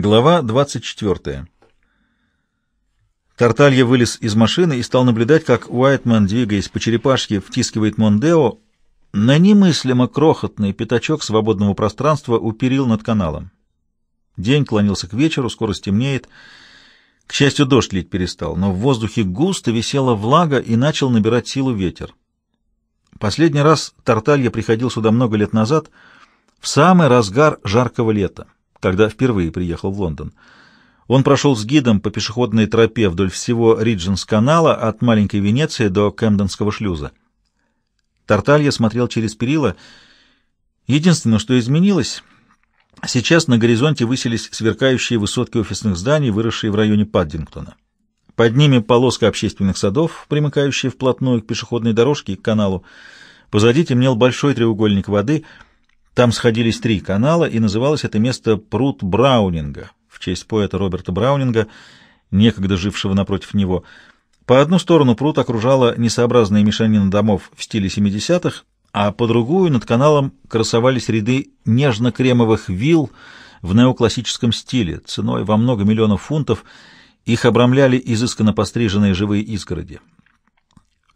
Глава 24. Тарталья вылез из машины и стал наблюдать, как Уайтман, двигаясь по черепашке, втискивает Мондео на немыслимо крохотный пятачок свободного пространства у перил над каналом. День клонился к вечеру, скоро стемнеет. К счастью, дождь лить перестал, но в воздухе густо висела влага и начал набирать силу ветер. Последний раз Тарталья приходил сюда много лет назад, в самый разгар жаркого лета когда впервые приехал в Лондон. Он прошел с гидом по пешеходной тропе вдоль всего Риджинс-канала от маленькой Венеции до Кэмденского шлюза. Тарталья смотрел через перила. Единственное, что изменилось, сейчас на горизонте высились сверкающие высотки офисных зданий, выросшие в районе Паддингтона. Под ними полоска общественных садов, примыкающие вплотную к пешеходной дорожке и к каналу. Позади темнел большой треугольник воды — там сходились три канала, и называлось это место пруд Браунинга, в честь поэта Роберта Браунинга, некогда жившего напротив него. По одну сторону пруд окружала несообразная мешанина домов в стиле 70-х, а по другую над каналом красовались ряды нежно-кремовых вилл в неоклассическом стиле, ценой во много миллионов фунтов, их обрамляли изысканно постриженные живые изгороди.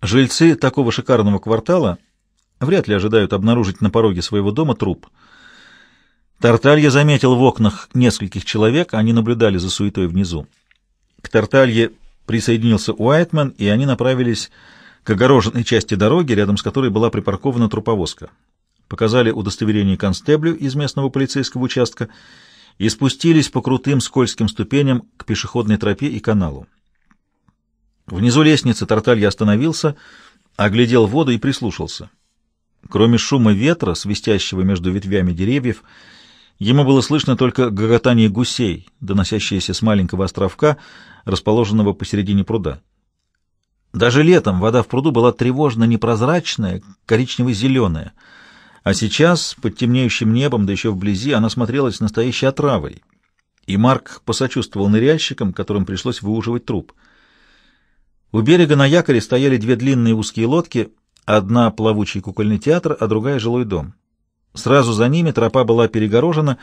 Жильцы такого шикарного квартала — Вряд ли ожидают обнаружить на пороге своего дома труп. Тарталья заметил в окнах нескольких человек, они наблюдали за суетой внизу. К Тарталье присоединился Уайтман, и они направились к огороженной части дороги, рядом с которой была припаркована труповозка. Показали удостоверение констеблю из местного полицейского участка и спустились по крутым скользким ступеням к пешеходной тропе и каналу. Внизу лестницы Тарталья остановился, оглядел воду и прислушался — Кроме шума ветра, свистящего между ветвями деревьев, ему было слышно только гоготание гусей, доносящееся с маленького островка, расположенного посередине пруда. Даже летом вода в пруду была тревожно непрозрачная, коричнево-зеленая, а сейчас, под темнеющим небом, да еще вблизи, она смотрелась настоящей отравой, и Марк посочувствовал ныряльщикам, которым пришлось выуживать труп. У берега на якоре стояли две длинные узкие лодки — Одна — плавучий кукольный театр, а другая — жилой дом. Сразу за ними тропа была перегорожена.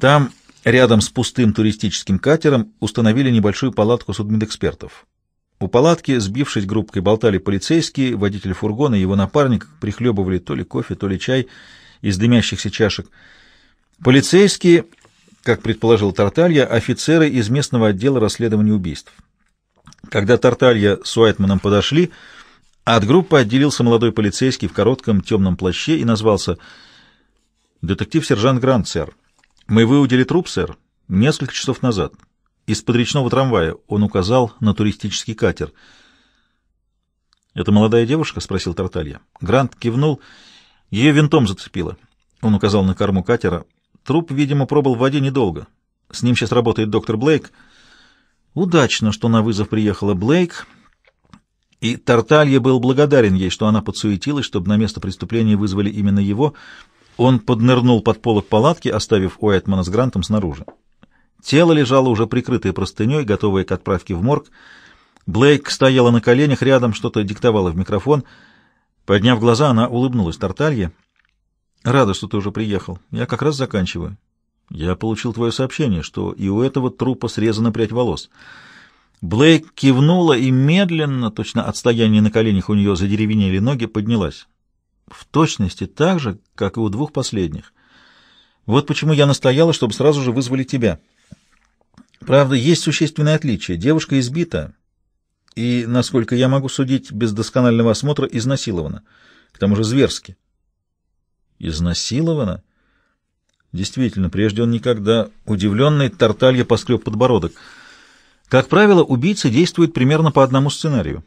Там, рядом с пустым туристическим катером, установили небольшую палатку судмедэкспертов. У палатки, сбившись группкой, болтали полицейские, водитель фургона и его напарник прихлебывали то ли кофе, то ли чай из дымящихся чашек. Полицейские, как предположил Тарталья, офицеры из местного отдела расследования убийств. Когда Тарталья с Уайтманом подошли, от группы отделился молодой полицейский в коротком темном плаще и назвался «Детектив-сержант Грант, сэр. Мы выудили труп, сэр, несколько часов назад. Из-под речного трамвая он указал на туристический катер». «Это молодая девушка?» — спросил Тарталья. Грант кивнул. Ее винтом зацепило. Он указал на корму катера. Труп, видимо, пробыл в воде недолго. С ним сейчас работает доктор Блейк. Удачно, что на вызов приехала Блейк, и Тарталья был благодарен ей, что она подсуетилась, чтобы на место преступления вызвали именно его. Он поднырнул под полок палатки, оставив Уайтмана с Грантом снаружи. Тело лежало уже прикрытое простыней, готовое к отправке в морг. Блейк стояла на коленях рядом, что-то диктовала в микрофон. Подняв глаза, она улыбнулась Тарталье. «Рада, что ты уже приехал. Я как раз заканчиваю. Я получил твое сообщение, что и у этого трупа срезана прядь волос». Блейк кивнула и медленно, точно от стояния на коленях у нее задеревенели ноги, поднялась. В точности так же, как и у двух последних. Вот почему я настояла, чтобы сразу же вызвали тебя. Правда, есть существенное отличие. Девушка избита и, насколько я могу судить, без досконального осмотра изнасилована. К тому же зверски. Изнасилована? Действительно, прежде он никогда... Удивленный Тарталья поскреб подбородок — как правило, убийцы действуют примерно по одному сценарию.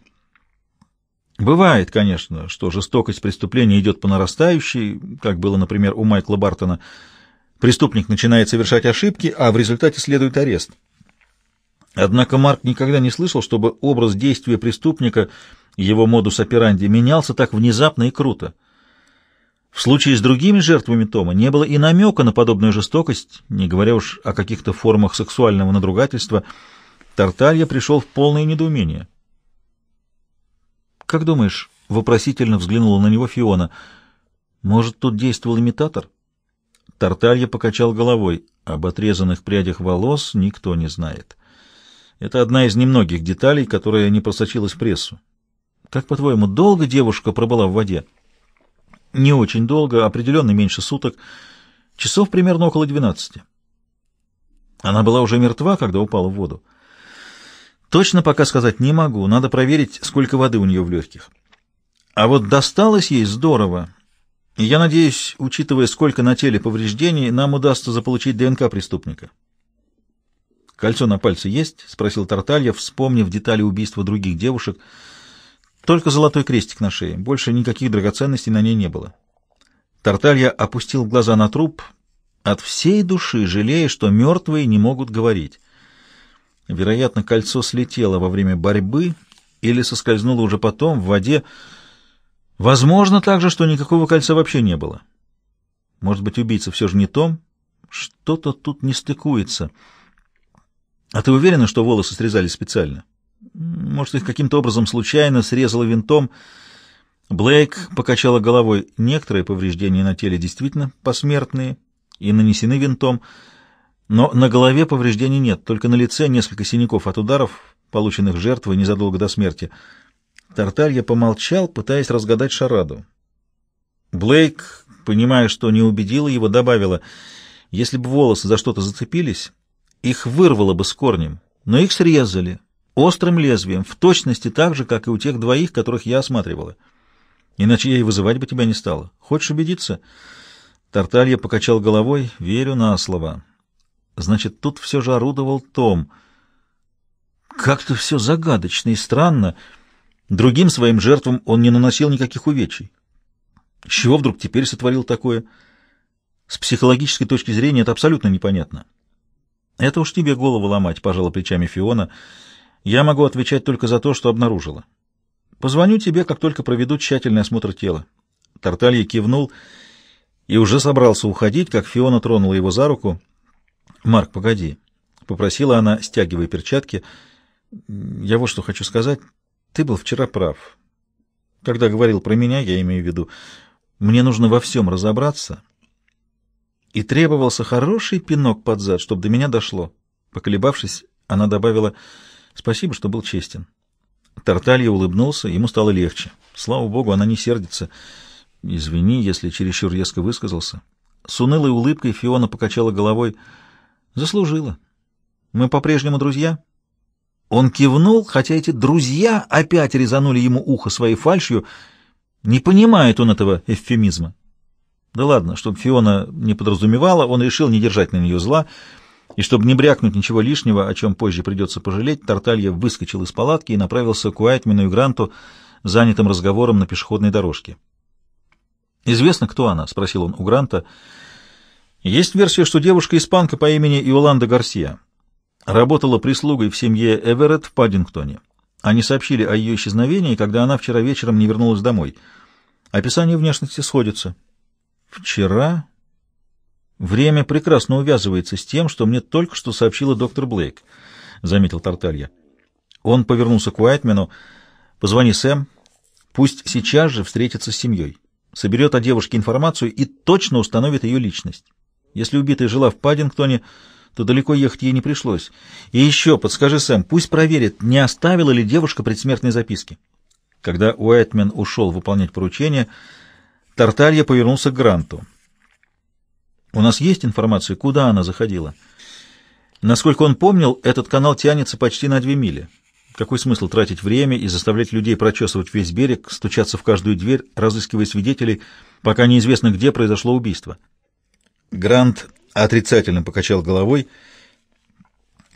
Бывает, конечно, что жестокость преступления идет по нарастающей, как было, например, у Майкла Бартона. Преступник начинает совершать ошибки, а в результате следует арест. Однако Марк никогда не слышал, чтобы образ действия преступника, его модус операнди, менялся так внезапно и круто. В случае с другими жертвами Тома не было и намека на подобную жестокость, не говоря уж о каких-то формах сексуального надругательства – Тарталья пришел в полное недоумение. «Как думаешь?» — вопросительно взглянула на него Фиона. «Может, тут действовал имитатор?» Тарталья покачал головой. Об отрезанных прядях волос никто не знает. Это одна из немногих деталей, которая не просочилась в прессу. «Как, по-твоему, долго девушка пробыла в воде?» «Не очень долго, определенно меньше суток. Часов примерно около двенадцати». Она была уже мертва, когда упала в воду. Точно пока сказать не могу, надо проверить, сколько воды у нее в легких. А вот досталось ей здорово. И я надеюсь, учитывая, сколько на теле повреждений, нам удастся заполучить ДНК преступника. «Кольцо на пальце есть?» — спросил Тарталья, вспомнив детали убийства других девушек. «Только золотой крестик на шее. Больше никаких драгоценностей на ней не было». Тарталья опустил глаза на труп, от всей души жалея, что мертвые не могут говорить. Вероятно, кольцо слетело во время борьбы или соскользнуло уже потом в воде. Возможно также, что никакого кольца вообще не было. Может быть, убийца все же не Том? Что-то тут не стыкуется. А ты уверена, что волосы срезали специально? Может, их каким-то образом случайно срезало винтом? Блейк покачала головой. Некоторые повреждения на теле действительно посмертные и нанесены винтом, но на голове повреждений нет, только на лице несколько синяков от ударов, полученных жертвой незадолго до смерти. Тарталья помолчал, пытаясь разгадать шараду. Блейк, понимая, что не убедила его, добавила, если бы волосы за что-то зацепились, их вырвало бы с корнем, но их срезали острым лезвием, в точности так же, как и у тех двоих, которых я осматривала. Иначе я и вызывать бы тебя не стала. Хочешь убедиться? Тарталья покачал головой, верю на слово. Значит, тут все же орудовал Том. Как-то все загадочно и странно. Другим своим жертвам он не наносил никаких увечий. чего вдруг теперь сотворил такое? С психологической точки зрения это абсолютно непонятно. Это уж тебе голову ломать, пожала плечами Фиона. Я могу отвечать только за то, что обнаружила. Позвоню тебе, как только проведу тщательный осмотр тела. Тарталья кивнул и уже собрался уходить, как Фиона тронула его за руку — «Марк, погоди», — попросила она, стягивая перчатки. «Я вот что хочу сказать. Ты был вчера прав. Когда говорил про меня, я имею в виду, мне нужно во всем разобраться». И требовался хороший пинок под зад, чтобы до меня дошло. Поколебавшись, она добавила «Спасибо, что был честен». Тарталья улыбнулся, ему стало легче. Слава богу, она не сердится. «Извини, если чересчур резко высказался». С унылой улыбкой Фиона покачала головой — Заслужила. Мы по-прежнему друзья? Он кивнул, хотя эти друзья опять резанули ему ухо своей фальшью. Не понимает он этого эвфемизма. Да ладно, чтобы Фиона не подразумевала, он решил не держать на нее зла, и чтобы не брякнуть ничего лишнего, о чем позже придется пожалеть, Тарталья выскочил из палатки и направился к Уайтмену и Гранту, занятым разговором на пешеходной дорожке. «Известно, кто она?» — спросил он у Гранта. Есть версия, что девушка-испанка по имени Иоланда Гарсия работала прислугой в семье Эверетт в Паддингтоне. Они сообщили о ее исчезновении, когда она вчера вечером не вернулась домой. Описание внешности сходится. Вчера? Время прекрасно увязывается с тем, что мне только что сообщила доктор Блейк, — заметил Тарталья. Он повернулся к Уайтмену. Позвони Сэм. Пусть сейчас же встретится с семьей. Соберет о девушке информацию и точно установит ее личность. Если убитая жила в Паддингтоне, то далеко ехать ей не пришлось. И еще подскажи, Сэм, пусть проверит, не оставила ли девушка предсмертной записки. Когда Уайтмен ушел выполнять поручение, Тарталья повернулся к Гранту. «У нас есть информация, куда она заходила?» Насколько он помнил, этот канал тянется почти на две мили. Какой смысл тратить время и заставлять людей прочесывать весь берег, стучаться в каждую дверь, разыскивая свидетелей, пока неизвестно, где произошло убийство?» Грант отрицательно покачал головой.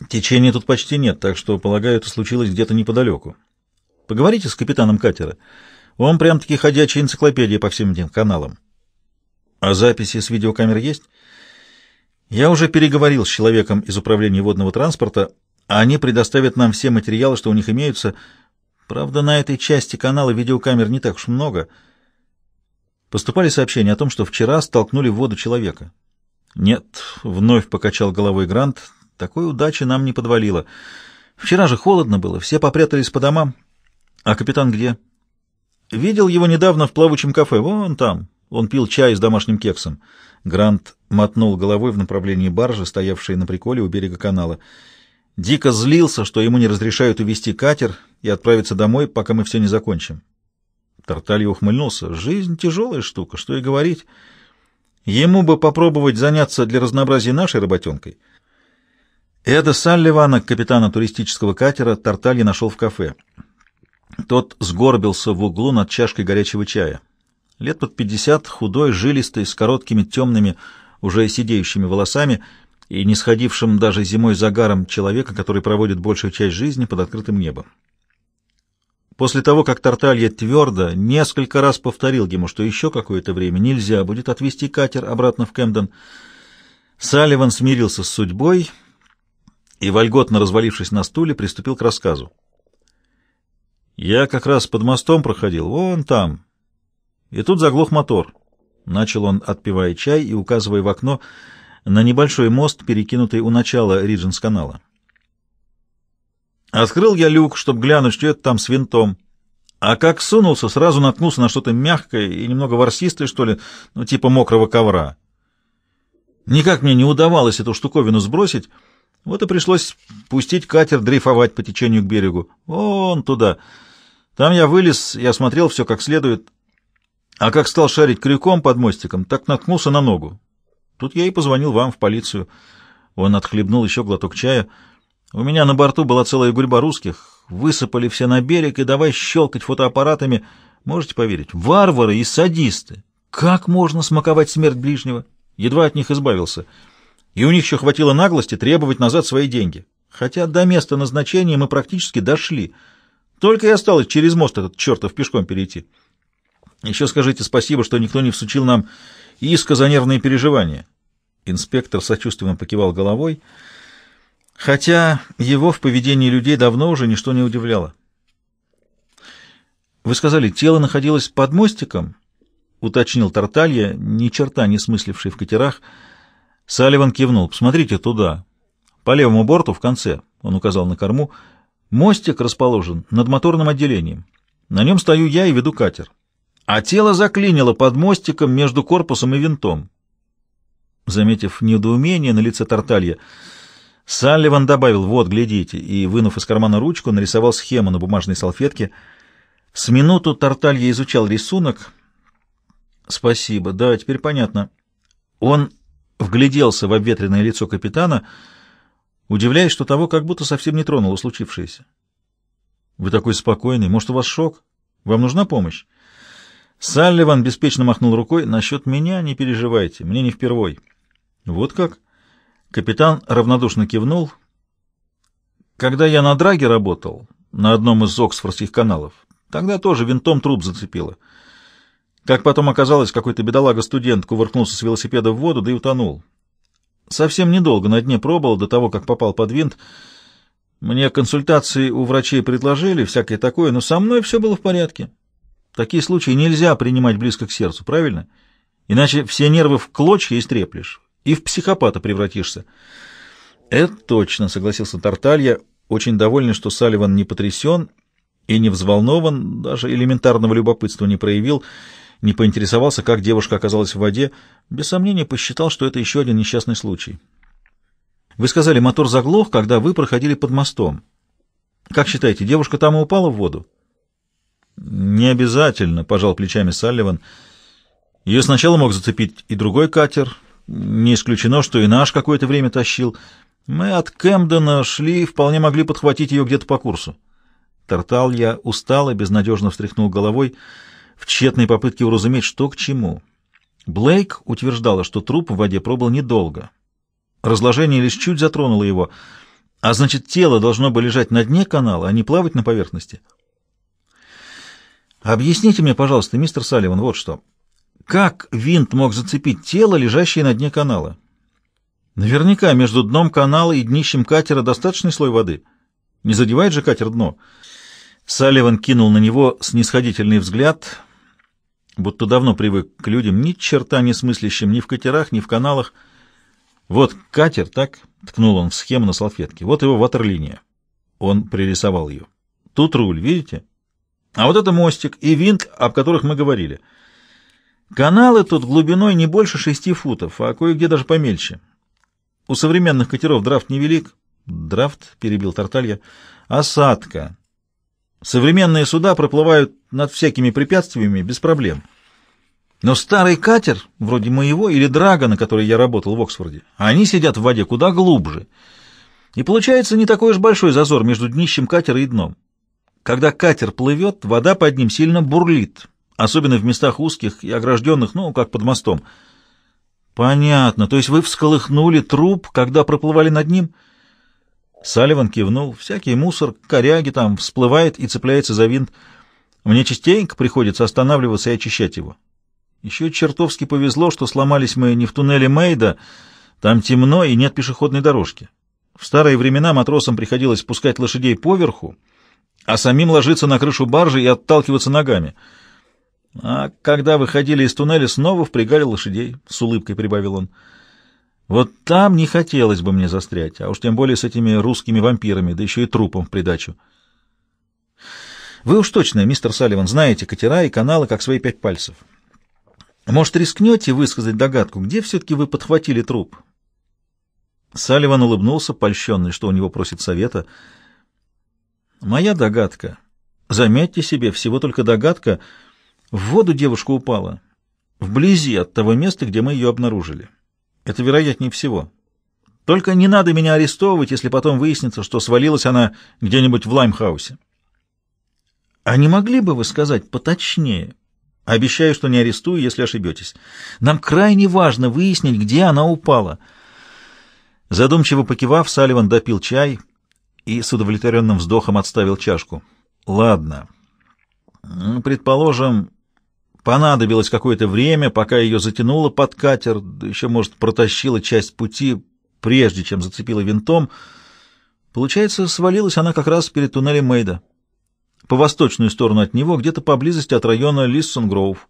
Течения тут почти нет, так что, полагаю, это случилось где-то неподалеку. Поговорите с капитаном катера. Он прям-таки ходячая энциклопедия по всем этим каналам. А записи с видеокамер есть? Я уже переговорил с человеком из управления водного транспорта, а они предоставят нам все материалы, что у них имеются. Правда, на этой части канала видеокамер не так уж много — Поступали сообщения о том, что вчера столкнули в воду человека. Нет, вновь покачал головой Грант, такой удачи нам не подвалило. Вчера же холодно было, все попрятались по домам. А капитан где? Видел его недавно в плавучем кафе, вон там. Он пил чай с домашним кексом. Грант мотнул головой в направлении баржи, стоявшей на приколе у берега канала. Дико злился, что ему не разрешают увести катер и отправиться домой, пока мы все не закончим. Тарталья ухмыльнулся. «Жизнь — тяжелая штука, что и говорить. Ему бы попробовать заняться для разнообразия нашей работенкой». Эда Салливана, капитана туристического катера, Тарталья нашел в кафе. Тот сгорбился в углу над чашкой горячего чая. Лет под пятьдесят, худой, жилистый, с короткими темными, уже сидеющими волосами и не сходившим даже зимой загаром человека, который проводит большую часть жизни под открытым небом. После того, как Тарталья твердо несколько раз повторил ему, что еще какое-то время нельзя будет отвезти катер обратно в Кэмден, Салливан смирился с судьбой и, вольготно развалившись на стуле, приступил к рассказу. «Я как раз под мостом проходил, вон там, и тут заглох мотор». Начал он, отпивая чай и указывая в окно на небольшой мост, перекинутый у начала Риджинс-канала. Открыл я люк, чтобы глянуть, что это там с винтом. А как сунулся, сразу наткнулся на что-то мягкое и немного ворсистое, что ли, ну, типа мокрого ковра. Никак мне не удавалось эту штуковину сбросить, вот и пришлось пустить катер дрейфовать по течению к берегу. Вон туда. Там я вылез и осмотрел все как следует. А как стал шарить крюком под мостиком, так наткнулся на ногу. Тут я и позвонил вам в полицию. Он отхлебнул еще глоток чая — у меня на борту была целая гурьба русских. Высыпали все на берег и давай щелкать фотоаппаратами. Можете поверить? Варвары и садисты. Как можно смаковать смерть ближнего? Едва от них избавился. И у них еще хватило наглости требовать назад свои деньги. Хотя до места назначения мы практически дошли. Только и осталось через мост этот чертов пешком перейти. Еще скажите спасибо, что никто не всучил нам иска за нервные переживания. Инспектор сочувственно покивал головой Хотя его в поведении людей давно уже ничто не удивляло. «Вы сказали, тело находилось под мостиком?» — уточнил Тарталья, ни черта не смысливший в катерах. Салливан кивнул. «Посмотрите туда. По левому борту в конце», — он указал на корму. «Мостик расположен над моторным отделением. На нем стою я и веду катер. А тело заклинило под мостиком между корпусом и винтом». Заметив недоумение на лице Тарталья, — Салливан добавил «Вот, глядите», и, вынув из кармана ручку, нарисовал схему на бумажной салфетке. С минуту Тарталья изучал рисунок. «Спасибо, да, теперь понятно». Он вгляделся в обветренное лицо капитана, удивляясь, что того как будто совсем не тронуло случившееся. «Вы такой спокойный. Может, у вас шок? Вам нужна помощь?» Салливан беспечно махнул рукой. «Насчет меня не переживайте, мне не впервой». «Вот как?» Капитан равнодушно кивнул. Когда я на драге работал, на одном из Оксфордских каналов, тогда тоже винтом труп зацепило. Как потом оказалось, какой-то бедолага-студент кувыркнулся с велосипеда в воду, да и утонул. Совсем недолго на дне пробовал до того, как попал под винт. Мне консультации у врачей предложили, всякое такое, но со мной все было в порядке. Такие случаи нельзя принимать близко к сердцу, правильно? Иначе все нервы в клочья истреплешь и в психопата превратишься. Это точно, согласился Тарталья, очень довольный, что Салливан не потрясен и не взволнован, даже элементарного любопытства не проявил, не поинтересовался, как девушка оказалась в воде, без сомнения посчитал, что это еще один несчастный случай. Вы сказали, мотор заглох, когда вы проходили под мостом. Как считаете, девушка там и упала в воду? Не обязательно, пожал плечами Салливан. Ее сначала мог зацепить и другой катер, не исключено, что и наш какое-то время тащил. Мы от Кэмдена шли, вполне могли подхватить ее где-то по курсу. Тартал я устал и безнадежно встряхнул головой в тщетной попытке уразуметь, что к чему. Блейк утверждала, что труп в воде пробыл недолго. Разложение лишь чуть затронуло его. А значит, тело должно бы лежать на дне канала, а не плавать на поверхности. Объясните мне, пожалуйста, мистер Салливан, вот что. Как винт мог зацепить тело, лежащее на дне канала? Наверняка между дном канала и днищем катера достаточный слой воды. Не задевает же катер дно. Салливан кинул на него снисходительный взгляд, будто давно привык к людям, ни черта не смыслящим ни в катерах, ни в каналах. «Вот катер, так?» — ткнул он в схему на салфетке. «Вот его ватерлиния». Он пририсовал ее. «Тут руль, видите? А вот это мостик и винт, об которых мы говорили». Каналы тут глубиной не больше шести футов, а кое-где даже помельче. У современных катеров драфт невелик. Драфт, перебил Тарталья. Осадка. Современные суда проплывают над всякими препятствиями без проблем. Но старый катер, вроде моего, или Драгона, который я работал в Оксфорде, они сидят в воде куда глубже. И получается не такой уж большой зазор между днищем катера и дном. Когда катер плывет, вода под ним сильно бурлит, особенно в местах узких и огражденных, ну, как под мостом. Понятно. То есть вы всколыхнули труп, когда проплывали над ним? Салливан кивнул. Всякий мусор, коряги там, всплывает и цепляется за винт. Мне частенько приходится останавливаться и очищать его. Еще чертовски повезло, что сломались мы не в туннеле Мейда, там темно и нет пешеходной дорожки. В старые времена матросам приходилось пускать лошадей поверху, а самим ложиться на крышу баржи и отталкиваться ногами — а когда выходили из туннеля, снова впрягали лошадей, — с улыбкой прибавил он. Вот там не хотелось бы мне застрять, а уж тем более с этими русскими вампирами, да еще и трупом в придачу. Вы уж точно, мистер Салливан, знаете катера и каналы, как свои пять пальцев. Может, рискнете высказать догадку, где все-таки вы подхватили труп? Салливан улыбнулся, польщенный, что у него просит совета. Моя догадка. Заметьте себе, всего только догадка — в воду девушка упала, вблизи от того места, где мы ее обнаружили. Это вероятнее всего. Только не надо меня арестовывать, если потом выяснится, что свалилась она где-нибудь в Лаймхаусе. А не могли бы вы сказать поточнее? Обещаю, что не арестую, если ошибетесь. Нам крайне важно выяснить, где она упала. Задумчиво покивав, Салливан допил чай и с удовлетворенным вздохом отставил чашку. Ладно. Предположим, Понадобилось какое-то время, пока ее затянуло под катер, еще, может, протащила часть пути, прежде чем зацепила винтом. Получается, свалилась она как раз перед туннелем Мейда. По восточную сторону от него, где-то поблизости от района Лиссонгроув.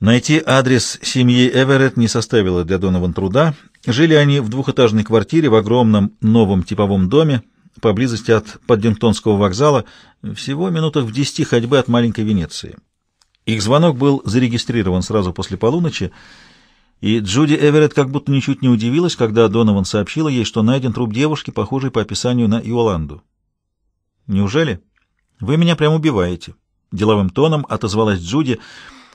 Найти адрес семьи Эверетт не составило для Донован труда. Жили они в двухэтажной квартире в огромном новом типовом доме, поблизости от Паддингтонского вокзала, всего минутах в десяти ходьбы от маленькой Венеции. Их звонок был зарегистрирован сразу после полуночи, и Джуди Эверетт как будто ничуть не удивилась, когда Донован сообщила ей, что найден труп девушки, похожей по описанию на Иоланду. «Неужели? Вы меня прямо убиваете!» Деловым тоном отозвалась Джуди,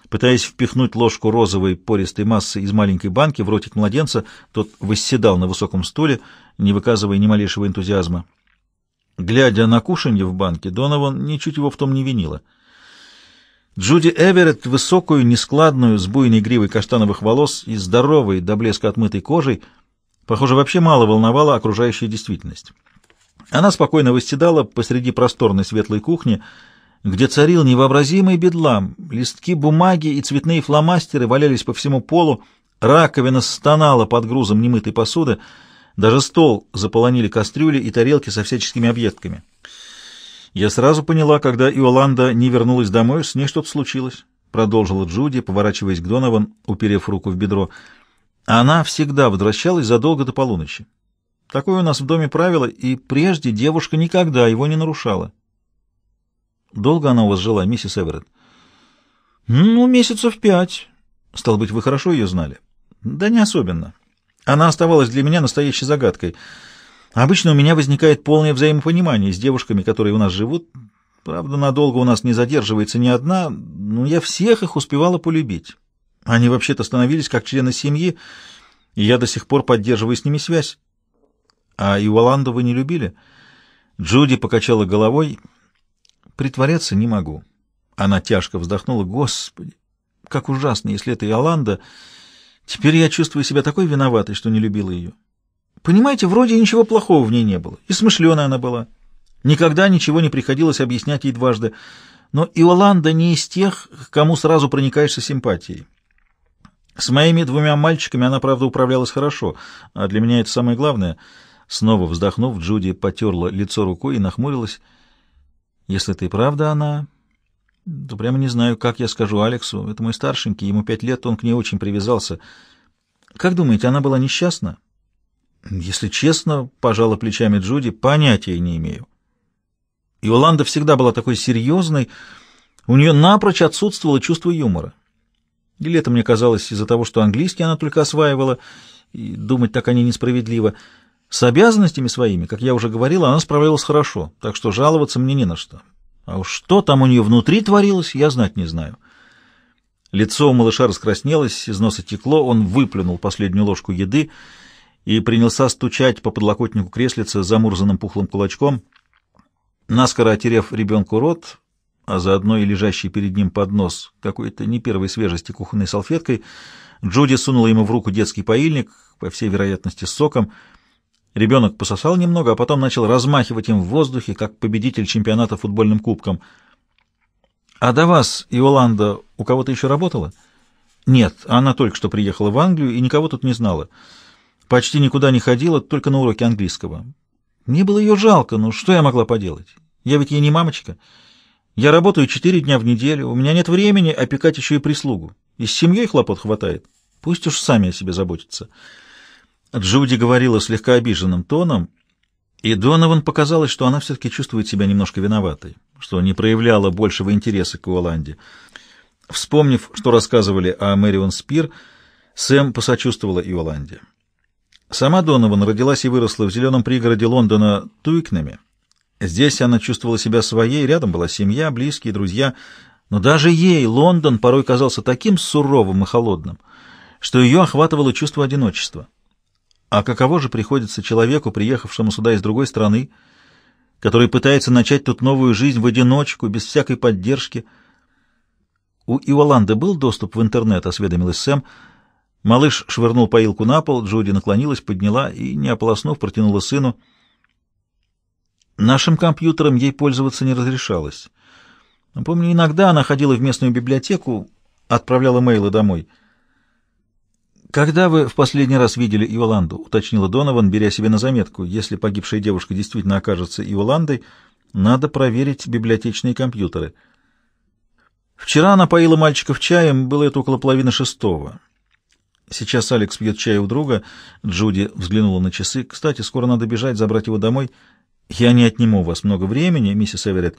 пытаясь впихнуть ложку розовой пористой массы из маленькой банки в ротик младенца, тот восседал на высоком стуле, не выказывая ни малейшего энтузиазма. Глядя на кушанье в банке, Донован ничуть его в том не винила. Джуди Эверетт, высокую, нескладную, с буйной гривой каштановых волос и здоровой, до блеска отмытой кожей, похоже, вообще мало волновала окружающая действительность. Она спокойно восседала посреди просторной светлой кухни, где царил невообразимый бедлам. Листки бумаги и цветные фломастеры валялись по всему полу, раковина стонала под грузом немытой посуды, даже стол заполонили кастрюли и тарелки со всяческими объедками. Я сразу поняла, когда Иоланда не вернулась домой, с ней что-то случилось, продолжила Джуди, поворачиваясь к Донован, уперев руку в бедро. Она всегда возвращалась задолго до полуночи. Такое у нас в доме правило, и прежде девушка никогда его не нарушала. Долго она у вас жила, миссис Эверетт? Ну, месяцев пять. Стал быть, вы хорошо ее знали? Да не особенно. Она оставалась для меня настоящей загадкой. Обычно у меня возникает полное взаимопонимание с девушками, которые у нас живут. Правда, надолго у нас не задерживается ни одна, но я всех их успевала полюбить. Они вообще-то становились как члены семьи, и я до сих пор поддерживаю с ними связь. А Иоланду вы не любили? Джуди покачала головой. Притворяться не могу. Она тяжко вздохнула. Господи, как ужасно, если это Иоланда... Теперь я чувствую себя такой виноватой, что не любила ее. Понимаете, вроде ничего плохого в ней не было. И смышленая она была. Никогда ничего не приходилось объяснять ей дважды. Но Иоланда не из тех, к кому сразу проникаешься симпатией. С моими двумя мальчиками она, правда, управлялась хорошо, а для меня это самое главное. Снова вздохнув, Джуди потерла лицо рукой и нахмурилась. «Если ты правда она, да прямо не знаю, как я скажу Алексу. Это мой старшенький, ему пять лет, он к ней очень привязался. Как думаете, она была несчастна? Если честно, пожала плечами Джуди, понятия не имею. Иоланда всегда была такой серьезной, у нее напрочь отсутствовало чувство юмора. Или это мне казалось из-за того, что английский она только осваивала, и думать так о ней несправедливо. С обязанностями своими, как я уже говорил, она справлялась хорошо, так что жаловаться мне не на что. А уж что там у нее внутри творилось, я знать не знаю. Лицо у малыша раскраснелось, из носа текло, он выплюнул последнюю ложку еды и принялся стучать по подлокотнику креслица замурзанным пухлым кулачком. Наскоро отерев ребенку рот, а заодно и лежащий перед ним поднос какой-то не первой свежести кухонной салфеткой, Джуди сунула ему в руку детский поильник, по всей вероятности с соком, Ребенок пососал немного, а потом начал размахивать им в воздухе, как победитель чемпионата футбольным кубком. «А до вас, Иоланда, у кого-то еще работала?» «Нет, она только что приехала в Англию и никого тут не знала. Почти никуда не ходила, только на уроки английского. Мне было ее жалко, но что я могла поделать? Я ведь ей не мамочка. Я работаю четыре дня в неделю, у меня нет времени опекать еще и прислугу. И с семьей хлопот хватает. Пусть уж сами о себе заботятся». Джуди говорила слегка обиженным тоном, и Донован показалось, что она все-таки чувствует себя немножко виноватой, что не проявляла большего интереса к Уоланде. Вспомнив, что рассказывали о Мэрион Спир, Сэм посочувствовала и Уоланде. Сама Донован родилась и выросла в зеленом пригороде Лондона Туикнами. Здесь она чувствовала себя своей, рядом была семья, близкие, друзья. Но даже ей Лондон порой казался таким суровым и холодным, что ее охватывало чувство одиночества. А каково же приходится человеку, приехавшему сюда из другой страны, который пытается начать тут новую жизнь в одиночку, без всякой поддержки? У Иоланды был доступ в интернет, осведомилась Сэм. Малыш швырнул поилку на пол, Джуди наклонилась, подняла и, не ополоснув, протянула сыну. Нашим компьютером ей пользоваться не разрешалось. Помню, иногда она ходила в местную библиотеку, отправляла мейлы домой. «Когда вы в последний раз видели Иоланду?» — уточнила Донован, беря себе на заметку. «Если погибшая девушка действительно окажется Иоландой, надо проверить библиотечные компьютеры». Вчера она поила мальчиков чаем, было это около половины шестого. Сейчас Алекс пьет чай у друга. Джуди взглянула на часы. «Кстати, скоро надо бежать, забрать его домой. Я не отниму у вас много времени, миссис Эверетт,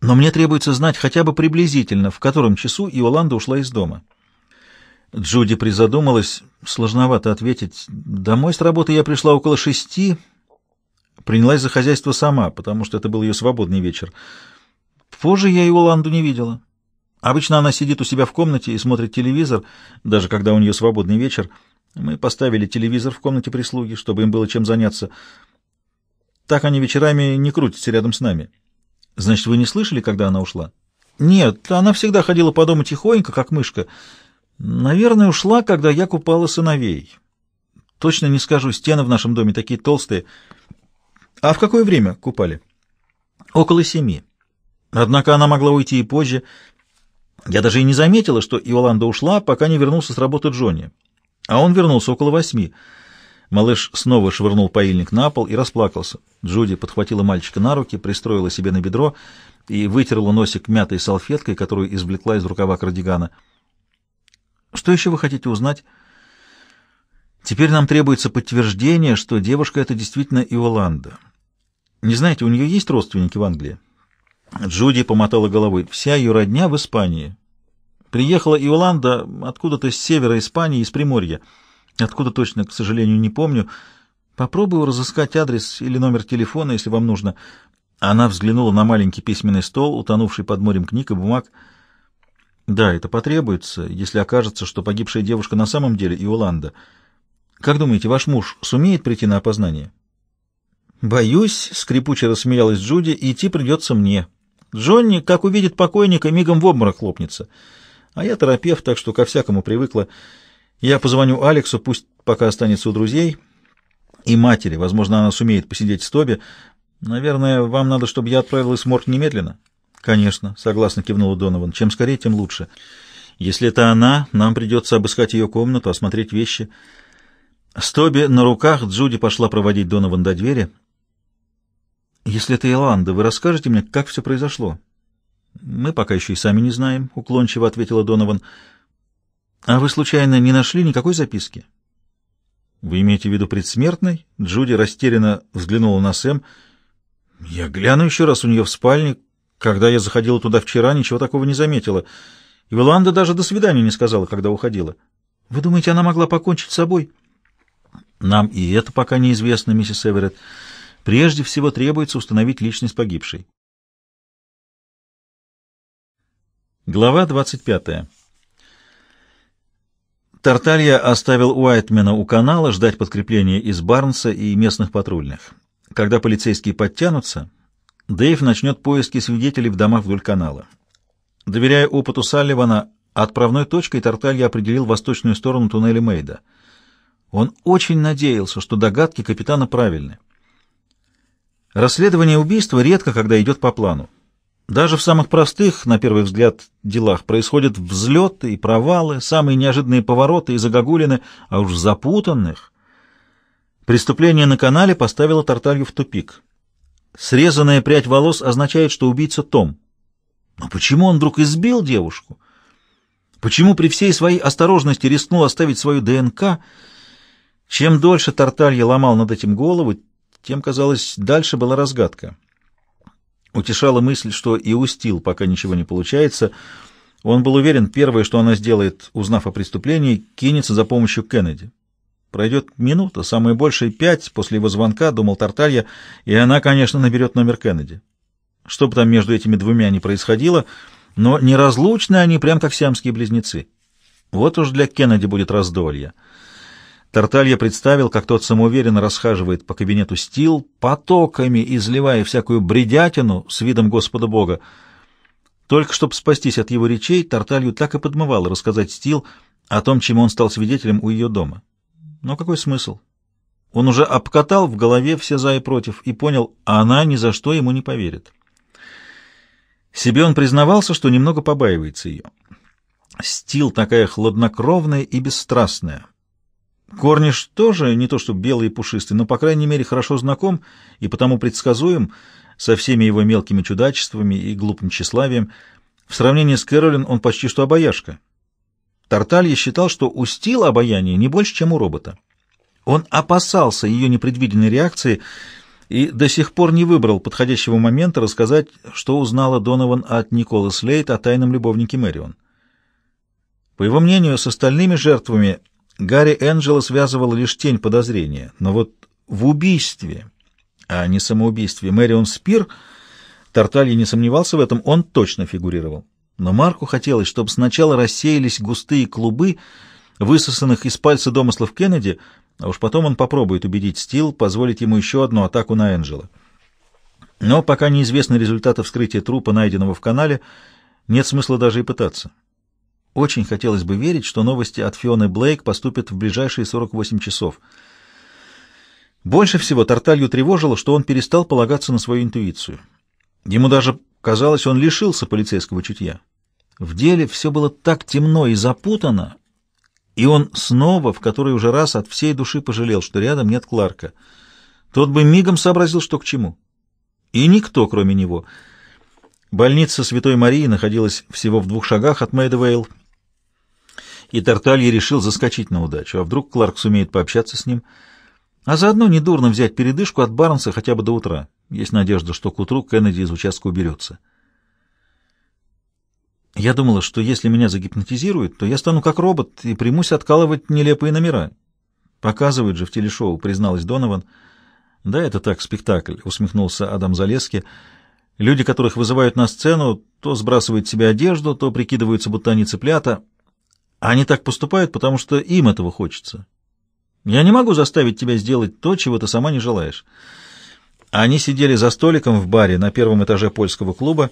но мне требуется знать хотя бы приблизительно, в котором часу Иоланда ушла из дома». Джуди призадумалась. Сложновато ответить. Домой с работы я пришла около шести. Принялась за хозяйство сама, потому что это был ее свободный вечер. Позже я его Ланду не видела. Обычно она сидит у себя в комнате и смотрит телевизор, даже когда у нее свободный вечер. Мы поставили телевизор в комнате прислуги, чтобы им было чем заняться. Так они вечерами не крутятся рядом с нами. Значит, вы не слышали, когда она ушла? Нет, она всегда ходила по дому тихонько, как мышка. Наверное, ушла, когда я купала сыновей. Точно не скажу, стены в нашем доме такие толстые. А в какое время купали? Около семи. Однако она могла уйти и позже. Я даже и не заметила, что Иоланда ушла, пока не вернулся с работы Джонни. А он вернулся около восьми. Малыш снова швырнул паильник на пол и расплакался. Джуди подхватила мальчика на руки, пристроила себе на бедро и вытерла носик мятой салфеткой, которую извлекла из рукава кардигана. Что еще вы хотите узнать? Теперь нам требуется подтверждение, что девушка это действительно Иоланда. Не знаете, у нее есть родственники в Англии? Джуди помотала головой. Вся ее родня в Испании. Приехала Иоланда откуда-то с севера Испании, из Приморья. Откуда точно, к сожалению, не помню. Попробую разыскать адрес или номер телефона, если вам нужно. Она взглянула на маленький письменный стол, утонувший под морем книг и бумаг, да, это потребуется, если окажется, что погибшая девушка на самом деле Иоланда. Как думаете, ваш муж сумеет прийти на опознание? Боюсь, скрипуче рассмеялась Джуди, идти придется мне. Джонни, как увидит покойника, мигом в обморок хлопнется. А я терапевт, так что ко всякому привыкла. Я позвоню Алексу, пусть пока останется у друзей. И матери, возможно, она сумеет посидеть с Тоби. Наверное, вам надо, чтобы я отправилась в морг немедленно. «Конечно», — согласно кивнула Донован. «Чем скорее, тем лучше. Если это она, нам придется обыскать ее комнату, осмотреть вещи». С Тоби на руках Джуди пошла проводить Донован до двери. «Если это Иланда, вы расскажете мне, как все произошло?» «Мы пока еще и сами не знаем», — уклончиво ответила Донован. «А вы, случайно, не нашли никакой записки?» «Вы имеете в виду предсмертной?» Джуди растерянно взглянула на Сэм. «Я гляну еще раз у нее в спальне. Когда я заходила туда вчера, ничего такого не заметила. И Виланда даже до свидания не сказала, когда уходила. Вы думаете, она могла покончить с собой? Нам и это пока неизвестно, миссис Эверетт. Прежде всего требуется установить личность погибшей. Глава 25. Тарталья оставил Уайтмена у канала ждать подкрепления из Барнса и местных патрульных. Когда полицейские подтянутся, Дэйв начнет поиски свидетелей в домах вдоль канала. Доверяя опыту Салливана, отправной точкой Тарталья определил восточную сторону туннеля Мейда. Он очень надеялся, что догадки капитана правильны. Расследование убийства редко когда идет по плану. Даже в самых простых, на первый взгляд, делах происходят взлеты и провалы, самые неожиданные повороты и загогулины, а уж запутанных. Преступление на канале поставило Тарталью в тупик. Срезанная прядь волос означает, что убийца Том. Но почему он вдруг избил девушку? Почему при всей своей осторожности рискнул оставить свою ДНК? Чем дольше Тарталья ломал над этим голову, тем, казалось, дальше была разгадка. Утешала мысль, что и устил, пока ничего не получается. Он был уверен, первое, что она сделает, узнав о преступлении, кинется за помощью Кеннеди. Пройдет минута, самое большее пять, после его звонка, думал Тарталья, и она, конечно, наберет номер Кеннеди. Что бы там между этими двумя ни происходило, но неразлучны они, прям как сиамские близнецы. Вот уж для Кеннеди будет раздолье. Тарталья представил, как тот самоуверенно расхаживает по кабинету Стил, потоками изливая всякую бредятину с видом Господа Бога. Только чтобы спастись от его речей, Тарталью так и подмывало рассказать Стил о том, чему он стал свидетелем у ее дома. Но какой смысл? Он уже обкатал в голове все за и против и понял, а она ни за что ему не поверит. Себе он признавался, что немного побаивается ее. Стил такая хладнокровная и бесстрастная. Корниш тоже не то что белый и пушистый, но, по крайней мере, хорошо знаком и потому предсказуем со всеми его мелкими чудачествами и глупым тщеславием. В сравнении с Кэролин он почти что обаяшка. Тарталья считал, что у Стила обаяние не больше, чем у робота. Он опасался ее непредвиденной реакции и до сих пор не выбрал подходящего момента рассказать, что узнала Донован от Никола Слейт о тайном любовнике Мэрион. По его мнению, с остальными жертвами Гарри Энджела связывала лишь тень подозрения, но вот в убийстве, а не самоубийстве Мэрион Спир, Тарталья не сомневался в этом, он точно фигурировал. Но Марку хотелось, чтобы сначала рассеялись густые клубы, высосанных из пальца домыслов Кеннеди, а уж потом он попробует убедить Стил позволить ему еще одну атаку на Энджела. Но пока неизвестны результаты вскрытия трупа, найденного в канале, нет смысла даже и пытаться. Очень хотелось бы верить, что новости от Фионы Блейк поступят в ближайшие 48 часов. Больше всего Тарталью тревожило, что он перестал полагаться на свою интуицию. Ему даже казалось, он лишился полицейского чутья. В деле все было так темно и запутано, и он снова, в который уже раз, от всей души пожалел, что рядом нет Кларка. Тот бы мигом сообразил, что к чему. И никто, кроме него. Больница Святой Марии находилась всего в двух шагах от Мэйдвейл, и Тарталья решил заскочить на удачу, а вдруг Кларк сумеет пообщаться с ним, а заодно недурно взять передышку от Барнса хотя бы до утра. Есть надежда, что к утру Кеннеди из участка уберется. Я думала, что если меня загипнотизируют, то я стану как робот и примусь откалывать нелепые номера. Показывают же в телешоу, призналась Донован. Да, это так, спектакль, усмехнулся Адам Залески. Люди, которых вызывают на сцену, то сбрасывают себе одежду, то прикидываются, будто они цыплята. Они так поступают, потому что им этого хочется. Я не могу заставить тебя сделать то, чего ты сама не желаешь. Они сидели за столиком в баре на первом этаже польского клуба,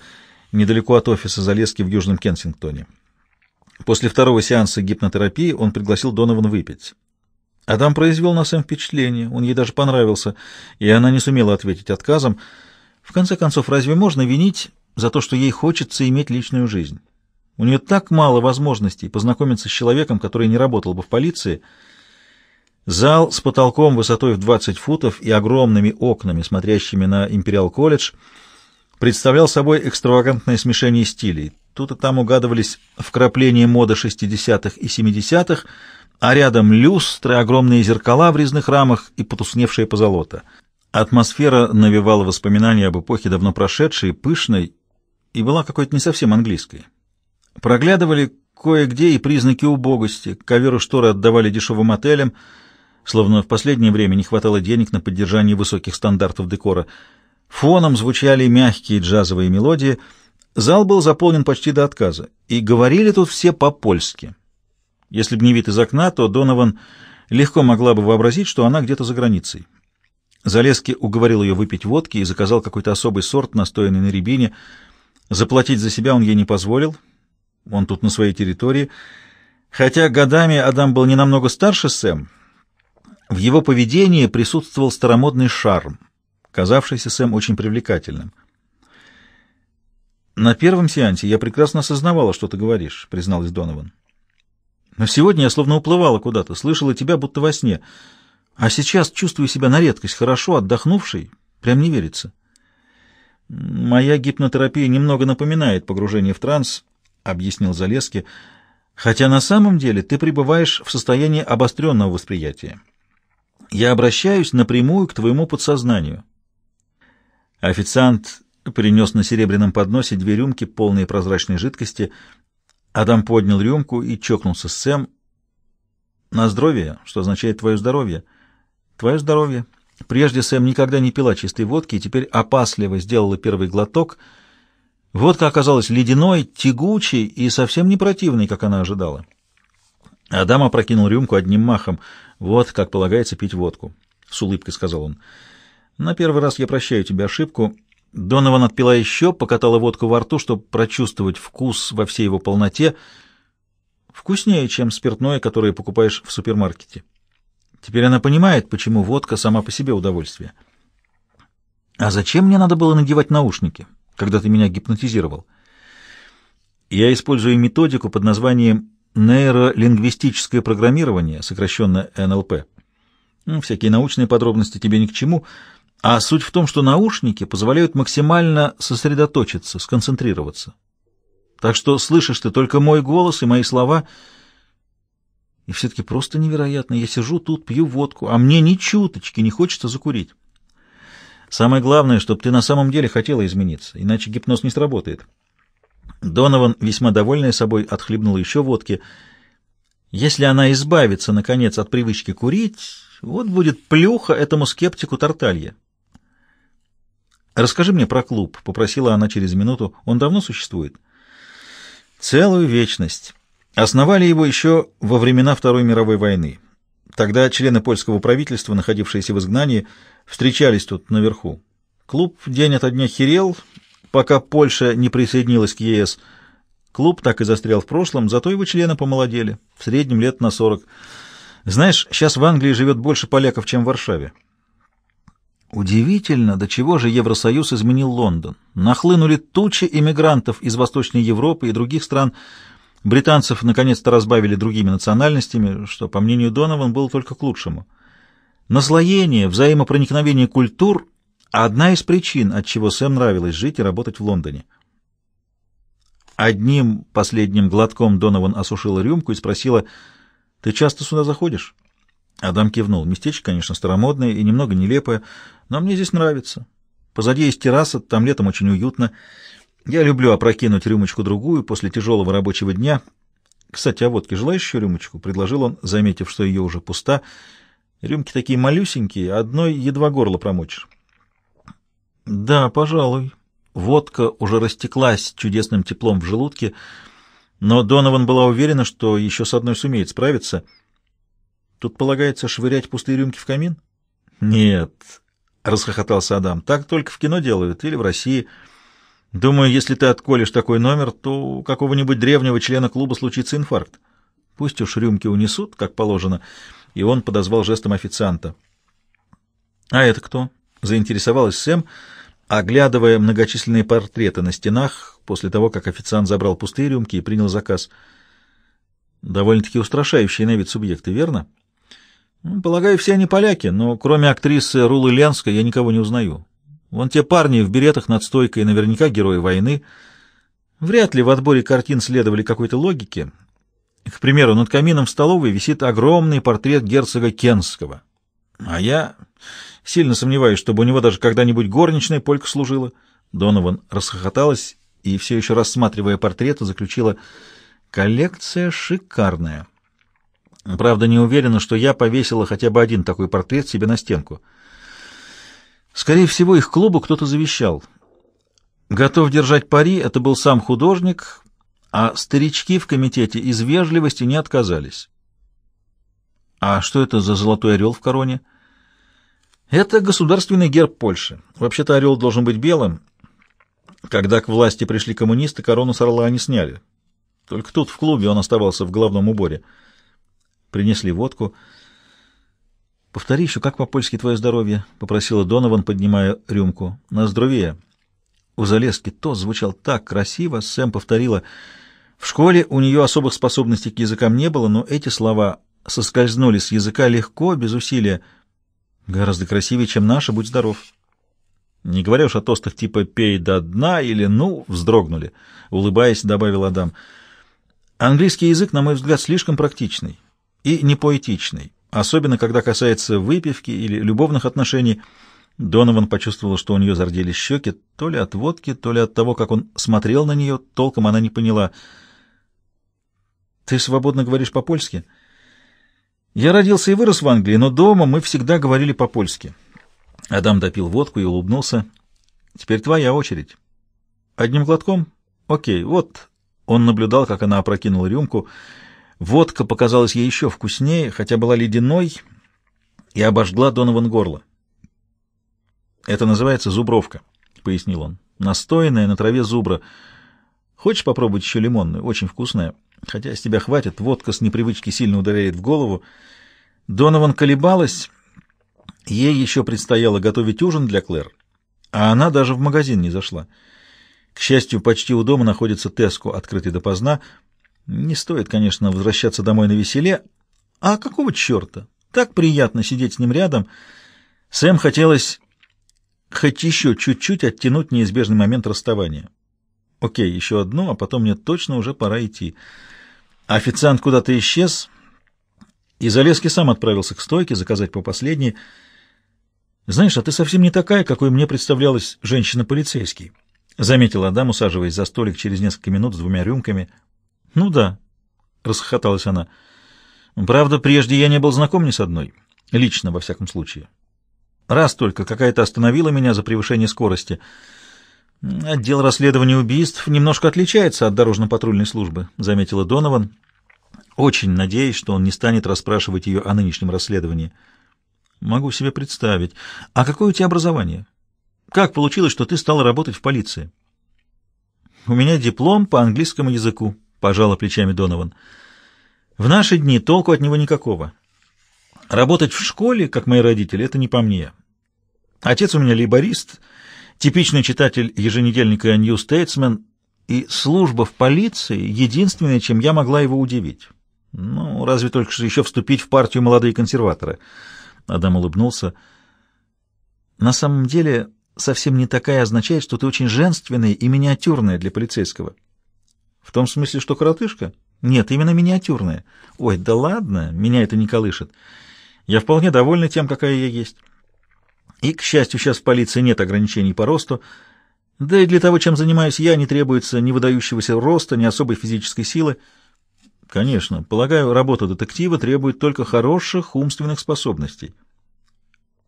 недалеко от офиса Залески в Южном Кенсингтоне. После второго сеанса гипнотерапии он пригласил Донован выпить. Адам произвел на Сэм впечатление, он ей даже понравился, и она не сумела ответить отказом. В конце концов, разве можно винить за то, что ей хочется иметь личную жизнь? У нее так мало возможностей познакомиться с человеком, который не работал бы в полиции. Зал с потолком высотой в 20 футов и огромными окнами, смотрящими на Империал-колледж — представлял собой экстравагантное смешение стилей. Тут и там угадывались вкрапления моды 60-х и 70-х, а рядом люстры, огромные зеркала в резных рамах и потусневшая позолота. Атмосфера навевала воспоминания об эпохе давно прошедшей, пышной и была какой-то не совсем английской. Проглядывали кое-где и признаки убогости, ковер и шторы отдавали дешевым отелям, словно в последнее время не хватало денег на поддержание высоких стандартов декора – Фоном звучали мягкие джазовые мелодии. Зал был заполнен почти до отказа, и говорили тут все по-польски. Если бы не вид из окна, то Донован легко могла бы вообразить, что она где-то за границей. Залески уговорил ее выпить водки и заказал какой-то особый сорт, настоянный на рябине. Заплатить за себя он ей не позволил. Он тут на своей территории. Хотя годами Адам был не намного старше Сэм, в его поведении присутствовал старомодный шарм казавшийся Сэм очень привлекательным. «На первом сеансе я прекрасно осознавала, что ты говоришь», — призналась Донован. «Но сегодня я словно уплывала куда-то, слышала тебя будто во сне. А сейчас чувствую себя на редкость хорошо, отдохнувшей. Прям не верится». «Моя гипнотерапия немного напоминает погружение в транс», — объяснил Залески, «хотя на самом деле ты пребываешь в состоянии обостренного восприятия. Я обращаюсь напрямую к твоему подсознанию». Официант принес на серебряном подносе две рюмки, полные прозрачной жидкости. Адам поднял рюмку и чокнулся с Сэм. «На здоровье, что означает твое здоровье?» «Твое здоровье». Прежде Сэм никогда не пила чистой водки и теперь опасливо сделала первый глоток. Водка оказалась ледяной, тягучей и совсем не противной, как она ожидала. Адам опрокинул рюмку одним махом. «Вот как полагается пить водку», — с улыбкой сказал он. На первый раз я прощаю тебе ошибку. Донован отпила еще, покатала водку во рту, чтобы прочувствовать вкус во всей его полноте. Вкуснее, чем спиртное, которое покупаешь в супермаркете. Теперь она понимает, почему водка сама по себе удовольствие. А зачем мне надо было надевать наушники, когда ты меня гипнотизировал? Я использую методику под названием нейролингвистическое программирование, сокращенно НЛП. Ну, всякие научные подробности тебе ни к чему — а суть в том, что наушники позволяют максимально сосредоточиться, сконцентрироваться. Так что слышишь ты только мой голос и мои слова. И все-таки просто невероятно. Я сижу тут, пью водку, а мне ни чуточки не хочется закурить. Самое главное, чтобы ты на самом деле хотела измениться, иначе гипноз не сработает. Донован, весьма довольная собой, отхлебнула еще водки. Если она избавится, наконец, от привычки курить, вот будет плюха этому скептику Тарталья. «Расскажи мне про клуб», — попросила она через минуту. «Он давно существует?» «Целую вечность. Основали его еще во времена Второй мировой войны. Тогда члены польского правительства, находившиеся в изгнании, встречались тут наверху. Клуб день ото дня херел, пока Польша не присоединилась к ЕС. Клуб так и застрял в прошлом, зато его члены помолодели, в среднем лет на сорок. Знаешь, сейчас в Англии живет больше поляков, чем в Варшаве. Удивительно, до чего же Евросоюз изменил Лондон. Нахлынули тучи иммигрантов из Восточной Европы и других стран. Британцев наконец-то разбавили другими национальностями, что, по мнению Донован, было только к лучшему. Наслоение, взаимопроникновение культур — одна из причин, от чего Сэм нравилось жить и работать в Лондоне. Одним последним глотком Донован осушила рюмку и спросила, «Ты часто сюда заходишь?» Адам кивнул. Местечко, конечно, старомодное и немного нелепое, но мне здесь нравится. Позади есть терраса, там летом очень уютно. Я люблю опрокинуть рюмочку-другую после тяжелого рабочего дня. Кстати, о а водке желаешь еще рюмочку?» — предложил он, заметив, что ее уже пуста. «Рюмки такие малюсенькие, одной едва горло промочишь». «Да, пожалуй». Водка уже растеклась чудесным теплом в желудке, но Донован была уверена, что еще с одной сумеет справиться. «Тут полагается швырять пустые рюмки в камин?» «Нет, — расхохотался Адам. «Так только в кино делают или в России. Думаю, если ты отколешь такой номер, то у какого-нибудь древнего члена клуба случится инфаркт. Пусть уж рюмки унесут, как положено». И он подозвал жестом официанта. «А это кто?» — заинтересовалась Сэм, оглядывая многочисленные портреты на стенах после того, как официант забрал пустые рюмки и принял заказ. «Довольно-таки устрашающие на вид субъекты, верно?» Ну, полагаю, все они поляки, но кроме актрисы Рулы Ленской я никого не узнаю. Вон те парни в беретах над стойкой наверняка герои войны. Вряд ли в отборе картин следовали какой-то логике. К примеру, над камином в столовой висит огромный портрет герцога Кенского. А я сильно сомневаюсь, чтобы у него даже когда-нибудь горничная полька служила. Донован расхохоталась и, все еще рассматривая портрет, заключила «Коллекция шикарная». Правда, не уверена, что я повесила хотя бы один такой портрет себе на стенку. Скорее всего, их клубу кто-то завещал. Готов держать пари, это был сам художник, а старички в комитете из вежливости не отказались. А что это за золотой орел в короне? Это государственный герб Польши. Вообще-то орел должен быть белым. Когда к власти пришли коммунисты, корону с орла они сняли. Только тут, в клубе, он оставался в главном уборе — Принесли водку. «Повтори еще, как по-польски твое здоровье?» — попросила Донован, поднимая рюмку. «На здоровье!» У Залески то звучал так красиво, Сэм повторила. В школе у нее особых способностей к языкам не было, но эти слова соскользнули с языка легко, без усилия. «Гораздо красивее, чем наша, будь здоров!» Не говоря уж о тостах типа «пей до дна» или «ну», вздрогнули. Улыбаясь, добавил Адам. «Английский язык, на мой взгляд, слишком практичный и непоэтичный, особенно когда касается выпивки или любовных отношений. Донован почувствовал, что у нее зарделись щеки, то ли от водки, то ли от того, как он смотрел на нее, толком она не поняла. «Ты свободно говоришь по-польски?» «Я родился и вырос в Англии, но дома мы всегда говорили по-польски». Адам допил водку и улыбнулся. «Теперь твоя очередь». «Одним глотком?» «Окей, вот». Он наблюдал, как она опрокинула рюмку. Водка показалась ей еще вкуснее, хотя была ледяной и обожгла Донован горло. «Это называется зубровка», — пояснил он. «Настойная на траве зубра. Хочешь попробовать еще лимонную? Очень вкусная. Хотя с тебя хватит, водка с непривычки сильно ударяет в голову». Донован колебалась. Ей еще предстояло готовить ужин для Клэр, а она даже в магазин не зашла. К счастью, почти у дома находится Теску, открытый допоздна, — не стоит, конечно, возвращаться домой на веселе. А какого черта? Так приятно сидеть с ним рядом. Сэм хотелось хоть еще чуть-чуть оттянуть неизбежный момент расставания. Окей, еще одно, а потом мне точно уже пора идти. Официант куда-то исчез, и Залезки сам отправился к стойке заказать по последней. «Знаешь, а ты совсем не такая, какой мне представлялась женщина-полицейский», — заметила Адам, усаживаясь за столик через несколько минут с двумя рюмками — «Ну да», — расхохоталась она. «Правда, прежде я не был знаком ни с одной. Лично, во всяком случае. Раз только какая-то остановила меня за превышение скорости. Отдел расследования убийств немножко отличается от дорожно-патрульной службы», — заметила Донован. «Очень надеюсь, что он не станет расспрашивать ее о нынешнем расследовании». «Могу себе представить. А какое у тебя образование? Как получилось, что ты стала работать в полиции?» «У меня диплом по английскому языку», — пожала плечами Донован. «В наши дни толку от него никакого. Работать в школе, как мои родители, это не по мне. Отец у меня лейборист, типичный читатель еженедельника New Statesman, и служба в полиции — единственное, чем я могла его удивить. Ну, разве только что еще вступить в партию молодые консерваторы». Адам улыбнулся. «На самом деле, совсем не такая означает, что ты очень женственная и миниатюрная для полицейского». В том смысле, что коротышка? Нет, именно миниатюрная. Ой, да ладно, меня это не колышет. Я вполне довольна тем, какая я есть. И, к счастью, сейчас в полиции нет ограничений по росту. Да и для того, чем занимаюсь я, не требуется ни выдающегося роста, ни особой физической силы. Конечно, полагаю, работа детектива требует только хороших умственных способностей.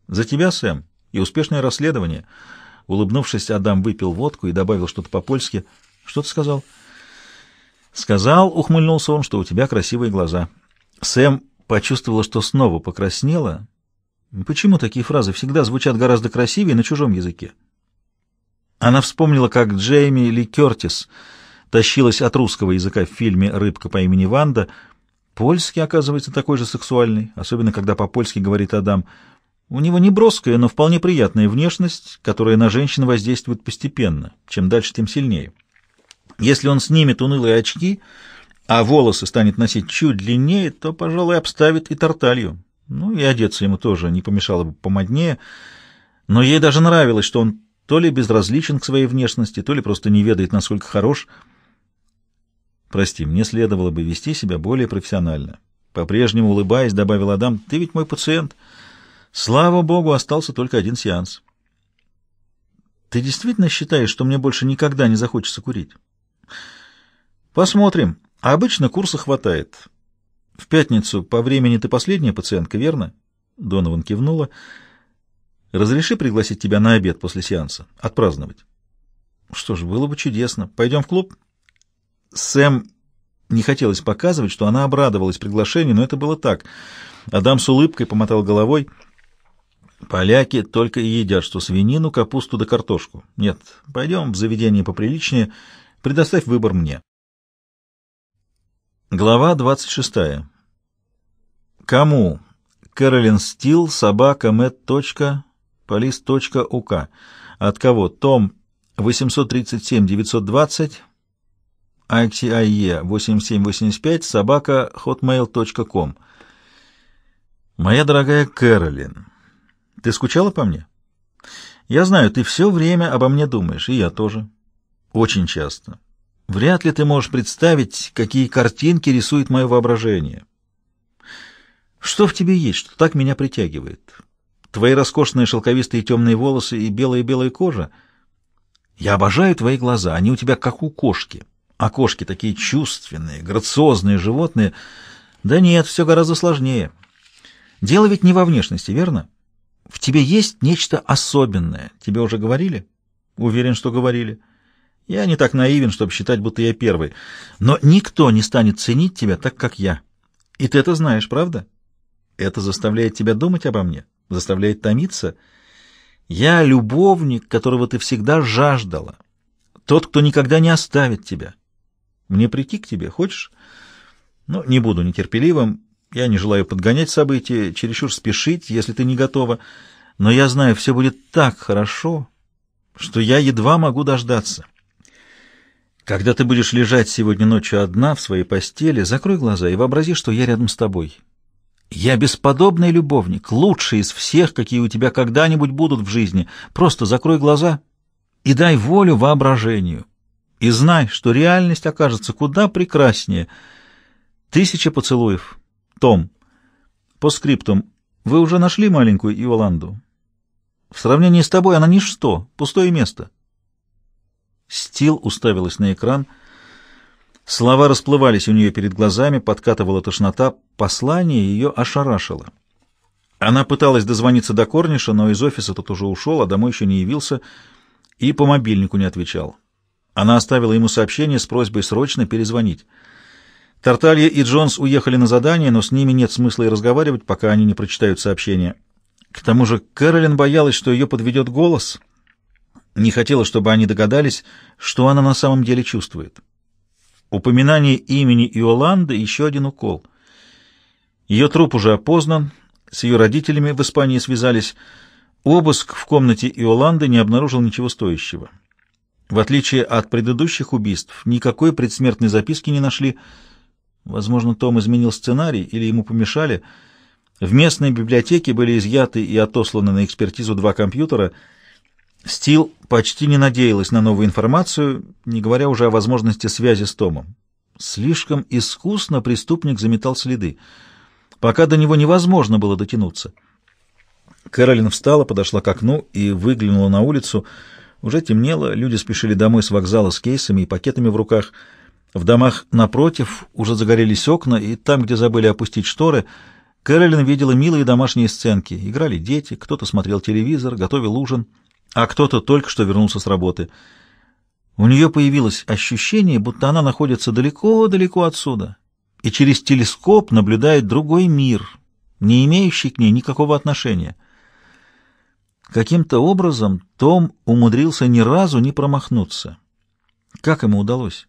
За тебя, Сэм, и успешное расследование. Улыбнувшись, Адам выпил водку и добавил что-то по-польски. Что ты сказал? — Сказал, ухмыльнулся он, что у тебя красивые глаза. Сэм почувствовала, что снова покраснела. Почему такие фразы всегда звучат гораздо красивее на чужом языке? Она вспомнила, как Джейми Ли Кертис тащилась от русского языка в фильме «Рыбка по имени Ванда». Польский, оказывается, такой же сексуальный, особенно когда по-польски говорит Адам. У него не броская, но вполне приятная внешность, которая на женщин воздействует постепенно. Чем дальше, тем сильнее. Если он снимет унылые очки, а волосы станет носить чуть длиннее, то, пожалуй, обставит и тарталью. Ну и одеться ему тоже не помешало бы помоднее. Но ей даже нравилось, что он то ли безразличен к своей внешности, то ли просто не ведает, насколько хорош. «Прости, мне следовало бы вести себя более профессионально». По-прежнему улыбаясь, добавил Адам, «Ты ведь мой пациент. Слава богу, остался только один сеанс». «Ты действительно считаешь, что мне больше никогда не захочется курить?» Посмотрим. А обычно курса хватает. В пятницу по времени ты последняя пациентка, верно? Донован кивнула. Разреши пригласить тебя на обед после сеанса, отпраздновать. Что ж, было бы чудесно. Пойдем в клуб? Сэм не хотелось показывать, что она обрадовалась приглашению, но это было так. Адам с улыбкой помотал головой. Поляки только и едят, что свинину, капусту да картошку. Нет, пойдем в заведение поприличнее. Предоставь выбор мне. Глава 26. Кому? Кэролин Стил, собака, полис ук От кого? Том 837-920, ITIE 8785, собака, hotmail.com. Моя дорогая Кэролин, ты скучала по мне? Я знаю, ты все время обо мне думаешь, и я тоже. Очень часто. Вряд ли ты можешь представить, какие картинки рисует мое воображение. Что в тебе есть, что так меня притягивает? Твои роскошные шелковистые темные волосы и белая-белая кожа. Я обожаю твои глаза, они у тебя как у кошки. А кошки такие чувственные, грациозные животные. Да нет, все гораздо сложнее. Дело ведь не во внешности, верно? В тебе есть нечто особенное. Тебе уже говорили? Уверен, что говорили. — я не так наивен, чтобы считать, будто я первый. Но никто не станет ценить тебя так, как я. И ты это знаешь, правда? Это заставляет тебя думать обо мне, заставляет томиться. Я любовник, которого ты всегда жаждала. Тот, кто никогда не оставит тебя. Мне прийти к тебе, хочешь? Ну, не буду нетерпеливым. Я не желаю подгонять события, чересчур спешить, если ты не готова. Но я знаю, все будет так хорошо, что я едва могу дождаться». Когда ты будешь лежать сегодня ночью одна в своей постели, закрой глаза и вообрази, что я рядом с тобой. Я бесподобный любовник, лучший из всех, какие у тебя когда-нибудь будут в жизни. Просто закрой глаза и дай волю воображению. И знай, что реальность окажется куда прекраснее. Тысяча поцелуев. Том. По скриптум. Вы уже нашли маленькую Иоланду? В сравнении с тобой она ничто, пустое место. Стил уставилась на экран. Слова расплывались у нее перед глазами, подкатывала тошнота. Послание ее ошарашило. Она пыталась дозвониться до Корниша, но из офиса тот уже ушел, а домой еще не явился, и по мобильнику не отвечал. Она оставила ему сообщение с просьбой срочно перезвонить. Тарталья и Джонс уехали на задание, но с ними нет смысла и разговаривать, пока они не прочитают сообщение. К тому же Кэролин боялась, что ее подведет голос — не хотела, чтобы они догадались, что она на самом деле чувствует. Упоминание имени Иоланды — еще один укол. Ее труп уже опознан, с ее родителями в Испании связались. Обыск в комнате Иоланды не обнаружил ничего стоящего. В отличие от предыдущих убийств, никакой предсмертной записки не нашли. Возможно, Том изменил сценарий или ему помешали. В местной библиотеке были изъяты и отосланы на экспертизу два компьютера — Стил почти не надеялась на новую информацию, не говоря уже о возможности связи с Томом. Слишком искусно преступник заметал следы, пока до него невозможно было дотянуться. Кэролин встала, подошла к окну и выглянула на улицу. Уже темнело, люди спешили домой с вокзала с кейсами и пакетами в руках. В домах напротив уже загорелись окна, и там, где забыли опустить шторы, Кэролин видела милые домашние сценки. Играли дети, кто-то смотрел телевизор, готовил ужин — а кто-то только что вернулся с работы. У нее появилось ощущение, будто она находится далеко-далеко отсюда и через телескоп наблюдает другой мир, не имеющий к ней никакого отношения. Каким-то образом Том умудрился ни разу не промахнуться. Как ему удалось?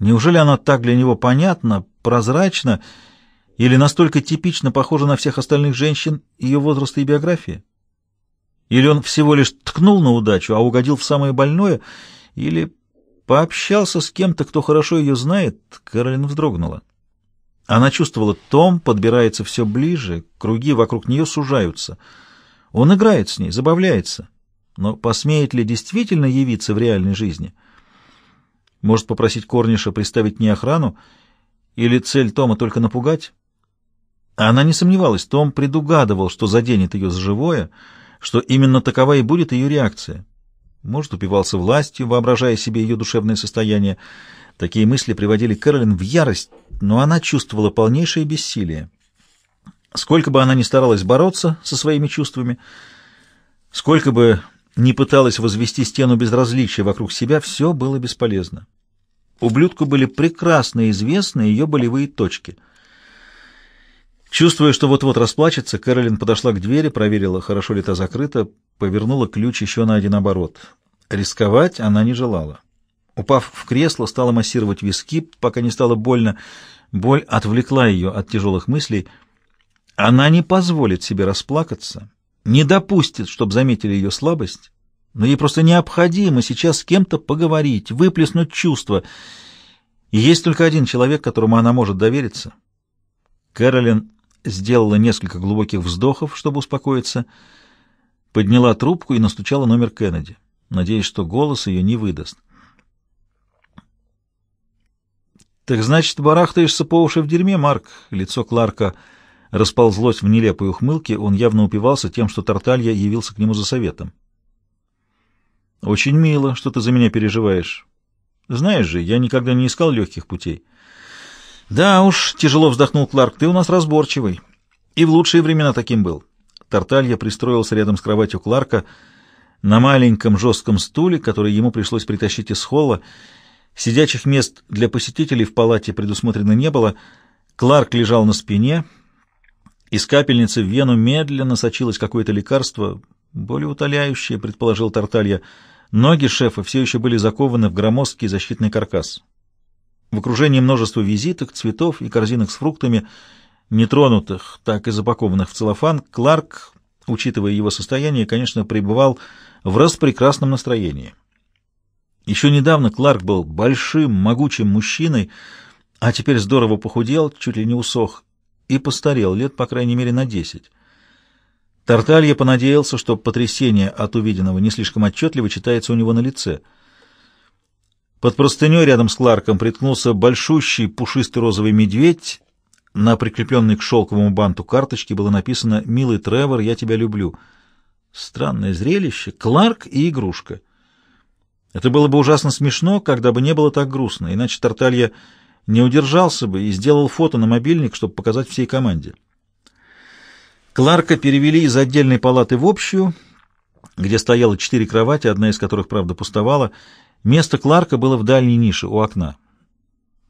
Неужели она так для него понятна, прозрачна или настолько типично похожа на всех остальных женщин ее возраста и биографии? Или он всего лишь ткнул на удачу, а угодил в самое больное, или пообщался с кем-то, кто хорошо ее знает, Каролин вздрогнула. Она чувствовала, Том подбирается все ближе, круги вокруг нее сужаются. Он играет с ней, забавляется. Но посмеет ли действительно явиться в реальной жизни? Может попросить Корниша приставить не охрану, или цель Тома только напугать? Она не сомневалась, Том предугадывал, что заденет ее за живое — что именно такова и будет ее реакция. Может, упивался властью, воображая себе ее душевное состояние. Такие мысли приводили Кэролин в ярость, но она чувствовала полнейшее бессилие. Сколько бы она ни старалась бороться со своими чувствами, сколько бы ни пыталась возвести стену безразличия вокруг себя, все было бесполезно. Ублюдку были прекрасно известны ее болевые точки — Чувствуя, что вот-вот расплачется, Кэролин подошла к двери, проверила, хорошо ли та закрыта, повернула ключ еще на один оборот. Рисковать она не желала. Упав в кресло, стала массировать виски, пока не стало больно. Боль отвлекла ее от тяжелых мыслей. Она не позволит себе расплакаться, не допустит, чтобы заметили ее слабость, но ей просто необходимо сейчас с кем-то поговорить, выплеснуть чувства. И есть только один человек, которому она может довериться. Кэролин сделала несколько глубоких вздохов, чтобы успокоиться, подняла трубку и настучала номер Кеннеди, надеясь, что голос ее не выдаст. «Так значит, барахтаешься по уши в дерьме, Марк?» Лицо Кларка расползлось в нелепой ухмылке, он явно упивался тем, что Тарталья явился к нему за советом. «Очень мило, что ты за меня переживаешь. Знаешь же, я никогда не искал легких путей». «Да уж», — тяжело вздохнул Кларк, — «ты у нас разборчивый. И в лучшие времена таким был». Тарталья пристроился рядом с кроватью Кларка на маленьком жестком стуле, который ему пришлось притащить из холла. Сидячих мест для посетителей в палате предусмотрено не было. Кларк лежал на спине. Из капельницы в вену медленно сочилось какое-то лекарство, более утоляющее, предположил Тарталья. Ноги шефа все еще были закованы в громоздкий защитный каркас в окружении множества визиток, цветов и корзинок с фруктами, нетронутых, так и запакованных в целлофан, Кларк, учитывая его состояние, конечно, пребывал в распрекрасном настроении. Еще недавно Кларк был большим, могучим мужчиной, а теперь здорово похудел, чуть ли не усох, и постарел лет, по крайней мере, на десять. Тарталья понадеялся, что потрясение от увиденного не слишком отчетливо читается у него на лице — под простыней рядом с Кларком приткнулся большущий пушистый розовый медведь. На прикрепленной к шелковому банту карточке было написано «Милый Тревор, я тебя люблю». Странное зрелище. Кларк и игрушка. Это было бы ужасно смешно, когда бы не было так грустно, иначе Тарталья не удержался бы и сделал фото на мобильник, чтобы показать всей команде. Кларка перевели из отдельной палаты в общую, где стояло четыре кровати, одна из которых, правда, пустовала, Место Кларка было в дальней нише, у окна.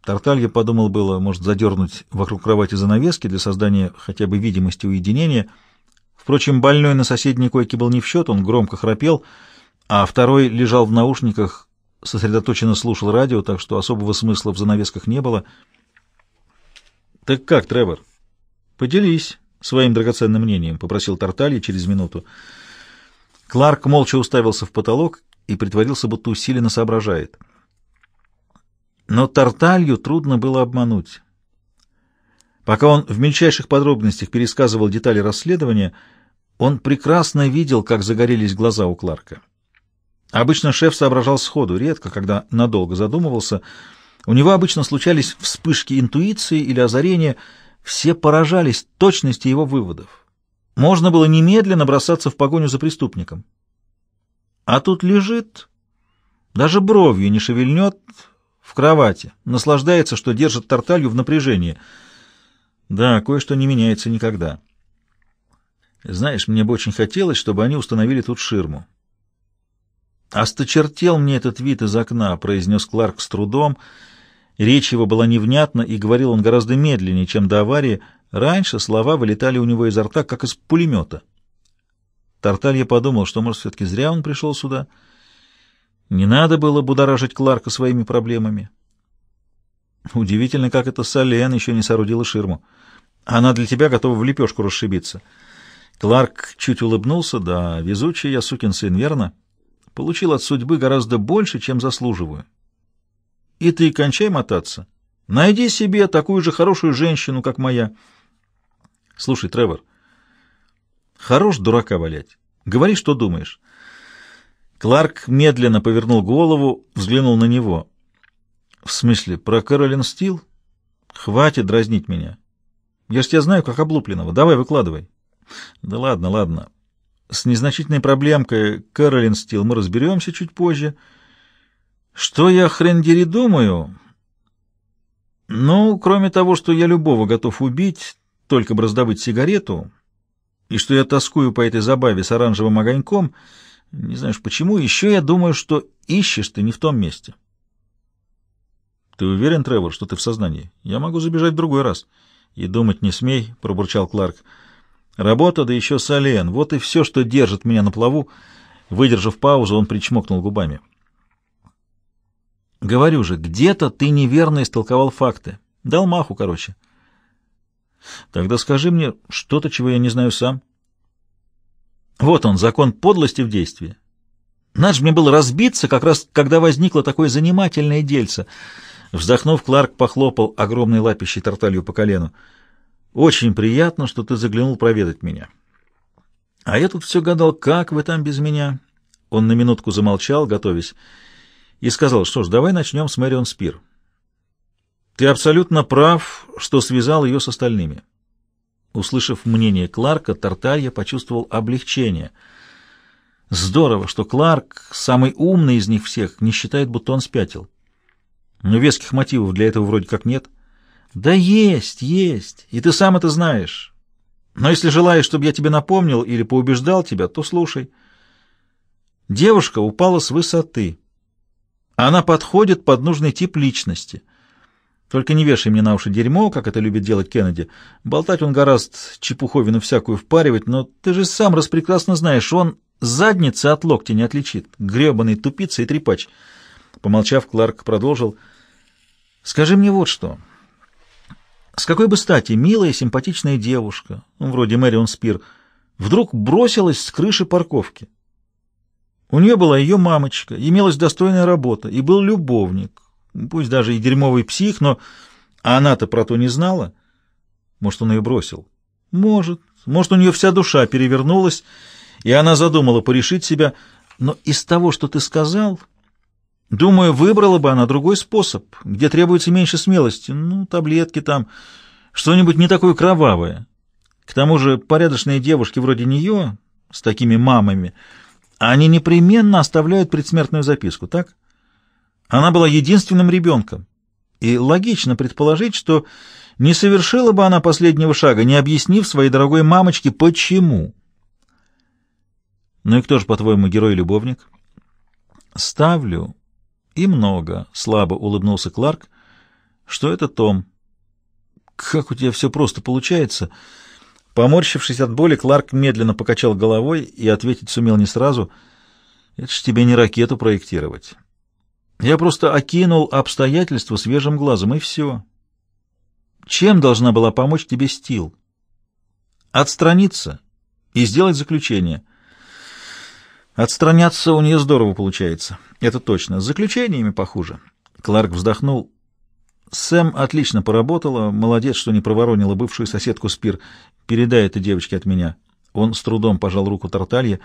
Тарталья подумал было, может, задернуть вокруг кровати занавески для создания хотя бы видимости уединения. Впрочем, больной на соседней койке был не в счет, он громко храпел, а второй лежал в наушниках, сосредоточенно слушал радио, так что особого смысла в занавесках не было. «Так как, Тревор?» «Поделись своим драгоценным мнением», — попросил Тарталья через минуту. Кларк молча уставился в потолок и притворился, будто усиленно соображает. Но Тарталью трудно было обмануть. Пока он в мельчайших подробностях пересказывал детали расследования, он прекрасно видел, как загорелись глаза у Кларка. Обычно шеф соображал сходу, редко, когда надолго задумывался. У него обычно случались вспышки интуиции или озарения, все поражались точности его выводов. Можно было немедленно бросаться в погоню за преступником. А тут лежит, даже бровью не шевельнет, в кровати, наслаждается, что держит тарталью в напряжении. Да, кое-что не меняется никогда. Знаешь, мне бы очень хотелось, чтобы они установили тут ширму. «Осточертел мне этот вид из окна», — произнес Кларк с трудом. Речь его была невнятна, и говорил он гораздо медленнее, чем до аварии. Раньше слова вылетали у него изо рта, как из пулемета. Тарталья подумал, что, может, все-таки зря он пришел сюда. Не надо было будоражить Кларка своими проблемами. Удивительно, как это Солен еще не соорудила ширму. Она для тебя готова в лепешку расшибиться. Кларк чуть улыбнулся. Да, везучий я, сукин сын, верно? Получил от судьбы гораздо больше, чем заслуживаю. И ты кончай мотаться. Найди себе такую же хорошую женщину, как моя. Слушай, Тревор, — Хорош дурака валять. Говори, что думаешь. Кларк медленно повернул голову, взглянул на него. В смысле, про Кэролин Стил? Хватит дразнить меня. Я ж тебя знаю, как облупленного. Давай, выкладывай. Да ладно, ладно. С незначительной проблемкой Кэролин Стил мы разберемся чуть позже. Что я хрен дери думаю? Ну, кроме того, что я любого готов убить, только бы раздобыть сигарету и что я тоскую по этой забаве с оранжевым огоньком, не знаешь почему, еще я думаю, что ищешь ты не в том месте. Ты уверен, Тревор, что ты в сознании? Я могу забежать в другой раз. И думать не смей, пробурчал Кларк. Работа, да еще Сален, вот и все, что держит меня на плаву. Выдержав паузу, он причмокнул губами. Говорю же, где-то ты неверно истолковал факты. Дал маху, короче. Тогда скажи мне что-то, чего я не знаю сам. Вот он, закон подлости в действии. Надо же мне было разбиться, как раз когда возникло такое занимательное дельце. Вздохнув, Кларк похлопал огромной лапищей Торталью по колену. «Очень приятно, что ты заглянул проведать меня». «А я тут все гадал, как вы там без меня?» Он на минутку замолчал, готовясь, и сказал, «Что ж, давай начнем с Мэрион Спир». Ты абсолютно прав, что связал ее с остальными. Услышав мнение Кларка, Тарталья почувствовал облегчение. Здорово, что Кларк, самый умный из них всех, не считает, будто он спятил. Но веских мотивов для этого вроде как нет. Да есть, есть, и ты сам это знаешь. Но если желаешь, чтобы я тебе напомнил или поубеждал тебя, то слушай. Девушка упала с высоты. Она подходит под нужный тип личности — только не вешай мне на уши дерьмо, как это любит делать Кеннеди. Болтать он горазд чепуховину всякую впаривать, но ты же сам распрекрасно знаешь, он задницы от локтя не отличит. гребаный тупица и трепач. Помолчав, Кларк продолжил. Скажи мне вот что. С какой бы стати милая симпатичная девушка, ну, вроде Мэрион Спир, вдруг бросилась с крыши парковки? У нее была ее мамочка, имелась достойная работа и был любовник. Пусть даже и дерьмовый псих, но она-то про то не знала. Может, он ее бросил? Может. Может, у нее вся душа перевернулась, и она задумала порешить себя. Но из того, что ты сказал, думаю, выбрала бы она другой способ, где требуется меньше смелости. Ну, таблетки там, что-нибудь не такое кровавое. К тому же порядочные девушки вроде нее, с такими мамами, они непременно оставляют предсмертную записку, так? — она была единственным ребенком, и логично предположить, что не совершила бы она последнего шага, не объяснив своей дорогой мамочке, почему. «Ну и кто же, по-твоему, герой-любовник?» «Ставлю. И много», — слабо улыбнулся Кларк. «Что это Том?» «Как у тебя все просто получается?» Поморщившись от боли, Кларк медленно покачал головой и ответить сумел не сразу. «Это ж тебе не ракету проектировать». Я просто окинул обстоятельства свежим глазом, и все. Чем должна была помочь тебе Стил? Отстраниться и сделать заключение. Отстраняться у нее здорово получается, это точно. С заключениями похуже. Кларк вздохнул. Сэм отлично поработала, молодец, что не проворонила бывшую соседку Спир. Передай это девочке от меня. Он с трудом пожал руку Тарталье.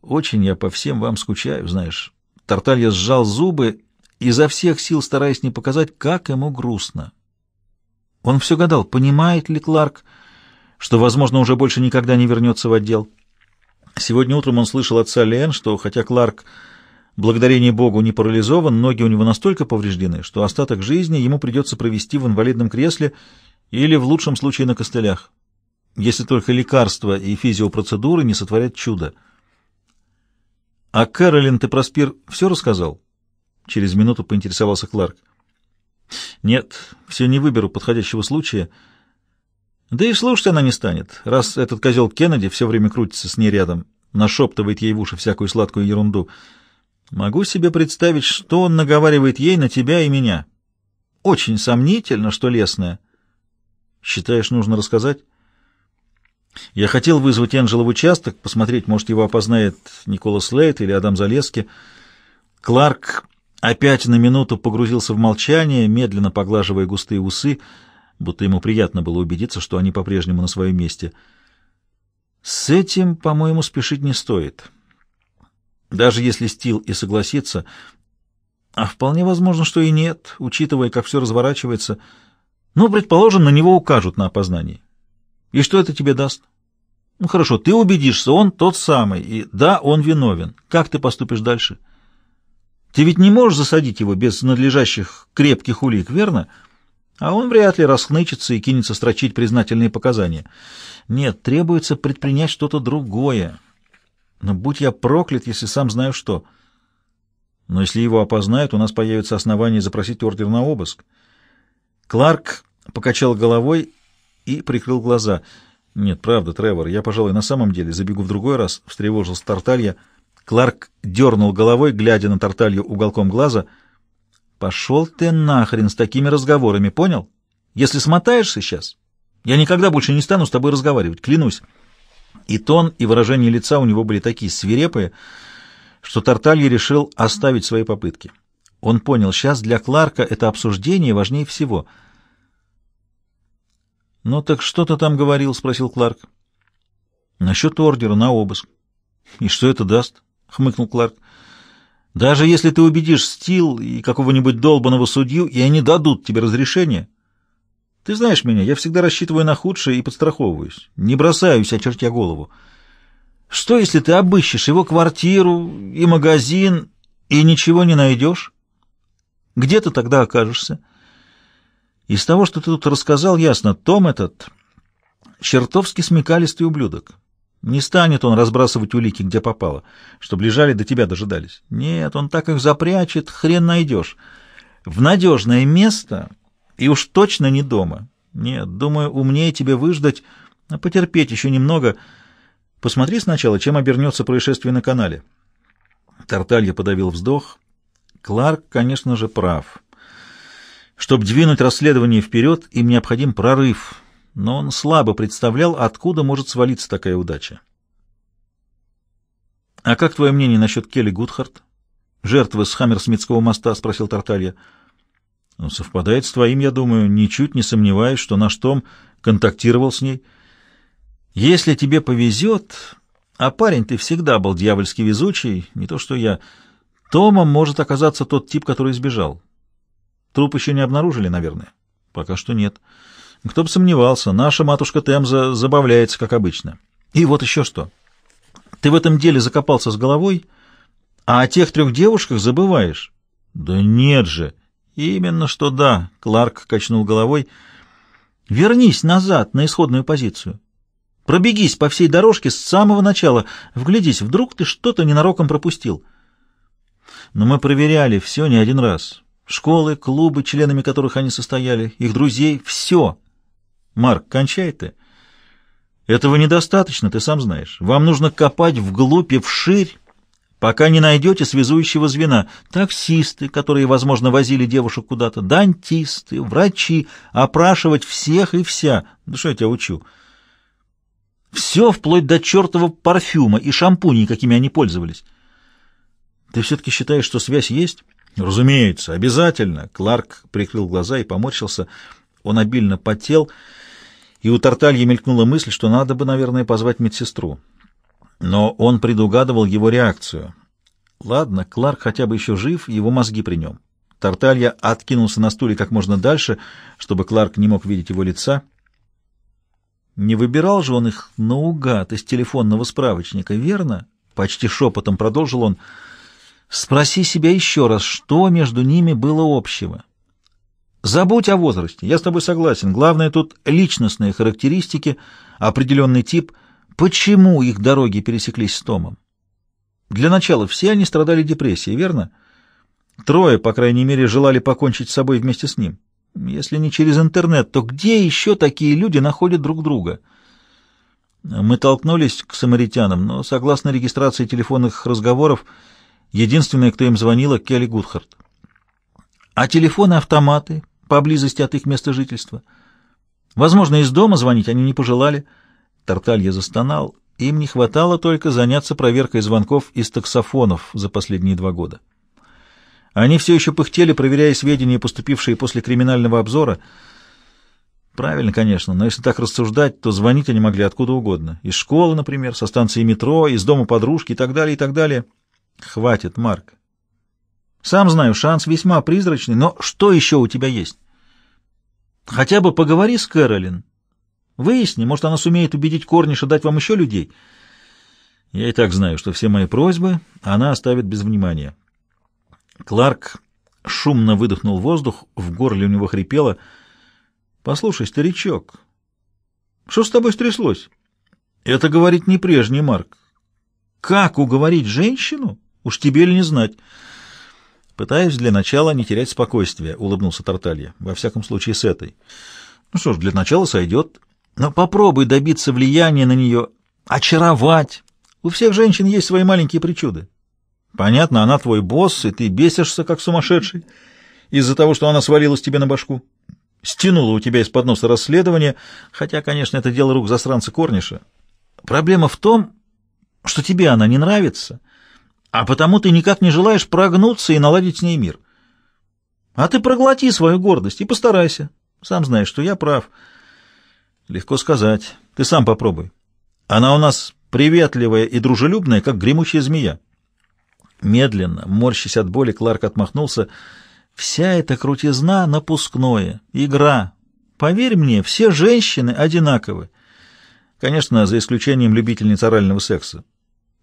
Очень я по всем вам скучаю, знаешь. Тарталья сжал зубы, изо всех сил стараясь не показать, как ему грустно. Он все гадал, понимает ли Кларк, что, возможно, уже больше никогда не вернется в отдел. Сегодня утром он слышал от Салли что, хотя Кларк, благодарение Богу, не парализован, ноги у него настолько повреждены, что остаток жизни ему придется провести в инвалидном кресле или, в лучшем случае, на костылях, если только лекарства и физиопроцедуры не сотворят чудо. «А Кэролин ты про Спир все рассказал?» Через минуту поинтересовался Кларк. «Нет, все не выберу подходящего случая. Да и слушать она не станет, раз этот козел Кеннеди все время крутится с ней рядом, нашептывает ей в уши всякую сладкую ерунду. Могу себе представить, что он наговаривает ей на тебя и меня. Очень сомнительно, что лесное. Считаешь, нужно рассказать?» Я хотел вызвать Энджела в участок, посмотреть, может, его опознает Никола Слейт или Адам Залески. Кларк опять на минуту погрузился в молчание, медленно поглаживая густые усы, будто ему приятно было убедиться, что они по-прежнему на своем месте. С этим, по-моему, спешить не стоит. Даже если Стил и согласится, а вполне возможно, что и нет, учитывая, как все разворачивается, но, ну, предположим, на него укажут на опознании. И что это тебе даст? Ну хорошо, ты убедишься, он тот самый, и да, он виновен. Как ты поступишь дальше? Ты ведь не можешь засадить его без надлежащих крепких улик, верно? А он вряд ли расхнычется и кинется строчить признательные показания. Нет, требуется предпринять что-то другое. Но будь я проклят, если сам знаю что. Но если его опознают, у нас появится основание запросить ордер на обыск. Кларк покачал головой и прикрыл глаза. «Нет, правда, Тревор, я, пожалуй, на самом деле забегу в другой раз», — встревожился Тарталья. Кларк дернул головой, глядя на Тарталью уголком глаза. «Пошел ты нахрен с такими разговорами, понял? Если смотаешься сейчас, я никогда больше не стану с тобой разговаривать, клянусь». И тон, и выражение лица у него были такие свирепые, что Тарталья решил оставить свои попытки. Он понял, сейчас для Кларка это обсуждение важнее всего — «Ну так что ты там говорил?» — спросил Кларк. «Насчет ордера на обыск». «И что это даст?» — хмыкнул Кларк. «Даже если ты убедишь Стил и какого-нибудь долбанного судью, и они дадут тебе разрешение. Ты знаешь меня, я всегда рассчитываю на худшее и подстраховываюсь. Не бросаюсь, очертя голову. Что, если ты обыщешь его квартиру и магазин и ничего не найдешь? Где ты тогда окажешься?» Из того, что ты тут рассказал, ясно, Том этот чертовски смекалистый ублюдок. Не станет он разбрасывать улики, где попало, чтобы лежали до тебя дожидались. Нет, он так их запрячет, хрен найдешь. В надежное место и уж точно не дома. Нет, думаю, умнее тебе выждать, а потерпеть еще немного. Посмотри сначала, чем обернется происшествие на канале. Тарталья подавил вздох. Кларк, конечно же, прав. Чтобы двинуть расследование вперед, им необходим прорыв, но он слабо представлял, откуда может свалиться такая удача. — А как твое мнение насчет Келли Гудхарт? — жертвы с Хаммерсмитского моста, — спросил Тарталья. «Ну, — Совпадает с твоим, я думаю, ничуть не сомневаюсь, что наш Том контактировал с ней. Если тебе повезет, а парень ты всегда был дьявольски везучий, не то что я, Томом может оказаться тот тип, который сбежал. Труп еще не обнаружили, наверное? Пока что нет. Кто бы сомневался, наша матушка Темза забавляется, как обычно. И вот еще что. Ты в этом деле закопался с головой, а о тех трех девушках забываешь. Да нет же. Именно что да, Кларк качнул головой. Вернись назад, на исходную позицию. Пробегись по всей дорожке с самого начала. Вглядись, вдруг ты что-то ненароком пропустил. Но мы проверяли все не один раз. Школы, клубы, членами которых они состояли, их друзей — все. Марк, кончай ты. Этого недостаточно, ты сам знаешь. Вам нужно копать вглубь и вширь, пока не найдете связующего звена. Таксисты, которые, возможно, возили девушек куда-то, дантисты, врачи, опрашивать всех и вся. Да что я тебя учу? Все вплоть до чертова парфюма и шампуней, какими они пользовались. Ты все-таки считаешь, что связь есть?» «Разумеется, обязательно!» Кларк прикрыл глаза и поморщился. Он обильно потел, и у Тарталья мелькнула мысль, что надо бы, наверное, позвать медсестру. Но он предугадывал его реакцию. Ладно, Кларк хотя бы еще жив, его мозги при нем. Тарталья откинулся на стуле как можно дальше, чтобы Кларк не мог видеть его лица. Не выбирал же он их наугад из телефонного справочника, верно? Почти шепотом продолжил он — Спроси себя еще раз, что между ними было общего. Забудь о возрасте, я с тобой согласен. Главное тут личностные характеристики, определенный тип. Почему их дороги пересеклись с Томом? Для начала, все они страдали депрессией, верно? Трое, по крайней мере, желали покончить с собой вместе с ним. Если не через интернет, то где еще такие люди находят друг друга? Мы толкнулись к самаритянам, но, согласно регистрации телефонных разговоров, Единственная, кто им звонила, Келли Гудхарт. А телефоны-автоматы поблизости от их места жительства? Возможно, из дома звонить они не пожелали. Тарталья застонал. Им не хватало только заняться проверкой звонков из таксофонов за последние два года. Они все еще пыхтели, проверяя сведения, поступившие после криминального обзора. Правильно, конечно, но если так рассуждать, то звонить они могли откуда угодно. Из школы, например, со станции метро, из дома подружки и так далее, и так далее. Хватит, Марк. Сам знаю, шанс весьма призрачный, но что еще у тебя есть? Хотя бы поговори с Кэролин. Выясни, может, она сумеет убедить Корниша дать вам еще людей. Я и так знаю, что все мои просьбы она оставит без внимания. Кларк шумно выдохнул воздух, в горле у него хрипело. «Послушай, старичок, что с тобой стряслось?» «Это говорит не прежний Марк. Как уговорить женщину, Уж тебе ли не знать? Пытаюсь для начала не терять спокойствие. улыбнулся Тарталья, — во всяком случае с этой. Ну что ж, для начала сойдет. Но попробуй добиться влияния на нее, очаровать. У всех женщин есть свои маленькие причуды. Понятно, она твой босс, и ты бесишься, как сумасшедший, из-за того, что она свалилась тебе на башку. Стянула у тебя из-под носа расследование, хотя, конечно, это дело рук засранца Корниша. Проблема в том, что тебе она не нравится, — а потому ты никак не желаешь прогнуться и наладить с ней мир. А ты проглоти свою гордость и постарайся. Сам знаешь, что я прав. Легко сказать. Ты сам попробуй. Она у нас приветливая и дружелюбная, как гремучая змея. Медленно, морщась от боли, Кларк отмахнулся. Вся эта крутизна напускное, игра. Поверь мне, все женщины одинаковы. Конечно, за исключением любительниц орального секса.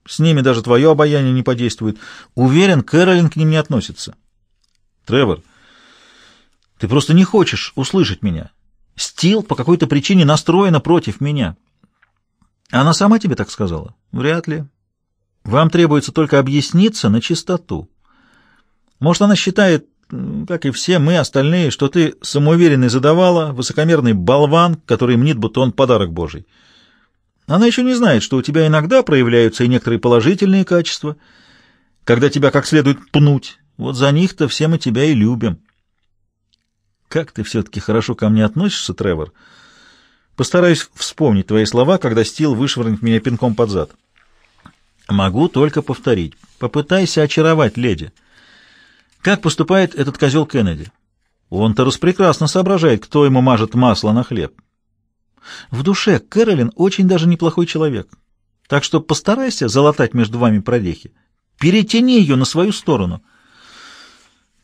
С ними даже твое обаяние не подействует. Уверен, Кэролин к ним не относится. Тревор, ты просто не хочешь услышать меня. Стил по какой-то причине настроена против меня. Она сама тебе так сказала? Вряд ли. Вам требуется только объясниться на чистоту. Может, она считает, как и все мы остальные, что ты самоуверенный задавала, высокомерный болван, который мнит, будто он подарок Божий. Она еще не знает, что у тебя иногда проявляются и некоторые положительные качества, когда тебя как следует пнуть. Вот за них-то все мы тебя и любим. Как ты все-таки хорошо ко мне относишься, Тревор? Постараюсь вспомнить твои слова, когда Стил вышвырнет меня пинком под зад. Могу только повторить. Попытайся очаровать леди. Как поступает этот козел Кеннеди? Он-то распрекрасно соображает, кто ему мажет масло на хлеб. В душе Кэролин очень даже неплохой человек. Так что постарайся залатать между вами прорехи. Перетяни ее на свою сторону.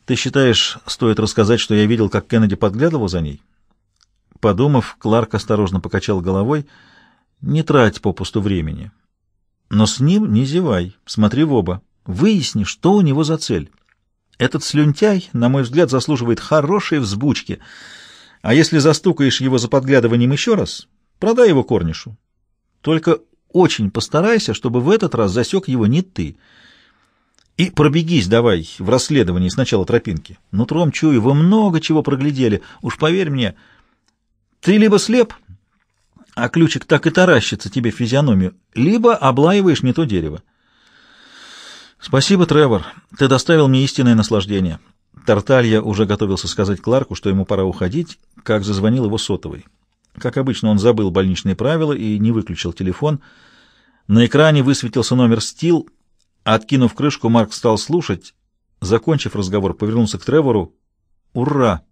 Ты считаешь, стоит рассказать, что я видел, как Кеннеди подглядывал за ней? Подумав, Кларк осторожно покачал головой. Не трать попусту времени. Но с ним не зевай, смотри в оба. Выясни, что у него за цель. Этот слюнтяй, на мой взгляд, заслуживает хорошей взбучки — а если застукаешь его за подглядыванием еще раз, продай его корнишу. Только очень постарайся, чтобы в этот раз засек его не ты. И пробегись давай в расследовании сначала тропинки. Нутром чую, вы много чего проглядели, уж поверь мне. Ты либо слеп, а ключик так и таращится тебе в физиономию, либо облаиваешь не то дерево. «Спасибо, Тревор. Ты доставил мне истинное наслаждение». Тарталья уже готовился сказать Кларку, что ему пора уходить, как зазвонил его сотовый. Как обычно, он забыл больничные правила и не выключил телефон. На экране высветился номер «Стил». Откинув крышку, Марк стал слушать. Закончив разговор, повернулся к Тревору. «Ура!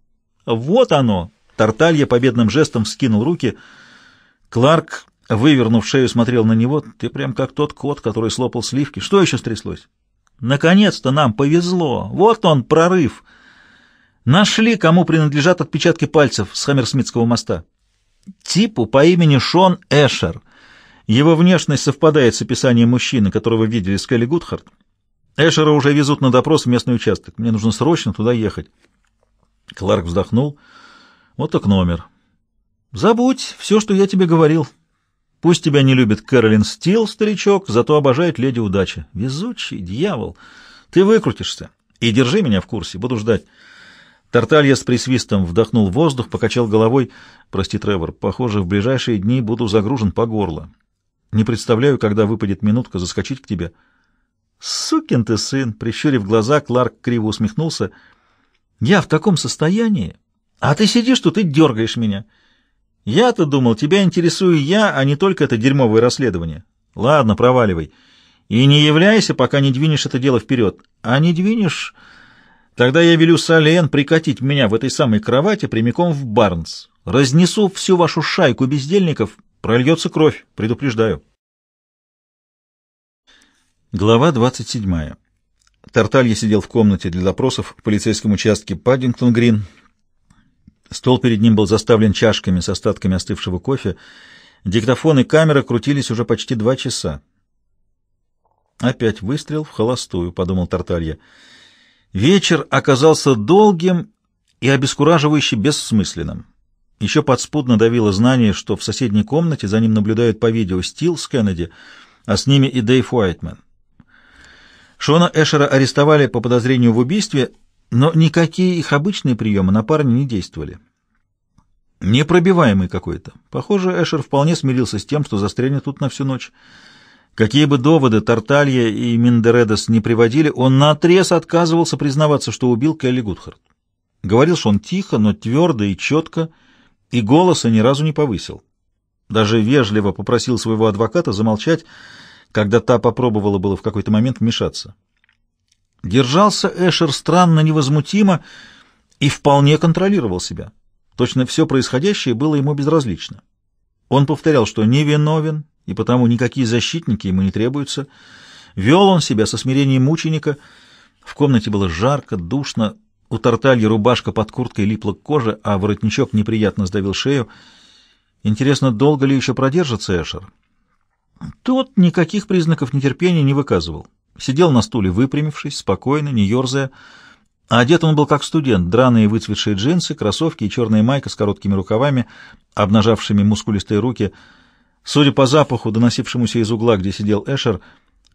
Вот оно!» Тарталья победным жестом вскинул руки. Кларк, вывернув шею, смотрел на него. «Ты прям как тот кот, который слопал сливки. Что еще стряслось?» «Наконец-то нам повезло! Вот он, прорыв!» Нашли, кому принадлежат отпечатки пальцев с Хаммерсмитского моста. Типу по имени Шон Эшер. Его внешность совпадает с описанием мужчины, которого видели с Скелли Гудхарт. Эшера уже везут на допрос в местный участок. Мне нужно срочно туда ехать. Кларк вздохнул. Вот так номер. Забудь все, что я тебе говорил. Пусть тебя не любит Кэролин Стил, старичок, зато обожает леди удача. Везучий дьявол. Ты выкрутишься. И держи меня в курсе, буду ждать. Тарталья с присвистом вдохнул воздух, покачал головой. «Прости, Тревор, похоже, в ближайшие дни буду загружен по горло. Не представляю, когда выпадет минутка заскочить к тебе». «Сукин ты сын!» — прищурив глаза, Кларк криво усмехнулся. «Я в таком состоянии, а ты сидишь тут и дергаешь меня. Я-то думал, тебя интересую я, а не только это дерьмовое расследование. Ладно, проваливай. И не являйся, пока не двинешь это дело вперед. А не двинешь, Тогда я велю Салиен прикатить меня в этой самой кровати прямиком в Барнс. Разнесу всю вашу шайку бездельников, прольется кровь, предупреждаю. Глава 27. Тарталья сидел в комнате для допросов в полицейском участке Паддингтон-Грин. Стол перед ним был заставлен чашками с остатками остывшего кофе. Диктофон и камера крутились уже почти два часа. «Опять выстрел в холостую», — подумал Тарталья. «Тарталья». Вечер оказался долгим и обескураживающе бессмысленным. Еще подспудно давило знание, что в соседней комнате за ним наблюдают по видео Стил с Кеннеди, а с ними и Дэйв Уайтмен. Шона Эшера арестовали по подозрению в убийстве, но никакие их обычные приемы на парня не действовали. Непробиваемый какой-то. Похоже, Эшер вполне смирился с тем, что застрянет тут на всю ночь. Какие бы доводы Тарталья и Миндередес не приводили, он наотрез отказывался признаваться, что убил Келли Гудхарт. Говорил что он тихо, но твердо и четко, и голоса ни разу не повысил. Даже вежливо попросил своего адвоката замолчать, когда та попробовала было в какой-то момент вмешаться. Держался Эшер странно невозмутимо и вполне контролировал себя. Точно все происходящее было ему безразлично. Он повторял, что невиновен, и потому никакие защитники ему не требуются. Вел он себя со смирением мученика. В комнате было жарко, душно, у Тарталья рубашка под курткой липла к коже, а воротничок неприятно сдавил шею. Интересно, долго ли еще продержится Эшер? Тот никаких признаков нетерпения не выказывал. Сидел на стуле, выпрямившись, спокойно, не ерзая. А одет он был как студент, драные выцветшие джинсы, кроссовки и черная майка с короткими рукавами, обнажавшими мускулистые руки — Судя по запаху, доносившемуся из угла, где сидел Эшер,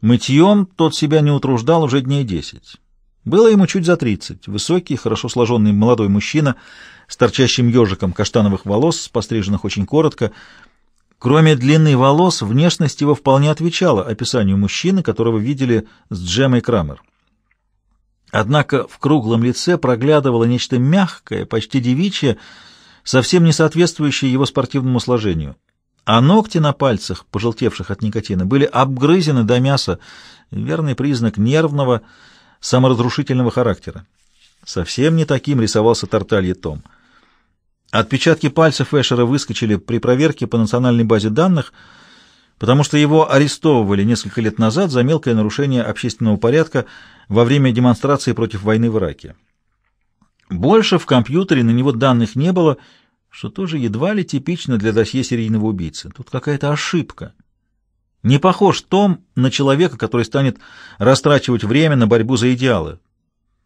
мытьем тот себя не утруждал уже дней десять. Было ему чуть за тридцать. Высокий, хорошо сложенный молодой мужчина с торчащим ежиком каштановых волос, постриженных очень коротко. Кроме длины волос, внешность его вполне отвечала описанию мужчины, которого видели с Джемой Крамер. Однако в круглом лице проглядывало нечто мягкое, почти девичье, совсем не соответствующее его спортивному сложению — а ногти на пальцах, пожелтевших от никотина, были обгрызены до мяса, верный признак нервного, саморазрушительного характера. Совсем не таким рисовался Тарталье Том. Отпечатки пальцев Эшера выскочили при проверке по национальной базе данных, потому что его арестовывали несколько лет назад за мелкое нарушение общественного порядка во время демонстрации против войны в Ираке. Больше в компьютере на него данных не было, что тоже едва ли типично для досье серийного убийцы. Тут какая-то ошибка. Не похож Том на человека, который станет растрачивать время на борьбу за идеалы.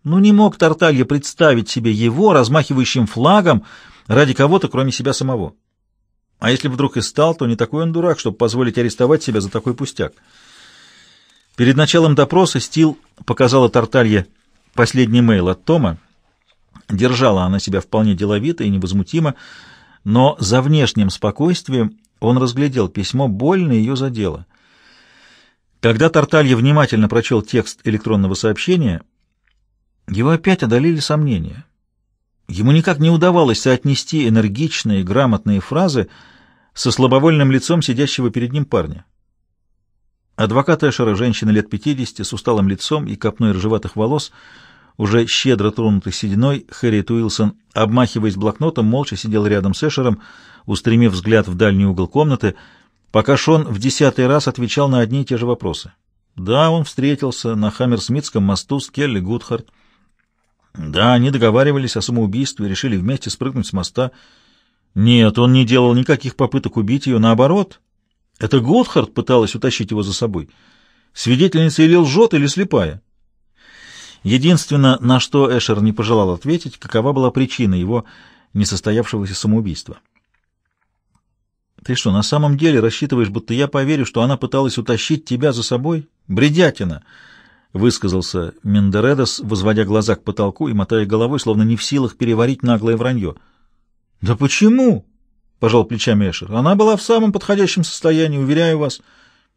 Ну не мог Тарталья представить себе его размахивающим флагом ради кого-то, кроме себя самого. А если вдруг и стал, то не такой он дурак, чтобы позволить арестовать себя за такой пустяк. Перед началом допроса Стил показала Тарталье последний мейл от Тома, Держала она себя вполне деловито и невозмутимо, но за внешним спокойствием он разглядел письмо, больно ее задело. Когда Тарталья внимательно прочел текст электронного сообщения, его опять одолели сомнения. Ему никак не удавалось соотнести энергичные, грамотные фразы со слабовольным лицом сидящего перед ним парня. Адвокат Эшера, женщина лет 50, с усталым лицом и копной ржеватых волос — уже щедро тронутый сединой, Хэрриет Уилсон, обмахиваясь блокнотом, молча сидел рядом с Эшером, устремив взгляд в дальний угол комнаты, пока Шон в десятый раз отвечал на одни и те же вопросы. Да, он встретился на Хаммерсмитском мосту с Келли Гудхарт. Да, они договаривались о самоубийстве, решили вместе спрыгнуть с моста. Нет, он не делал никаких попыток убить ее, наоборот. Это Гудхарт пыталась утащить его за собой. Свидетельница или лжет, или слепая. Единственное, на что Эшер не пожелал ответить, какова была причина его несостоявшегося самоубийства. «Ты что, на самом деле рассчитываешь, будто я поверю, что она пыталась утащить тебя за собой? Бредятина!» — высказался Мендередес, возводя глаза к потолку и мотая головой, словно не в силах переварить наглое вранье. «Да почему?» — пожал плечами Эшер. «Она была в самом подходящем состоянии, уверяю вас.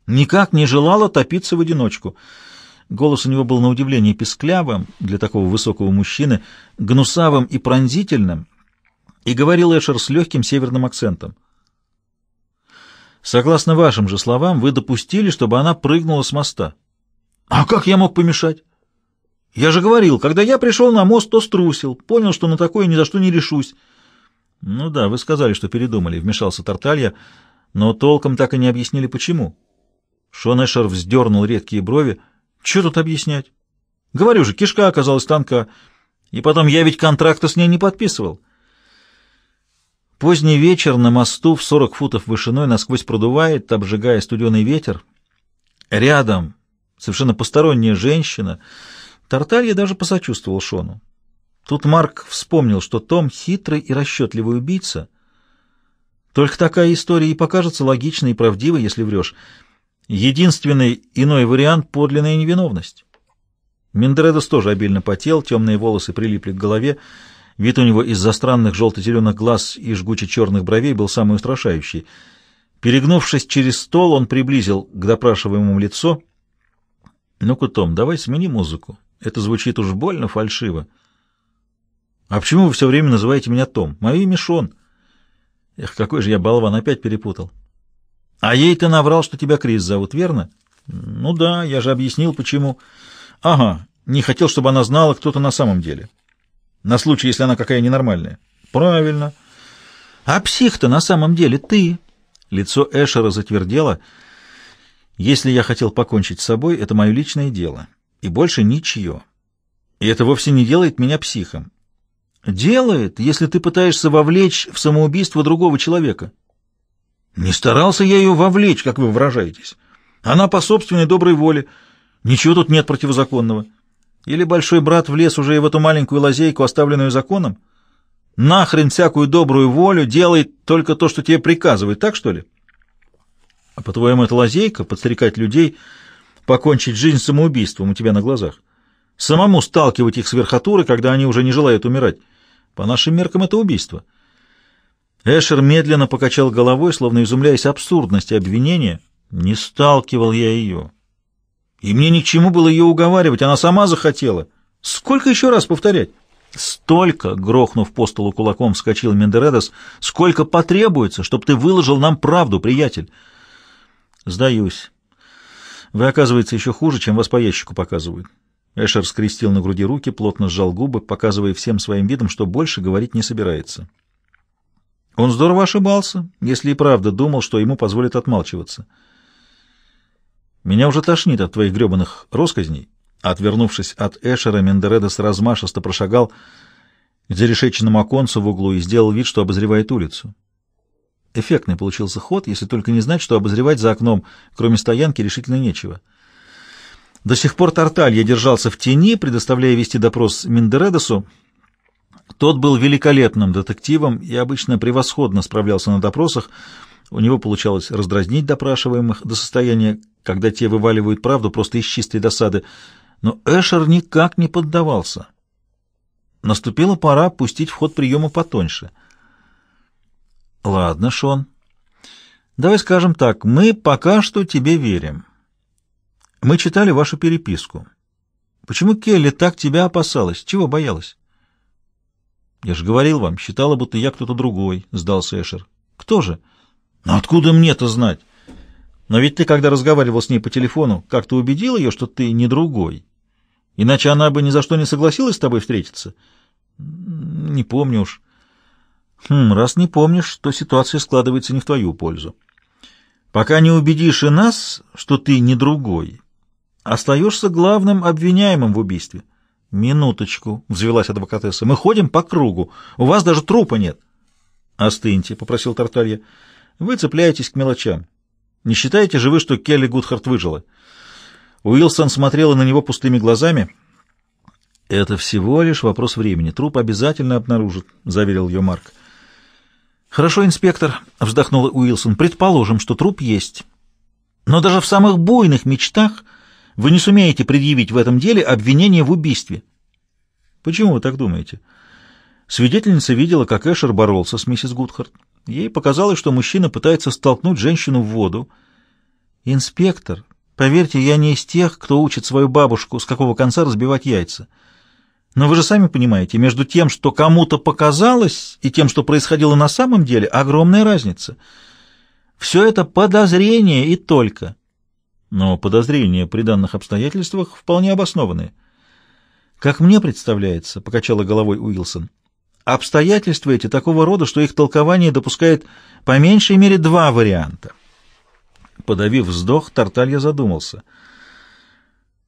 Никак не желала топиться в одиночку». Голос у него был на удивление песклявым для такого высокого мужчины, гнусавым и пронзительным, и говорил Эшер с легким северным акцентом. «Согласно вашим же словам, вы допустили, чтобы она прыгнула с моста». «А как я мог помешать?» «Я же говорил, когда я пришел на мост, то струсил, понял, что на такое ни за что не решусь». «Ну да, вы сказали, что передумали», — вмешался Тарталья, но толком так и не объяснили, почему. Шон Эшер вздернул редкие брови — что тут объяснять? Говорю же, кишка оказалась танка, и потом я ведь контракта с ней не подписывал. Поздний вечер на мосту в 40 футов вышиной насквозь продувает, обжигая студеный ветер. Рядом совершенно посторонняя женщина. Тарталья даже посочувствовал Шону. Тут Марк вспомнил, что Том хитрый и расчетливый убийца. Только такая история и покажется логичной и правдивой, если врешь. Единственный иной вариант — подлинная невиновность. Мендредос тоже обильно потел, темные волосы прилипли к голове, вид у него из-за странных желто-зеленых глаз и жгуче-черных бровей был самый устрашающий. Перегнувшись через стол, он приблизил к допрашиваемому лицо. «Ну-ка, Том, давай смени музыку. Это звучит уж больно фальшиво». «А почему вы все время называете меня Том? Мое имя Шон». «Эх, какой же я болван, опять перепутал». А ей ты наврал, что тебя Крис зовут, верно? Ну да, я же объяснил, почему. Ага, не хотел, чтобы она знала, кто то на самом деле. На случай, если она какая ненормальная. Правильно. А псих-то на самом деле ты. Лицо Эшера затвердело. Если я хотел покончить с собой, это мое личное дело. И больше ничье. И это вовсе не делает меня психом. Делает, если ты пытаешься вовлечь в самоубийство другого человека. Не старался я ее вовлечь, как вы выражаетесь. Она по собственной доброй воле. Ничего тут нет противозаконного. Или большой брат влез уже и в эту маленькую лазейку, оставленную законом? Нахрен всякую добрую волю, делает только то, что тебе приказывают, так что ли? А по-твоему, это лазейка, подстрекать людей, покончить жизнь самоубийством у тебя на глазах? Самому сталкивать их с верхотуры, когда они уже не желают умирать? По нашим меркам это убийство. Эшер медленно покачал головой, словно изумляясь абсурдности обвинения. Не сталкивал я ее. И мне ни к чему было ее уговаривать, она сама захотела. Сколько еще раз повторять? Столько, грохнув по столу кулаком, вскочил Мендередес, сколько потребуется, чтобы ты выложил нам правду, приятель. Сдаюсь. Вы, оказывается, еще хуже, чем вас по ящику показывают. Эшер скрестил на груди руки, плотно сжал губы, показывая всем своим видом, что больше говорить не собирается. Он здорово ошибался, если и правда думал, что ему позволят отмалчиваться. «Меня уже тошнит от твоих гребаных росказней». Отвернувшись от Эшера, Мендередес размашисто прошагал к зарешеченному оконцу в углу и сделал вид, что обозревает улицу. Эффектный получился ход, если только не знать, что обозревать за окном, кроме стоянки, решительно нечего. До сих пор Тарталья держался в тени, предоставляя вести допрос Мендередесу, тот был великолепным детективом и обычно превосходно справлялся на допросах. У него получалось раздразнить допрашиваемых до состояния, когда те вываливают правду просто из чистой досады. Но Эшер никак не поддавался. Наступила пора пустить в ход приема потоньше. «Ладно, Шон, давай скажем так, мы пока что тебе верим. Мы читали вашу переписку. Почему Келли так тебя опасалась? Чего боялась?» «Я же говорил вам, считала, будто я кто-то другой», — сдался Эшер. «Кто же?» «Но ну, откуда мне-то знать? Но ведь ты, когда разговаривал с ней по телефону, как-то убедил ее, что ты не другой. Иначе она бы ни за что не согласилась с тобой встретиться». «Не помню уж». «Хм, раз не помнишь, то ситуация складывается не в твою пользу. Пока не убедишь и нас, что ты не другой, остаешься главным обвиняемым в убийстве». «Минуточку», — взвелась адвокатесса, — «мы ходим по кругу, у вас даже трупа нет». «Остыньте», — попросил Тарталья, — «вы цепляетесь к мелочам. Не считаете же вы, что Келли Гудхарт выжила?» Уилсон смотрела на него пустыми глазами. «Это всего лишь вопрос времени. Труп обязательно обнаружат», — заверил ее Марк. «Хорошо, инспектор», — вздохнула Уилсон, — «предположим, что труп есть. Но даже в самых буйных мечтах...» Вы не сумеете предъявить в этом деле обвинение в убийстве. Почему вы так думаете? Свидетельница видела, как Эшер боролся с миссис Гудхарт. Ей показалось, что мужчина пытается столкнуть женщину в воду. «Инспектор, поверьте, я не из тех, кто учит свою бабушку, с какого конца разбивать яйца. Но вы же сами понимаете, между тем, что кому-то показалось, и тем, что происходило на самом деле, огромная разница. Все это подозрение и только» но подозрения при данных обстоятельствах вполне обоснованные. «Как мне представляется», — покачала головой Уилсон, — «обстоятельства эти такого рода, что их толкование допускает по меньшей мере два варианта». Подавив вздох, Тарталья задумался.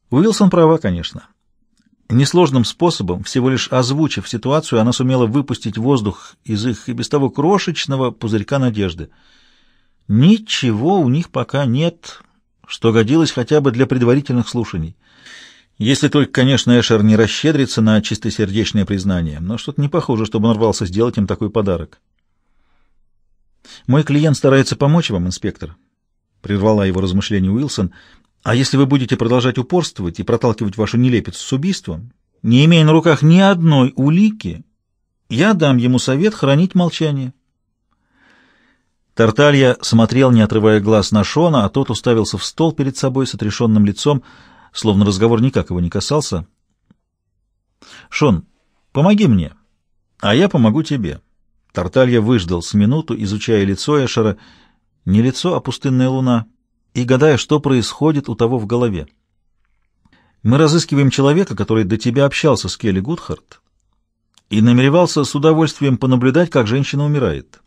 Уилсон права, конечно. Несложным способом, всего лишь озвучив ситуацию, она сумела выпустить воздух из их и без того крошечного пузырька надежды. Ничего у них пока нет, что годилось хотя бы для предварительных слушаний. Если только, конечно, Эшер не расщедрится на чистосердечное признание, но что-то не похоже, чтобы он рвался сделать им такой подарок. «Мой клиент старается помочь вам, инспектор», — прервала его размышление Уилсон. «А если вы будете продолжать упорствовать и проталкивать вашу нелепицу с убийством, не имея на руках ни одной улики, я дам ему совет хранить молчание». Тарталья смотрел, не отрывая глаз на Шона, а тот уставился в стол перед собой с отрешенным лицом, словно разговор никак его не касался. «Шон, помоги мне, а я помогу тебе». Тарталья выждал с минуту, изучая лицо Эшера, не лицо, а пустынная луна, и гадая, что происходит у того в голове. «Мы разыскиваем человека, который до тебя общался с Келли Гудхарт и намеревался с удовольствием понаблюдать, как женщина умирает».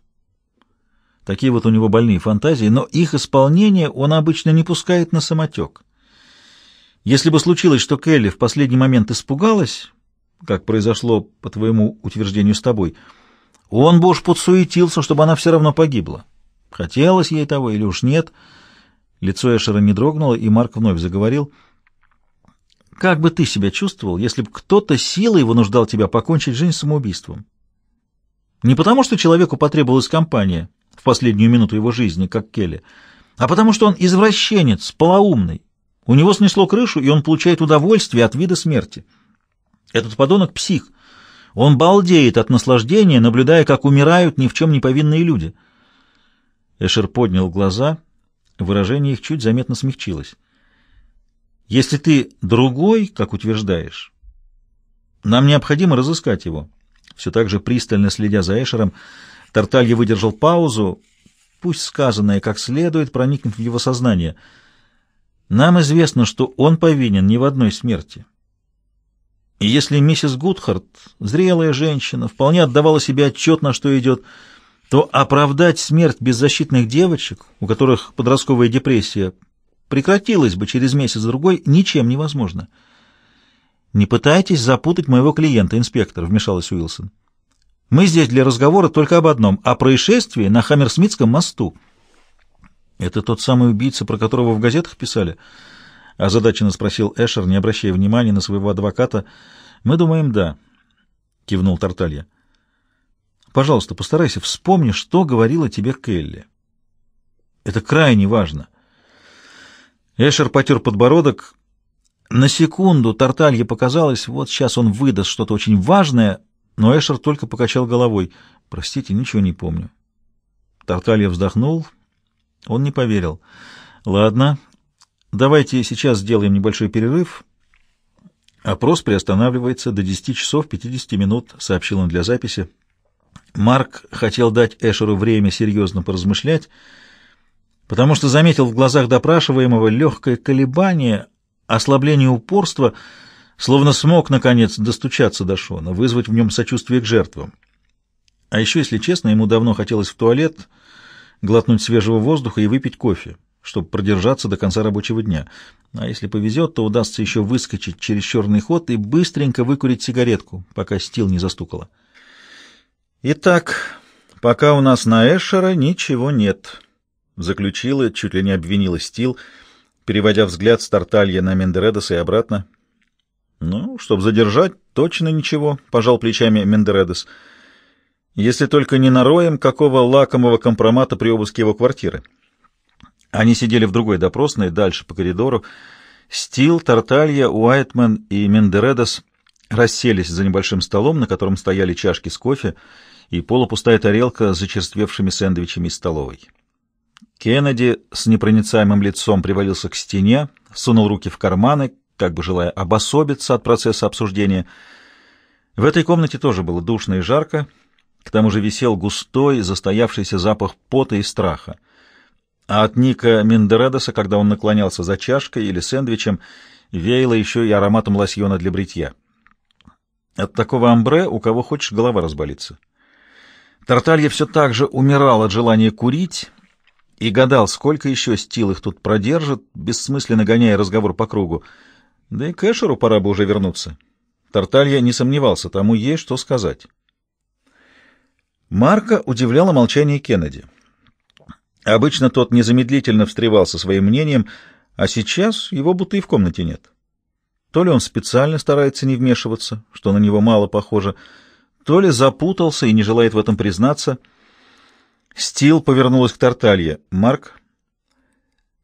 Такие вот у него больные фантазии, но их исполнение он обычно не пускает на самотек. Если бы случилось, что Келли в последний момент испугалась, как произошло по твоему утверждению с тобой, он бы уж подсуетился, чтобы она все равно погибла. Хотелось ей того или уж нет. Лицо Эшера не дрогнуло, и Марк вновь заговорил. «Как бы ты себя чувствовал, если бы кто-то силой вынуждал тебя покончить жизнь самоубийством?» Не потому, что человеку потребовалась компания, в последнюю минуту его жизни, как Келли, а потому что он извращенец, полоумный. У него снесло крышу, и он получает удовольствие от вида смерти. Этот подонок — псих. Он балдеет от наслаждения, наблюдая, как умирают ни в чем не повинные люди. Эшер поднял глаза, выражение их чуть заметно смягчилось. «Если ты другой, как утверждаешь, нам необходимо разыскать его». Все так же пристально следя за Эшером, — Тарталья выдержал паузу, пусть сказанное как следует проникнет в его сознание. Нам известно, что он повинен не в одной смерти. И если миссис Гудхарт, зрелая женщина, вполне отдавала себе отчет, на что идет, то оправдать смерть беззащитных девочек, у которых подростковая депрессия прекратилась бы через месяц-другой, ничем невозможно. «Не пытайтесь запутать моего клиента, инспектор», — вмешалась Уилсон. Мы здесь для разговора только об одном — о происшествии на Хаммерсмитском мосту. Это тот самый убийца, про которого в газетах писали? Озадаченно спросил Эшер, не обращая внимания на своего адвоката. Мы думаем, да, кивнул Тарталья. Пожалуйста, постарайся вспомни, что говорила тебе Келли. Это крайне важно. Эшер потер подбородок. На секунду Тарталье показалось, вот сейчас он выдаст что-то очень важное — но Эшер только покачал головой. «Простите, ничего не помню». Тарталья вздохнул. Он не поверил. «Ладно, давайте сейчас сделаем небольшой перерыв». «Опрос приостанавливается до 10 часов 50 минут», — сообщил он для записи. Марк хотел дать Эшеру время серьезно поразмышлять, потому что заметил в глазах допрашиваемого легкое колебание, ослабление упорства — Словно смог, наконец, достучаться до Шона, вызвать в нем сочувствие к жертвам. А еще, если честно, ему давно хотелось в туалет, глотнуть свежего воздуха и выпить кофе, чтобы продержаться до конца рабочего дня. А если повезет, то удастся еще выскочить через черный ход и быстренько выкурить сигаретку, пока стил не застукала. «Итак, пока у нас на Эшера ничего нет», — заключила, чуть ли не обвинила стил, переводя взгляд с Тарталья на Мендередеса и обратно. Ну, чтобы задержать, точно ничего, — пожал плечами Мендередес. Если только не нароем какого лакомого компромата при обыске его квартиры. Они сидели в другой допросной, дальше по коридору. Стил, Тарталья, Уайтман и Мендередес расселись за небольшим столом, на котором стояли чашки с кофе и полупустая тарелка с зачерствевшими сэндвичами из столовой. Кеннеди с непроницаемым лицом привалился к стене, сунул руки в карманы, как бы желая обособиться от процесса обсуждения. В этой комнате тоже было душно и жарко, к тому же висел густой, застоявшийся запах пота и страха. А от Ника Мендередеса, когда он наклонялся за чашкой или сэндвичем, веяло еще и ароматом лосьона для бритья. От такого амбре у кого хочешь голова разболится. Тарталья все так же умирал от желания курить и гадал, сколько еще стил их тут продержит, бессмысленно гоняя разговор по кругу — да и к Эшеру пора бы уже вернуться. Тарталья не сомневался, тому есть что сказать. Марка удивляло молчание Кеннеди. Обычно тот незамедлительно встревал со своим мнением, а сейчас его будто и в комнате нет. То ли он специально старается не вмешиваться, что на него мало похоже, то ли запутался и не желает в этом признаться. Стил повернулась к Тарталье. «Марк?»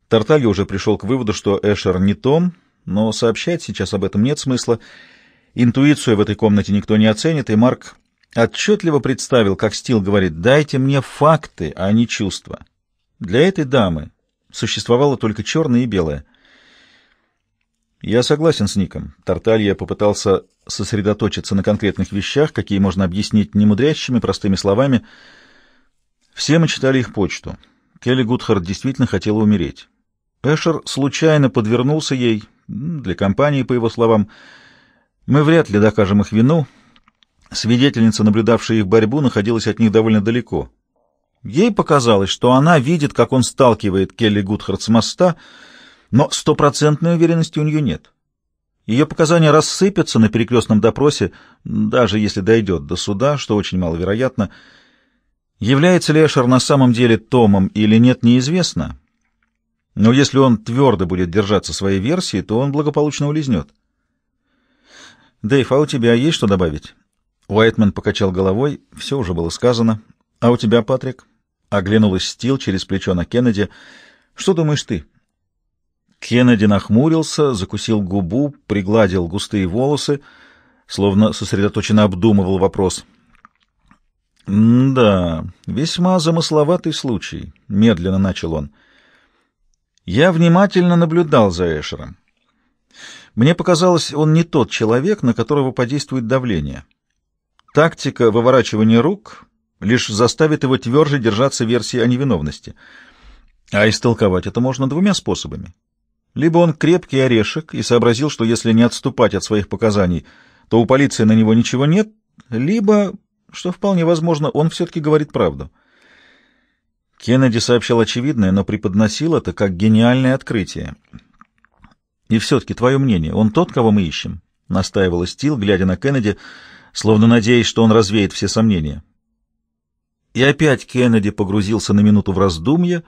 Тарталья уже пришел к выводу, что Эшер не Том — но сообщать сейчас об этом нет смысла. Интуицию в этой комнате никто не оценит, и Марк отчетливо представил, как Стил говорит «дайте мне факты, а не чувства». Для этой дамы существовало только черное и белое. Я согласен с Ником. Тарталья попытался сосредоточиться на конкретных вещах, какие можно объяснить немудрящими простыми словами. Все мы читали их почту. Келли Гудхард действительно хотела умереть. Эшер случайно подвернулся ей, для компании, по его словам. Мы вряд ли докажем их вину. Свидетельница, наблюдавшая их борьбу, находилась от них довольно далеко. Ей показалось, что она видит, как он сталкивает Келли Гудхард с моста, но стопроцентной уверенности у нее нет. Ее показания рассыпятся на перекрестном допросе, даже если дойдет до суда, что очень маловероятно. Является ли Эшер на самом деле Томом или нет, неизвестно. Но если он твердо будет держаться своей версии, то он благополучно улизнет. «Дэйв, а у тебя есть что добавить?» Уайтман покачал головой, все уже было сказано. «А у тебя, Патрик?» Оглянулась Стил через плечо на Кеннеди. «Что думаешь ты?» Кеннеди нахмурился, закусил губу, пригладил густые волосы, словно сосредоточенно обдумывал вопрос. «Да, весьма замысловатый случай», — медленно начал он. — я внимательно наблюдал за Эшером. Мне показалось, он не тот человек, на которого подействует давление. Тактика выворачивания рук лишь заставит его тверже держаться версии о невиновности. А истолковать это можно двумя способами. Либо он крепкий орешек и сообразил, что если не отступать от своих показаний, то у полиции на него ничего нет, либо, что вполне возможно, он все-таки говорит правду. Кеннеди сообщал очевидное, но преподносил это как гениальное открытие. «И все-таки твое мнение, он тот, кого мы ищем?» — настаивала Стил, глядя на Кеннеди, словно надеясь, что он развеет все сомнения. И опять Кеннеди погрузился на минуту в раздумье,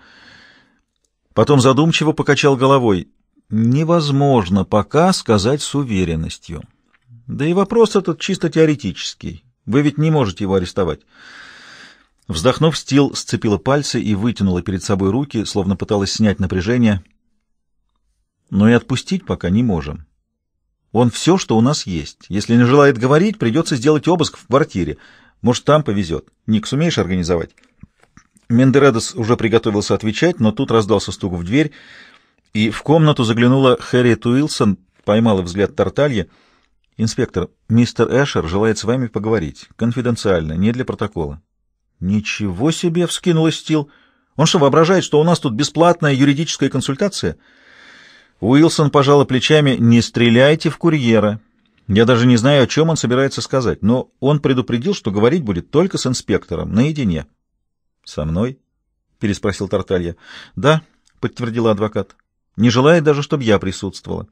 потом задумчиво покачал головой. «Невозможно пока сказать с уверенностью. Да и вопрос этот чисто теоретический. Вы ведь не можете его арестовать». Вздохнув, Стил сцепила пальцы и вытянула перед собой руки, словно пыталась снять напряжение. Но и отпустить пока не можем. Он все, что у нас есть. Если не желает говорить, придется сделать обыск в квартире. Может, там повезет. Ник, сумеешь организовать? Мендередес уже приготовился отвечать, но тут раздался стук в дверь, и в комнату заглянула Хэрриет Уилсон, поймала взгляд Тарталья. «Инспектор, мистер Эшер желает с вами поговорить. Конфиденциально, не для протокола». «Ничего себе!» — вскинулась Стил. «Он что, воображает, что у нас тут бесплатная юридическая консультация?» Уилсон пожала плечами. «Не стреляйте в курьера. Я даже не знаю, о чем он собирается сказать, но он предупредил, что говорить будет только с инспектором, наедине». «Со мной?» — переспросил Тарталья. «Да», — подтвердила адвокат. «Не желает даже, чтобы я присутствовала».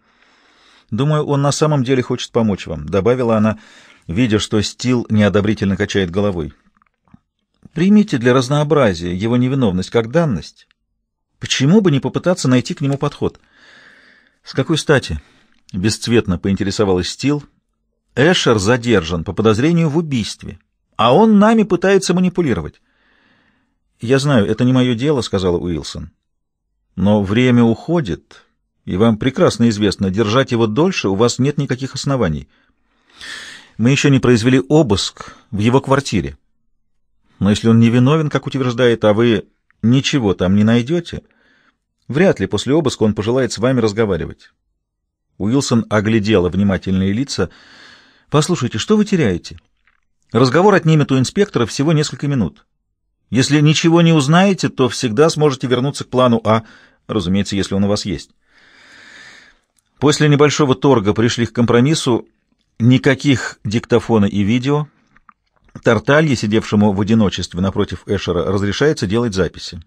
«Думаю, он на самом деле хочет помочь вам», — добавила она, видя, что Стил неодобрительно качает головой. Примите для разнообразия его невиновность как данность. Почему бы не попытаться найти к нему подход? С какой стати? Бесцветно поинтересовалась Стил. Эшер задержан по подозрению в убийстве, а он нами пытается манипулировать. Я знаю, это не мое дело, сказала Уилсон. Но время уходит, и вам прекрасно известно, держать его дольше у вас нет никаких оснований. Мы еще не произвели обыск в его квартире. Но если он не виновен, как утверждает, а вы ничего там не найдете, вряд ли после обыска он пожелает с вами разговаривать. Уилсон оглядела внимательные лица. «Послушайте, что вы теряете? Разговор отнимет у инспектора всего несколько минут. Если ничего не узнаете, то всегда сможете вернуться к плану А, разумеется, если он у вас есть». После небольшого торга пришли к компромиссу «никаких диктофона и видео», Тарталье, сидевшему в одиночестве напротив Эшера, разрешается делать записи.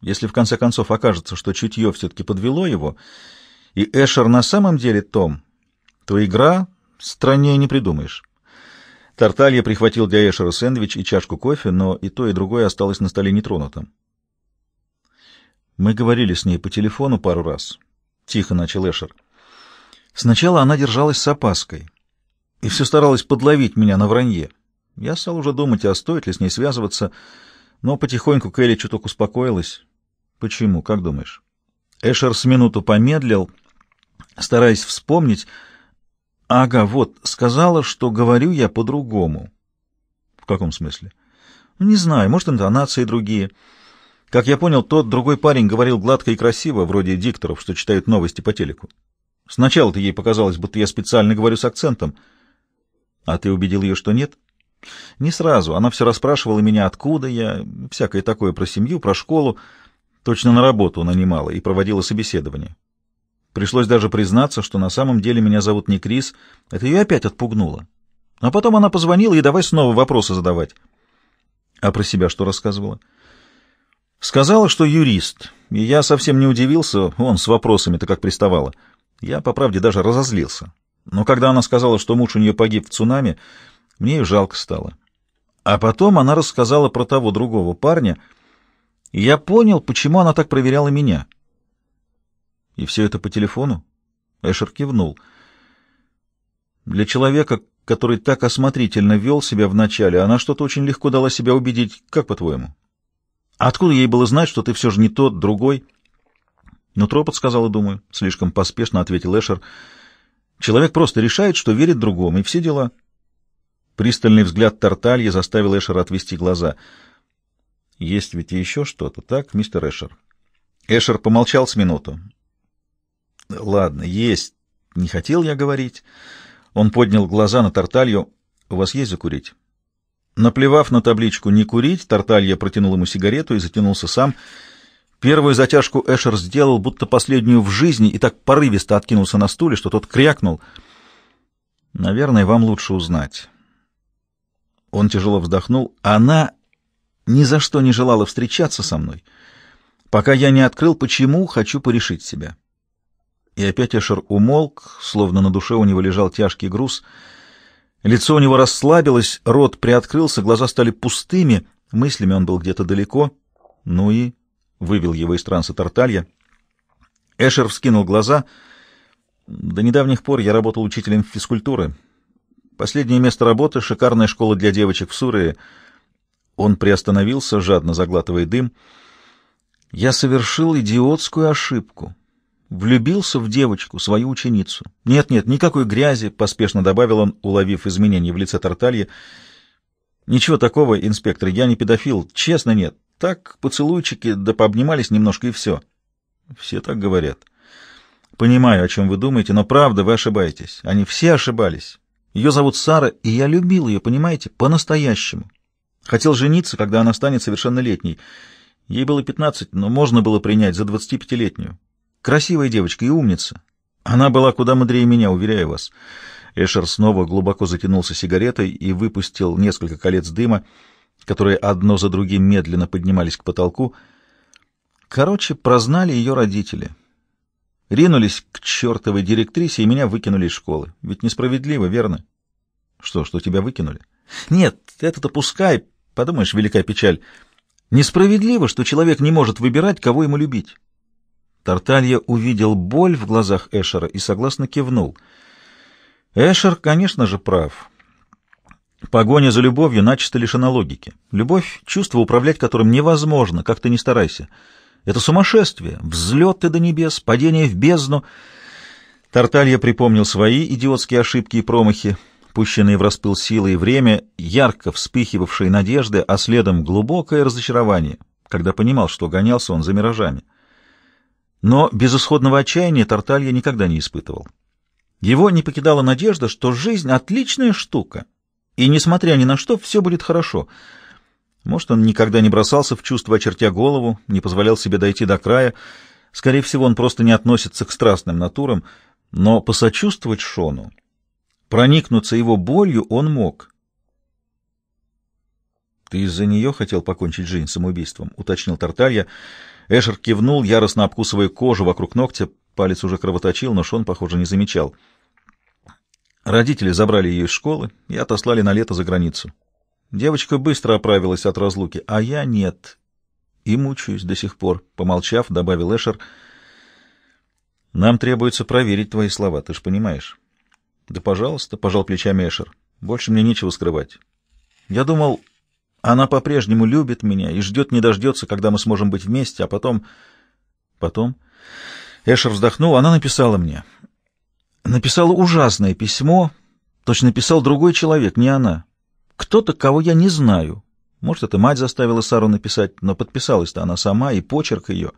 Если в конце концов окажется, что чутье все-таки подвело его, и Эшер на самом деле Том, то игра страннее не придумаешь. Тарталья прихватил для Эшера сэндвич и чашку кофе, но и то, и другое осталось на столе нетронутым. Мы говорили с ней по телефону пару раз. Тихо начал Эшер. Сначала она держалась с опаской и все старалась подловить меня на вранье. Я стал уже думать, а стоит ли с ней связываться, но потихоньку Кэлли чуток успокоилась. Почему, как думаешь? Эшер с минуту помедлил, стараясь вспомнить. Ага, вот, сказала, что говорю я по-другому. В каком смысле? «Ну, не знаю, может, интонации другие. Как я понял, тот другой парень говорил гладко и красиво, вроде дикторов, что читают новости по телеку. Сначала-то ей показалось, будто я специально говорю с акцентом. А ты убедил ее, что нет? — не сразу. Она все расспрашивала меня, откуда я, всякое такое про семью, про школу. Точно на работу нанимала и проводила собеседование. Пришлось даже признаться, что на самом деле меня зовут не Крис. Это ее опять отпугнуло. А потом она позвонила и давай снова вопросы задавать. А про себя что рассказывала? Сказала, что юрист. И я совсем не удивился, он с вопросами-то как приставала. Я, по правде, даже разозлился. Но когда она сказала, что муж у нее погиб в цунами, мне ее жалко стало. А потом она рассказала про того другого парня, и я понял, почему она так проверяла меня. И все это по телефону? Эшер кивнул. Для человека, который так осмотрительно вел себя вначале, она что-то очень легко дала себя убедить. Как по-твоему? Откуда ей было знать, что ты все же не тот, другой? Ну, Тро подсказала, думаю. Слишком поспешно ответил Эшер. Человек просто решает, что верит другому, и все дела. — Пристальный взгляд Тарталья заставил Эшера отвести глаза. «Есть ведь еще что-то, так, мистер Эшер?» Эшер помолчал с минуту. «Ладно, есть. Не хотел я говорить». Он поднял глаза на Тарталью. «У вас есть закурить?» Наплевав на табличку «Не курить», Тарталья протянул ему сигарету и затянулся сам. Первую затяжку Эшер сделал, будто последнюю в жизни, и так порывисто откинулся на стуле, что тот крякнул. «Наверное, вам лучше узнать». Он тяжело вздохнул. Она ни за что не желала встречаться со мной, пока я не открыл, почему хочу порешить себя. И опять Эшер умолк, словно на душе у него лежал тяжкий груз. Лицо у него расслабилось, рот приоткрылся, глаза стали пустыми, мыслями он был где-то далеко. Ну и вывел его из транса Тарталья. Эшер вскинул глаза. До недавних пор я работал учителем физкультуры. Последнее место работы — шикарная школа для девочек в Сурее. Он приостановился, жадно заглатывая дым. Я совершил идиотскую ошибку. Влюбился в девочку, свою ученицу. Нет-нет, никакой грязи, — поспешно добавил он, уловив изменения в лице Тарталья. Ничего такого, инспектор, я не педофил, честно нет. Так, поцелуйчики, да пообнимались немножко и все. Все так говорят. Понимаю, о чем вы думаете, но правда, вы ошибаетесь. Они все ошибались. Ее зовут Сара, и я любил ее, понимаете, по-настоящему. Хотел жениться, когда она станет совершеннолетней. Ей было пятнадцать, но можно было принять за 25-летнюю. Красивая девочка и умница. Она была куда мудрее меня, уверяю вас. Эшер снова глубоко затянулся сигаретой и выпустил несколько колец дыма, которые одно за другим медленно поднимались к потолку. Короче, прознали ее родители. Ринулись к чертовой директрисе и меня выкинули из школы. Ведь несправедливо, верно? Что, что тебя выкинули? Нет, это-то пускай, подумаешь, велика печаль. Несправедливо, что человек не может выбирать, кого ему любить. Тарталья увидел боль в глазах Эшера и согласно кивнул. Эшер, конечно же, прав. Погоня за любовью начисто лишена логики. Любовь — чувство, управлять которым невозможно, как ты не старайся. Это сумасшествие, взлеты до небес, падение в бездну. Тарталья припомнил свои идиотские ошибки и промахи, пущенные в распыл силы и время, ярко вспыхивавшие надежды, а следом глубокое разочарование, когда понимал, что гонялся он за миражами. Но безысходного отчаяния Тарталья никогда не испытывал. Его не покидала надежда, что жизнь — отличная штука, и, несмотря ни на что, все будет хорошо, может, он никогда не бросался в чувство, очертя голову, не позволял себе дойти до края. Скорее всего, он просто не относится к страстным натурам, но посочувствовать Шону, проникнуться его болью он мог. «Ты из-за нее хотел покончить жизнь самоубийством?» — уточнил Тарталья. Эшер кивнул, яростно обкусывая кожу вокруг ногтя. Палец уже кровоточил, но Шон, похоже, не замечал. Родители забрали ее из школы и отослали на лето за границу. Девочка быстро оправилась от разлуки, а я нет. И мучаюсь до сих пор, помолчав, добавил Эшер. Нам требуется проверить твои слова, ты же понимаешь. Да, пожалуйста, пожал плечами Эшер. Больше мне нечего скрывать. Я думал, она по-прежнему любит меня и ждет не дождется, когда мы сможем быть вместе, а потом... Потом... Эшер вздохнул, она написала мне. Написала ужасное письмо, точно писал другой человек, не она кто-то, кого я не знаю. Может, это мать заставила Сару написать, но подписалась-то она сама, и почерк ее.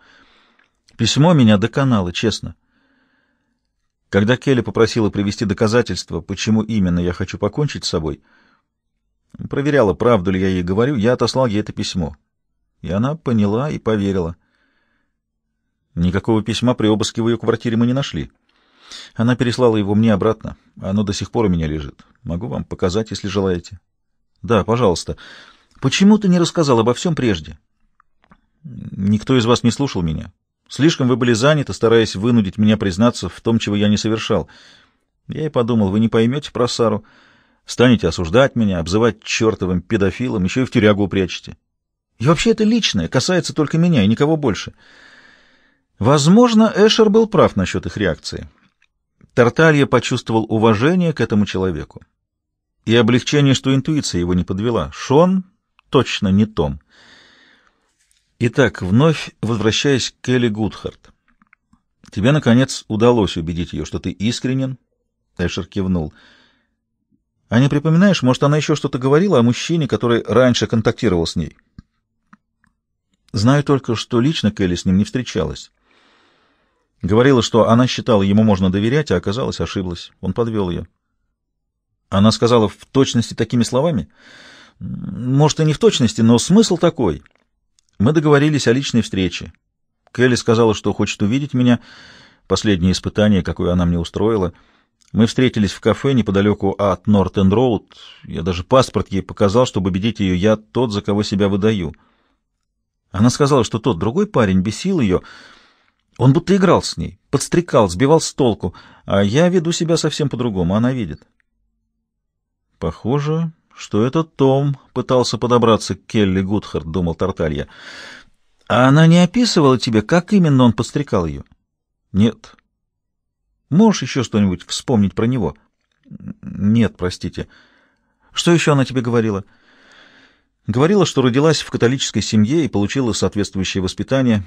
Письмо меня доконало, честно. Когда Келли попросила привести доказательства, почему именно я хочу покончить с собой, проверяла, правду ли я ей говорю, я отослал ей это письмо. И она поняла и поверила. Никакого письма при обыске в ее квартире мы не нашли. Она переслала его мне обратно. Оно до сих пор у меня лежит. Могу вам показать, если желаете. Да, пожалуйста. Почему ты не рассказал обо всем прежде? Никто из вас не слушал меня. Слишком вы были заняты, стараясь вынудить меня признаться в том, чего я не совершал. Я и подумал, вы не поймете про Сару. Станете осуждать меня, обзывать чертовым педофилом, еще и в тюрягу упрячете. И вообще это личное, касается только меня и никого больше. Возможно, Эшер был прав насчет их реакции. Тарталья почувствовал уважение к этому человеку и облегчение, что интуиция его не подвела. Шон точно не Том. Итак, вновь возвращаясь к Келли Гудхарт. Тебе, наконец, удалось убедить ее, что ты искренен? Эшер кивнул. А не припоминаешь, может, она еще что-то говорила о мужчине, который раньше контактировал с ней? Знаю только, что лично Келли с ним не встречалась. Говорила, что она считала, ему можно доверять, а оказалось, ошиблась. Он подвел ее. Она сказала в точности такими словами? Может, и не в точности, но смысл такой. Мы договорились о личной встрече. Келли сказала, что хочет увидеть меня. Последнее испытание, какое она мне устроила. Мы встретились в кафе неподалеку от Норт-Энд-Роуд. Я даже паспорт ей показал, чтобы убедить ее, я тот, за кого себя выдаю. Она сказала, что тот другой парень бесил ее. Он будто играл с ней, подстрекал, сбивал с толку. А я веду себя совсем по-другому, она видит. Похоже, что этот Том пытался подобраться к Келли Гудхард, думал Тарталья. А она не описывала тебе, как именно он подстрекал ее? Нет. Можешь еще что-нибудь вспомнить про него? Нет, простите. Что еще она тебе говорила? Говорила, что родилась в католической семье и получила соответствующее воспитание.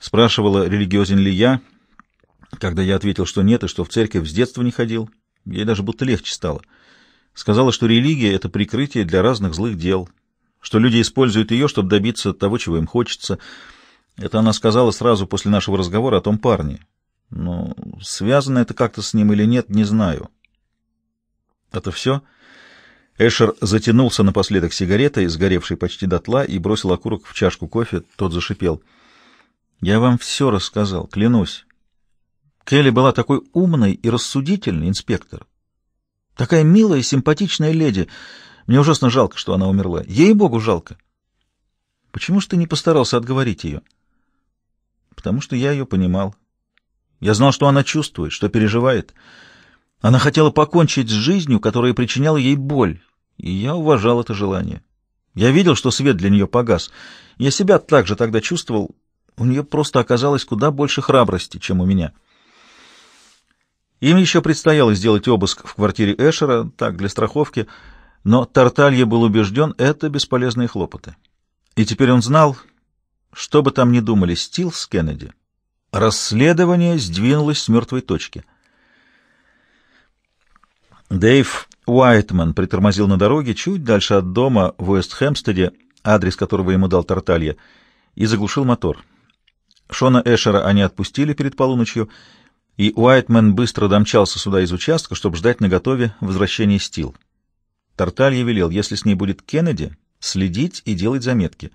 Спрашивала, религиозен ли я. Когда я ответил, что нет, и что в церковь с детства не ходил, ей даже будто легче стало. — Сказала, что религия — это прикрытие для разных злых дел, что люди используют ее, чтобы добиться того, чего им хочется. Это она сказала сразу после нашего разговора о том парне. Но связано это как-то с ним или нет, не знаю. Это все? Эшер затянулся напоследок сигаретой, сгоревшей почти дотла, и бросил окурок в чашку кофе. Тот зашипел. «Я вам все рассказал, клянусь. Келли была такой умной и рассудительной, инспектор. Такая милая симпатичная леди. Мне ужасно жалко, что она умерла. Ей-богу, жалко. Почему же ты не постарался отговорить ее? Потому что я ее понимал. Я знал, что она чувствует, что переживает. Она хотела покончить с жизнью, которая причиняла ей боль, и я уважал это желание. Я видел, что свет для нее погас. Я себя также тогда чувствовал. У нее просто оказалось куда больше храбрости, чем у меня». Им еще предстояло сделать обыск в квартире Эшера, так, для страховки, но Тарталья был убежден, это бесполезные хлопоты. И теперь он знал, что бы там ни думали Стил с Кеннеди, расследование сдвинулось с мертвой точки. Дэйв Уайтман притормозил на дороге чуть дальше от дома в Уэст-Хэмстеде, адрес которого ему дал Тарталья, и заглушил мотор. Шона Эшера они отпустили перед полуночью, и Уайтмен быстро домчался сюда из участка, чтобы ждать наготове возвращения Стил. Тарталья велел, если с ней будет Кеннеди, следить и делать заметки.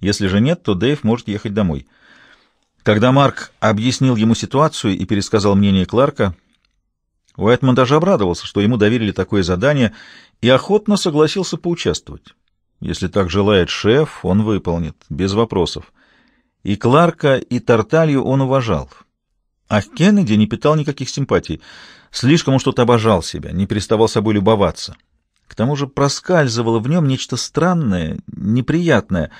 Если же нет, то Дэйв может ехать домой. Когда Марк объяснил ему ситуацию и пересказал мнение Кларка, Уайтман даже обрадовался, что ему доверили такое задание, и охотно согласился поучаствовать. Если так желает шеф, он выполнит, без вопросов. И Кларка, и Тарталью он уважал. А Кеннеди не питал никаких симпатий. Слишком он что-то обожал себя, не переставал собой любоваться. К тому же проскальзывало в нем нечто странное, неприятное,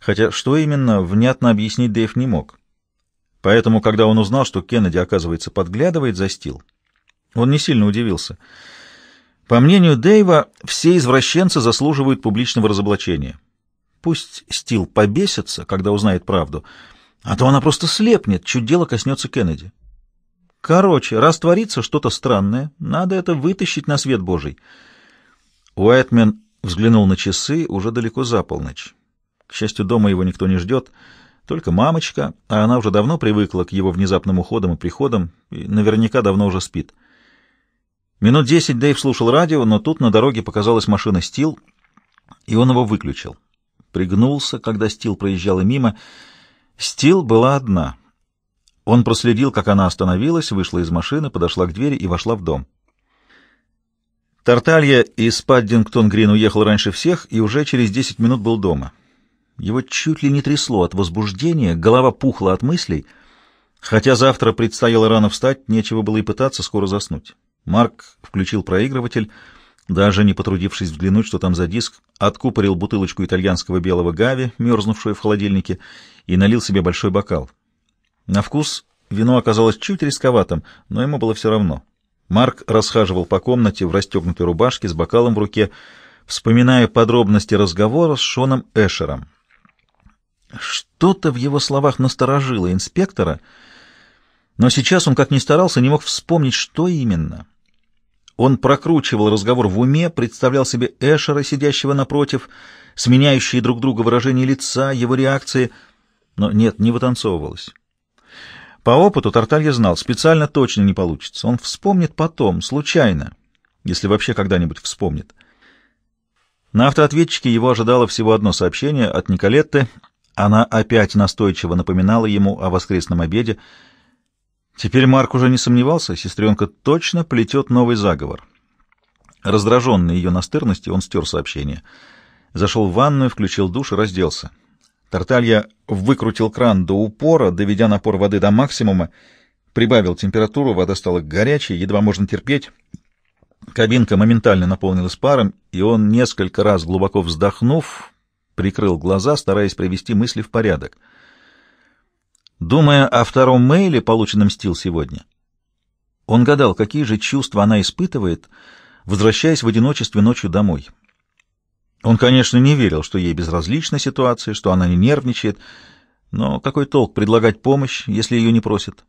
хотя что именно, внятно объяснить Дэйв не мог. Поэтому, когда он узнал, что Кеннеди, оказывается, подглядывает за стил, он не сильно удивился. По мнению Дэйва, все извращенцы заслуживают публичного разоблачения. Пусть Стил побесится, когда узнает правду — а то она просто слепнет, чуть дело коснется Кеннеди. Короче, растворится что-то странное, надо это вытащить на свет Божий. Уайтмен взглянул на часы уже далеко за полночь. К счастью, дома его никто не ждет, только мамочка, а она уже давно привыкла к его внезапным уходам и приходам, и наверняка давно уже спит. Минут десять Дэйв слушал радио, но тут на дороге показалась машина Стил, и он его выключил. Пригнулся, когда Стил проезжала мимо, Стил была одна. Он проследил, как она остановилась, вышла из машины, подошла к двери и вошла в дом. Тарталья из Паддингтон-Грин уехал раньше всех и уже через десять минут был дома. Его чуть ли не трясло от возбуждения, голова пухла от мыслей. Хотя завтра предстояло рано встать, нечего было и пытаться скоро заснуть. Марк включил проигрыватель, даже не потрудившись взглянуть, что там за диск, откупорил бутылочку итальянского белого гави, мерзнувшую в холодильнике, и налил себе большой бокал. На вкус вино оказалось чуть рисковатым, но ему было все равно. Марк расхаживал по комнате в расстегнутой рубашке с бокалом в руке, вспоминая подробности разговора с Шоном Эшером. Что-то в его словах насторожило инспектора, но сейчас он, как ни старался, не мог вспомнить, что именно. Он прокручивал разговор в уме, представлял себе Эшера, сидящего напротив, сменяющие друг друга выражения лица, его реакции — но нет, не вытанцовывалось. По опыту Тарталья знал, специально точно не получится. Он вспомнит потом, случайно, если вообще когда-нибудь вспомнит. На автоответчике его ожидало всего одно сообщение от Николетты. Она опять настойчиво напоминала ему о воскресном обеде. Теперь Марк уже не сомневался, сестренка точно плетет новый заговор. Раздраженный ее настырностью, он стер сообщение. Зашел в ванную, включил душ и разделся. Тарталья выкрутил кран до упора, доведя напор воды до максимума, прибавил температуру, вода стала горячей, едва можно терпеть. Кабинка моментально наполнилась паром, и он, несколько раз глубоко вздохнув, прикрыл глаза, стараясь привести мысли в порядок. Думая о втором мейле, полученном Стил сегодня, он гадал, какие же чувства она испытывает, возвращаясь в одиночестве ночью домой. Он, конечно, не верил, что ей безразлична ситуация, что она не нервничает, но какой толк предлагать помощь, если ее не просят?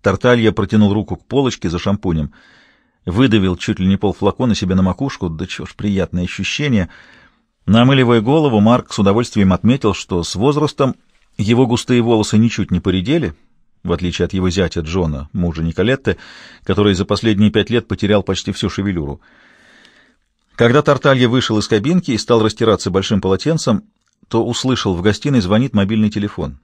Тарталья протянул руку к полочке за шампунем, выдавил чуть ли не полфлакона себе на макушку, да чего ж приятное ощущение. Намыливая голову, Марк с удовольствием отметил, что с возрастом его густые волосы ничуть не поредели, в отличие от его зятя Джона, мужа Николетты, который за последние пять лет потерял почти всю шевелюру. Когда Тарталья вышел из кабинки и стал растираться большим полотенцем, то услышал в гостиной звонит мобильный телефон.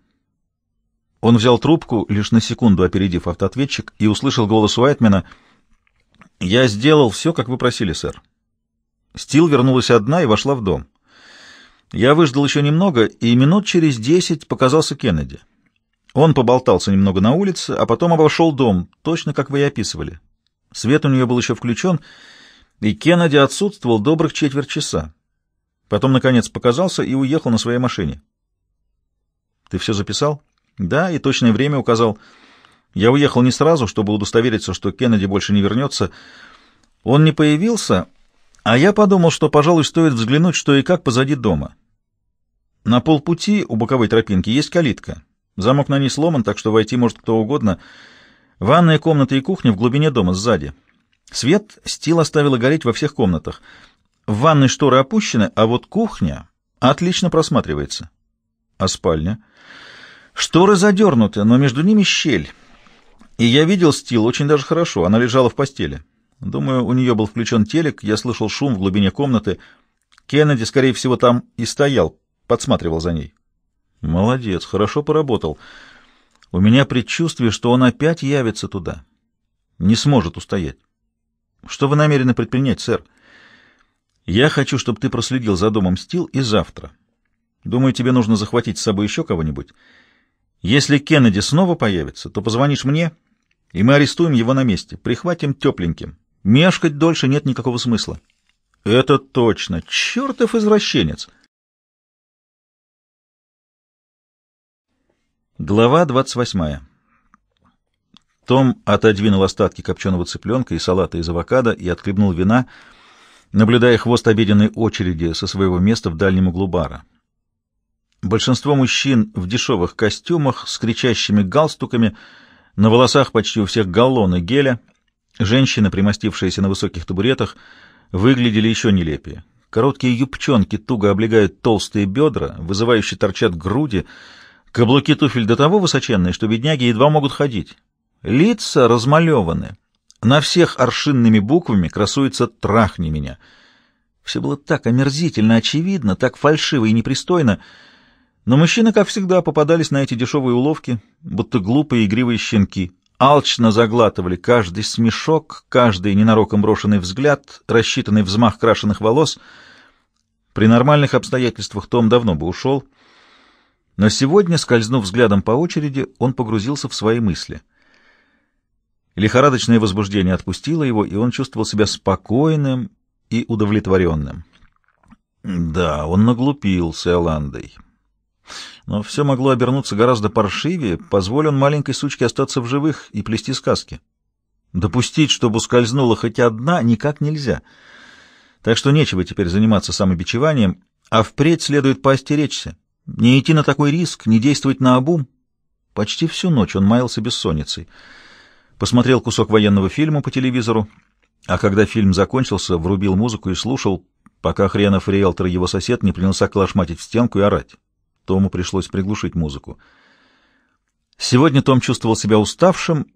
Он взял трубку, лишь на секунду опередив автоответчик, и услышал голос Уайтмена. «Я сделал все, как вы просили, сэр». Стил вернулась одна и вошла в дом. Я выждал еще немного, и минут через десять показался Кеннеди. Он поболтался немного на улице, а потом обошел дом, точно как вы и описывали. Свет у нее был еще включен, и и Кеннеди отсутствовал добрых четверть часа. Потом, наконец, показался и уехал на своей машине. «Ты все записал?» «Да, и точное время указал. Я уехал не сразу, чтобы удостовериться, что Кеннеди больше не вернется. Он не появился, а я подумал, что, пожалуй, стоит взглянуть, что и как позади дома. На полпути у боковой тропинки есть калитка. Замок на ней сломан, так что войти может кто угодно. Ванная комната и кухня в глубине дома, сзади». Свет Стил оставила гореть во всех комнатах. В ванной шторы опущены, а вот кухня отлично просматривается. А спальня? Шторы задернуты, но между ними щель. И я видел Стил очень даже хорошо, она лежала в постели. Думаю, у нее был включен телек, я слышал шум в глубине комнаты. Кеннеди, скорее всего, там и стоял, подсматривал за ней. Молодец, хорошо поработал. У меня предчувствие, что он опять явится туда. Не сможет устоять. Что вы намерены предпринять, сэр? Я хочу, чтобы ты проследил за домом Стил и завтра. Думаю, тебе нужно захватить с собой еще кого-нибудь. Если Кеннеди снова появится, то позвонишь мне, и мы арестуем его на месте. Прихватим тепленьким. Мешкать дольше нет никакого смысла. Это точно. Чертов извращенец. Глава двадцать восьмая. Том отодвинул остатки копченого цыпленка и салата из авокадо и отхлебнул вина, наблюдая хвост обеденной очереди со своего места в дальнем углу бара. Большинство мужчин в дешевых костюмах с кричащими галстуками, на волосах почти у всех галлоны геля, женщины, примостившиеся на высоких табуретах, выглядели еще нелепее. Короткие юбчонки туго облегают толстые бедра, вызывающие торчат груди, каблуки туфель до того высоченные, что бедняги едва могут ходить. Лица размалеваны. На всех аршинными буквами красуется «Трахни меня». Все было так омерзительно очевидно, так фальшиво и непристойно, но мужчины, как всегда, попадались на эти дешевые уловки, будто глупые игривые щенки. Алчно заглатывали каждый смешок, каждый ненароком брошенный взгляд, рассчитанный взмах крашеных волос. При нормальных обстоятельствах Том давно бы ушел. Но сегодня, скользнув взглядом по очереди, он погрузился в свои мысли — Лихорадочное возбуждение отпустило его, и он чувствовал себя спокойным и удовлетворенным. Да, он наглупил с Иоландой. Но все могло обернуться гораздо паршивее, позволил он маленькой сучке остаться в живых и плести сказки. Допустить, чтобы скользнула хоть одна, никак нельзя. Так что нечего теперь заниматься самобичеванием, а впредь следует поостеречься. Не идти на такой риск, не действовать наобум. Почти всю ночь он маялся бессонницей посмотрел кусок военного фильма по телевизору, а когда фильм закончился, врубил музыку и слушал, пока хренов риэлтор его сосед не принялся клашматить в стенку и орать. Тому пришлось приглушить музыку. Сегодня Том чувствовал себя уставшим,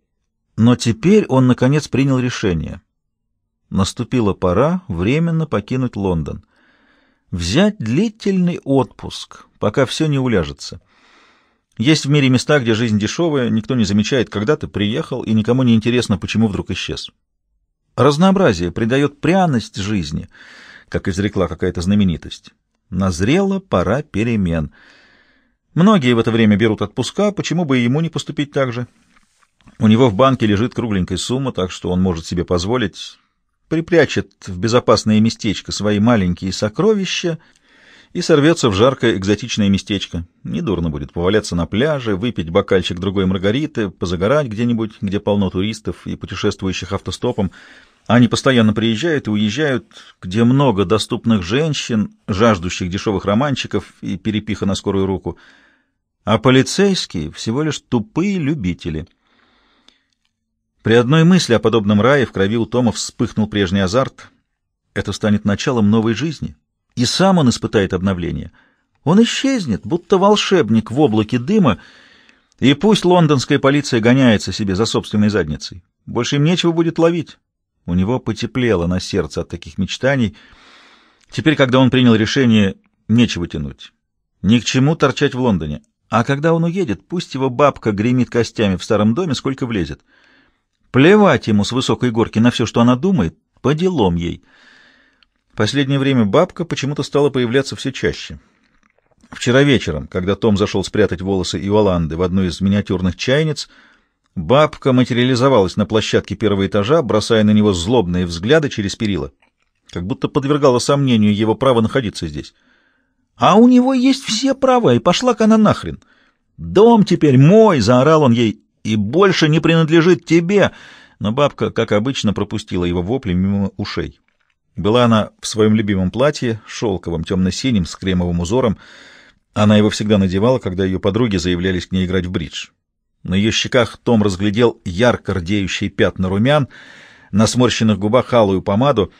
но теперь он, наконец, принял решение. Наступила пора временно покинуть Лондон. Взять длительный отпуск, пока все не уляжется. Есть в мире места, где жизнь дешевая, никто не замечает, когда ты приехал, и никому не интересно, почему вдруг исчез. Разнообразие придает пряность жизни, как изрекла какая-то знаменитость. Назрела пора перемен. Многие в это время берут отпуска, почему бы и ему не поступить так же? У него в банке лежит кругленькая сумма, так что он может себе позволить припрячет в безопасное местечко свои маленькие сокровища и сорвется в жаркое экзотичное местечко. Недурно будет поваляться на пляже, выпить бокальчик другой маргариты, позагорать где-нибудь, где полно туристов и путешествующих автостопом. Они постоянно приезжают и уезжают, где много доступных женщин, жаждущих дешевых романчиков и перепиха на скорую руку. А полицейские всего лишь тупые любители. При одной мысли о подобном рае в крови у Тома вспыхнул прежний азарт. Это станет началом новой жизни, и сам он испытает обновление. Он исчезнет, будто волшебник в облаке дыма, и пусть лондонская полиция гоняется себе за собственной задницей. Больше им нечего будет ловить. У него потеплело на сердце от таких мечтаний. Теперь, когда он принял решение, нечего тянуть. Ни к чему торчать в Лондоне. А когда он уедет, пусть его бабка гремит костями в старом доме, сколько влезет. Плевать ему с высокой горки на все, что она думает, по делам ей — Последнее время бабка почему-то стала появляться все чаще. Вчера вечером, когда Том зашел спрятать волосы Иоланды в одну из миниатюрных чайниц, бабка материализовалась на площадке первого этажа, бросая на него злобные взгляды через перила, как будто подвергала сомнению его право находиться здесь. «А у него есть все права, и пошла-ка она нахрен! Дом теперь мой!» — заорал он ей. «И больше не принадлежит тебе!» Но бабка, как обычно, пропустила его вопли мимо ушей. Была она в своем любимом платье, шелковом, темно-синим, с кремовым узором. Она его всегда надевала, когда ее подруги заявлялись к ней играть в бридж. На ее щеках Том разглядел ярко рдеющие пятна румян, на сморщенных губах алую помаду,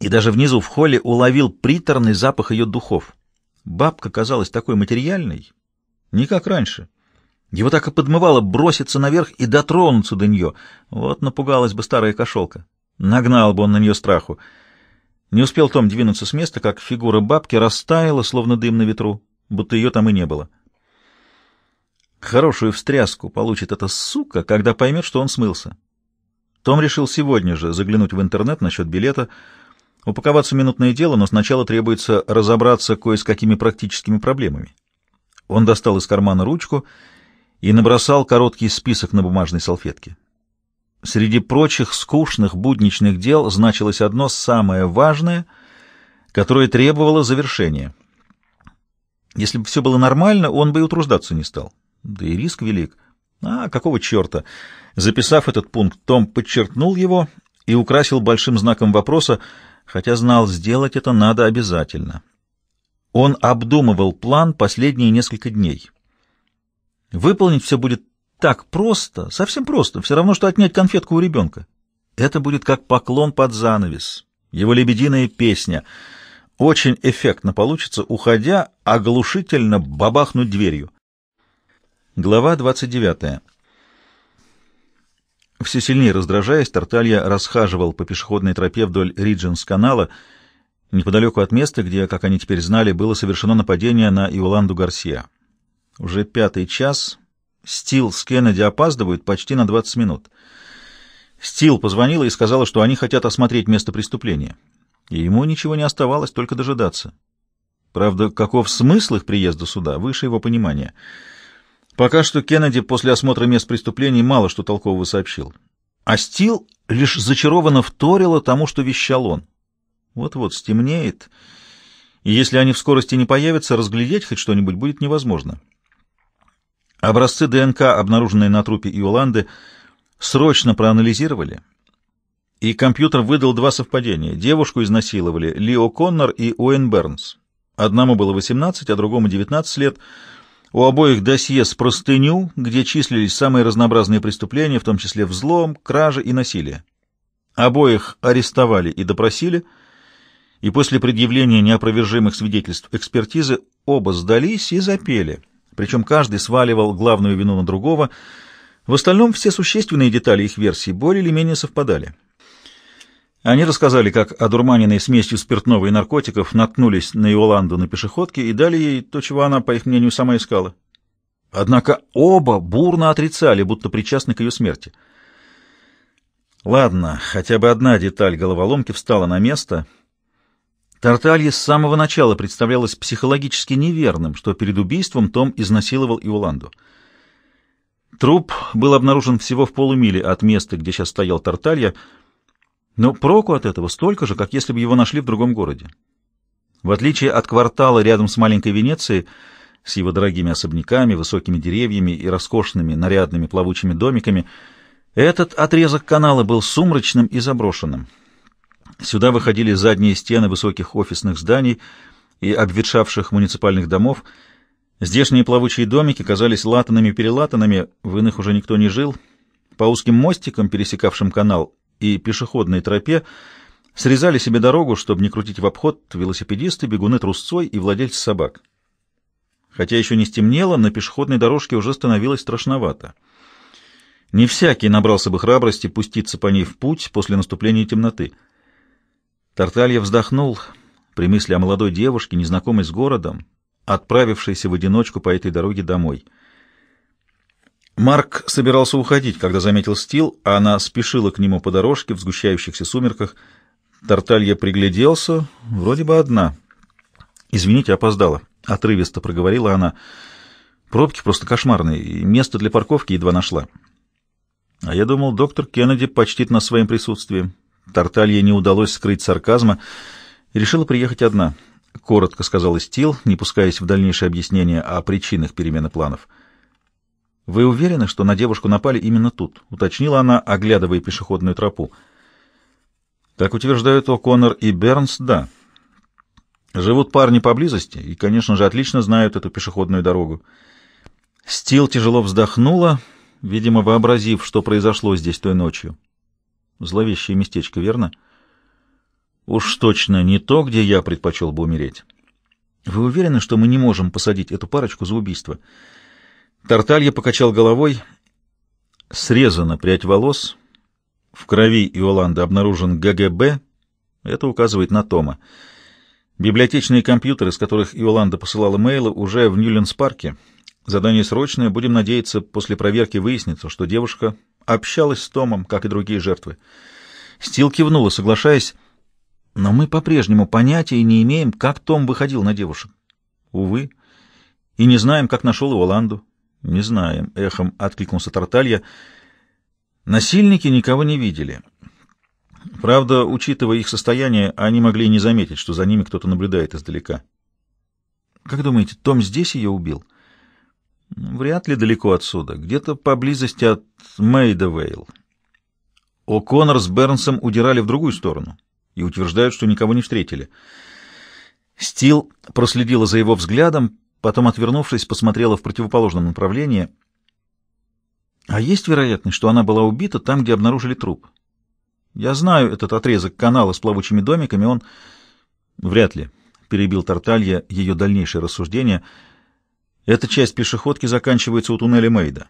и даже внизу в холле уловил приторный запах ее духов. Бабка казалась такой материальной, не как раньше. Его так и подмывало броситься наверх и дотронуться до нее. Вот напугалась бы старая кошелка. Нагнал бы он на нее страху. Не успел Том двинуться с места, как фигура бабки растаяла, словно дым на ветру, будто ее там и не было. Хорошую встряску получит эта сука, когда поймет, что он смылся. Том решил сегодня же заглянуть в интернет насчет билета, упаковаться минутное дело, но сначала требуется разобраться кое с какими практическими проблемами. Он достал из кармана ручку и набросал короткий список на бумажной салфетке. Среди прочих скучных будничных дел значилось одно самое важное, которое требовало завершения. Если бы все было нормально, он бы и утруждаться не стал. Да и риск велик. А, какого черта? Записав этот пункт, Том подчеркнул его и украсил большим знаком вопроса, хотя знал, сделать это надо обязательно. Он обдумывал план последние несколько дней. Выполнить все будет так просто, совсем просто, все равно, что отнять конфетку у ребенка. Это будет как поклон под занавес, его лебединая песня. Очень эффектно получится, уходя, оглушительно бабахнуть дверью. Глава 29. Все сильнее раздражаясь, Тарталья расхаживал по пешеходной тропе вдоль Риджинс-канала, неподалеку от места, где, как они теперь знали, было совершено нападение на Иоланду Гарсия. Уже пятый час Стил с Кеннеди опаздывают почти на 20 минут. Стил позвонила и сказала, что они хотят осмотреть место преступления. И ему ничего не оставалось, только дожидаться. Правда, каков смысл их приезда сюда, выше его понимания. Пока что Кеннеди после осмотра мест преступления мало что толкового сообщил. А Стил лишь зачарованно вторила тому, что вещал он. Вот-вот стемнеет, и если они в скорости не появятся, разглядеть хоть что-нибудь будет невозможно. Образцы ДНК, обнаруженные на трупе Иоланды, срочно проанализировали, и компьютер выдал два совпадения. Девушку изнасиловали Лио Коннор и Уэйн Бернс. Одному было 18, а другому 19 лет. У обоих досье с простыню, где числились самые разнообразные преступления, в том числе взлом, кражи и насилие. Обоих арестовали и допросили, и после предъявления неопровержимых свидетельств экспертизы оба сдались и запели – причем каждый сваливал главную вину на другого. В остальном все существенные детали их версии более или менее совпадали. Они рассказали, как одурманенные смесью спиртного и наркотиков наткнулись на Иоланду на пешеходке и дали ей то, чего она, по их мнению, сама искала. Однако оба бурно отрицали, будто причастны к ее смерти. Ладно, хотя бы одна деталь головоломки встала на место — Тарталье с самого начала представлялось психологически неверным, что перед убийством Том изнасиловал Иоланду. Труп был обнаружен всего в полумиле от места, где сейчас стоял Тарталья, но проку от этого столько же, как если бы его нашли в другом городе. В отличие от квартала рядом с маленькой Венецией, с его дорогими особняками, высокими деревьями и роскошными нарядными плавучими домиками, этот отрезок канала был сумрачным и заброшенным. Сюда выходили задние стены высоких офисных зданий и обветшавших муниципальных домов. Здешние плавучие домики казались латанными-перелатанными, в иных уже никто не жил. По узким мостикам, пересекавшим канал, и пешеходной тропе срезали себе дорогу, чтобы не крутить в обход велосипедисты, бегуны трусцой и владельцы собак. Хотя еще не стемнело, на пешеходной дорожке уже становилось страшновато. Не всякий набрался бы храбрости пуститься по ней в путь после наступления темноты — Тарталья вздохнул при мысли о молодой девушке, незнакомой с городом, отправившейся в одиночку по этой дороге домой. Марк собирался уходить, когда заметил Стил, а она спешила к нему по дорожке в сгущающихся сумерках. Тарталья пригляделся, вроде бы одна. «Извините, опоздала», — отрывисто проговорила она. «Пробки просто кошмарные, и место для парковки едва нашла». «А я думал, доктор Кеннеди почтит нас своим присутствием», Тарталье не удалось скрыть сарказма и решила приехать одна. Коротко сказала Стил, не пускаясь в дальнейшее объяснение о причинах перемены планов. «Вы уверены, что на девушку напали именно тут?» — уточнила она, оглядывая пешеходную тропу. Так утверждают О'Коннор и Бернс, да. Живут парни поблизости и, конечно же, отлично знают эту пешеходную дорогу». Стил тяжело вздохнула, видимо, вообразив, что произошло здесь той ночью. Зловещее местечко, верно? Уж точно не то, где я предпочел бы умереть. Вы уверены, что мы не можем посадить эту парочку за убийство? Тарталья покачал головой. Срезана прядь волос. В крови Иоланда обнаружен ГГБ. Это указывает на Тома. Библиотечные компьютеры, с которых Иоланда посылала мейлы, уже в Ньюлендс-парке. Задание срочное. Будем надеяться, после проверки выяснится, что девушка общалась с Томом, как и другие жертвы. Стил кивнула, соглашаясь, но мы по-прежнему понятия не имеем, как Том выходил на девушек. Увы. И не знаем, как нашел Иоланду. Не знаем, — эхом откликнулся Тарталья. Насильники никого не видели. Правда, учитывая их состояние, они могли не заметить, что за ними кто-то наблюдает издалека. Как думаете, Том здесь ее убил? Вряд ли далеко отсюда, где-то поблизости от Мейдавейл. О'Коннор с Бернсом удирали в другую сторону и утверждают, что никого не встретили. Стил проследила за его взглядом, потом, отвернувшись, посмотрела в противоположном направлении. А есть вероятность, что она была убита там, где обнаружили труп? Я знаю этот отрезок канала с плавучими домиками, он... Вряд ли, — перебил Тарталья ее дальнейшее рассуждение — эта часть пешеходки заканчивается у туннеля Мейда.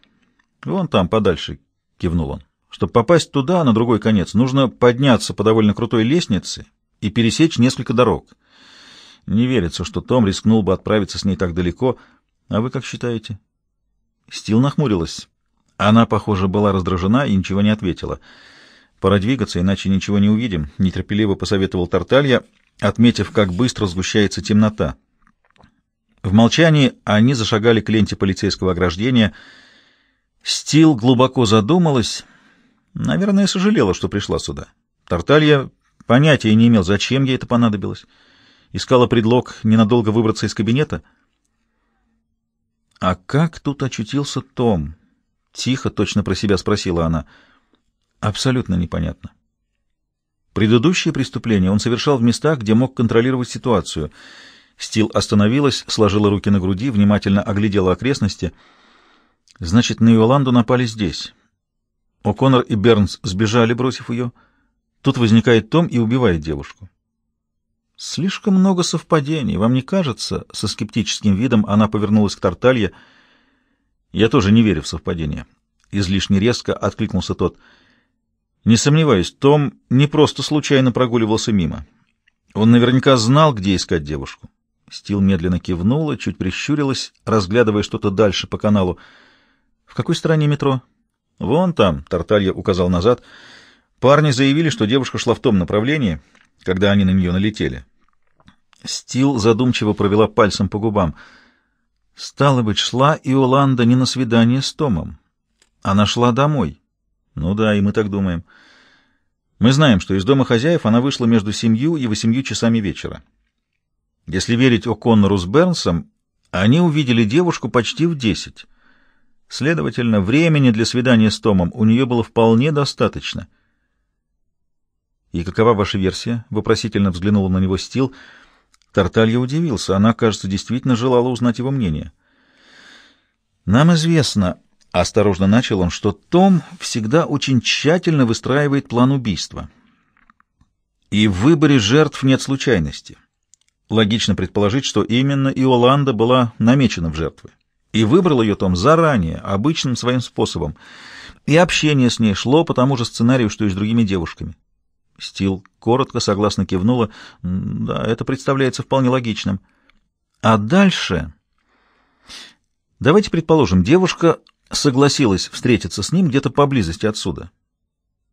Вон там, подальше, — кивнул он. Чтобы попасть туда, на другой конец, нужно подняться по довольно крутой лестнице и пересечь несколько дорог. Не верится, что Том рискнул бы отправиться с ней так далеко. А вы как считаете? Стил нахмурилась. Она, похоже, была раздражена и ничего не ответила. «Пора двигаться, иначе ничего не увидим», — нетерпеливо посоветовал Тарталья, отметив, как быстро сгущается темнота. В молчании они зашагали к ленте полицейского ограждения. Стил глубоко задумалась, наверное, сожалела, что пришла сюда. Тарталья понятия не имел, зачем ей это понадобилось. Искала предлог ненадолго выбраться из кабинета. «А как тут очутился Том?» — тихо, точно про себя спросила она. «Абсолютно непонятно». Предыдущие преступления он совершал в местах, где мог контролировать ситуацию — Стил остановилась, сложила руки на груди, внимательно оглядела окрестности. Значит, на Иоланду напали здесь. О'Коннор и Бернс сбежали, бросив ее. Тут возникает Том и убивает девушку. Слишком много совпадений, вам не кажется? Со скептическим видом она повернулась к Тарталье. Я тоже не верю в совпадения. Излишне резко откликнулся тот. Не сомневаюсь, Том не просто случайно прогуливался мимо. Он наверняка знал, где искать девушку. Стил медленно кивнула, чуть прищурилась, разглядывая что-то дальше по каналу. «В какой стороне метро?» «Вон там», — Тарталья указал назад. Парни заявили, что девушка шла в том направлении, когда они на нее налетели. Стил задумчиво провела пальцем по губам. «Стало быть, шла Иоланда не на свидание с Томом. Она шла домой». «Ну да, и мы так думаем. Мы знаем, что из дома хозяев она вышла между семью и восемью часами вечера». Если верить О'Коннору с Бернсом, они увидели девушку почти в десять. Следовательно, времени для свидания с Томом у нее было вполне достаточно. «И какова ваша версия?» — вопросительно взглянул на него Стил. Тарталья удивился. Она, кажется, действительно желала узнать его мнение. «Нам известно», — осторожно начал он, — «что Том всегда очень тщательно выстраивает план убийства. И в выборе жертв нет случайности». Логично предположить, что именно Иоланда была намечена в жертвы. И выбрал ее Том заранее, обычным своим способом. И общение с ней шло по тому же сценарию, что и с другими девушками. Стил коротко, согласно кивнула. Да, это представляется вполне логичным. А дальше... Давайте предположим, девушка согласилась встретиться с ним где-то поблизости отсюда.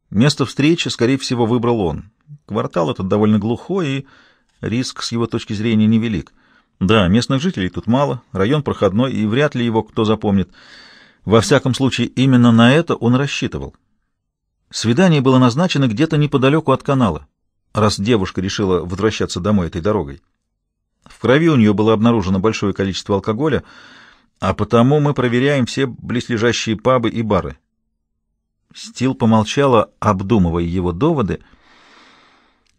Место встречи, скорее всего, выбрал он. Квартал этот довольно глухой и... Риск с его точки зрения невелик. Да, местных жителей тут мало, район проходной, и вряд ли его кто запомнит. Во всяком случае, именно на это он рассчитывал. Свидание было назначено где-то неподалеку от канала, раз девушка решила возвращаться домой этой дорогой. В крови у нее было обнаружено большое количество алкоголя, а потому мы проверяем все близлежащие пабы и бары. Стил помолчала, обдумывая его доводы,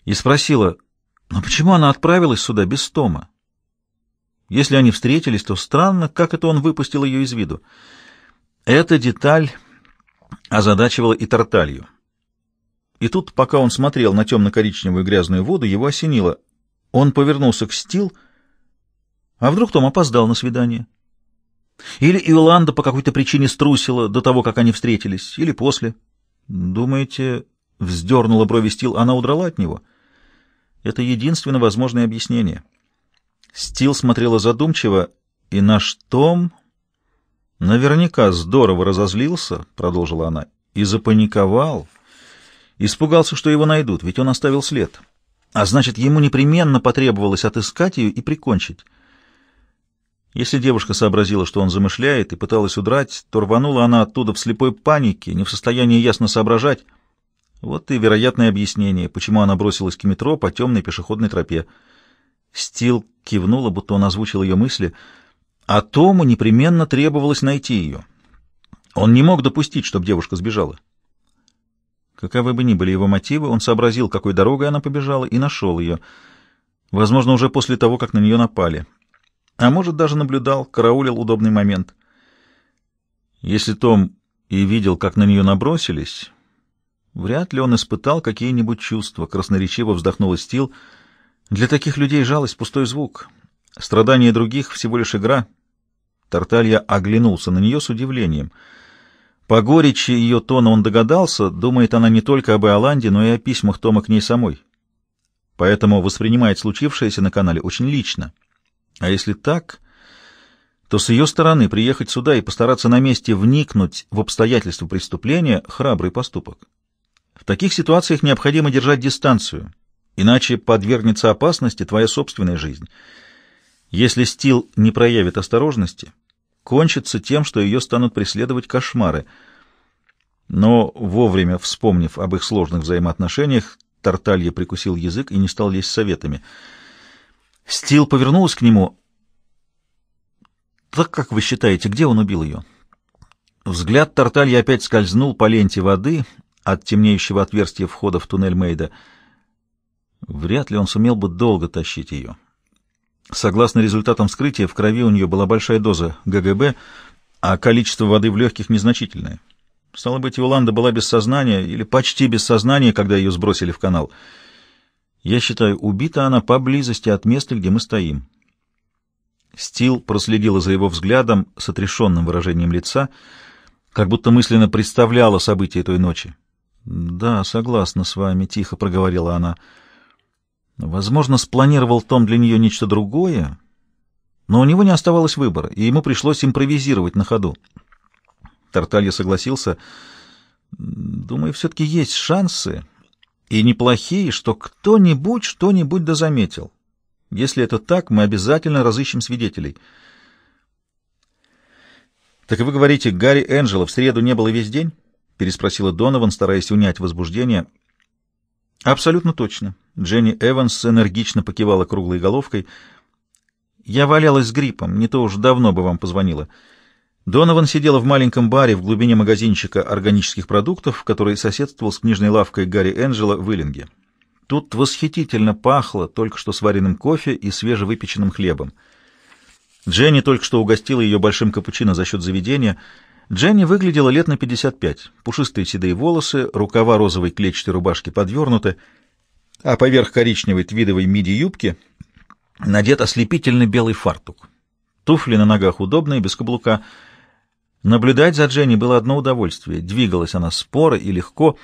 и спросила — но почему она отправилась сюда без Тома? Если они встретились, то странно, как это он выпустил ее из виду. Эта деталь озадачивала и Тарталью. И тут, пока он смотрел на темно-коричневую грязную воду, его осенило. Он повернулся к Стил, а вдруг Том опоздал на свидание? Или Иоланда по какой-то причине струсила до того, как они встретились, или после. Думаете, вздернула брови Стил, она удрала от него? Это единственно возможное объяснение. Стил смотрела задумчиво, и наш Том наверняка здорово разозлился, — продолжила она, — и запаниковал. Испугался, что его найдут, ведь он оставил след. А значит, ему непременно потребовалось отыскать ее и прикончить. Если девушка сообразила, что он замышляет, и пыталась удрать, то рванула она оттуда в слепой панике, не в состоянии ясно соображать — вот и вероятное объяснение, почему она бросилась к метро по темной пешеходной тропе. Стил кивнула, будто он озвучил ее мысли, а Тому непременно требовалось найти ее. Он не мог допустить, чтобы девушка сбежала. Каковы бы ни были его мотивы, он сообразил, какой дорогой она побежала, и нашел ее. Возможно, уже после того, как на нее напали. А может, даже наблюдал, караулил удобный момент. Если Том и видел, как на нее набросились, Вряд ли он испытал какие-нибудь чувства, красноречиво вздохнула Стил. Для таких людей жалость — пустой звук. Страдания других — всего лишь игра. Тарталья оглянулся на нее с удивлением. По горечи ее тона он догадался, думает она не только об Иоланде, но и о письмах Тома к ней самой. Поэтому воспринимает случившееся на канале очень лично. А если так, то с ее стороны приехать сюда и постараться на месте вникнуть в обстоятельства преступления — храбрый поступок. В таких ситуациях необходимо держать дистанцию, иначе подвергнется опасности твоя собственная жизнь. Если Стил не проявит осторожности, кончится тем, что ее станут преследовать кошмары. Но, вовремя вспомнив об их сложных взаимоотношениях, Тарталья прикусил язык и не стал лезть советами. Стил повернулась к нему. «Так как вы считаете, где он убил ее?» Взгляд Тарталья опять скользнул по ленте воды — от темнеющего отверстия входа в туннель Мейда. Вряд ли он сумел бы долго тащить ее. Согласно результатам вскрытия, в крови у нее была большая доза ГГБ, а количество воды в легких незначительное. Стало быть, Иоланда была без сознания или почти без сознания, когда ее сбросили в канал. Я считаю, убита она поблизости от места, где мы стоим. Стил проследила за его взглядом с отрешенным выражением лица, как будто мысленно представляла события той ночи. «Да, согласна с вами», — тихо проговорила она. «Возможно, спланировал Том для нее нечто другое, но у него не оставалось выбора, и ему пришлось импровизировать на ходу». Тарталья согласился. «Думаю, все-таки есть шансы, и неплохие, что кто-нибудь что-нибудь дозаметил. Если это так, мы обязательно разыщем свидетелей». «Так вы говорите, Гарри Энджела в среду не было весь день?» переспросила Донован, стараясь унять возбуждение. Абсолютно точно. Дженни Эванс энергично покивала круглой головкой. Я валялась с гриппом, не то уж давно бы вам позвонила. Донован сидела в маленьком баре в глубине магазинчика органических продуктов, который соседствовал с книжной лавкой Гарри Энджела в Иллинге. Тут восхитительно пахло только что сваренным кофе и свежевыпеченным хлебом. Дженни только что угостила ее большим капучино за счет заведения — Дженни выглядела лет на 55. Пушистые седые волосы, рукава розовой клетчатой рубашки подвернуты, а поверх коричневой твидовой миди-юбки надет ослепительный белый фартук. Туфли на ногах удобные, без каблука. Наблюдать за Дженни было одно удовольствие. Двигалась она споро и легко.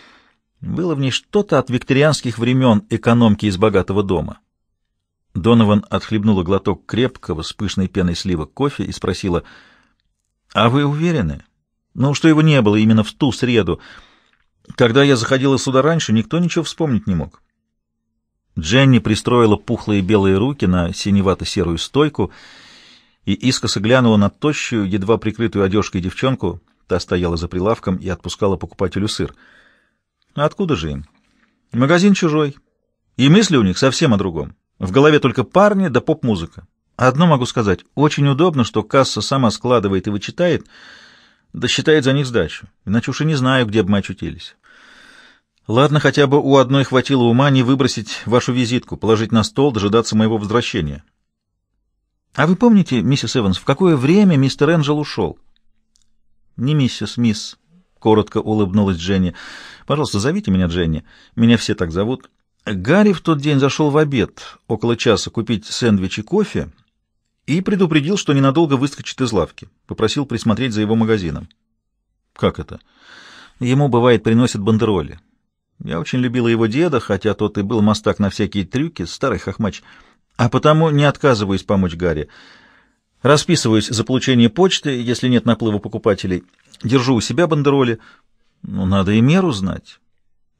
Было в ней что-то от викторианских времен экономки из богатого дома. Донован отхлебнула глоток крепкого с пышной пеной сливок кофе и спросила, «А вы уверены?» Ну, что его не было именно в ту среду. Когда я заходила сюда раньше, никто ничего вспомнить не мог. Дженни пристроила пухлые белые руки на синевато-серую стойку и искоса глянула на тощую, едва прикрытую одежкой девчонку. Та стояла за прилавком и отпускала покупателю сыр. «А откуда же им? Магазин чужой. И мысли у них совсем о другом. В голове только парни да поп-музыка. Одно могу сказать. Очень удобно, что касса сама складывает и вычитает — да досчитает за них сдачу. Иначе уж и не знаю, где бы мы очутились. Ладно, хотя бы у одной хватило ума не выбросить вашу визитку, положить на стол, дожидаться моего возвращения. А вы помните, миссис Эванс, в какое время мистер Энджел ушел? Не миссис, мисс. Коротко улыбнулась Дженни. «Пожалуйста, зовите меня Дженни. Меня все так зовут». Гарри в тот день зашел в обед, около часа, купить сэндвич и кофе, и предупредил, что ненадолго выскочит из лавки. Попросил присмотреть за его магазином. Как это? Ему, бывает, приносят бандероли. Я очень любила его деда, хотя тот и был мастак на всякие трюки, старый хохмач, а потому не отказываюсь помочь Гарри. Расписываюсь за получение почты, если нет наплыва покупателей. Держу у себя бандероли. Ну, надо и меру знать.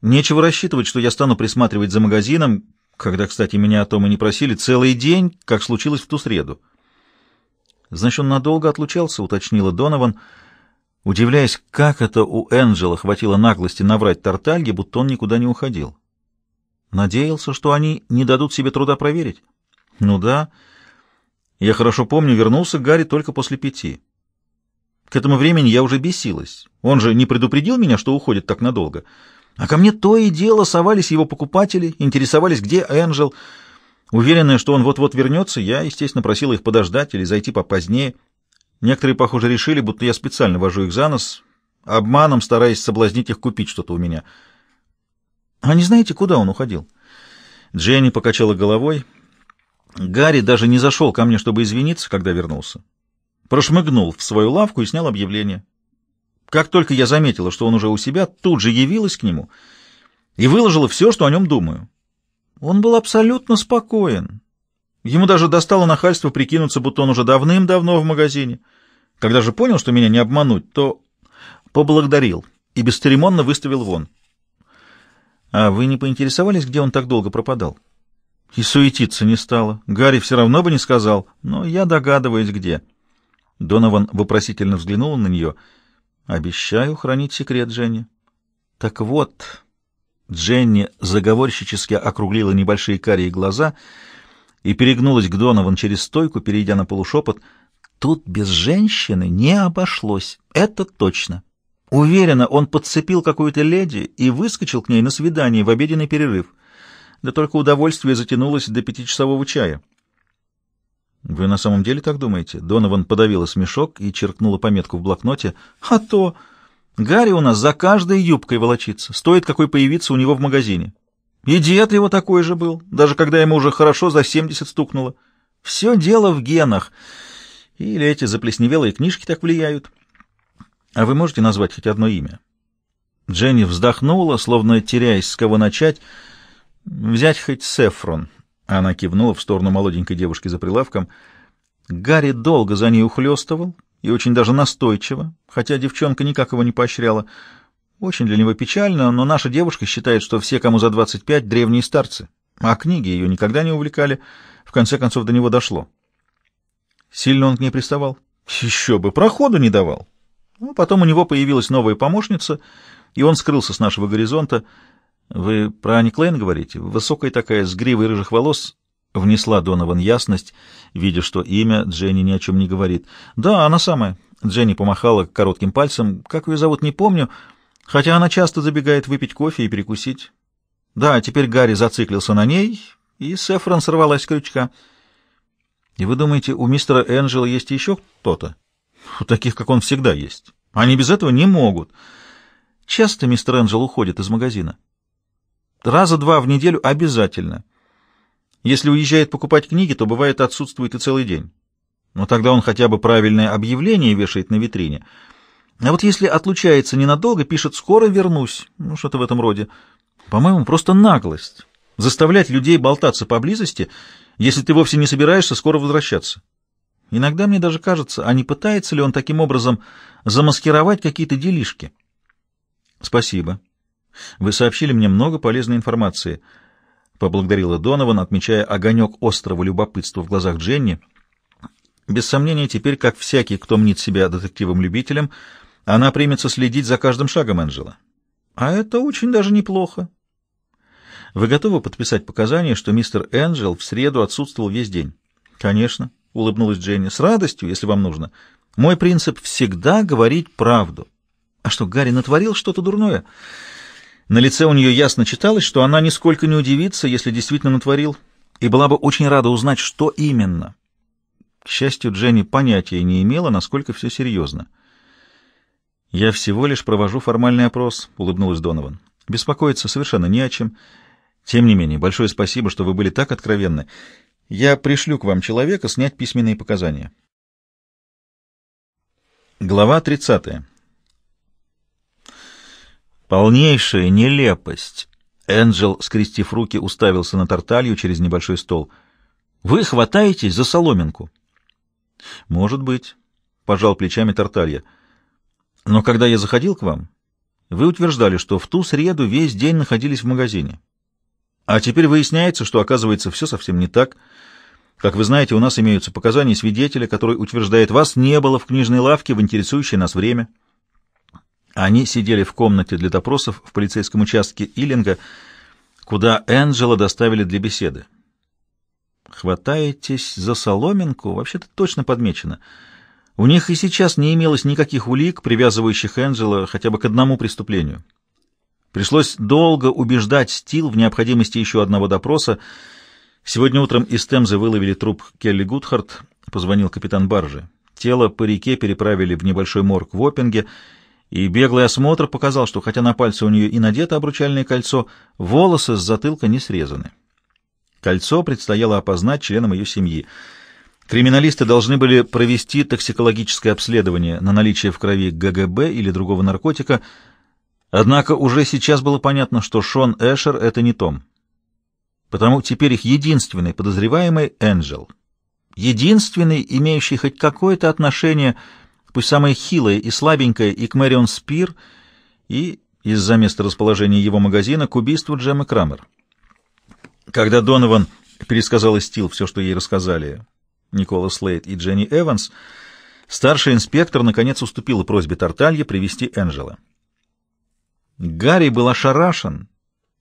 Нечего рассчитывать, что я стану присматривать за магазином, когда, кстати, меня о том и не просили целый день, как случилось в ту среду. Значит, он надолго отлучался, уточнила Донован, удивляясь, как это у Энджела хватило наглости наврать Тартальге, будто он никуда не уходил. Надеялся, что они не дадут себе труда проверить. Ну да. Я хорошо помню, вернулся Гарри только после пяти. К этому времени я уже бесилась. Он же не предупредил меня, что уходит так надолго. А ко мне то и дело совались его покупатели, интересовались, где Энджел. Уверенная, что он вот-вот вернется, я, естественно, просила их подождать или зайти попозднее. Некоторые, похоже, решили, будто я специально вожу их за нос, обманом стараясь соблазнить их купить что-то у меня. А не знаете, куда он уходил? Дженни покачала головой. Гарри даже не зашел ко мне, чтобы извиниться, когда вернулся. Прошмыгнул в свою лавку и снял объявление. Как только я заметила, что он уже у себя, тут же явилась к нему и выложила все, что о нем думаю. Он был абсолютно спокоен. Ему даже достало нахальство прикинуться, будто он уже давным-давно в магазине. Когда же понял, что меня не обмануть, то поблагодарил и бесцеремонно выставил вон. А вы не поинтересовались, где он так долго пропадал? И суетиться не стало. Гарри все равно бы не сказал, но я догадываюсь, где. Донован вопросительно взглянул на нее. «Обещаю хранить секрет, Женя». «Так вот», Дженни заговорщически округлила небольшие карие глаза и перегнулась к Донован через стойку, перейдя на полушепот. «Тут без женщины не обошлось, это точно». Уверена, он подцепил какую-то леди и выскочил к ней на свидание в обеденный перерыв. Да только удовольствие затянулось до пятичасового чая. «Вы на самом деле так думаете?» Донован подавила смешок и черкнула пометку в блокноте. «А то...» Гарри у нас за каждой юбкой волочится, стоит какой появиться у него в магазине. И дед его такой же был, даже когда ему уже хорошо за 70 стукнуло. Все дело в генах. Или эти заплесневелые книжки так влияют. А вы можете назвать хоть одно имя? Дженни вздохнула, словно теряясь, с кого начать. Взять хоть Сефрон. Она кивнула в сторону молоденькой девушки за прилавком. Гарри долго за ней ухлёстывал, и очень даже настойчиво, хотя девчонка никак его не поощряла. Очень для него печально, но наша девушка считает, что все, кому за 25, древние старцы, а книги ее никогда не увлекали, в конце концов до него дошло. Сильно он к ней приставал? Еще бы, проходу не давал. Ну, потом у него появилась новая помощница, и он скрылся с нашего горизонта. Вы про Ани Клейн говорите? Высокая такая, с гривой рыжих волос, Внесла Донован ясность, видя, что имя Дженни ни о чем не говорит. «Да, она самая». Дженни помахала коротким пальцем. «Как ее зовут, не помню, хотя она часто забегает выпить кофе и перекусить». «Да, теперь Гарри зациклился на ней, и Сефрон сорвалась с крючка». «И вы думаете, у мистера Энджела есть еще кто-то?» «У таких, как он, всегда есть. Они без этого не могут». «Часто мистер Энджел уходит из магазина?» «Раза два в неделю обязательно». Если уезжает покупать книги, то бывает отсутствует и целый день. Но тогда он хотя бы правильное объявление вешает на витрине. А вот если отлучается ненадолго, пишет «скоро вернусь», ну что-то в этом роде. По-моему, просто наглость. Заставлять людей болтаться поблизости, если ты вовсе не собираешься скоро возвращаться. Иногда мне даже кажется, а не пытается ли он таким образом замаскировать какие-то делишки. Спасибо. Вы сообщили мне много полезной информации —— поблагодарила Донован, отмечая огонек острого любопытства в глазах Дженни. Без сомнения, теперь, как всякий, кто мнит себя детективом-любителем, она примется следить за каждым шагом Энджела. А это очень даже неплохо. Вы готовы подписать показания, что мистер Энджел в среду отсутствовал весь день? Конечно, — улыбнулась Дженни. С радостью, если вам нужно. Мой принцип — всегда говорить правду. А что, Гарри натворил что-то дурное? — на лице у нее ясно читалось, что она нисколько не удивится, если действительно натворил, и была бы очень рада узнать, что именно. К счастью, Дженни понятия не имела, насколько все серьезно. «Я всего лишь провожу формальный опрос», — улыбнулась Донован. «Беспокоиться совершенно не о чем. Тем не менее, большое спасибо, что вы были так откровенны. Я пришлю к вам человека снять письменные показания». Глава тридцатая. Полнейшая нелепость. Энджел, скрестив руки, уставился на тарталью через небольшой стол. «Вы хватаетесь за соломинку?» «Может быть», — пожал плечами тарталья. «Но когда я заходил к вам, вы утверждали, что в ту среду весь день находились в магазине. А теперь выясняется, что, оказывается, все совсем не так. Как вы знаете, у нас имеются показания свидетеля, который утверждает, вас не было в книжной лавке в интересующее нас время». Они сидели в комнате для допросов в полицейском участке Иллинга, куда Энджела доставили для беседы. «Хватаетесь за соломинку? Вообще-то точно подмечено. У них и сейчас не имелось никаких улик, привязывающих Энджела хотя бы к одному преступлению. Пришлось долго убеждать Стил в необходимости еще одного допроса. Сегодня утром из Темзы выловили труп Келли Гудхарт, позвонил капитан баржи. Тело по реке переправили в небольшой морг в Оппинге — и беглый осмотр показал, что хотя на пальце у нее и надето обручальное кольцо, волосы с затылка не срезаны. Кольцо предстояло опознать членам ее семьи. Криминалисты должны были провести токсикологическое обследование на наличие в крови ГГБ или другого наркотика, однако уже сейчас было понятно, что Шон Эшер — это не Том. Потому теперь их единственный подозреваемый — Энджел. Единственный, имеющий хоть какое-то отношение к пусть самая хилая и слабенькая и к Мэрион Спир, и из-за места расположения его магазина к убийству Джеммы Крамер. Когда Донован пересказала Стил все, что ей рассказали Никола Слейд и Дженни Эванс, старший инспектор наконец уступила просьбе Тарталья привести Энджела. Гарри был ошарашен,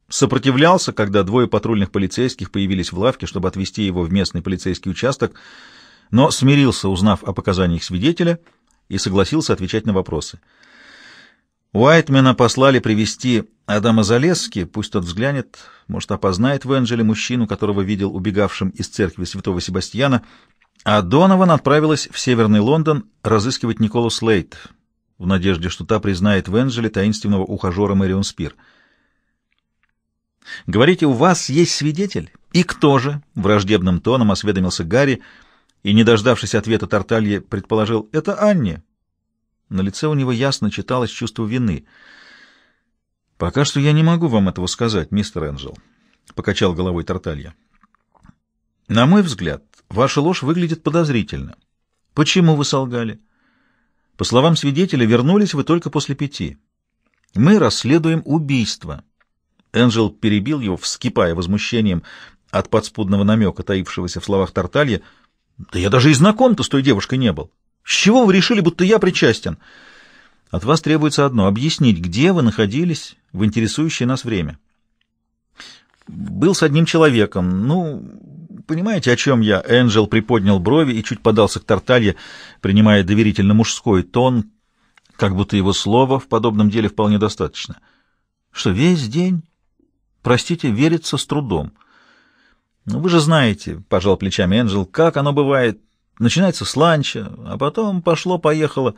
сопротивлялся, когда двое патрульных полицейских появились в лавке, чтобы отвезти его в местный полицейский участок, но смирился, узнав о показаниях свидетеля — и согласился отвечать на вопросы. Уайтмена послали привести Адама Залески, пусть тот взглянет, может, опознает в Энджеле мужчину, которого видел убегавшим из церкви святого Себастьяна, а Донован отправилась в Северный Лондон разыскивать Николу Слейт, в надежде, что та признает в Энджеле таинственного ухажера Мэрион Спир. «Говорите, у вас есть свидетель? И кто же?» — враждебным тоном осведомился Гарри — и, не дождавшись ответа Тарталье, предположил «это Анне". На лице у него ясно читалось чувство вины. «Пока что я не могу вам этого сказать, мистер Энджел», — покачал головой Тарталья. «На мой взгляд, ваша ложь выглядит подозрительно. Почему вы солгали? По словам свидетеля, вернулись вы только после пяти. Мы расследуем убийство». Энджел перебил его, вскипая возмущением от подспудного намека, таившегося в словах Тарталья — да я даже и знаком-то с той девушкой не был. С чего вы решили, будто я причастен? От вас требуется одно — объяснить, где вы находились в интересующее нас время. Был с одним человеком. Ну, понимаете, о чем я? Энджел приподнял брови и чуть подался к Тарталье, принимая доверительно мужской тон, как будто его слова в подобном деле вполне достаточно. Что, весь день? Простите, верится с трудом. — ну, вы же знаете, — пожал плечами Энджел, — как оно бывает. Начинается с ланча, а потом пошло-поехало.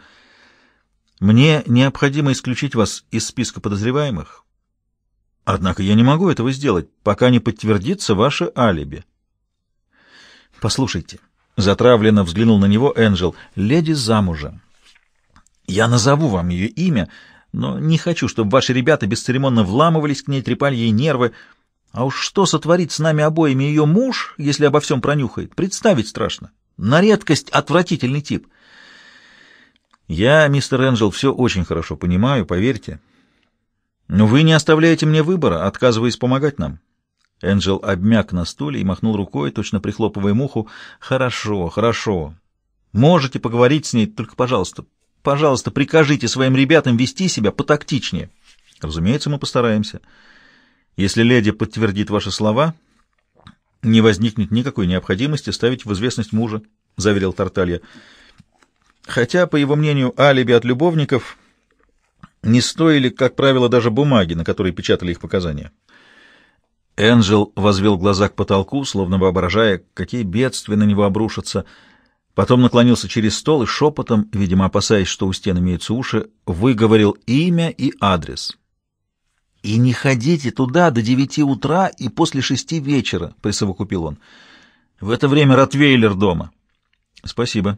Мне необходимо исключить вас из списка подозреваемых. Однако я не могу этого сделать, пока не подтвердится ваше алиби. Послушайте, — затравленно взглянул на него Энджел, — леди замужем. Я назову вам ее имя, но не хочу, чтобы ваши ребята бесцеремонно вламывались к ней, трепали ей нервы, — а уж что сотворит с нами обоими ее муж, если обо всем пронюхает, представить страшно. На редкость отвратительный тип. Я, мистер Энджел, все очень хорошо понимаю, поверьте. Но вы не оставляете мне выбора, отказываясь помогать нам. Энджел обмяк на стуле и махнул рукой, точно прихлопывая муху. «Хорошо, хорошо. Можете поговорить с ней, только, пожалуйста, пожалуйста, прикажите своим ребятам вести себя потактичнее». «Разумеется, мы постараемся». Если леди подтвердит ваши слова, не возникнет никакой необходимости ставить в известность мужа, — заверил Тарталья. Хотя, по его мнению, алиби от любовников не стоили, как правило, даже бумаги, на которой печатали их показания. Энджел возвел глаза к потолку, словно воображая, какие бедствия на него обрушатся. Потом наклонился через стол и шепотом, видимо, опасаясь, что у стен имеются уши, выговорил имя и адрес. «И не ходите туда до девяти утра и после шести вечера», — присовокупил он. «В это время Ротвейлер дома». «Спасибо».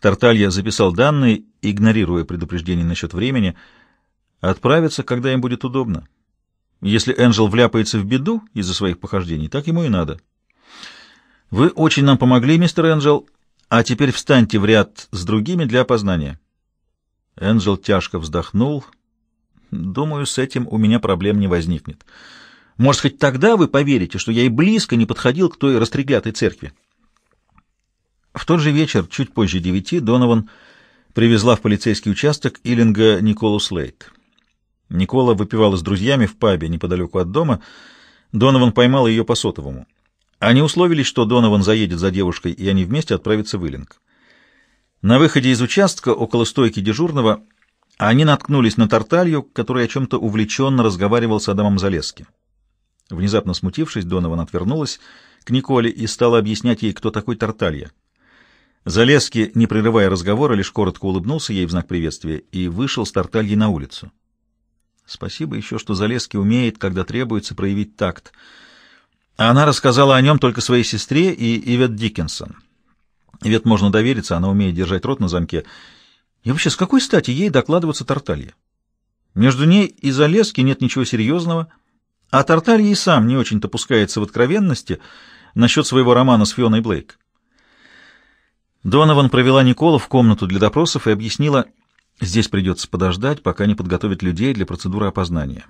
Тарталья записал данные, игнорируя предупреждение насчет времени. «Отправиться, когда им будет удобно. Если Энджел вляпается в беду из-за своих похождений, так ему и надо». «Вы очень нам помогли, мистер Энджел, а теперь встаньте в ряд с другими для опознания». Энджел тяжко вздохнул Думаю, с этим у меня проблем не возникнет. Может, хоть тогда вы поверите, что я и близко не подходил к той растреклятой церкви. В тот же вечер, чуть позже девяти, Донован привезла в полицейский участок Иллинга Николу Слейт. Никола выпивала с друзьями в пабе неподалеку от дома. Донован поймал ее по сотовому. Они условились, что Донован заедет за девушкой, и они вместе отправятся в Иллинг. На выходе из участка, около стойки дежурного, они наткнулись на Тарталью, который о чем-то увлеченно разговаривал с Адамом Залески. Внезапно смутившись, Донован отвернулась к Николе и стала объяснять ей, кто такой Тарталья. Залески, не прерывая разговора, лишь коротко улыбнулся ей в знак приветствия и вышел с Тартальей на улицу. Спасибо еще, что Залески умеет, когда требуется, проявить такт. Она рассказала о нем только своей сестре и Ивет Диккенсон. Ивет можно довериться, она умеет держать рот на замке — и вообще, с какой стати ей докладываться Тарталье? Между ней и Залески нет ничего серьезного, а Тарталье и сам не очень-то пускается в откровенности насчет своего романа с Фионой Блейк. Донован провела Никола в комнату для допросов и объяснила, здесь придется подождать, пока не подготовят людей для процедуры опознания.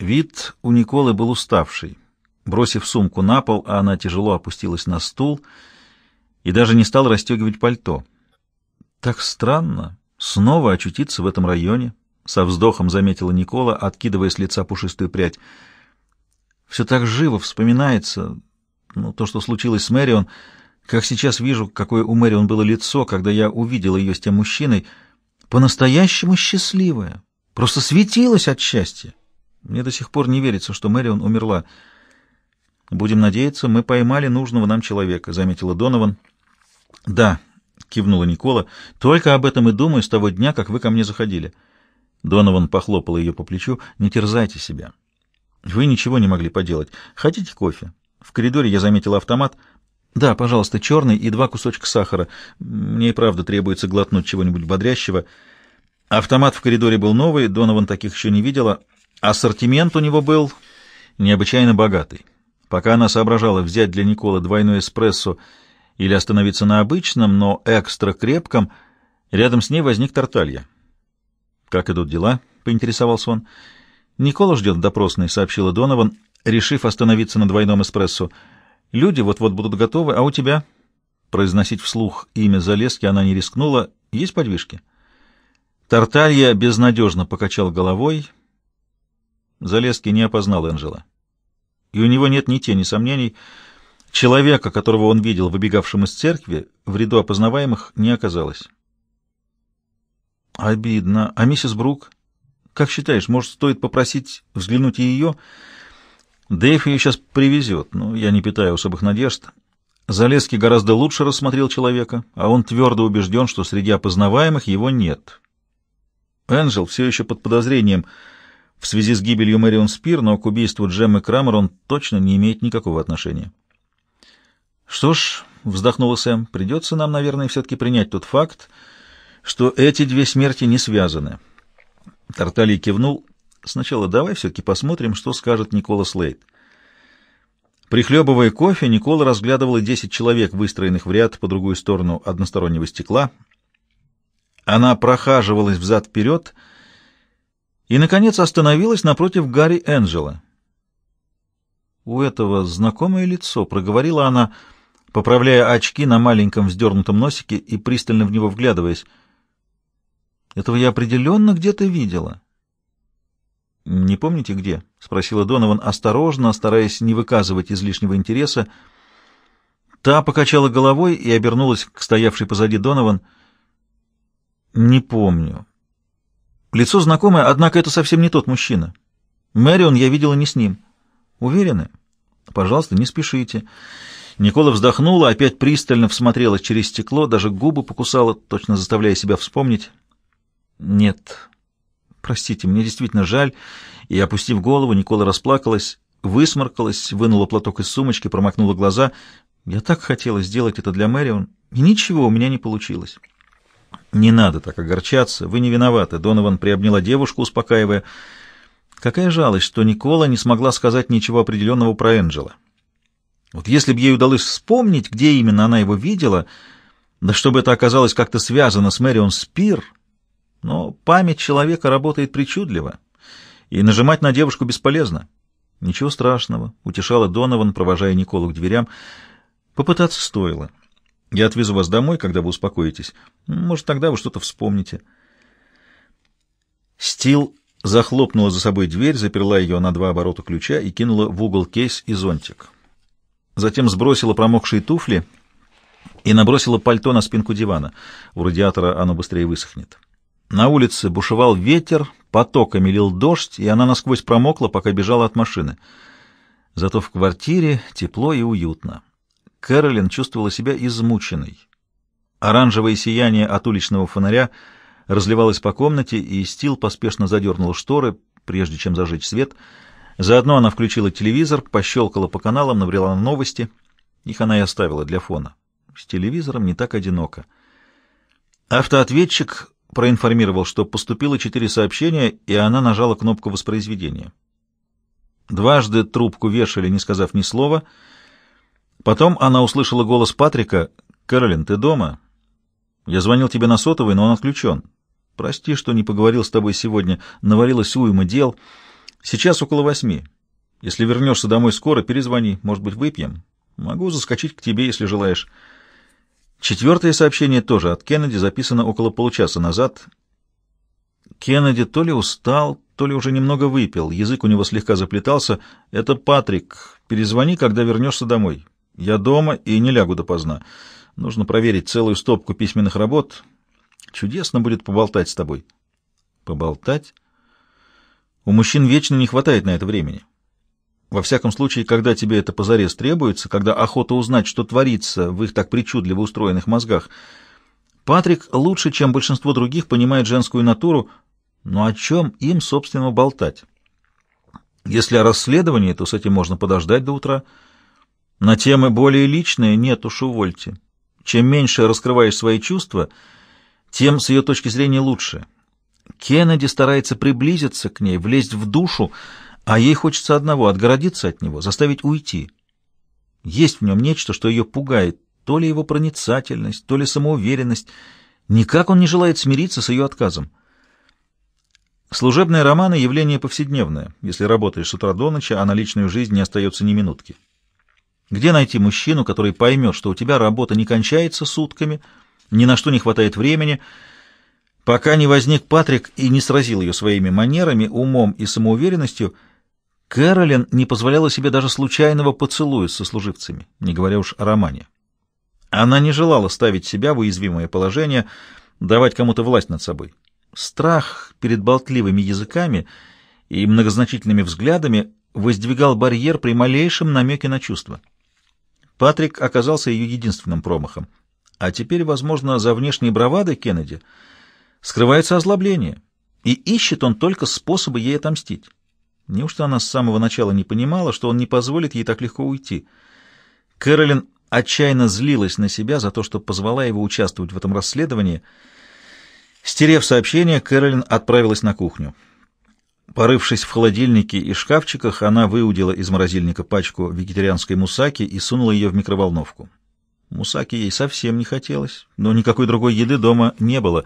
Вид у Николы был уставший. Бросив сумку на пол, она тяжело опустилась на стул и даже не стала расстегивать пальто. Так странно снова очутиться в этом районе, со вздохом заметила Никола, откидывая с лица пушистую прядь. Все так живо вспоминается, ну, то, что случилось с Мэрион, как сейчас вижу, какое у Мэрион было лицо, когда я увидела ее с тем мужчиной, по-настоящему счастливая, просто светилась от счастья. Мне до сих пор не верится, что Мэрион умерла. Будем надеяться, мы поймали нужного нам человека, заметила Донован. Да, — кивнула Никола. — Только об этом и думаю с того дня, как вы ко мне заходили. Донован похлопал ее по плечу. — Не терзайте себя. Вы ничего не могли поделать. Хотите кофе? В коридоре я заметил автомат. Да, пожалуйста, черный и два кусочка сахара. Мне и правда требуется глотнуть чего-нибудь бодрящего. Автомат в коридоре был новый, Донован таких еще не видела. Ассортимент у него был необычайно богатый. Пока она соображала взять для Никола двойной эспрессо или остановиться на обычном, но экстра крепком, рядом с ней возник Тарталья. «Как идут дела?» — поинтересовался он. «Никола ждет допросный, допросной», — сообщила Донован, решив остановиться на двойном эспрессо. «Люди вот-вот будут готовы, а у тебя?» Произносить вслух имя Залески она не рискнула. «Есть подвижки?» Тарталья безнадежно покачал головой. Залески не опознал Энджела. И у него нет ни тени сомнений, — Человека, которого он видел выбегавшим из церкви, в ряду опознаваемых не оказалось. Обидно. А миссис Брук? Как считаешь, может, стоит попросить взглянуть и ее? Дэйв ее сейчас привезет, но я не питаю особых надежд. Залески гораздо лучше рассмотрел человека, а он твердо убежден, что среди опознаваемых его нет. Энджел все еще под подозрением в связи с гибелью Мэрион Спир, но к убийству Джеммы Крамер он точно не имеет никакого отношения. «Что ж», — вздохнула Сэм, — «придется нам, наверное, все-таки принять тот факт, что эти две смерти не связаны». Тартали кивнул. «Сначала давай все-таки посмотрим, что скажет Никола Слейд». Прихлебывая кофе, Никола разглядывала десять человек, выстроенных в ряд по другую сторону одностороннего стекла. Она прохаживалась взад-вперед и, наконец, остановилась напротив Гарри Энджела. «У этого знакомое лицо», — проговорила она, — поправляя очки на маленьком вздернутом носике и пристально в него вглядываясь. «Этого я определенно где-то видела». «Не помните, где?» — спросила Донован осторожно, стараясь не выказывать излишнего интереса. Та покачала головой и обернулась к стоявшей позади Донован. «Не помню». Лицо знакомое, однако это совсем не тот мужчина. Мэрион я видела не с ним. Уверены? Пожалуйста, не спешите. Никола вздохнула, опять пристально всмотрелась через стекло, даже губы покусала, точно заставляя себя вспомнить. «Нет. Простите, мне действительно жаль». И, опустив голову, Никола расплакалась, высморкалась, вынула платок из сумочки, промокнула глаза. «Я так хотела сделать это для Мэрион, и ничего у меня не получилось». «Не надо так огорчаться, вы не виноваты», — Донован приобняла девушку, успокаивая. «Какая жалость, что Никола не смогла сказать ничего определенного про Энджела». Вот если бы ей удалось вспомнить, где именно она его видела, да чтобы это оказалось как-то связано с Мэрион Спир, но память человека работает причудливо, и нажимать на девушку бесполезно. Ничего страшного, утешала Донован, провожая Николу к дверям. Попытаться стоило. Я отвезу вас домой, когда вы успокоитесь. Может, тогда вы что-то вспомните. Стил захлопнула за собой дверь, заперла ее на два оборота ключа и кинула в угол кейс и зонтик затем сбросила промокшие туфли и набросила пальто на спинку дивана. У радиатора оно быстрее высохнет. На улице бушевал ветер, потоками лил дождь, и она насквозь промокла, пока бежала от машины. Зато в квартире тепло и уютно. Кэролин чувствовала себя измученной. Оранжевое сияние от уличного фонаря разливалось по комнате, и Стил поспешно задернул шторы, прежде чем зажечь свет — Заодно она включила телевизор, пощелкала по каналам, набрела на новости. Их она и оставила для фона. С телевизором не так одиноко. Автоответчик проинформировал, что поступило четыре сообщения, и она нажала кнопку воспроизведения. Дважды трубку вешали, не сказав ни слова. Потом она услышала голос Патрика. «Кэролин, ты дома?» «Я звонил тебе на сотовый, но он отключен. Прости, что не поговорил с тобой сегодня. Навалилось уйма дел». Сейчас около восьми. Если вернешься домой скоро, перезвони, может быть, выпьем. Могу заскочить к тебе, если желаешь. Четвертое сообщение тоже от Кеннеди записано около получаса назад. Кеннеди то ли устал, то ли уже немного выпил, язык у него слегка заплетался. «Это Патрик. Перезвони, когда вернешься домой. Я дома и не лягу допоздна. Нужно проверить целую стопку письменных работ. Чудесно будет поболтать с тобой». «Поболтать?» У мужчин вечно не хватает на это времени. Во всяком случае, когда тебе это позарез требуется, когда охота узнать, что творится в их так причудливо устроенных мозгах. Патрик лучше, чем большинство других, понимает женскую натуру, но о чем им, собственно, болтать? Если о расследовании, то с этим можно подождать до утра. На темы более личные нет уж увольте. Чем меньше раскрываешь свои чувства, тем с ее точки зрения лучше. Кеннеди старается приблизиться к ней, влезть в душу, а ей хочется одного — отгородиться от него, заставить уйти. Есть в нем нечто, что ее пугает, то ли его проницательность, то ли самоуверенность. Никак он не желает смириться с ее отказом. Служебные романы — явление повседневное. Если работаешь с утра до ночи, а на личную жизнь не остается ни минутки. Где найти мужчину, который поймет, что у тебя работа не кончается сутками, ни на что не хватает времени — Пока не возник Патрик и не сразил ее своими манерами, умом и самоуверенностью, Кэролин не позволяла себе даже случайного поцелуя со служивцами, не говоря уж о романе. Она не желала ставить себя в уязвимое положение, давать кому-то власть над собой. Страх перед болтливыми языками и многозначительными взглядами воздвигал барьер при малейшем намеке на чувства. Патрик оказался ее единственным промахом. А теперь, возможно, за внешней бравадой Кеннеди — скрывается озлобление, и ищет он только способы ей отомстить. Неужто она с самого начала не понимала, что он не позволит ей так легко уйти? Кэролин отчаянно злилась на себя за то, что позвала его участвовать в этом расследовании. Стерев сообщение, Кэролин отправилась на кухню. Порывшись в холодильнике и шкафчиках, она выудила из морозильника пачку вегетарианской мусаки и сунула ее в микроволновку. Мусаки ей совсем не хотелось, но никакой другой еды дома не было,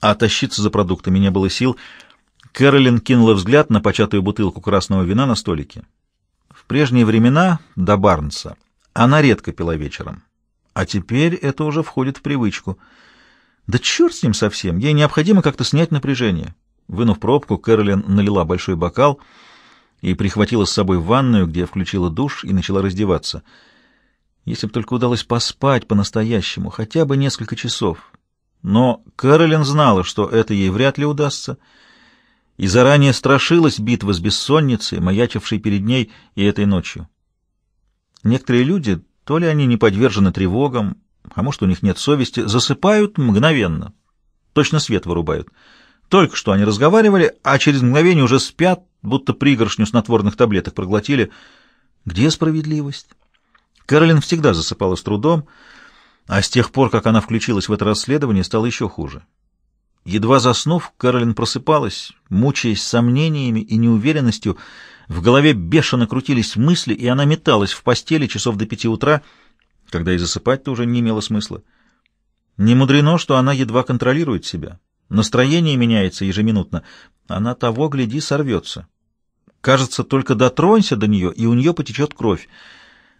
а тащиться за продуктами не было сил. Кэролин кинула взгляд на початую бутылку красного вина на столике. В прежние времена, до Барнса, она редко пила вечером, а теперь это уже входит в привычку. Да черт с ним совсем, ей необходимо как-то снять напряжение. Вынув пробку, Кэролин налила большой бокал и прихватила с собой в ванную, где включила душ и начала раздеваться — если бы только удалось поспать по-настоящему, хотя бы несколько часов. Но Кэролин знала, что это ей вряд ли удастся, и заранее страшилась битвы с бессонницей, маячившей перед ней и этой ночью. Некоторые люди, то ли они не подвержены тревогам, а может, у них нет совести, засыпают мгновенно. Точно свет вырубают. Только что они разговаривали, а через мгновение уже спят, будто пригоршню снотворных таблеток проглотили. Где справедливость? Кэролин всегда засыпала с трудом, а с тех пор, как она включилась в это расследование, стало еще хуже. Едва заснув, Кэролин просыпалась, мучаясь сомнениями и неуверенностью. В голове бешено крутились мысли, и она металась в постели часов до пяти утра, когда и засыпать-то уже не имело смысла. Не мудрено, что она едва контролирует себя. Настроение меняется ежеминутно. Она того, гляди, сорвется. Кажется, только дотронься до нее, и у нее потечет кровь.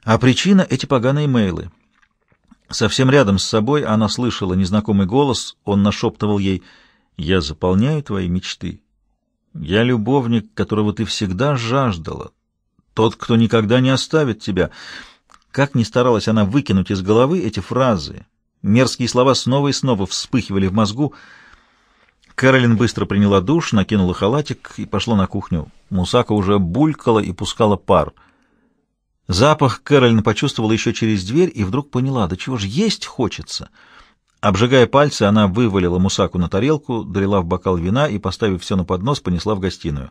А причина — эти поганые мейлы. Совсем рядом с собой она слышала незнакомый голос, он нашептывал ей «Я заполняю твои мечты. Я любовник, которого ты всегда жаждала, тот, кто никогда не оставит тебя». Как ни старалась она выкинуть из головы эти фразы, мерзкие слова снова и снова вспыхивали в мозгу. Кэролин быстро приняла душ, накинула халатик и пошла на кухню. Мусака уже булькала и пускала пар — Запах Кэролин почувствовала еще через дверь и вдруг поняла, да чего же есть хочется. Обжигая пальцы, она вывалила мусаку на тарелку, дарила в бокал вина и, поставив все на поднос, понесла в гостиную.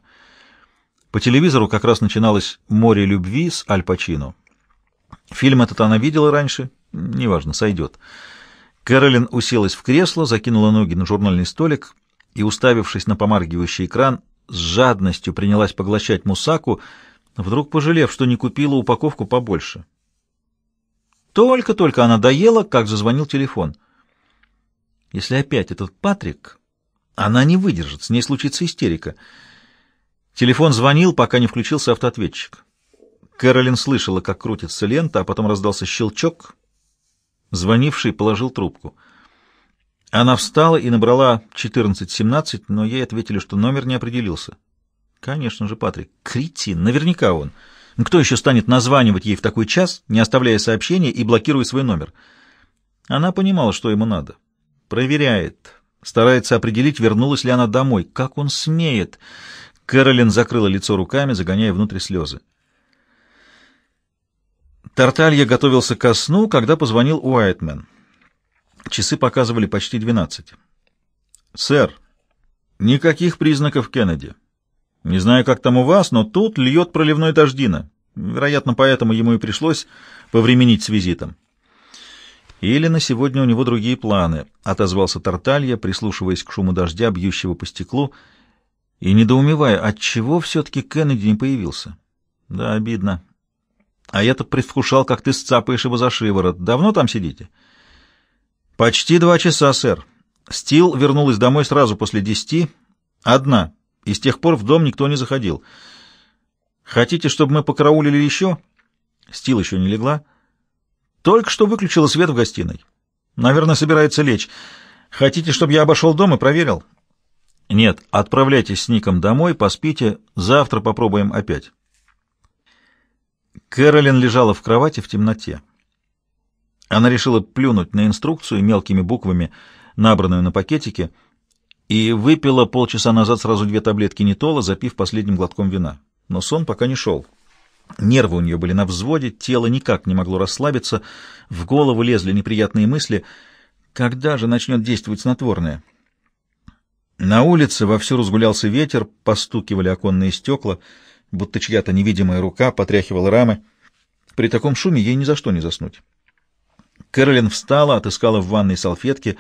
По телевизору как раз начиналось «Море любви» с Аль Пачино. Фильм этот она видела раньше, неважно, сойдет. Кэролин уселась в кресло, закинула ноги на журнальный столик и, уставившись на помаргивающий экран, с жадностью принялась поглощать мусаку, вдруг пожалев, что не купила упаковку побольше. Только-только она доела, как зазвонил телефон. Если опять этот Патрик, она не выдержит, с ней случится истерика. Телефон звонил, пока не включился автоответчик. Кэролин слышала, как крутится лента, а потом раздался щелчок. Звонивший положил трубку. Она встала и набрала 1417, но ей ответили, что номер не определился. Конечно же, Патрик. Кретин. Наверняка он. Ну, кто еще станет названивать ей в такой час, не оставляя сообщения и блокируя свой номер? Она понимала, что ему надо. Проверяет. Старается определить, вернулась ли она домой. Как он смеет? Кэролин закрыла лицо руками, загоняя внутрь слезы. Тарталья готовился ко сну, когда позвонил Уайтмен. Часы показывали почти двенадцать. «Сэр, никаких признаков Кеннеди». Не знаю, как там у вас, но тут льет проливной дождина. Вероятно, поэтому ему и пришлось повременить с визитом. Или на сегодня у него другие планы, — отозвался Тарталья, прислушиваясь к шуму дождя, бьющего по стеклу, и недоумевая, отчего все-таки Кеннеди не появился. Да, обидно. А я-то предвкушал, как ты сцапаешь его за шиворот. Давно там сидите? Почти два часа, сэр. Стил вернулась домой сразу после десяти. Одна и с тех пор в дом никто не заходил. Хотите, чтобы мы покараулили еще? Стил еще не легла. Только что выключила свет в гостиной. Наверное, собирается лечь. Хотите, чтобы я обошел дом и проверил? Нет, отправляйтесь с Ником домой, поспите, завтра попробуем опять. Кэролин лежала в кровати в темноте. Она решила плюнуть на инструкцию мелкими буквами, набранную на пакетике — и выпила полчаса назад сразу две таблетки нитола, запив последним глотком вина. Но сон пока не шел. Нервы у нее были на взводе, тело никак не могло расслабиться, в голову лезли неприятные мысли. Когда же начнет действовать снотворное? На улице вовсю разгулялся ветер, постукивали оконные стекла, будто чья-то невидимая рука потряхивала рамы. При таком шуме ей ни за что не заснуть. Кэролин встала, отыскала в ванной салфетки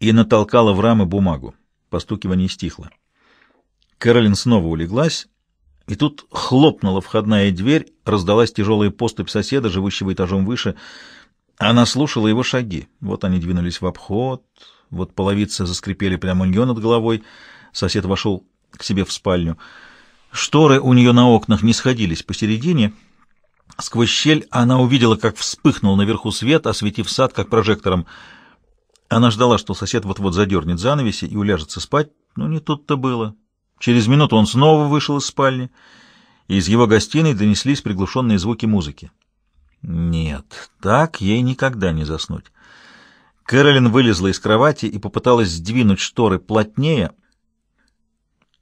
и натолкала в рамы бумагу. Постукивание стихло. Кэролин снова улеглась, и тут хлопнула входная дверь, раздалась тяжелая поступь соседа, живущего этажом выше. Она слушала его шаги. Вот они двинулись в обход, вот половицы заскрипели прямо у нее над головой. Сосед вошел к себе в спальню. Шторы у нее на окнах не сходились посередине. Сквозь щель она увидела, как вспыхнул наверху свет, осветив сад, как прожектором — она ждала, что сосед вот-вот задернет занавеси и уляжется спать, но не тут-то было. Через минуту он снова вышел из спальни, и из его гостиной донеслись приглушенные звуки музыки. Нет, так ей никогда не заснуть. Кэролин вылезла из кровати и попыталась сдвинуть шторы плотнее.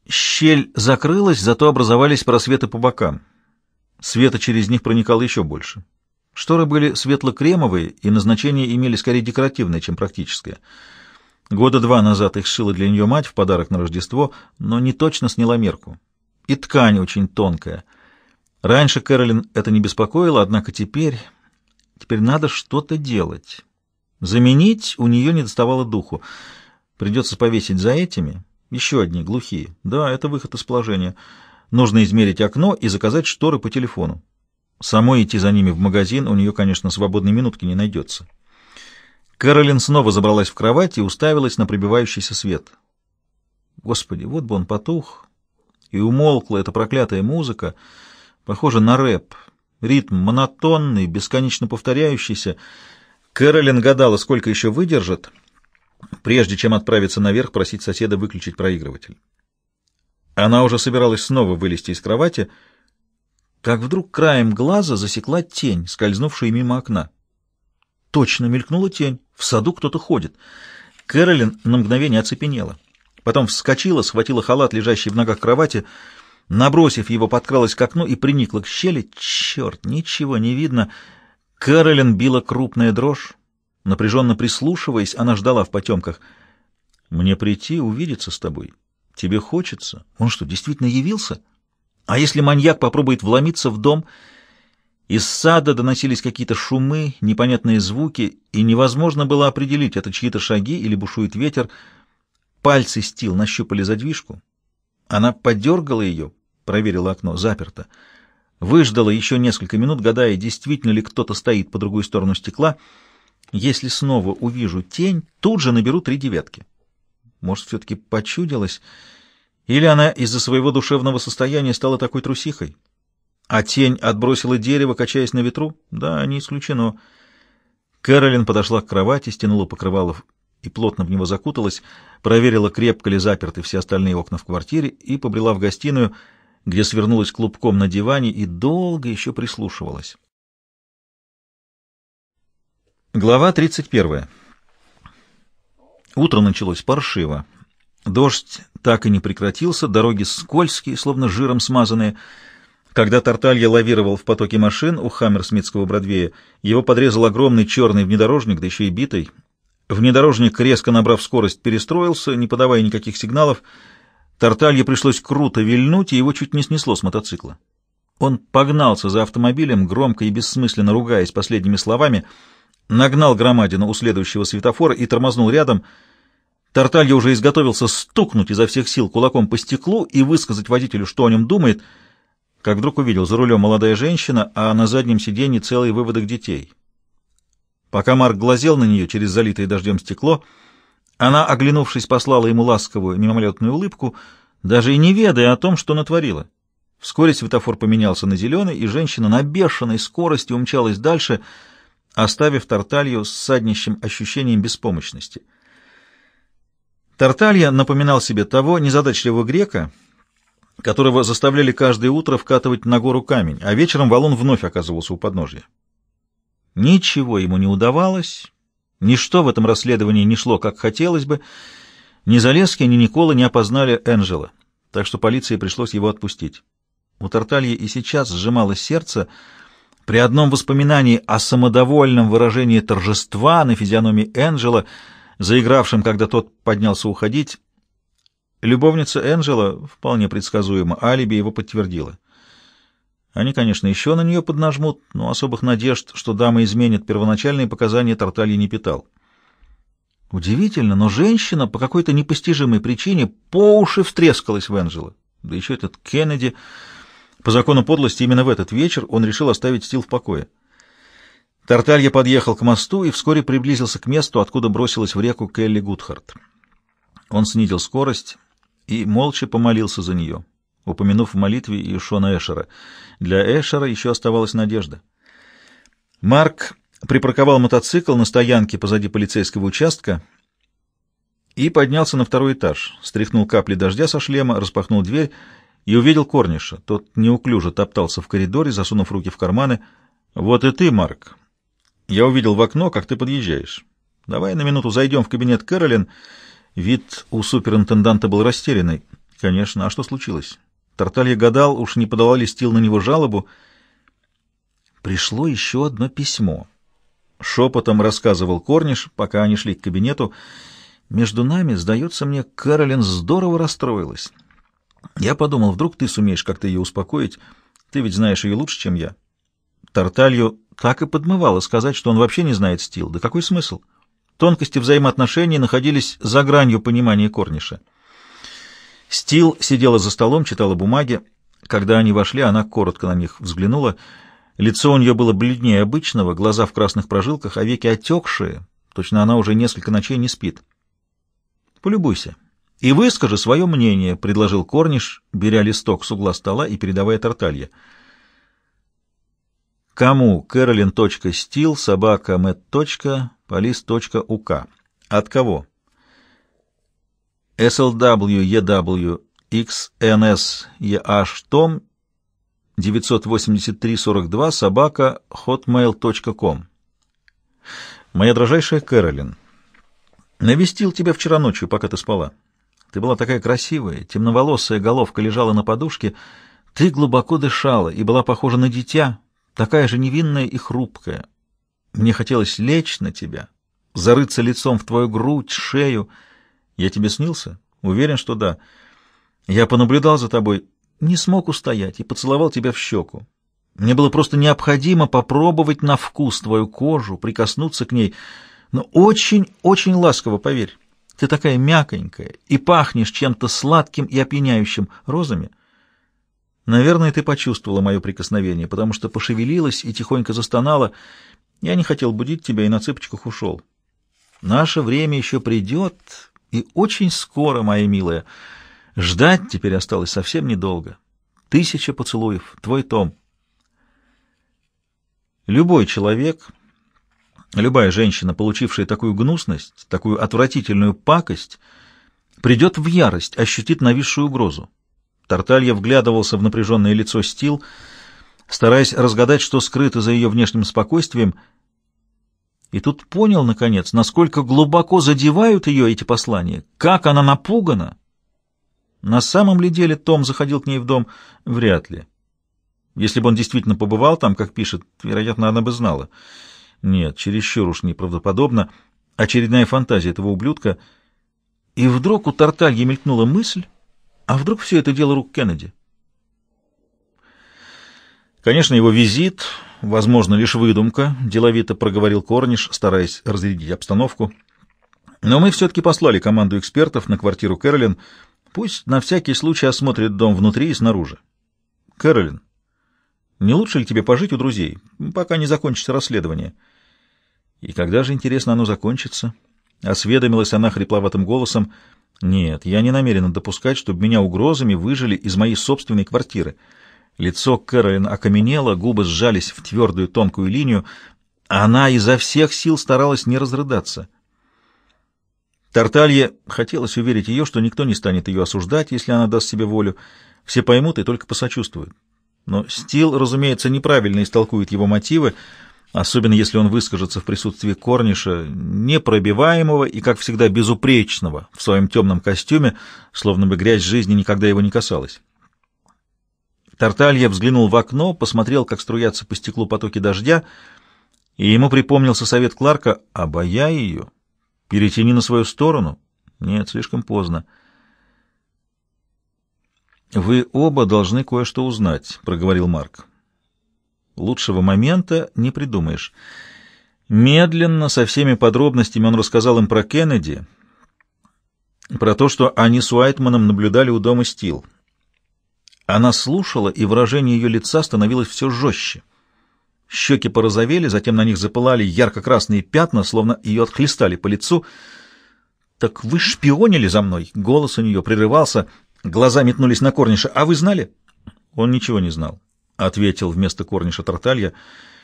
Щель закрылась, зато образовались просветы по бокам. Света через них проникало еще больше. Шторы были светло-кремовые, и назначение имели скорее декоративное, чем практическое. Года два назад их сшила для нее мать в подарок на Рождество, но не точно сняла мерку. И ткань очень тонкая. Раньше Кэролин это не беспокоило, однако теперь... Теперь надо что-то делать. Заменить у нее не доставало духу. Придется повесить за этими еще одни, глухие. Да, это выход из положения. Нужно измерить окно и заказать шторы по телефону. Самой идти за ними в магазин у нее, конечно, свободной минутки не найдется. Кэролин снова забралась в кровать и уставилась на прибивающийся свет. Господи, вот бы он потух. И умолкла эта проклятая музыка, похожа на рэп. Ритм монотонный, бесконечно повторяющийся. Кэролин гадала, сколько еще выдержит, прежде чем отправиться наверх просить соседа выключить проигрыватель. Она уже собиралась снова вылезти из кровати, — как вдруг краем глаза засекла тень, скользнувшая мимо окна. Точно мелькнула тень. В саду кто-то ходит. Кэролин на мгновение оцепенела. Потом вскочила, схватила халат, лежащий в ногах кровати, набросив его, подкралась к окну и приникла к щели. Черт, ничего не видно. Кэролин била крупная дрожь. Напряженно прислушиваясь, она ждала в потемках. «Мне прийти увидеться с тобой? Тебе хочется? Он что, действительно явился?» А если маньяк попробует вломиться в дом? Из сада доносились какие-то шумы, непонятные звуки, и невозможно было определить, это чьи-то шаги или бушует ветер. Пальцы Стил нащупали задвижку. Она подергала ее, проверила окно, заперто. Выждала еще несколько минут, гадая, действительно ли кто-то стоит по другую сторону стекла. Если снова увижу тень, тут же наберу три девятки. Может, все-таки почудилось... Или она из-за своего душевного состояния стала такой трусихой? А тень отбросила дерево, качаясь на ветру? Да, не исключено. Кэролин подошла к кровати, стянула покрывало и плотно в него закуталась, проверила, крепко ли заперты все остальные окна в квартире, и побрела в гостиную, где свернулась клубком на диване и долго еще прислушивалась. Глава 31. Утро началось паршиво. Дождь так и не прекратился, дороги скользкие, словно жиром смазанные. Когда Тарталья лавировал в потоке машин у Хаммерсмитского Бродвея, его подрезал огромный черный внедорожник, да еще и битый. Внедорожник, резко набрав скорость, перестроился, не подавая никаких сигналов. Тарталье пришлось круто вильнуть, и его чуть не снесло с мотоцикла. Он погнался за автомобилем, громко и бессмысленно ругаясь последними словами, нагнал громадину у следующего светофора и тормознул рядом — Тарталья уже изготовился стукнуть изо всех сил кулаком по стеклу и высказать водителю, что о нем думает, как вдруг увидел за рулем молодая женщина, а на заднем сиденье целый выводок детей. Пока Марк глазел на нее через залитое дождем стекло, она, оглянувшись, послала ему ласковую мимолетную улыбку, даже и не ведая о том, что натворила. Вскоре светофор поменялся на зеленый, и женщина на бешеной скорости умчалась дальше, оставив Тарталью с саднищем ощущением беспомощности — Тарталья напоминал себе того незадачливого грека, которого заставляли каждое утро вкатывать на гору камень, а вечером валун вновь оказывался у подножья. Ничего ему не удавалось, ничто в этом расследовании не шло, как хотелось бы. Ни Залески, ни Никола не опознали Энджела, так что полиции пришлось его отпустить. У Тартальи и сейчас сжималось сердце при одном воспоминании о самодовольном выражении торжества на физиономии Энджела — заигравшим, когда тот поднялся уходить. Любовница Энджела, вполне предсказуемо, алиби его подтвердила. Они, конечно, еще на нее поднажмут, но особых надежд, что дама изменит первоначальные показания, Тарталья не питал. Удивительно, но женщина по какой-то непостижимой причине по уши встрескалась в Энджела. Да еще этот Кеннеди... По закону подлости именно в этот вечер он решил оставить Стил в покое. Тарталья подъехал к мосту и вскоре приблизился к месту, откуда бросилась в реку Келли Гудхарт. Он снизил скорость и молча помолился за нее, упомянув в молитве и Шона Эшера. Для Эшера еще оставалась надежда. Марк припарковал мотоцикл на стоянке позади полицейского участка и поднялся на второй этаж, стряхнул капли дождя со шлема, распахнул дверь и увидел Корниша. Тот неуклюже топтался в коридоре, засунув руки в карманы. «Вот и ты, Марк!» Я увидел в окно, как ты подъезжаешь. Давай на минуту зайдем в кабинет Кэролин. Вид у суперинтенданта был растерянный. Конечно, а что случилось? Тарталья гадал, уж не подала ли Стил на него жалобу. Пришло еще одно письмо. Шепотом рассказывал Корниш, пока они шли к кабинету. Между нами, сдается мне, Кэролин здорово расстроилась. Я подумал, вдруг ты сумеешь как-то ее успокоить. Ты ведь знаешь ее лучше, чем я. Тарталью так и подмывало сказать, что он вообще не знает стил. Да какой смысл? Тонкости взаимоотношений находились за гранью понимания Корниша. Стил сидела за столом, читала бумаги. Когда они вошли, она коротко на них взглянула. Лицо у нее было бледнее обычного, глаза в красных прожилках, а веки отекшие. Точно она уже несколько ночей не спит. «Полюбуйся. И выскажи свое мнение», — предложил Корниш, беря листок с угла стола и передавая Тарталье. Кому? Кэролин.стил, собака met.police.uk. От кого? slwew.xnseash.tom 983-42 собака hotmail.com Моя дрожайшая Кэролин, навестил тебя вчера ночью, пока ты спала. Ты была такая красивая, темноволосая головка лежала на подушке, ты глубоко дышала и была похожа на дитя, такая же невинная и хрупкая. Мне хотелось лечь на тебя, зарыться лицом в твою грудь, шею. Я тебе снился? Уверен, что да. Я понаблюдал за тобой, не смог устоять и поцеловал тебя в щеку. Мне было просто необходимо попробовать на вкус твою кожу, прикоснуться к ней, но очень-очень ласково, поверь. Ты такая мяконькая и пахнешь чем-то сладким и опьяняющим розами. Наверное, ты почувствовала мое прикосновение, потому что пошевелилась и тихонько застонала. Я не хотел будить тебя и на цыпочках ушел. Наше время еще придет, и очень скоро, моя милая. Ждать теперь осталось совсем недолго. Тысяча поцелуев. Твой Том. Любой человек, любая женщина, получившая такую гнусность, такую отвратительную пакость, придет в ярость, ощутит нависшую угрозу. Тарталья вглядывался в напряженное лицо Стил, стараясь разгадать, что скрыто за ее внешним спокойствием, и тут понял, наконец, насколько глубоко задевают ее эти послания, как она напугана. На самом ли деле Том заходил к ней в дом? Вряд ли. Если бы он действительно побывал там, как пишет, вероятно, она бы знала. Нет, чересчур уж неправдоподобно. Очередная фантазия этого ублюдка. И вдруг у Тартальи мелькнула мысль, а вдруг все это дело рук Кеннеди? Конечно, его визит, возможно, лишь выдумка, деловито проговорил Корниш, стараясь разрядить обстановку. Но мы все-таки послали команду экспертов на квартиру Кэролин. Пусть на всякий случай осмотрят дом внутри и снаружи. Кэролин, не лучше ли тебе пожить у друзей, пока не закончится расследование? И когда же, интересно, оно закончится? Осведомилась она хрипловатым голосом — нет, я не намерен допускать, чтобы меня угрозами выжили из моей собственной квартиры. Лицо Кэролин окаменело, губы сжались в твердую тонкую линию. Она изо всех сил старалась не разрыдаться. Тарталье хотелось уверить ее, что никто не станет ее осуждать, если она даст себе волю. Все поймут и только посочувствуют. Но Стил, разумеется, неправильно истолкует его мотивы, особенно если он выскажется в присутствии Корниша, непробиваемого и, как всегда, безупречного в своем темном костюме, словно бы грязь жизни никогда его не касалась. Тарталья взглянул в окно, посмотрел, как струятся по стеклу потоки дождя, и ему припомнился совет Кларка «Обаяй ее, перетяни на свою сторону». Нет, слишком поздно. «Вы оба должны кое-что узнать», — проговорил Марк. Лучшего момента не придумаешь. Медленно, со всеми подробностями он рассказал им про Кеннеди, про то, что они с Уайтманом наблюдали у дома Стил. Она слушала, и выражение ее лица становилось все жестче. Щеки порозовели, затем на них запылали ярко-красные пятна, словно ее отхлестали по лицу. «Так вы шпионили за мной!» — голос у нее прерывался, глаза метнулись на Корниша. «А вы знали?» Он ничего не знал. — ответил вместо корниша Тарталья.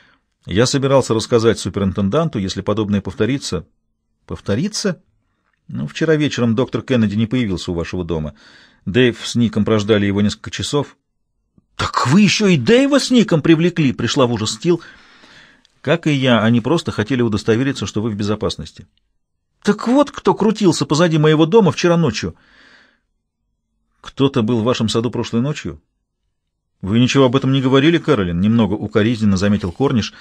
— Я собирался рассказать суперинтенданту, если подобное повторится. — Повторится? Ну, вчера вечером доктор Кеннеди не появился у вашего дома. Дэйв с Ником прождали его несколько часов. — Так вы еще и Дэйва с Ником привлекли! — пришла в ужас Стил. — Как и я, они просто хотели удостовериться, что вы в безопасности. — Так вот кто крутился позади моего дома вчера ночью! — Кто-то был в вашем саду прошлой ночью? — «Вы ничего об этом не говорили, Каролин? немного укоризненно заметил Корниш.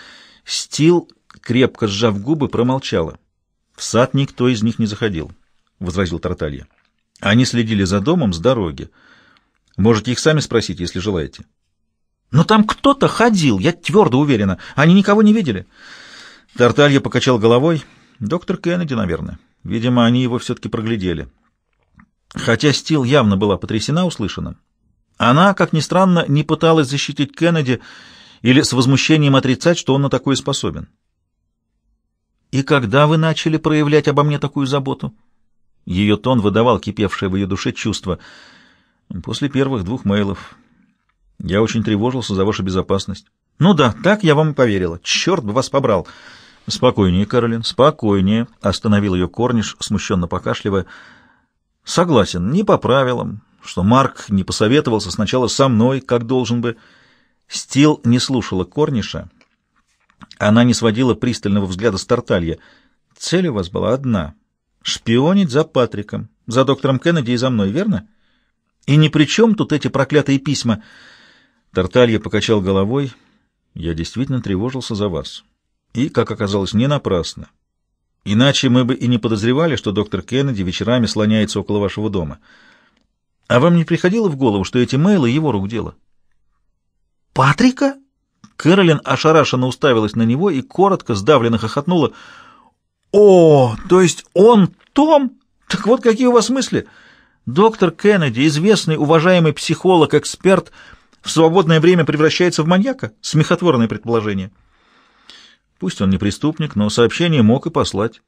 Стил, крепко сжав губы, промолчала. «В сад никто из них не заходил», — возразил Тарталья. «Они следили за домом с дороги. Можете их сами спросить, если желаете». «Но там кто-то ходил, я твердо уверена. Они никого не видели». Тарталья покачал головой. «Доктор Кеннеди, наверное. Видимо, они его все-таки проглядели». Хотя Стил явно была потрясена услышанным, она, как ни странно, не пыталась защитить Кеннеди или с возмущением отрицать, что он на такое способен. «И когда вы начали проявлять обо мне такую заботу?» Ее тон выдавал кипевшее в ее душе чувство. «После первых двух мейлов. Я очень тревожился за вашу безопасность». «Ну да, так я вам и поверила. Черт бы вас побрал!» «Спокойнее, Каролин, спокойнее», — остановил ее Корниш, смущенно покашливая. «Согласен, не по правилам, что Марк не посоветовался сначала со мной, как должен бы. Стил не слушала Корниша. Она не сводила пристального взгляда с Тарталья. Цель у вас была одна — шпионить за Патриком, за доктором Кеннеди и за мной, верно? И ни при чем тут эти проклятые письма. Тарталья покачал головой. Я действительно тревожился за вас. И, как оказалось, не напрасно. Иначе мы бы и не подозревали, что доктор Кеннеди вечерами слоняется около вашего дома. А вам не приходило в голову, что эти мейлы его рук дело? Патрика? Кэролин ошарашенно уставилась на него и коротко, сдавленно хохотнула. О, то есть он Том? Так вот какие у вас мысли? Доктор Кеннеди, известный, уважаемый психолог-эксперт, в свободное время превращается в маньяка? Смехотворное предположение. Пусть он не преступник, но сообщение мог и послать.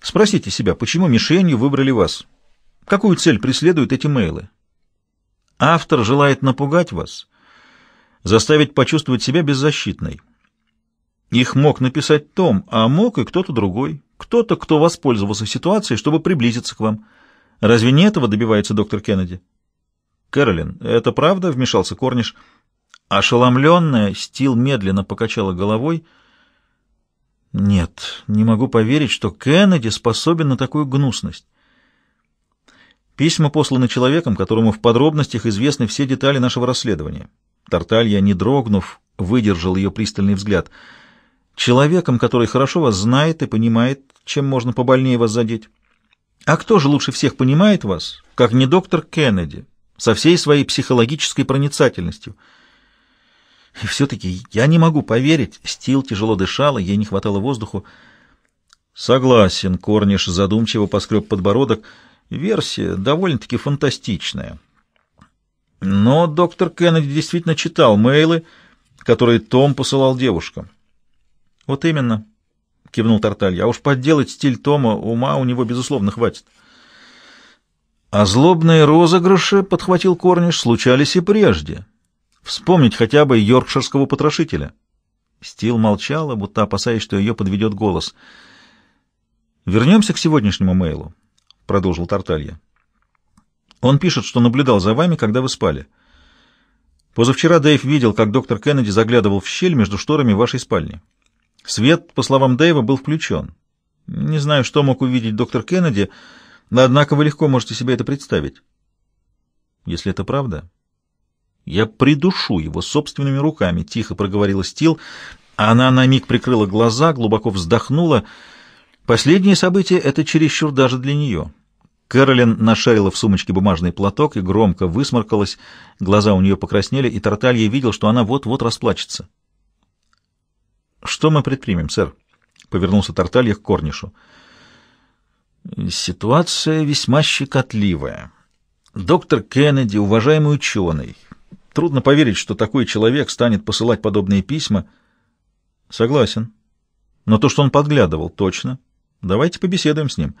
Спросите себя, почему мишенью выбрали вас? Какую цель преследуют эти мейлы? Автор желает напугать вас, заставить почувствовать себя беззащитной. Их мог написать Том, а мог и кто-то другой, кто-то, кто воспользовался ситуацией, чтобы приблизиться к вам. Разве не этого добивается доктор Кеннеди? Кэролин, это правда? — вмешался Корниш. Ошеломленная, Стил медленно покачала головой. Нет, не могу поверить, что Кеннеди способен на такую гнусность. Письма посланы человеком, которому в подробностях известны все детали нашего расследования. Тарталья, не дрогнув, выдержал ее пристальный взгляд. Человеком, который хорошо вас знает и понимает, чем можно побольнее вас задеть. А кто же лучше всех понимает вас, как не доктор Кеннеди, со всей своей психологической проницательностью? И все-таки я не могу поверить. Стил тяжело дышала, ей не хватало воздуху. Согласен, Корниш задумчиво поскреб подбородок — Версия довольно-таки фантастичная. Но доктор Кеннеди действительно читал мейлы, которые Том посылал девушкам. «Вот именно», — кивнул Тарталья. «А уж подделать стиль Тома ума у него, безусловно, хватит». А злобные розыгрыши, — подхватил Корниш, — случались и прежде. Вспомнить хотя бы йоркширского потрошителя. Стил молчала, будто опасаясь, что ее подведет голос. Вернемся к сегодняшнему мейлу продолжил Тарталья. Он пишет, что наблюдал за вами, когда вы спали. Позавчера Дэйв видел, как доктор Кеннеди заглядывал в щель между шторами вашей спальни. Свет, по словам Дэйва, был включен. Не знаю, что мог увидеть доктор Кеннеди, но однако вы легко можете себе это представить. Если это правда, я придушу его собственными руками, — тихо проговорила Стил. Она на миг прикрыла глаза, глубоко вздохнула. Последнее событие это чересчур даже для нее. Кэролин нашарила в сумочке бумажный платок и громко высморкалась, глаза у нее покраснели, и Тарталья видел, что она вот-вот расплачется. «Что мы предпримем, сэр?» — повернулся Тарталья к Корнишу. «Ситуация весьма щекотливая. Доктор Кеннеди — уважаемый ученый. Трудно поверить, что такой человек станет посылать подобные письма. Согласен. Но то, что он подглядывал, точно. Давайте побеседуем с ним».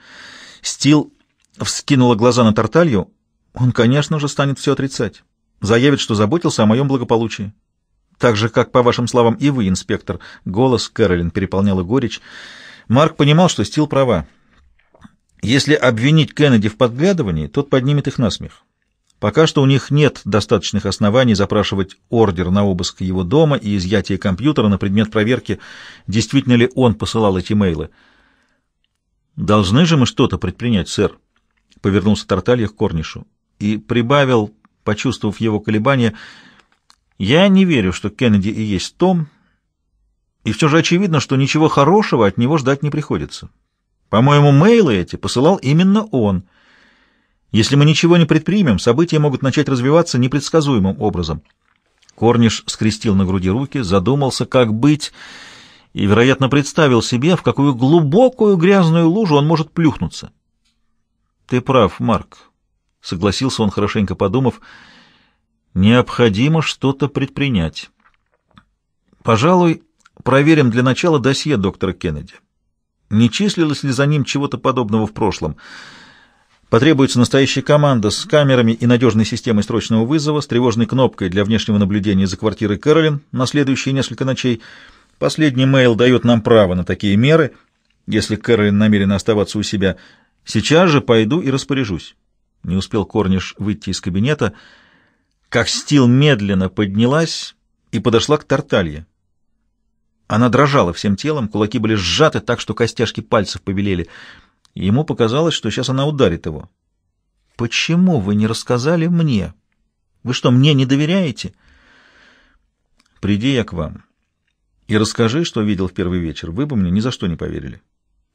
Стил вскинула глаза на Тарталью. Он, конечно же, станет все отрицать. Заявит, что заботился о моем благополучии. Так же, как, по вашим словам, и вы, инспектор. Голос Кэролин переполняла горечь. Марк понимал, что Стил права. Если обвинить Кеннеди в подглядывании, тот поднимет их на смех. Пока что у них нет достаточных оснований запрашивать ордер на обыск его дома и изъятие компьютера на предмет проверки, действительно ли он посылал эти мейлы. «Должны же мы что-то предпринять, сэр», — повернулся Тарталья к Корнишу и прибавил, почувствовав его колебания, «Я не верю, что Кеннеди и есть Том, и все же очевидно, что ничего хорошего от него ждать не приходится. По-моему, мейлы эти посылал именно он. Если мы ничего не предпримем, события могут начать развиваться непредсказуемым образом». Корниш скрестил на груди руки, задумался, как быть, и, вероятно, представил себе, в какую глубокую грязную лужу он может плюхнуться. «Ты прав, Марк», — согласился он, хорошенько подумав. «Необходимо что-то предпринять. Пожалуй, проверим для начала досье доктора Кеннеди. Не числилось ли за ним чего-то подобного в прошлом?» Потребуется настоящая команда с камерами и надежной системой срочного вызова, с тревожной кнопкой для внешнего наблюдения за квартирой Кэролин на следующие несколько ночей. Последний мейл дает нам право на такие меры, если Кэролин намерена оставаться у себя. Сейчас же пойду и распоряжусь. Не успел Корниш выйти из кабинета, как Стил медленно поднялась и подошла к Тарталье. Она дрожала всем телом, кулаки были сжаты так, что костяшки пальцев побелели. ему показалось, что сейчас она ударит его. «Почему вы не рассказали мне? Вы что, мне не доверяете?» «Приди я к вам и расскажи, что видел в первый вечер. Вы бы мне ни за что не поверили».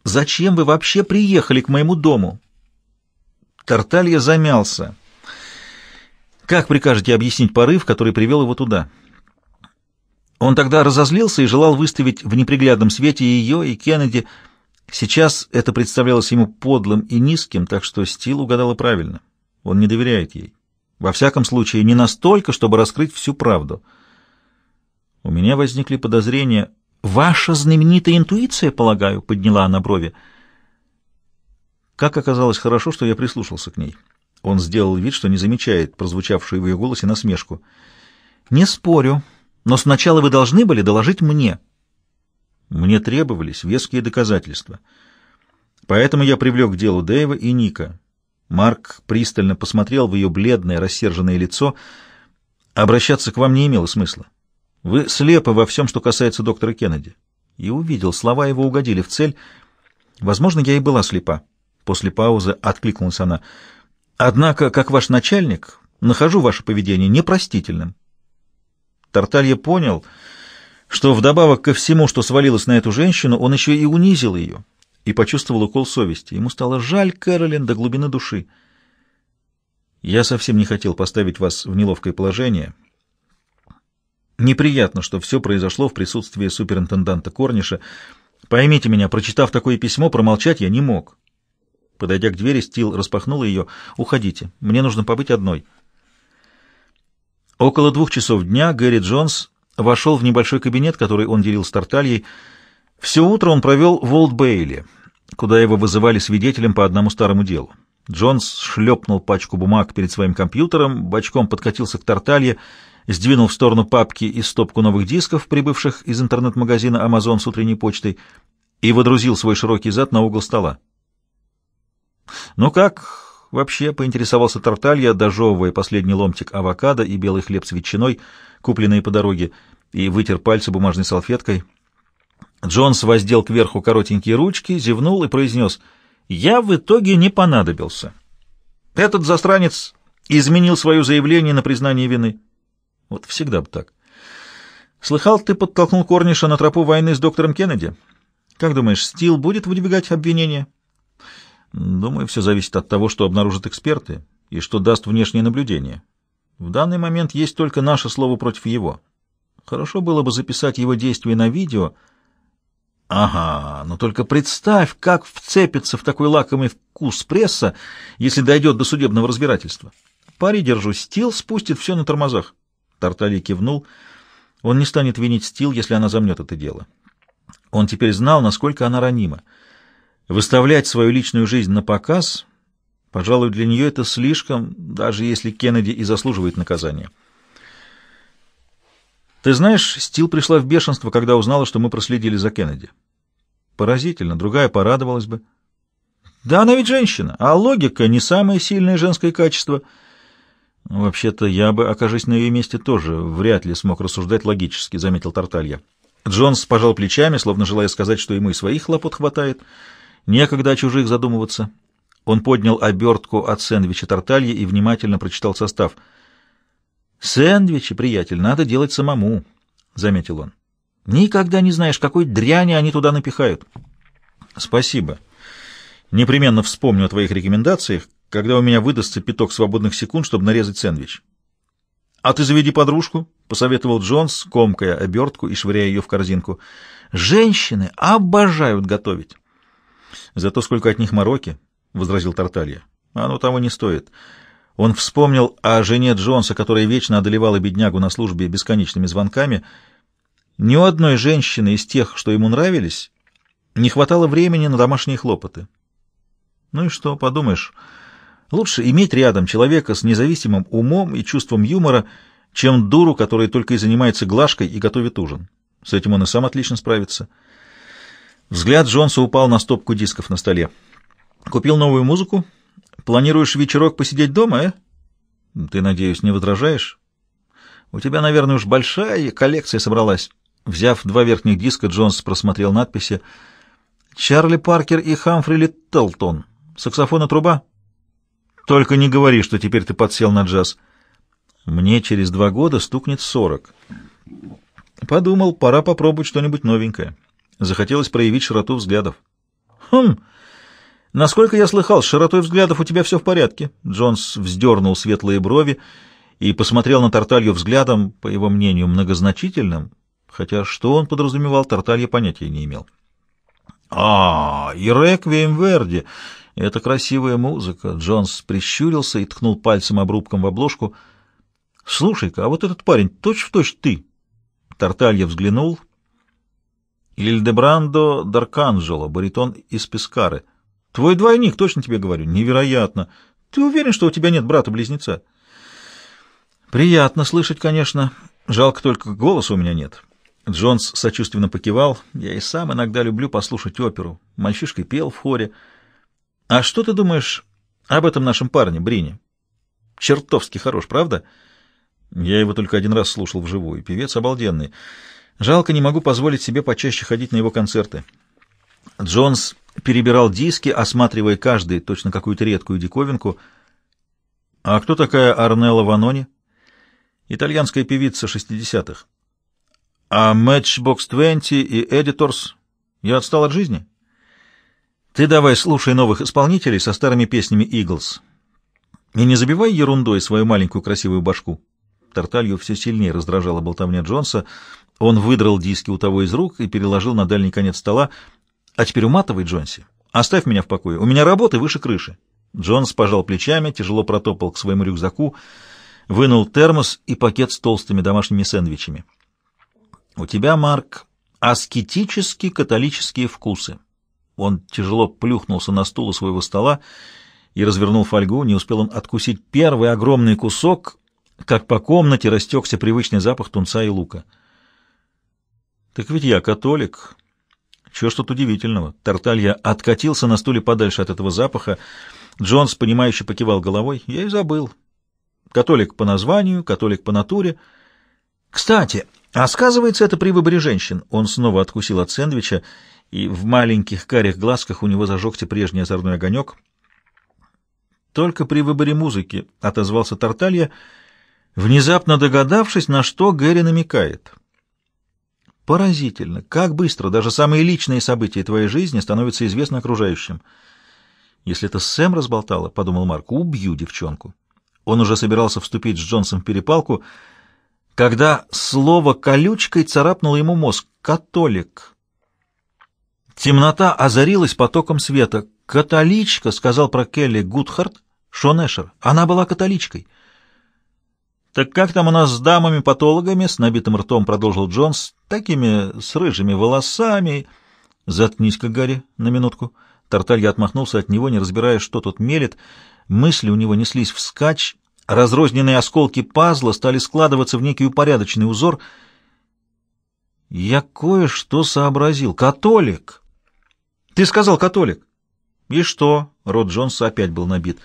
Зачем вы вообще приехали к моему дому?» Тарталья замялся. «Как прикажете объяснить порыв, который привел его туда?» Он тогда разозлился и желал выставить в неприглядном свете ее, и Кеннеди. Сейчас это представлялось ему подлым и низким, так что Стил угадала правильно. Он не доверяет ей. Во всяком случае, не настолько, чтобы раскрыть всю правду. У меня возникли подозрения, «Ваша знаменитая интуиция, полагаю», — подняла она брови. Как оказалось, хорошо, что я прислушался к ней. Он сделал вид, что не замечает прозвучавшую в ее голосе насмешку. «Не спорю, но сначала вы должны были доложить мне». Мне требовались веские доказательства. Поэтому я привлек к делу Дэйва и Ника. Марк пристально посмотрел в ее бледное, рассерженное лицо. Обращаться к вам не имело смысла. Вы слепы во всем, что касается доктора Кеннеди. И увидел, слова его угодили в цель. Возможно, я и была слепа. После паузы откликнулась она. Однако, как ваш начальник, нахожу ваше поведение непростительным. Тарталья понял, что вдобавок ко всему, что свалилось на эту женщину, он еще и унизил ее и почувствовал укол совести. Ему стало жаль Кэролин до глубины души. «Я совсем не хотел поставить вас в неловкое положение», Неприятно, что все произошло в присутствии суперинтенданта Корниша. Поймите меня, прочитав такое письмо, промолчать я не мог. Подойдя к двери, Стил распахнул ее. «Уходите, мне нужно побыть одной». Около двух часов дня Гэри Джонс вошел в небольшой кабинет, который он делил с Тартальей. Все утро он провел в Олд-Бейли, куда его вызывали свидетелем по одному старому делу. Джонс шлепнул пачку бумаг перед своим компьютером, бочком подкатился к Тарталье сдвинул в сторону папки и стопку новых дисков, прибывших из интернет-магазина Amazon с утренней почтой, и водрузил свой широкий зад на угол стола. «Ну как?» — вообще поинтересовался Тарталья, дожевывая последний ломтик авокадо и белый хлеб с ветчиной, купленные по дороге, и вытер пальцы бумажной салфеткой. Джонс воздел кверху коротенькие ручки, зевнул и произнес «Я в итоге не понадобился». Этот застранец изменил свое заявление на признание вины. Вот всегда бы так. Слыхал, ты подтолкнул Корниша на тропу войны с доктором Кеннеди? Как думаешь, Стил будет выдвигать обвинения? Думаю, все зависит от того, что обнаружат эксперты и что даст внешнее наблюдение. В данный момент есть только наше слово против его. Хорошо было бы записать его действия на видео. Ага, но только представь, как вцепится в такой лакомый вкус пресса, если дойдет до судебного разбирательства. Пари держу, Стил спустит все на тормозах. Тартали кивнул. Он не станет винить Стил, если она замнет это дело. Он теперь знал, насколько она ранима. Выставлять свою личную жизнь на показ, пожалуй, для нее это слишком, даже если Кеннеди и заслуживает наказания. Ты знаешь, Стил пришла в бешенство, когда узнала, что мы проследили за Кеннеди. Поразительно, другая порадовалась бы. Да она ведь женщина, а логика — не самое сильное женское качество — «Вообще-то я бы, окажись на ее месте, тоже вряд ли смог рассуждать логически», — заметил Тарталья. Джонс пожал плечами, словно желая сказать, что ему и своих хлопот хватает. Некогда о чужих задумываться. Он поднял обертку от сэндвича Тарталья и внимательно прочитал состав. «Сэндвичи, приятель, надо делать самому», — заметил он. «Никогда не знаешь, какой дряни они туда напихают». «Спасибо. Непременно вспомню о твоих рекомендациях, когда у меня выдастся пяток свободных секунд, чтобы нарезать сэндвич. «А ты заведи подружку», — посоветовал Джонс, комкая обертку и швыряя ее в корзинку. «Женщины обожают готовить». «Зато сколько от них мороки», — возразил Тарталья. «Оно того не стоит». Он вспомнил о жене Джонса, которая вечно одолевала беднягу на службе бесконечными звонками. Ни у одной женщины из тех, что ему нравились, не хватало времени на домашние хлопоты. Ну и что, подумаешь, Лучше иметь рядом человека с независимым умом и чувством юмора, чем дуру, которая только и занимается глажкой и готовит ужин. С этим он и сам отлично справится. Взгляд Джонса упал на стопку дисков на столе. «Купил новую музыку? Планируешь вечерок посидеть дома, э?» «Ты, надеюсь, не возражаешь?» «У тебя, наверное, уж большая коллекция собралась». Взяв два верхних диска, Джонс просмотрел надписи «Чарли Паркер и Хамфри Литтлтон. Саксофон и труба. Только не говори, что теперь ты подсел на джаз. Мне через два года стукнет сорок. Подумал, пора попробовать что-нибудь новенькое. Захотелось проявить широту взглядов. Хм, насколько я слыхал, с широтой взглядов у тебя все в порядке. Джонс вздернул светлые брови и посмотрел на Тарталью взглядом, по его мнению, многозначительным, хотя что он подразумевал, Тарталья понятия не имел. «А, и реквием Верди! «Это красивая музыка!» Джонс прищурился и ткнул пальцем обрубком в обложку. «Слушай-ка, а вот этот парень точь-в-точь точь ты!» Тарталья взглянул. «Ильдебрандо Дарканджело, баритон из Пескары. Твой двойник, точно тебе говорю, невероятно! Ты уверен, что у тебя нет брата-близнеца?» «Приятно слышать, конечно. Жалко только, голоса у меня нет». Джонс сочувственно покивал. «Я и сам иногда люблю послушать оперу. Мальчишка пел в хоре». «А что ты думаешь об этом нашем парне, Брине? Чертовски хорош, правда?» Я его только один раз слушал вживую. Певец обалденный. Жалко, не могу позволить себе почаще ходить на его концерты. Джонс перебирал диски, осматривая каждый, точно какую-то редкую диковинку. «А кто такая Арнелла Ванони?» «Итальянская певица шестидесятых». «А Matchbox 20 и Editors? Я отстал от жизни?» Ты давай слушай новых исполнителей со старыми песнями «Иглз». И не забивай ерундой свою маленькую красивую башку. Тарталью все сильнее раздражала болтовня Джонса. Он выдрал диски у того из рук и переложил на дальний конец стола. «А теперь уматывай, Джонси. Оставь меня в покое. У меня работы выше крыши». Джонс пожал плечами, тяжело протопал к своему рюкзаку, вынул термос и пакет с толстыми домашними сэндвичами. «У тебя, Марк, аскетические католические вкусы», он тяжело плюхнулся на стул у своего стола и развернул фольгу. Не успел он откусить первый огромный кусок, как по комнате растекся привычный запах тунца и лука. «Так ведь я католик. Чего ж тут удивительного?» Тарталья откатился на стуле подальше от этого запаха. Джонс, понимающе покивал головой. «Я и забыл. Католик по названию, католик по натуре. Кстати, а сказывается это при выборе женщин?» Он снова откусил от сэндвича и в маленьких карих глазках у него зажегся прежний озорной огонек. Только при выборе музыки отозвался Тарталья, внезапно догадавшись, на что Гэри намекает. Поразительно, как быстро даже самые личные события твоей жизни становятся известны окружающим. Если это Сэм разболтала, — подумал Марк, — убью девчонку. Он уже собирался вступить с Джонсом в перепалку, когда слово «колючкой» царапнуло ему мозг. «Католик». Темнота озарилась потоком света. «Католичка», — сказал про Келли Гудхарт Шон «Она была католичкой». «Так как там у нас с дамами-патологами?» — с набитым ртом продолжил Джонс. «Такими с рыжими волосами...» «Заткнись-ка, Гарри, на минутку». Тарталья отмахнулся от него, не разбирая, что тут мелет. Мысли у него неслись вскачь. Разрозненные осколки пазла стали складываться в некий упорядоченный узор. «Я кое-что сообразил. Католик!» «Ты сказал католик». «И что?» — рот Джонса опять был набит.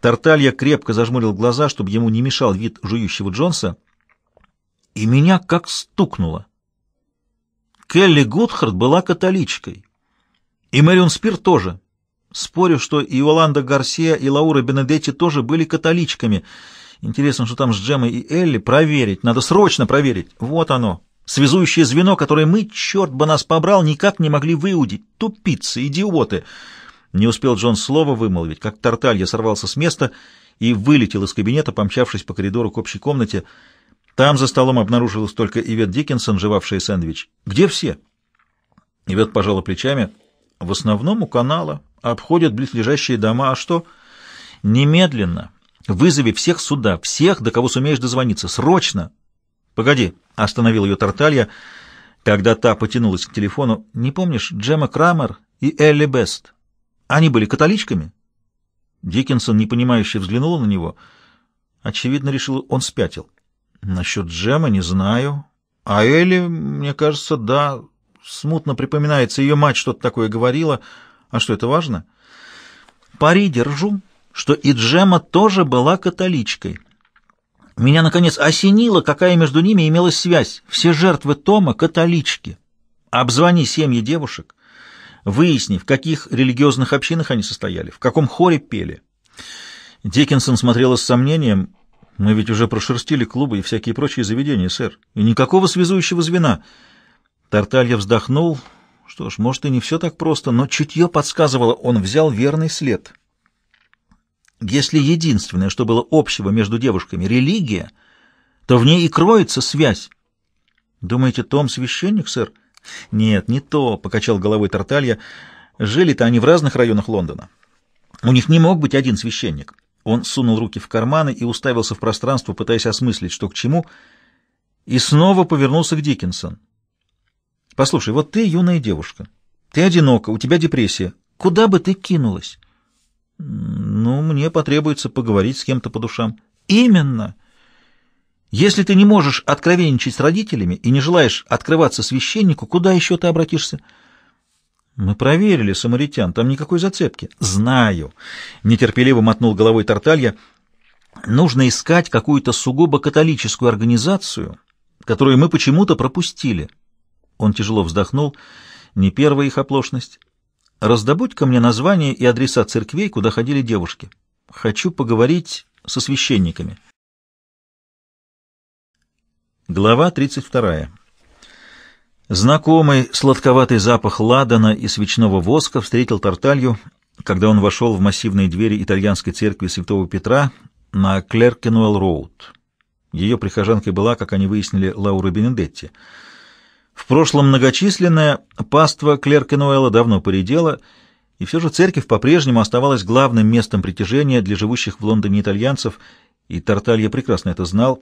Тарталья крепко зажмурил глаза, чтобы ему не мешал вид жующего Джонса. И меня как стукнуло. Келли Гудхард была католичкой. И Мэрион Спир тоже. Спорю, что и Иоланда Гарсия, и Лаура Бенедетти тоже были католичками. Интересно, что там с Джемой и Элли. Проверить. Надо срочно проверить. Вот оно связующее звено, которое мы, черт бы нас побрал, никак не могли выудить. Тупицы, идиоты!» Не успел Джон слова вымолвить, как Тарталья сорвался с места и вылетел из кабинета, помчавшись по коридору к общей комнате. Там за столом обнаружилась только Ивет Диккенсон, жевавшая сэндвич. «Где все?» Ивет пожала плечами. «В основном у канала. Обходят близлежащие дома. А что?» «Немедленно. Вызови всех сюда, всех, до кого сумеешь дозвониться. Срочно!» «Погоди!» — остановил ее Тарталья, когда та потянулась к телефону. «Не помнишь Джема Крамер и Элли Бест? Они были католичками?» Диккенсон, непонимающе, взглянул на него. Очевидно, решил, он спятил. «Насчет Джема не знаю. А Элли, мне кажется, да. Смутно припоминается, ее мать что-то такое говорила. А что, это важно?» «Пари держу, что и Джема тоже была католичкой». Меня, наконец, осенило, какая между ними имелась связь. Все жертвы Тома — католички. Обзвони семьи девушек, выясни, в каких религиозных общинах они состояли, в каком хоре пели. Диккенсон смотрела с сомнением. «Мы ведь уже прошерстили клубы и всякие прочие заведения, сэр. И никакого связующего звена». Тарталья вздохнул. «Что ж, может, и не все так просто, но чутье подсказывало, он взял верный след». Если единственное, что было общего между девушками, религия, то в ней и кроется связь. Думаете, Том священник, сэр? Нет, не то, покачал головой Тарталья. Жили-то они в разных районах Лондона. У них не мог быть один священник. Он сунул руки в карманы и уставился в пространство, пытаясь осмыслить, что к чему, и снова повернулся к Диккенсон. «Послушай, вот ты юная девушка. Ты одинока, у тебя депрессия. Куда бы ты кинулась?» «Ну, мне потребуется поговорить с кем-то по душам». «Именно! Если ты не можешь откровенничать с родителями и не желаешь открываться священнику, куда еще ты обратишься?» «Мы проверили, самаритян, там никакой зацепки». «Знаю!» — нетерпеливо мотнул головой Тарталья. «Нужно искать какую-то сугубо католическую организацию, которую мы почему-то пропустили». Он тяжело вздохнул. «Не первая их оплошность». Раздобудь-ка мне название и адреса церквей, куда ходили девушки. Хочу поговорить со священниками. Глава 32. Знакомый сладковатый запах ладана и свечного воска встретил Тарталью, когда он вошел в массивные двери итальянской церкви Святого Петра на Клеркенуэлл-Роуд. Ее прихожанкой была, как они выяснили, Лаура Бенедетти — в прошлом многочисленная паства Клеркенуэла давно поредела, и все же церковь по-прежнему оставалась главным местом притяжения для живущих в Лондоне итальянцев, и Тарталья прекрасно это знал.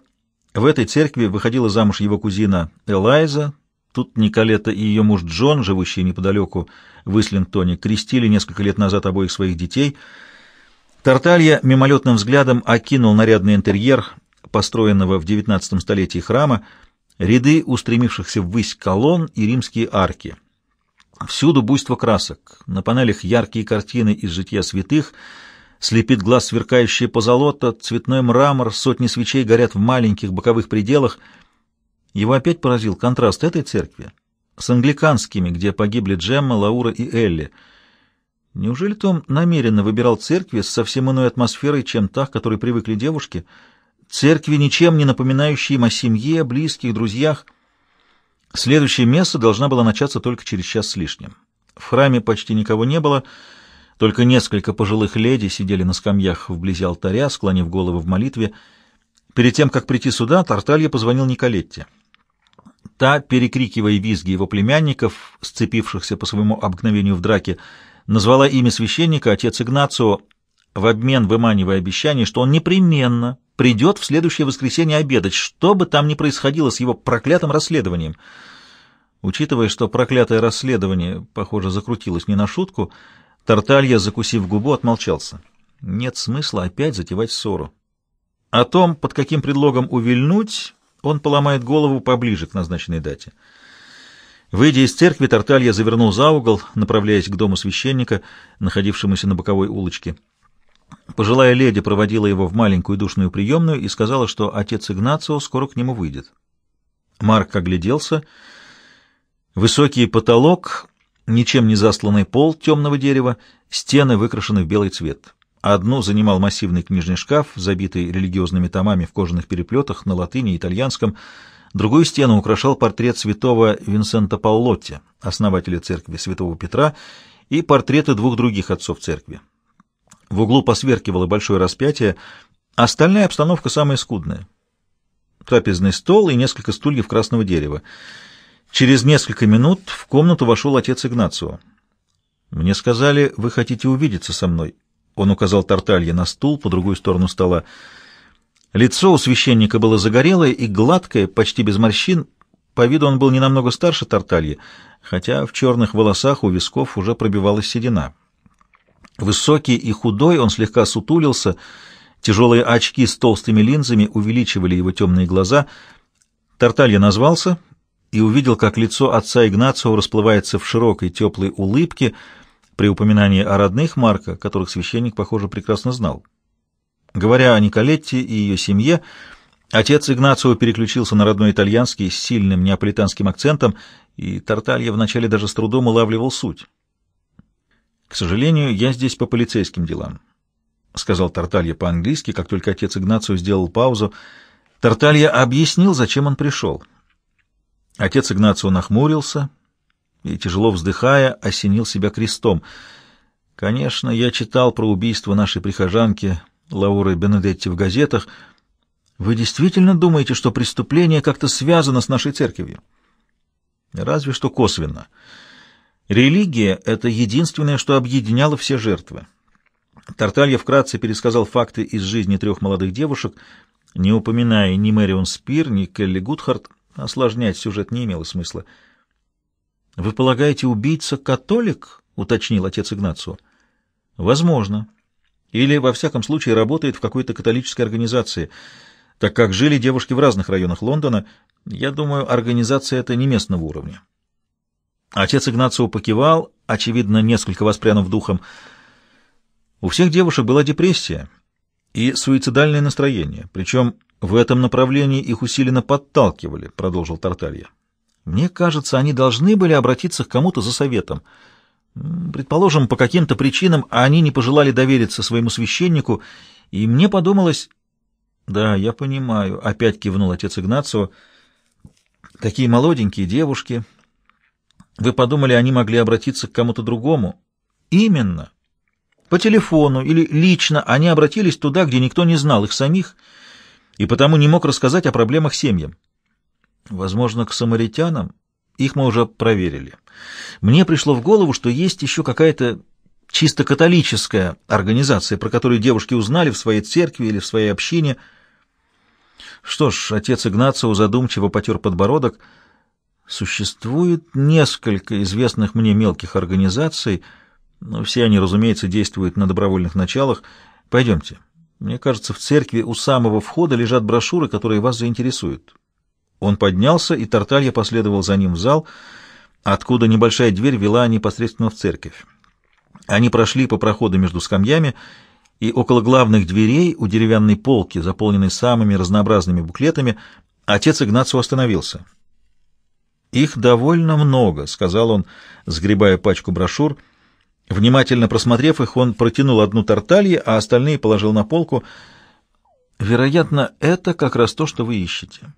В этой церкви выходила замуж его кузина Элайза, тут Николета и ее муж Джон, живущие неподалеку в Ислингтоне, крестили несколько лет назад обоих своих детей. Тарталья мимолетным взглядом окинул нарядный интерьер построенного в XIX столетии храма, ряды устремившихся ввысь колонн и римские арки. Всюду буйство красок, на панелях яркие картины из жития святых, слепит глаз сверкающие позолота, цветной мрамор, сотни свечей горят в маленьких боковых пределах. Его опять поразил контраст этой церкви с англиканскими, где погибли Джемма, Лаура и Элли. Неужели Том намеренно выбирал церкви с совсем иной атмосферой, чем та, к которой привыкли девушки — церкви, ничем не напоминающие им о семье, близких, друзьях. следующее место должна была начаться только через час с лишним. В храме почти никого не было, только несколько пожилых леди сидели на скамьях вблизи алтаря, склонив головы в молитве. Перед тем, как прийти сюда, Тарталья позвонил Николетте. Та, перекрикивая визги его племянников, сцепившихся по своему обыкновению в драке, назвала имя священника, отец Игнацио, в обмен выманивая обещание, что он непременно придет в следующее воскресенье обедать, что бы там ни происходило с его проклятым расследованием. Учитывая, что проклятое расследование, похоже, закрутилось не на шутку, Тарталья, закусив губу, отмолчался. Нет смысла опять затевать ссору. О том, под каким предлогом увильнуть, он поломает голову поближе к назначенной дате. Выйдя из церкви, Тарталья завернул за угол, направляясь к дому священника, находившемуся на боковой улочке. Пожилая леди проводила его в маленькую душную приемную и сказала, что отец Игнацио скоро к нему выйдет. Марк огляделся. Высокий потолок, ничем не засланный пол темного дерева, стены выкрашены в белый цвет. Одну занимал массивный книжный шкаф, забитый религиозными томами в кожаных переплетах на латыни и итальянском. Другую стену украшал портрет святого Винсента Паллотти, основателя церкви святого Петра, и портреты двух других отцов церкви в углу посверкивало большое распятие. А остальная обстановка самая скудная. Трапезный стол и несколько стульев красного дерева. Через несколько минут в комнату вошел отец Игнацио. «Мне сказали, вы хотите увидеться со мной». Он указал Тарталье на стул по другую сторону стола. Лицо у священника было загорелое и гладкое, почти без морщин. По виду он был не намного старше Тартальи, хотя в черных волосах у висков уже пробивалась седина. Высокий и худой, он слегка сутулился, тяжелые очки с толстыми линзами увеличивали его темные глаза. Тарталья назвался и увидел, как лицо отца Игнацио расплывается в широкой теплой улыбке при упоминании о родных Марка, которых священник, похоже, прекрасно знал. Говоря о Николетте и ее семье, отец Игнацио переключился на родной итальянский с сильным неаполитанским акцентом, и Тарталья вначале даже с трудом улавливал суть. «К сожалению, я здесь по полицейским делам», — сказал Тарталья по-английски, как только отец Игнацию сделал паузу. Тарталья объяснил, зачем он пришел. Отец Игнацию нахмурился и, тяжело вздыхая, осенил себя крестом. «Конечно, я читал про убийство нашей прихожанки Лауры Бенедетти в газетах. Вы действительно думаете, что преступление как-то связано с нашей церковью?» «Разве что косвенно». Религия — это единственное, что объединяло все жертвы. Тарталья вкратце пересказал факты из жизни трех молодых девушек, не упоминая ни Мэрион Спир, ни Келли Гудхарт, осложнять сюжет не имело смысла. «Вы полагаете, убийца католик?» — уточнил отец Игнацио. «Возможно. Или, во всяком случае, работает в какой-то католической организации, так как жили девушки в разных районах Лондона. Я думаю, организация это не местного уровня». Отец Игнацио покивал, очевидно, несколько воспрянув духом. У всех девушек была депрессия и суицидальное настроение, причем в этом направлении их усиленно подталкивали, продолжил Тарталья. Мне кажется, они должны были обратиться к кому-то за советом. Предположим, по каким-то причинам они не пожелали довериться своему священнику, и мне подумалось... Да, я понимаю, опять кивнул отец Игнацио. Такие молоденькие девушки, вы подумали, они могли обратиться к кому-то другому? Именно. По телефону или лично они обратились туда, где никто не знал их самих, и потому не мог рассказать о проблемах семьям. Возможно, к самаритянам? Их мы уже проверили. Мне пришло в голову, что есть еще какая-то чисто католическая организация, про которую девушки узнали в своей церкви или в своей общине. Что ж, отец Игнацио задумчиво потер подбородок — Существует несколько известных мне мелких организаций, но все они, разумеется, действуют на добровольных началах. Пойдемте. Мне кажется, в церкви у самого входа лежат брошюры, которые вас заинтересуют. Он поднялся, и Тарталья последовал за ним в зал, откуда небольшая дверь вела непосредственно в церковь. Они прошли по проходу между скамьями, и около главных дверей у деревянной полки, заполненной самыми разнообразными буклетами, отец Игнацио остановился — «Их довольно много», — сказал он, сгребая пачку брошюр. Внимательно просмотрев их, он протянул одну тарталье, а остальные положил на полку. «Вероятно, это как раз то, что вы ищете.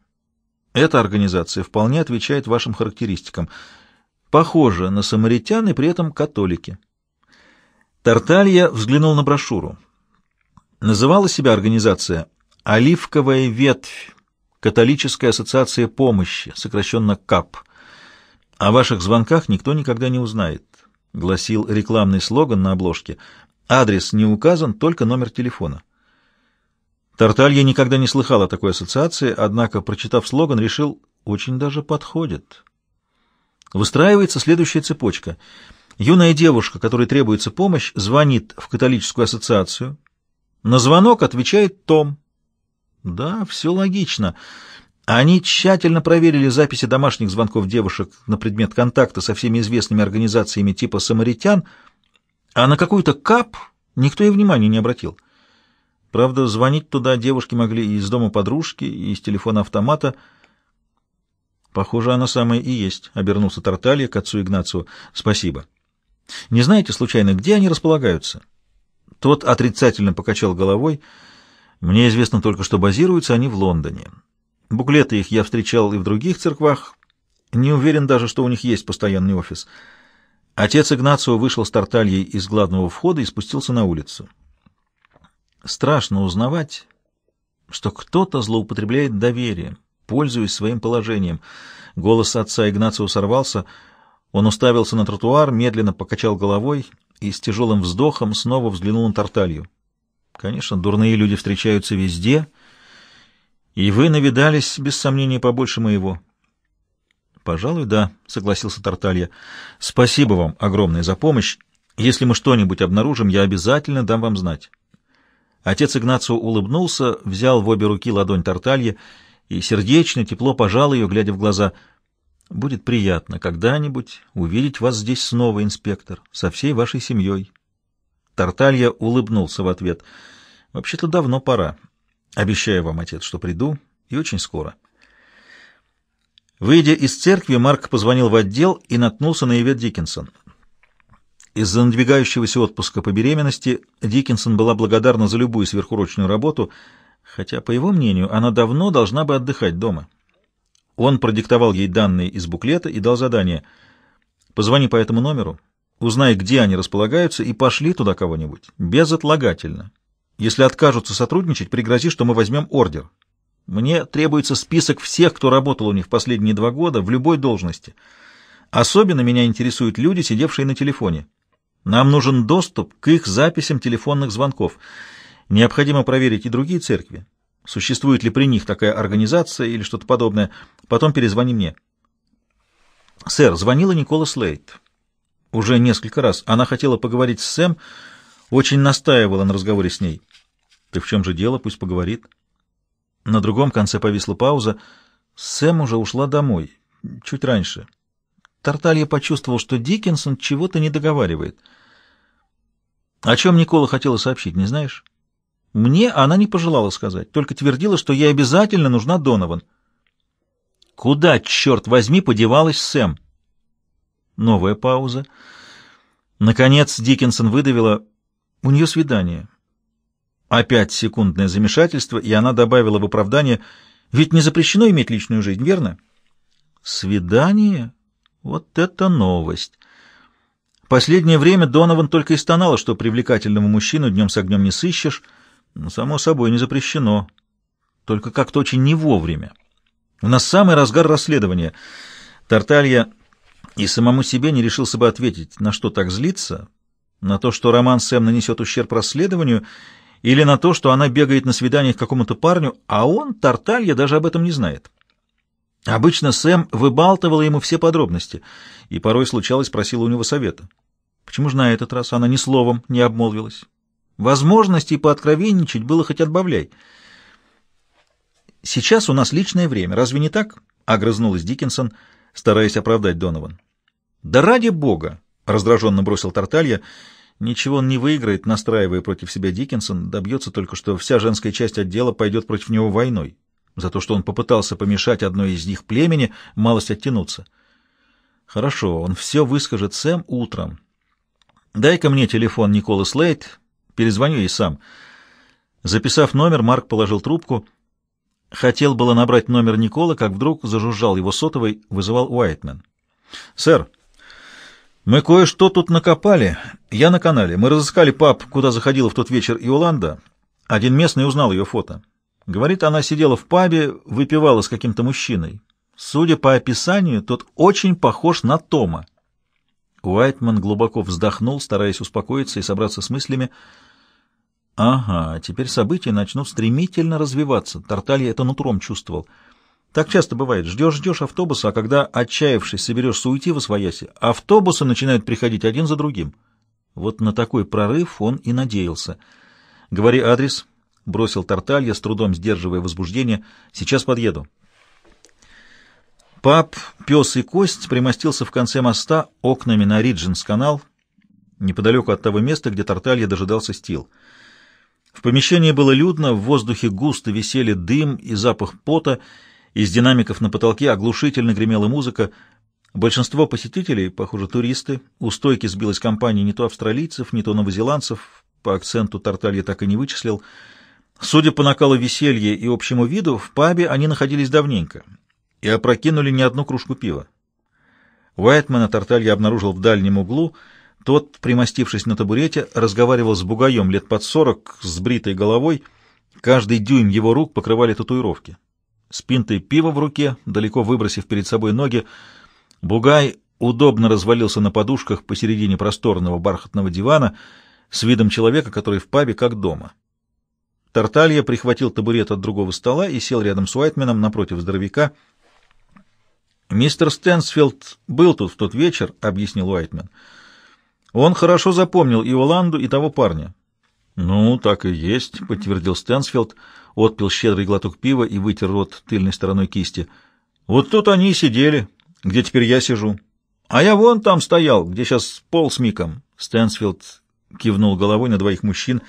Эта организация вполне отвечает вашим характеристикам. Похоже на самаритян и при этом католики». Тарталья взглянул на брошюру. Называла себя организация «Оливковая ветвь» Католическая ассоциация помощи, сокращенно КАП. «О ваших звонках никто никогда не узнает», — гласил рекламный слоган на обложке. «Адрес не указан, только номер телефона». Тарталья никогда не слыхал о такой ассоциации, однако, прочитав слоган, решил «очень даже подходит». Выстраивается следующая цепочка. Юная девушка, которой требуется помощь, звонит в католическую ассоциацию. На звонок отвечает Том. «Да, все логично». Они тщательно проверили записи домашних звонков девушек на предмет контакта со всеми известными организациями типа «Самаритян», а на какую-то кап никто и внимания не обратил. Правда, звонить туда девушки могли и из дома подружки, и из телефона автомата. «Похоже, она самая и есть», — обернулся Тарталья к отцу Игнацию. «Спасибо». «Не знаете, случайно, где они располагаются?» Тот отрицательно покачал головой. «Мне известно только, что базируются они в Лондоне». Буклеты их я встречал и в других церквах. Не уверен даже, что у них есть постоянный офис. Отец Игнацио вышел с Тартальей из главного входа и спустился на улицу. Страшно узнавать, что кто-то злоупотребляет доверием, пользуясь своим положением. Голос отца Игнацио сорвался. Он уставился на тротуар, медленно покачал головой и с тяжелым вздохом снова взглянул на Тарталью. Конечно, дурные люди встречаются везде — и вы навидались, без сомнения, побольше моего. — Пожалуй, да, — согласился Тарталья. — Спасибо вам огромное за помощь. Если мы что-нибудь обнаружим, я обязательно дам вам знать. Отец Игнацио улыбнулся, взял в обе руки ладонь Тарталья и сердечно, тепло пожал ее, глядя в глаза. — Будет приятно когда-нибудь увидеть вас здесь снова, инспектор, со всей вашей семьей. Тарталья улыбнулся в ответ. — Вообще-то давно пора. Обещаю вам, отец, что приду, и очень скоро. Выйдя из церкви, Марк позвонил в отдел и наткнулся на Ивет Диккенсон. Из-за надвигающегося отпуска по беременности Диккенсон была благодарна за любую сверхурочную работу, хотя, по его мнению, она давно должна бы отдыхать дома. Он продиктовал ей данные из буклета и дал задание. «Позвони по этому номеру, узнай, где они располагаются, и пошли туда кого-нибудь. Безотлагательно. Если откажутся сотрудничать, пригрози, что мы возьмем ордер. Мне требуется список всех, кто работал у них последние два года в любой должности. Особенно меня интересуют люди, сидевшие на телефоне. Нам нужен доступ к их записям телефонных звонков. Необходимо проверить и другие церкви. Существует ли при них такая организация или что-то подобное. Потом перезвони мне. Сэр, звонила Никола Слейт. Уже несколько раз. Она хотела поговорить с Сэм, очень настаивала на разговоре с ней. «Ты в чем же дело? Пусть поговорит». На другом конце повисла пауза. Сэм уже ушла домой. Чуть раньше. Тарталья почувствовал, что Диккенсон чего-то не договаривает. О чем Никола хотела сообщить, не знаешь? Мне она не пожелала сказать, только твердила, что ей обязательно нужна Донован. Куда, черт возьми, подевалась Сэм? Новая пауза. Наконец Диккенсон выдавила у нее свидание. Опять секундное замешательство, и она добавила в оправдание, ведь не запрещено иметь личную жизнь, верно? Свидание? Вот это новость! Последнее время Донован только и стонала, что привлекательному мужчину днем с огнем не сыщешь. Но, ну, само собой, не запрещено. Только как-то очень не вовремя. У нас самый разгар расследования. Тарталья и самому себе не решился бы ответить, на что так злиться, на то, что Роман Сэм нанесет ущерб расследованию, или на то, что она бегает на свиданиях к какому-то парню, а он, Тарталья, даже об этом не знает. Обычно Сэм выбалтывала ему все подробности, и порой случалось просила у него совета. Почему же на этот раз она ни словом не обмолвилась? Возможностей пооткровенничать было хоть отбавляй. «Сейчас у нас личное время, разве не так?» — огрызнулась Диккенсон, стараясь оправдать Донован. «Да ради бога! — раздраженно бросил Тарталья. «Ничего он не выиграет, настраивая против себя Диккенсон, добьется только, что вся женская часть отдела пойдет против него войной, за то, что он попытался помешать одной из них племени малость оттянуться». «Хорошо, он все выскажет Сэм утром. Дай-ка мне телефон Николы Слейт, перезвоню ей сам». Записав номер, Марк положил трубку. Хотел было набрать номер Николы, как вдруг зажужжал его сотовый, вызывал Уайтмен. «Сэр», мы кое-что тут накопали. Я на канале. Мы разыскали паб, куда заходила в тот вечер Иоланда. Один местный узнал ее фото. Говорит, она сидела в пабе, выпивала с каким-то мужчиной. Судя по описанию, тот очень похож на Тома. Уайтман глубоко вздохнул, стараясь успокоиться и собраться с мыслями. Ага, теперь события начнут стремительно развиваться. Тарталья это нутром чувствовал. — так часто бывает. Ждешь-ждешь автобуса, а когда, отчаявшись, соберешься уйти во свояси, автобусы начинают приходить один за другим. Вот на такой прорыв он и надеялся. «Говори адрес», — бросил Тарталья, с трудом сдерживая возбуждение. «Сейчас подъеду». Пап, пес и кость примостился в конце моста окнами на Риджинс-канал, неподалеку от того места, где Тарталья дожидался стил. В помещении было людно, в воздухе густо висели дым и запах пота, из динамиков на потолке оглушительно гремела музыка. Большинство посетителей, похоже, туристы, у стойки сбилась компания не то австралийцев, не то новозеландцев, по акценту Тарталья так и не вычислил. Судя по накалу веселья и общему виду, в пабе они находились давненько и опрокинули не одну кружку пива. Уайтмена Тарталья обнаружил в дальнем углу. Тот, примостившись на табурете, разговаривал с бугаем лет под сорок, с бритой головой. Каждый дюйм его рук покрывали татуировки с пинтой пива в руке, далеко выбросив перед собой ноги. Бугай удобно развалился на подушках посередине просторного бархатного дивана с видом человека, который в пабе как дома. Тарталья прихватил табурет от другого стола и сел рядом с Уайтменом напротив здоровяка. «Мистер Стэнсфилд был тут в тот вечер», — объяснил Уайтмен. «Он хорошо запомнил и Оланду, и того парня». «Ну, так и есть», — подтвердил Стэнсфилд. «Стэнсфилд» отпил щедрый глоток пива и вытер рот тыльной стороной кисти. «Вот тут они и сидели, где теперь я сижу. А я вон там стоял, где сейчас пол с Миком». Стэнсфилд кивнул головой на двоих мужчин,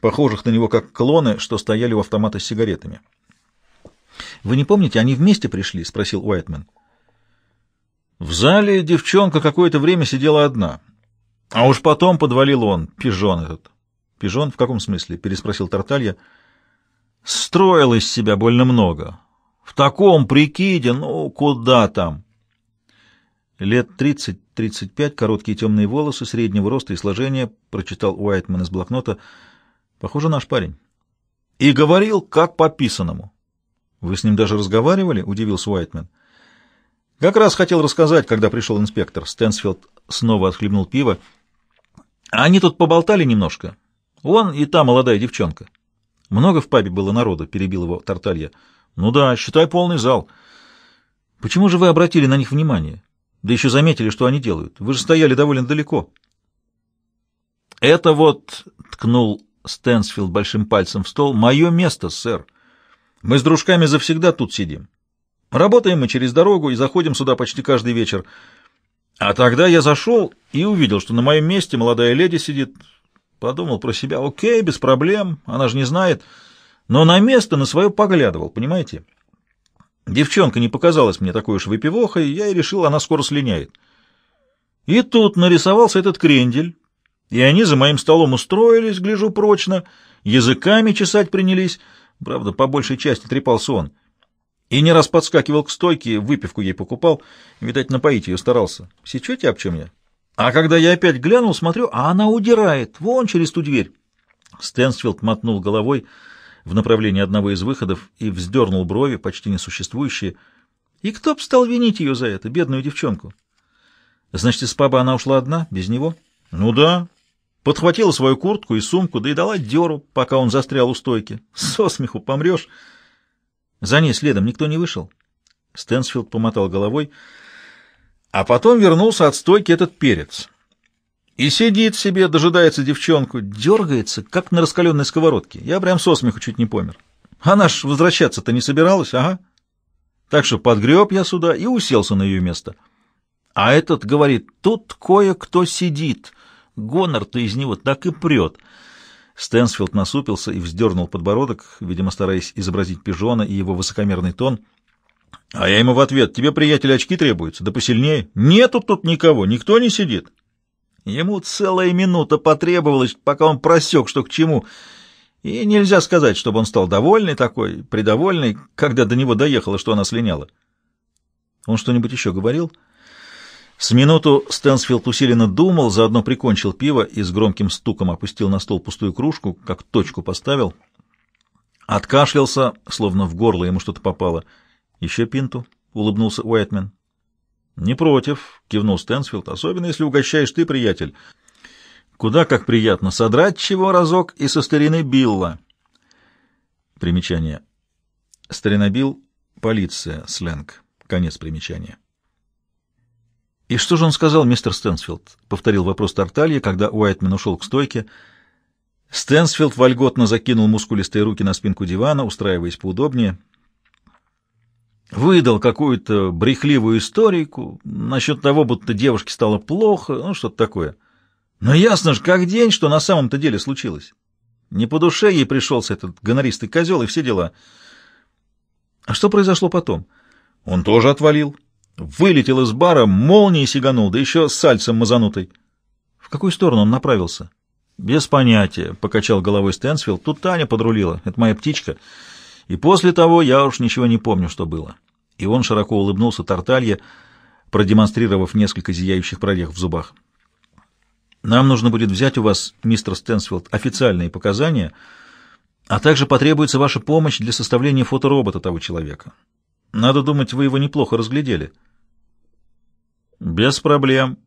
похожих на него как клоны, что стояли у автомата с сигаретами. «Вы не помните, они вместе пришли?» — спросил Уайтман. В зале девчонка какое-то время сидела одна. А уж потом подвалил он, пижон этот. — Пижон в каком смысле? — переспросил Тарталья. — Строил из себя больно много. В таком прикиде, ну, куда там? Лет тридцать-тридцать пять, короткие темные волосы, среднего роста и сложения, прочитал Уайтман из блокнота. Похоже, наш парень. И говорил, как пописанному. Вы с ним даже разговаривали? Удивился Уайтман. Как раз хотел рассказать, когда пришел инспектор. Стэнсфилд снова отхлебнул пиво. Они тут поболтали немножко. Он и та молодая девчонка. Много в пабе было народу, перебил его Тарталья. Ну да, считай полный зал. Почему же вы обратили на них внимание? Да еще заметили, что они делают. Вы же стояли довольно далеко. Это вот, ткнул Стэнсфилд большим пальцем в стол, мое место, сэр. Мы с дружками завсегда тут сидим. Работаем мы через дорогу и заходим сюда почти каждый вечер. А тогда я зашел и увидел, что на моем месте молодая леди сидит, Подумал про себя, окей, без проблем, она же не знает. Но на место на свое поглядывал, понимаете? Девчонка не показалась мне такой уж выпивохой, я и решил, она скоро слиняет. И тут нарисовался этот крендель, и они за моим столом устроились, гляжу прочно, языками чесать принялись, правда, по большей части трепался он. И не раз подскакивал к стойке, выпивку ей покупал, видать, напоить ее старался. Сечете об чем я? А когда я опять глянул, смотрю, а она удирает, вон через ту дверь. Стэнсфилд мотнул головой в направлении одного из выходов и вздернул брови, почти несуществующие. И кто б стал винить ее за это, бедную девчонку? Значит, из паба она ушла одна, без него? Ну да. Подхватила свою куртку и сумку, да и дала деру, пока он застрял у стойки. Со смеху помрешь. За ней следом никто не вышел. Стэнсфилд помотал головой. А потом вернулся от стойки этот перец. И сидит себе, дожидается девчонку, дергается, как на раскаленной сковородке. Я прям со смеху чуть не помер. Она ж возвращаться-то не собиралась, ага. Так что подгреб я сюда и уселся на ее место. А этот говорит, тут кое-кто сидит. Гонор-то из него так и прет. Стэнсфилд насупился и вздернул подбородок, видимо, стараясь изобразить пижона и его высокомерный тон — а я ему в ответ, тебе, приятель, очки требуются, да посильнее. Нету тут никого, никто не сидит. Ему целая минута потребовалась, пока он просек, что к чему. И нельзя сказать, чтобы он стал довольный такой, придовольный, когда до него доехало, что она слиняла. Он что-нибудь еще говорил? С минуту Стэнсфилд усиленно думал, заодно прикончил пиво и с громким стуком опустил на стол пустую кружку, как точку поставил. Откашлялся, словно в горло ему что-то попало — «Еще пинту?» — улыбнулся Уайтмен. «Не против», — кивнул Стэнсфилд, — «особенно если угощаешь ты, приятель. Куда как приятно содрать чего разок и со старины Билла». Примечание. Старина Билл — полиция, сленг. Конец примечания. «И что же он сказал, мистер Стэнсфилд?» — повторил вопрос Тарталья, когда Уайтмен ушел к стойке. Стэнсфилд вольготно закинул мускулистые руки на спинку дивана, устраиваясь поудобнее — выдал какую-то брехливую историку насчет того, будто девушке стало плохо, ну, что-то такое. Но ясно же, как день, что на самом-то деле случилось. Не по душе ей пришелся этот гонористый козел и все дела. А что произошло потом? Он тоже отвалил. Вылетел из бара, молнией сиганул, да еще с сальцем мазанутой. В какую сторону он направился? Без понятия, — покачал головой Стэнсфилд. Тут Таня подрулила, это моя птичка. — и после того я уж ничего не помню, что было. И он широко улыбнулся Тарталье, продемонстрировав несколько зияющих прорех в зубах. Нам нужно будет взять у вас, мистер Стэнсфилд, официальные показания, а также потребуется ваша помощь для составления фоторобота того человека. Надо думать, вы его неплохо разглядели. Без проблем.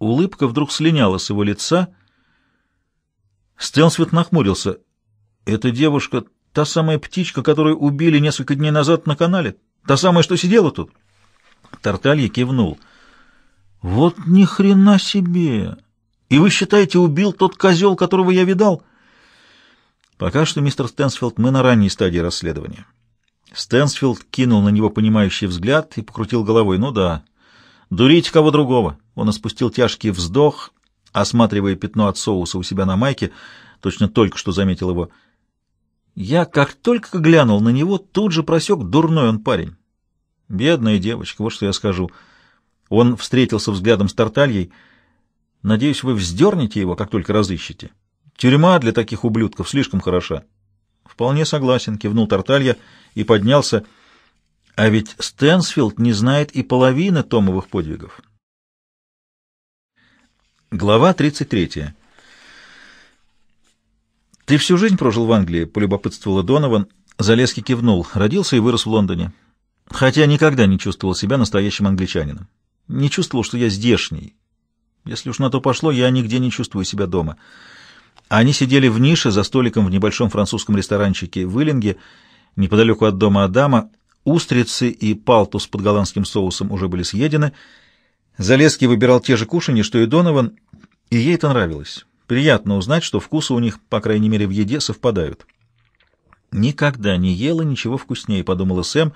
Улыбка вдруг слиняла с его лица. Стэнсфилд нахмурился. Эта девушка Та самая птичка, которую убили несколько дней назад на канале? Та самая, что сидела тут?» Тарталья кивнул. «Вот ни хрена себе! И вы считаете, убил тот козел, которого я видал?» «Пока что, мистер Стэнсфилд, мы на ранней стадии расследования». Стэнсфилд кинул на него понимающий взгляд и покрутил головой. «Ну да, дурить кого другого!» Он испустил тяжкий вздох, осматривая пятно от соуса у себя на майке, точно только что заметил его. Я, как только глянул на него, тут же просек, дурной он парень. Бедная девочка, вот что я скажу. Он встретился взглядом с Тартальей. Надеюсь, вы вздернете его, как только разыщете. Тюрьма для таких ублюдков слишком хороша. Вполне согласен, кивнул Тарталья и поднялся. А ведь Стэнсфилд не знает и половины Томовых подвигов. Глава тридцать третья. «Ты всю жизнь прожил в Англии?» — полюбопытствовала Донован. Залески кивнул. «Родился и вырос в Лондоне. Хотя никогда не чувствовал себя настоящим англичанином. Не чувствовал, что я здешний. Если уж на то пошло, я нигде не чувствую себя дома». Они сидели в нише за столиком в небольшом французском ресторанчике в Иллинге, неподалеку от дома Адама. Устрицы и палтус под голландским соусом уже были съедены. Залески выбирал те же кушанья, что и Донован, и ей это нравилось. Приятно узнать, что вкусы у них, по крайней мере, в еде совпадают. «Никогда не ела ничего вкуснее», — подумала Сэм.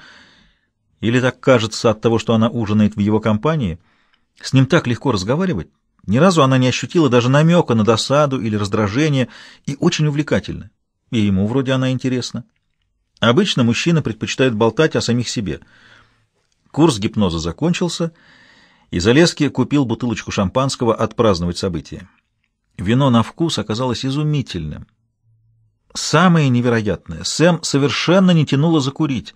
Или так кажется от того, что она ужинает в его компании. С ним так легко разговаривать. Ни разу она не ощутила даже намека на досаду или раздражение, и очень увлекательно. И ему вроде она интересна. Обычно мужчины предпочитают болтать о самих себе. Курс гипноза закончился, и Залески купил бутылочку шампанского отпраздновать событие. Вино на вкус оказалось изумительным. Самое невероятное, Сэм совершенно не тянуло закурить,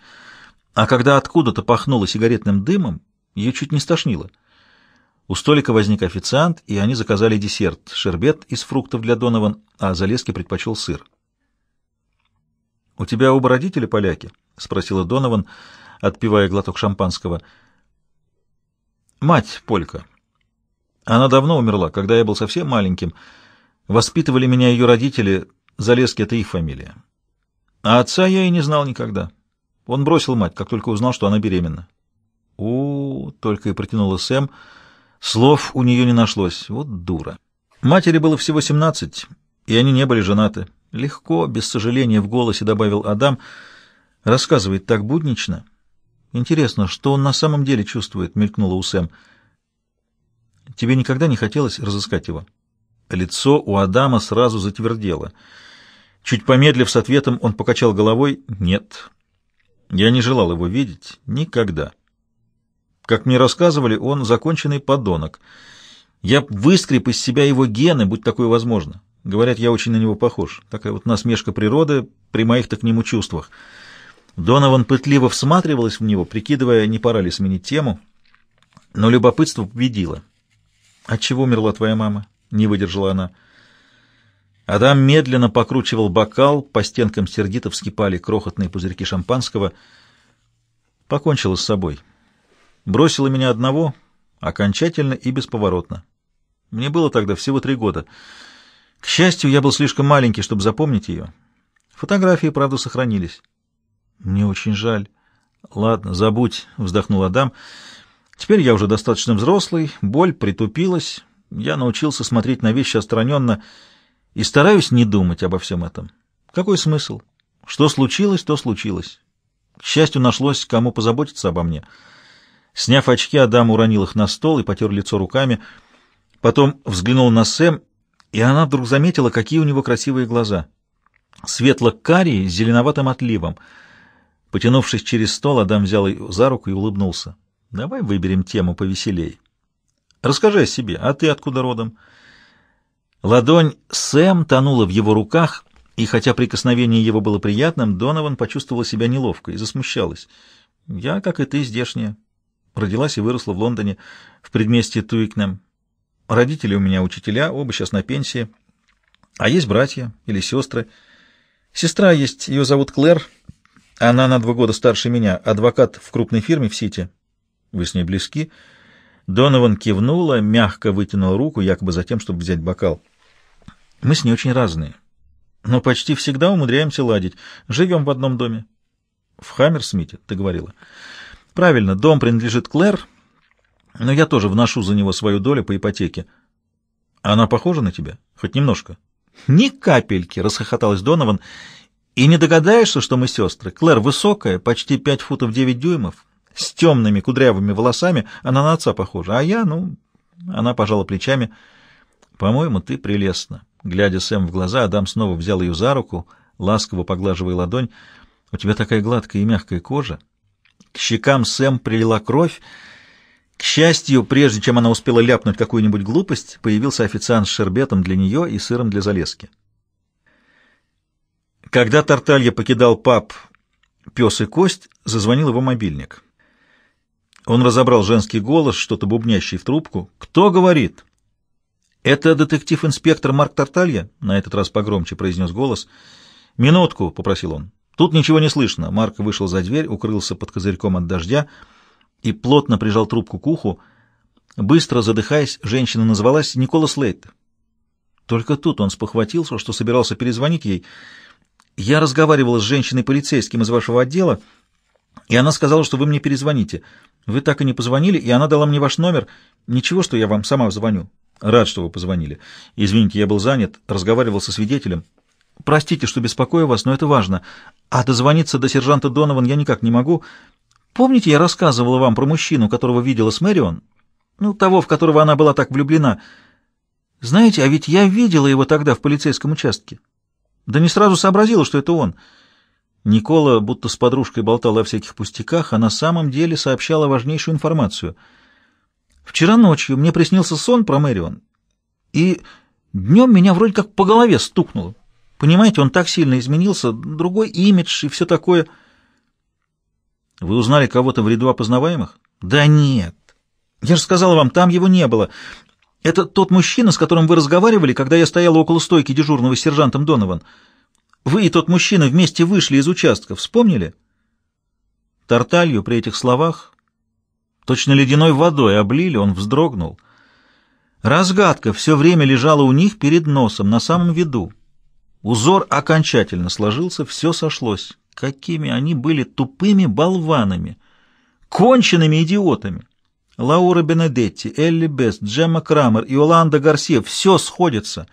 а когда откуда-то пахнуло сигаретным дымом, ее чуть не стошнило. У столика возник официант, и они заказали десерт — шербет из фруктов для Донован, а Залески предпочел сыр. — У тебя оба родителя поляки? — спросила Донован, отпивая глоток шампанского. — Мать полька, она давно умерла, когда я был совсем маленьким. Воспитывали меня ее родители, Залезки это их фамилия. А отца я и не знал никогда. Он бросил мать, как только узнал, что она беременна. у, -у, -у только и протянула Сэм. Слов у нее не нашлось. Вот дура. Матери было всего семнадцать, и они не были женаты. Легко, без сожаления в голосе добавил Адам. Рассказывает так буднично. Интересно, что он на самом деле чувствует, мелькнула у Сэм. Тебе никогда не хотелось разыскать его?» Лицо у Адама сразу затвердело. Чуть помедлив с ответом, он покачал головой «Нет». Я не желал его видеть никогда. Как мне рассказывали, он законченный подонок. Я выскреб из себя его гены, будь такое возможно. Говорят, я очень на него похож. Такая вот насмешка природы при моих-то к нему чувствах. Донован пытливо всматривалась в него, прикидывая, не пора ли сменить тему. Но любопытство победило. Отчего «А умерла твоя мама? Не выдержала она. Адам медленно покручивал бокал, по стенкам сердито вскипали крохотные пузырьки шампанского. Покончила с собой. Бросила меня одного, окончательно и бесповоротно. Мне было тогда всего три года. К счастью, я был слишком маленький, чтобы запомнить ее. Фотографии, правда, сохранились. Мне очень жаль. Ладно, забудь, вздохнул Адам. — Теперь я уже достаточно взрослый, боль притупилась, я научился смотреть на вещи остраненно и стараюсь не думать обо всем этом. Какой смысл? Что случилось, то случилось. К счастью, нашлось, кому позаботиться обо мне. Сняв очки, Адам уронил их на стол и потер лицо руками. Потом взглянул на Сэм, и она вдруг заметила, какие у него красивые глаза. Светло-карие с зеленоватым отливом. Потянувшись через стол, Адам взял ее за руку и улыбнулся. Давай выберем тему повеселей. Расскажи о себе. А ты откуда родом? Ладонь Сэм тонула в его руках, и хотя прикосновение его было приятным, Донован почувствовала себя неловко и засмущалась. Я, как и ты, здешняя. Родилась и выросла в Лондоне, в предместье Туикнем. Родители у меня учителя, оба сейчас на пенсии. А есть братья или сестры. Сестра есть, ее зовут Клэр. Она на два года старше меня, адвокат в крупной фирме в Сити. Вы с ней близки?» Донован кивнула, мягко вытянула руку, якобы за тем, чтобы взять бокал. «Мы с ней очень разные, но почти всегда умудряемся ладить. Живем в одном доме». «В Хаммерсмите, ты говорила?» «Правильно, дом принадлежит Клэр, но я тоже вношу за него свою долю по ипотеке». «Она похожа на тебя? Хоть немножко?» «Ни капельки!» — расхохоталась Донован. «И не догадаешься, что мы сестры? Клэр высокая, почти пять футов девять дюймов, с темными кудрявыми волосами. Она на отца похожа. А я, ну... Она пожала плечами. «По-моему, ты прелестна». Глядя Сэм в глаза, Адам снова взял ее за руку, ласково поглаживая ладонь. «У тебя такая гладкая и мягкая кожа». К щекам Сэм прилила кровь. К счастью, прежде чем она успела ляпнуть какую-нибудь глупость, появился официант с шербетом для нее и сыром для залезки. Когда Тарталья покидал паб «Пес и кость», зазвонил его мобильник. Он разобрал женский голос, что-то бубнящий в трубку. «Кто говорит?» «Это детектив-инспектор Марк Тарталья?» — на этот раз погромче произнес голос. «Минутку», — попросил он. «Тут ничего не слышно». Марк вышел за дверь, укрылся под козырьком от дождя и плотно прижал трубку к уху. Быстро задыхаясь, женщина называлась Никола Слейт. Только тут он спохватился, что собирался перезвонить ей. «Я разговаривал с женщиной-полицейским из вашего отдела, и она сказала, что вы мне перезвоните». Вы так и не позвонили, и она дала мне ваш номер. Ничего, что я вам сама звоню. Рад, что вы позвонили. Извините, я был занят, разговаривал со свидетелем. Простите, что беспокою вас, но это важно. А дозвониться до сержанта Донован я никак не могу. Помните, я рассказывала вам про мужчину, которого видела с Мэрион? Ну, того, в которого она была так влюблена. Знаете, а ведь я видела его тогда в полицейском участке. Да не сразу сообразила, что это он. Никола будто с подружкой болтала о всяких пустяках, а на самом деле сообщала важнейшую информацию. «Вчера ночью мне приснился сон про Мэрион, и днем меня вроде как по голове стукнуло. Понимаете, он так сильно изменился, другой имидж и все такое». «Вы узнали кого-то в ряду опознаваемых?» «Да нет. Я же сказала вам, там его не было. Это тот мужчина, с которым вы разговаривали, когда я стояла около стойки дежурного с сержантом Донован». Вы и тот мужчина вместе вышли из участка, вспомнили? Тарталью при этих словах точно ледяной водой облили, он вздрогнул. Разгадка все время лежала у них перед носом, на самом виду. Узор окончательно сложился, все сошлось. Какими они были тупыми болванами, конченными идиотами. Лаура Бенедетти, Элли Бест, Джемма Крамер, и Иоланда Гарсия — все сходится.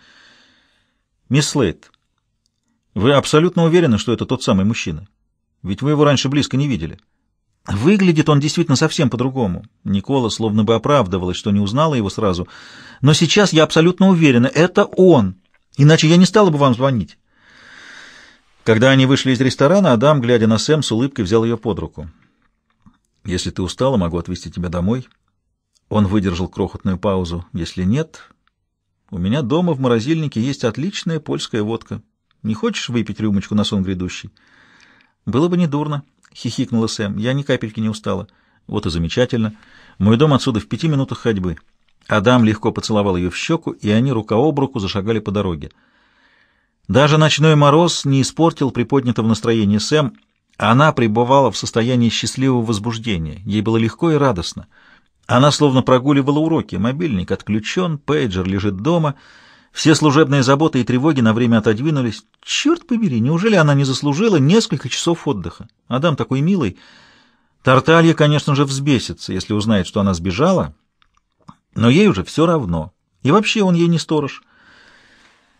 Мисс Лейт, вы абсолютно уверены, что это тот самый мужчина? Ведь вы его раньше близко не видели. Выглядит он действительно совсем по-другому. Никола словно бы оправдывалась, что не узнала его сразу. Но сейчас я абсолютно уверена, это он. Иначе я не стала бы вам звонить. Когда они вышли из ресторана, Адам, глядя на Сэм, с улыбкой взял ее под руку. «Если ты устала, могу отвезти тебя домой». Он выдержал крохотную паузу. «Если нет, у меня дома в морозильнике есть отличная польская водка». Не хочешь выпить рюмочку на сон грядущий? Было бы недурно, хихикнула Сэм. Я ни капельки не устала. Вот и замечательно. Мой дом отсюда в пяти минутах ходьбы. Адам легко поцеловал ее в щеку, и они рука об руку зашагали по дороге. Даже ночной мороз не испортил приподнятого настроения Сэм. Она пребывала в состоянии счастливого возбуждения. Ей было легко и радостно. Она словно прогуливала уроки. Мобильник отключен, пейджер лежит дома — все служебные заботы и тревоги на время отодвинулись. Черт побери, неужели она не заслужила несколько часов отдыха? Адам такой милый. Тарталья, конечно же, взбесится, если узнает, что она сбежала, но ей уже все равно. И вообще он ей не сторож.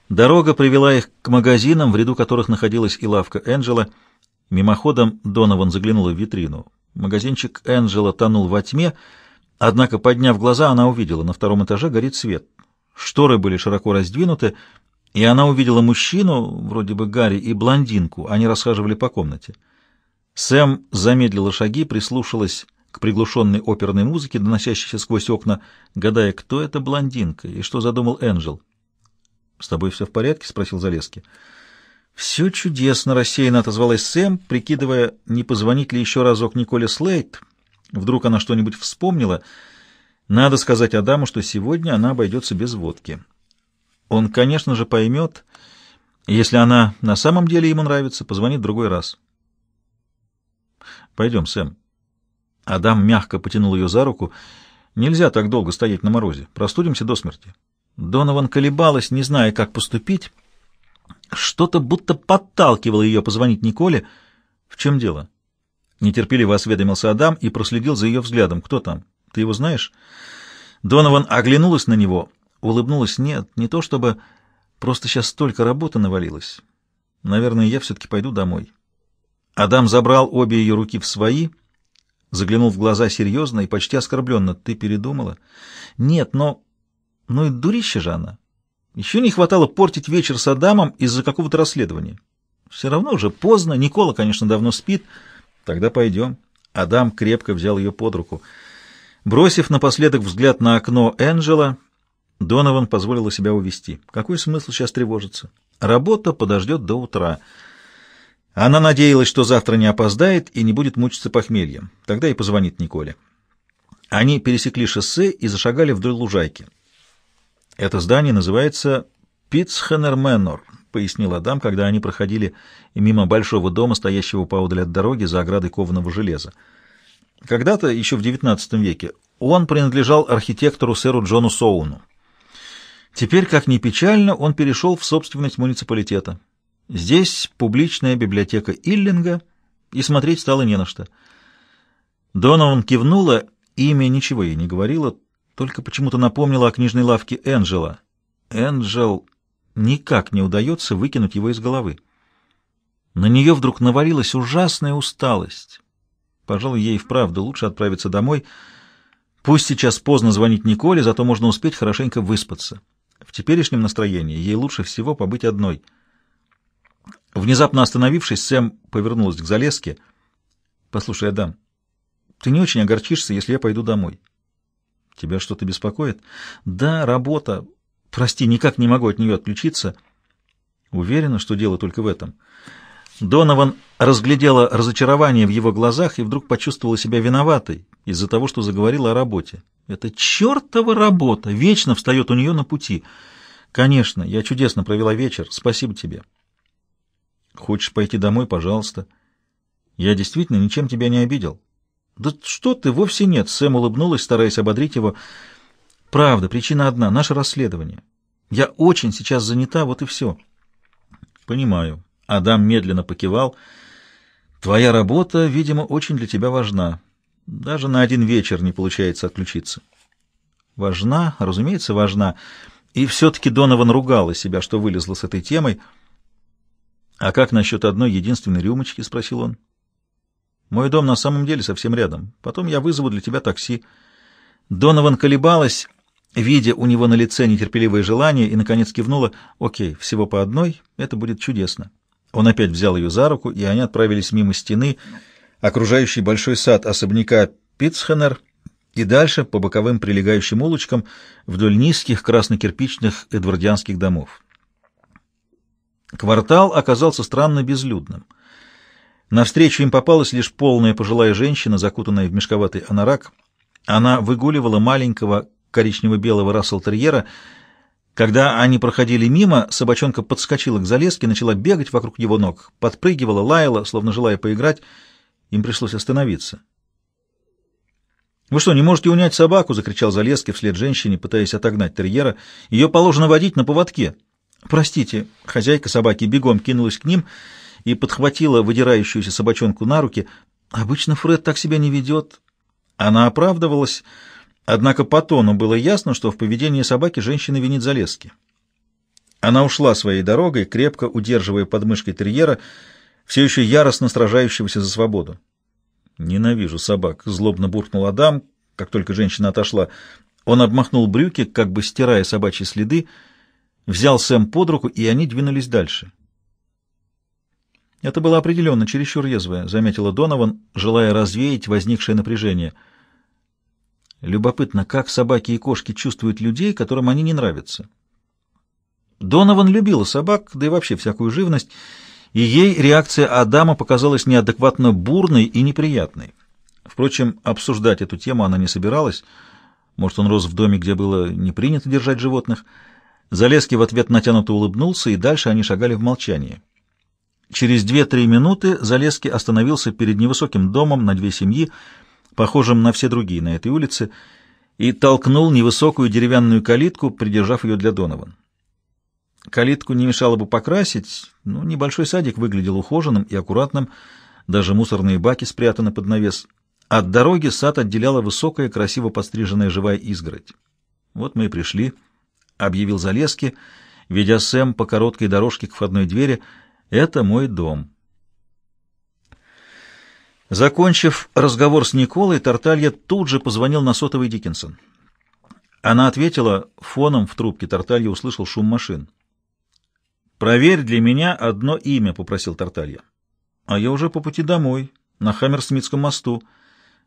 Дорога привела их к магазинам, в ряду которых находилась и лавка Энджела. Мимоходом Донован заглянула в витрину. Магазинчик Энджела тонул во тьме, однако, подняв глаза, она увидела, на втором этаже горит свет. Шторы были широко раздвинуты, и она увидела мужчину, вроде бы Гарри, и блондинку. Они расхаживали по комнате. Сэм замедлила шаги, прислушалась к приглушенной оперной музыке, доносящейся сквозь окна, гадая, кто эта блондинка и что задумал Энджел. — С тобой все в порядке? — спросил Залески. — Все чудесно, — рассеянно отозвалась Сэм, прикидывая, не позвонить ли еще разок Николе Слейт. Вдруг она что-нибудь вспомнила — надо сказать Адаму, что сегодня она обойдется без водки. Он, конечно же, поймет, если она на самом деле ему нравится, позвонит в другой раз. «Пойдем, Сэм». Адам мягко потянул ее за руку. «Нельзя так долго стоять на морозе. Простудимся до смерти». Донован колебалась, не зная, как поступить. Что-то будто подталкивало ее позвонить Николе. «В чем дело?» Нетерпеливо осведомился Адам и проследил за ее взглядом. «Кто там?» Ты его знаешь?» Донован оглянулась на него, улыбнулась. «Нет, не то чтобы... Просто сейчас столько работы навалилось. Наверное, я все-таки пойду домой». Адам забрал обе ее руки в свои, заглянул в глаза серьезно и почти оскорбленно. «Ты передумала?» «Нет, но... Ну и дурище же она. Еще не хватало портить вечер с Адамом из-за какого-то расследования. Все равно уже поздно. Никола, конечно, давно спит. Тогда пойдем». Адам крепко взял ее под руку. Бросив напоследок взгляд на окно Энджела, Донован позволил себя увести. Какой смысл сейчас тревожиться? Работа подождет до утра. Она надеялась, что завтра не опоздает и не будет мучиться похмельем. Тогда и позвонит Николе. Они пересекли шоссе и зашагали вдоль лужайки. «Это здание называется Пицхенер Мэннор», — пояснил Адам, когда они проходили мимо большого дома, стоящего поодаль от дороги за оградой кованого железа. Когда-то, еще в XIX веке, он принадлежал архитектору сэру Джону Соуну. Теперь, как ни печально, он перешел в собственность муниципалитета. Здесь публичная библиотека Иллинга, и смотреть стало не на что. Донован кивнула, имя ничего ей не говорило, только почему-то напомнила о книжной лавке Энджела. Энджел никак не удается выкинуть его из головы. На нее вдруг навалилась ужасная усталость. Пожалуй, ей вправду лучше отправиться домой. Пусть сейчас поздно звонить Николе, зато можно успеть хорошенько выспаться. В теперешнем настроении ей лучше всего побыть одной. Внезапно остановившись, Сэм повернулась к Залеске. «Послушай, Адам, ты не очень огорчишься, если я пойду домой?» «Тебя что-то беспокоит?» «Да, работа. Прости, никак не могу от нее отключиться». «Уверена, что дело только в этом». Донован разглядела разочарование в его глазах и вдруг почувствовала себя виноватой из-за того, что заговорила о работе. Это чертова работа! Вечно встает у нее на пути. Конечно, я чудесно провела вечер. Спасибо тебе. Хочешь пойти домой? Пожалуйста. Я действительно ничем тебя не обидел. Да что ты, вовсе нет. Сэм улыбнулась, стараясь ободрить его. Правда, причина одна — наше расследование. Я очень сейчас занята, вот и все. Понимаю. Адам медленно покивал. «Твоя работа, видимо, очень для тебя важна. Даже на один вечер не получается отключиться». «Важна? Разумеется, важна. И все-таки Донован ругала себя, что вылезла с этой темой». «А как насчет одной единственной рюмочки?» — спросил он. «Мой дом на самом деле совсем рядом. Потом я вызову для тебя такси». Донован колебалась, видя у него на лице нетерпеливое желание, и, наконец, кивнула. «Окей, всего по одной, это будет чудесно». Он опять взял ее за руку, и они отправились мимо стены, окружающей большой сад особняка Пицхенер, и дальше по боковым прилегающим улочкам вдоль низких краснокирпичных эдвардианских домов. Квартал оказался странно безлюдным. Навстречу им попалась лишь полная пожилая женщина, закутанная в мешковатый анорак. Она выгуливала маленького коричнево-белого рассел терьера когда они проходили мимо, собачонка подскочила к залезке, начала бегать вокруг его ног, подпрыгивала, лаяла, словно желая поиграть. Им пришлось остановиться. «Вы что, не можете унять собаку?» — закричал Залески вслед женщине, пытаясь отогнать терьера. «Ее положено водить на поводке». «Простите». Хозяйка собаки бегом кинулась к ним и подхватила выдирающуюся собачонку на руки. «Обычно Фред так себя не ведет». Она оправдывалась, — Однако по тону было ясно, что в поведении собаки женщина винит залезки. Она ушла своей дорогой, крепко удерживая под терьера, все еще яростно сражающегося за свободу. «Ненавижу собак», — злобно буркнул Адам, как только женщина отошла. Он обмахнул брюки, как бы стирая собачьи следы, взял Сэм под руку, и они двинулись дальше. «Это было определенно чересчур резвое», — заметила Донован, желая развеять возникшее напряжение — Любопытно, как собаки и кошки чувствуют людей, которым они не нравятся. Донован любила собак, да и вообще всякую живность, и ей реакция Адама показалась неадекватно бурной и неприятной. Впрочем, обсуждать эту тему она не собиралась. Может, он рос в доме, где было не принято держать животных. Залезки в ответ натянуто улыбнулся, и дальше они шагали в молчании. Через две-три минуты Залезки остановился перед невысоким домом на две семьи, похожим на все другие на этой улице, и толкнул невысокую деревянную калитку, придержав ее для Донован. Калитку не мешало бы покрасить, но небольшой садик выглядел ухоженным и аккуратным, даже мусорные баки спрятаны под навес. От дороги сад отделяла высокая, красиво подстриженная живая изгородь. «Вот мы и пришли», — объявил Залески, ведя Сэм по короткой дорожке к входной двери. «Это мой дом». Закончив разговор с Николой, Тарталья тут же позвонил на сотовый Диккенсон. Она ответила, фоном в трубке Тарталья услышал шум машин. «Проверь для меня одно имя», — попросил Тарталья. «А я уже по пути домой, на Хаммерсмитском мосту».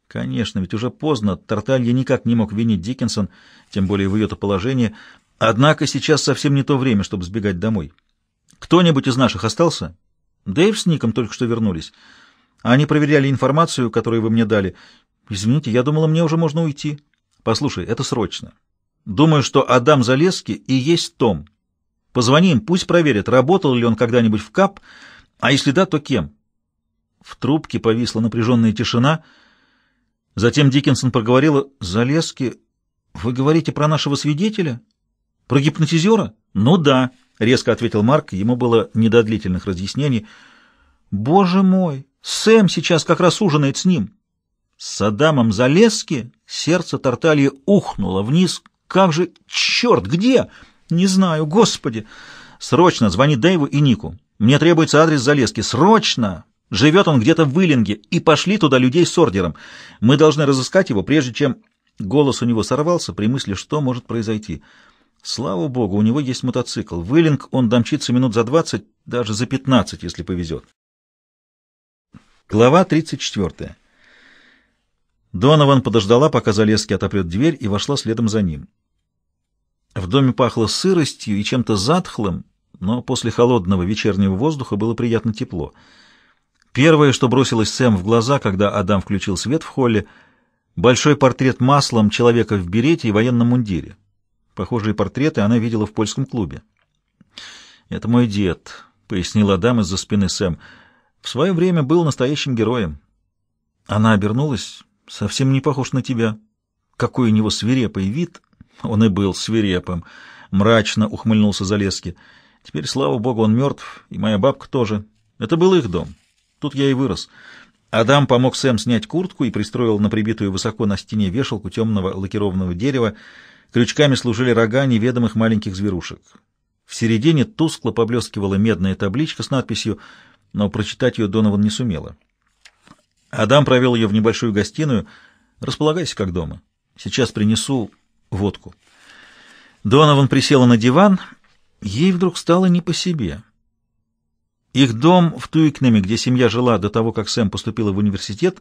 Конечно, ведь уже поздно. Тарталья никак не мог винить Диккенсон, тем более в ее-то положении. Однако сейчас совсем не то время, чтобы сбегать домой. «Кто-нибудь из наших остался?» «Дэйв с Ником только что вернулись». Они проверяли информацию, которую вы мне дали. Извините, я думала, мне уже можно уйти. Послушай, это срочно. Думаю, что Адам Залески и есть Том. Позвони им, пусть проверят, работал ли он когда-нибудь в КАП, а если да, то кем. В трубке повисла напряженная тишина. Затем Диккенсон проговорила, «Залески, вы говорите про нашего свидетеля? Про гипнотизера?» «Ну да», — резко ответил Марк, ему было не до длительных разъяснений. «Боже мой!» Сэм сейчас как раз ужинает с ним. С Адамом Залески сердце Тартальи ухнуло вниз. Как же... Черт, где? Не знаю, господи. Срочно звони Дэйву и Нику. Мне требуется адрес Залески. Срочно! Живет он где-то в Виллинге. И пошли туда людей с ордером. Мы должны разыскать его, прежде чем... Голос у него сорвался при мысли, что может произойти. Слава богу, у него есть мотоцикл. В Виллинг он домчится минут за двадцать, даже за пятнадцать, если повезет. Глава 34. Донован подождала, пока Залески отопрет дверь, и вошла следом за ним. В доме пахло сыростью и чем-то затхлым, но после холодного вечернего воздуха было приятно тепло. Первое, что бросилось Сэм в глаза, когда Адам включил свет в холле, большой портрет маслом человека в берете и военном мундире. Похожие портреты она видела в польском клубе. «Это мой дед», — пояснил Адам из-за спины Сэма. В свое время был настоящим героем. Она обернулась. Совсем не похож на тебя. Какой у него свирепый вид. Он и был свирепым. Мрачно ухмыльнулся Залески. Теперь, слава богу, он мертв, и моя бабка тоже. Это был их дом. Тут я и вырос. Адам помог Сэм снять куртку и пристроил на прибитую высоко на стене вешалку темного лакированного дерева. Крючками служили рога неведомых маленьких зверушек. В середине тускло поблескивала медная табличка с надписью «Связь» но прочитать ее Донован не сумела. Адам провел ее в небольшую гостиную. «Располагайся, как дома. Сейчас принесу водку». Донован присела на диван. Ей вдруг стало не по себе. Их дом в Туикнаме, где семья жила до того, как Сэм поступила в университет,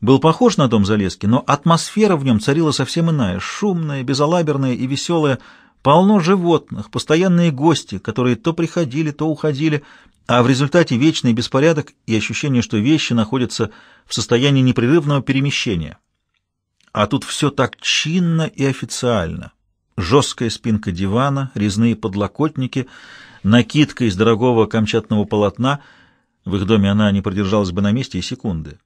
был похож на дом Залески, но атмосфера в нем царила совсем иная, шумная, безалаберная и веселая, Полно животных, постоянные гости, которые то приходили, то уходили, а в результате вечный беспорядок и ощущение, что вещи находятся в состоянии непрерывного перемещения. А тут все так чинно и официально. Жесткая спинка дивана, резные подлокотники, накидка из дорогого камчатного полотна. В их доме она не продержалась бы на месте и секунды.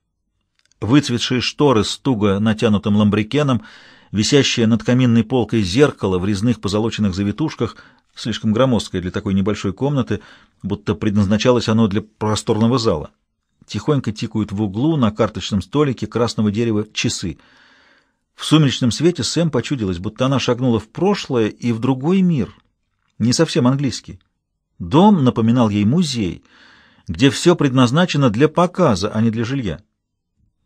Выцветшие шторы с туго натянутым ламбрикеном — висящее над каминной полкой зеркало в резных позолоченных завитушках, слишком громоздкое для такой небольшой комнаты, будто предназначалось оно для просторного зала. Тихонько тикают в углу на карточном столике красного дерева часы. В сумеречном свете Сэм почудилась, будто она шагнула в прошлое и в другой мир, не совсем английский. Дом напоминал ей музей, где все предназначено для показа, а не для жилья.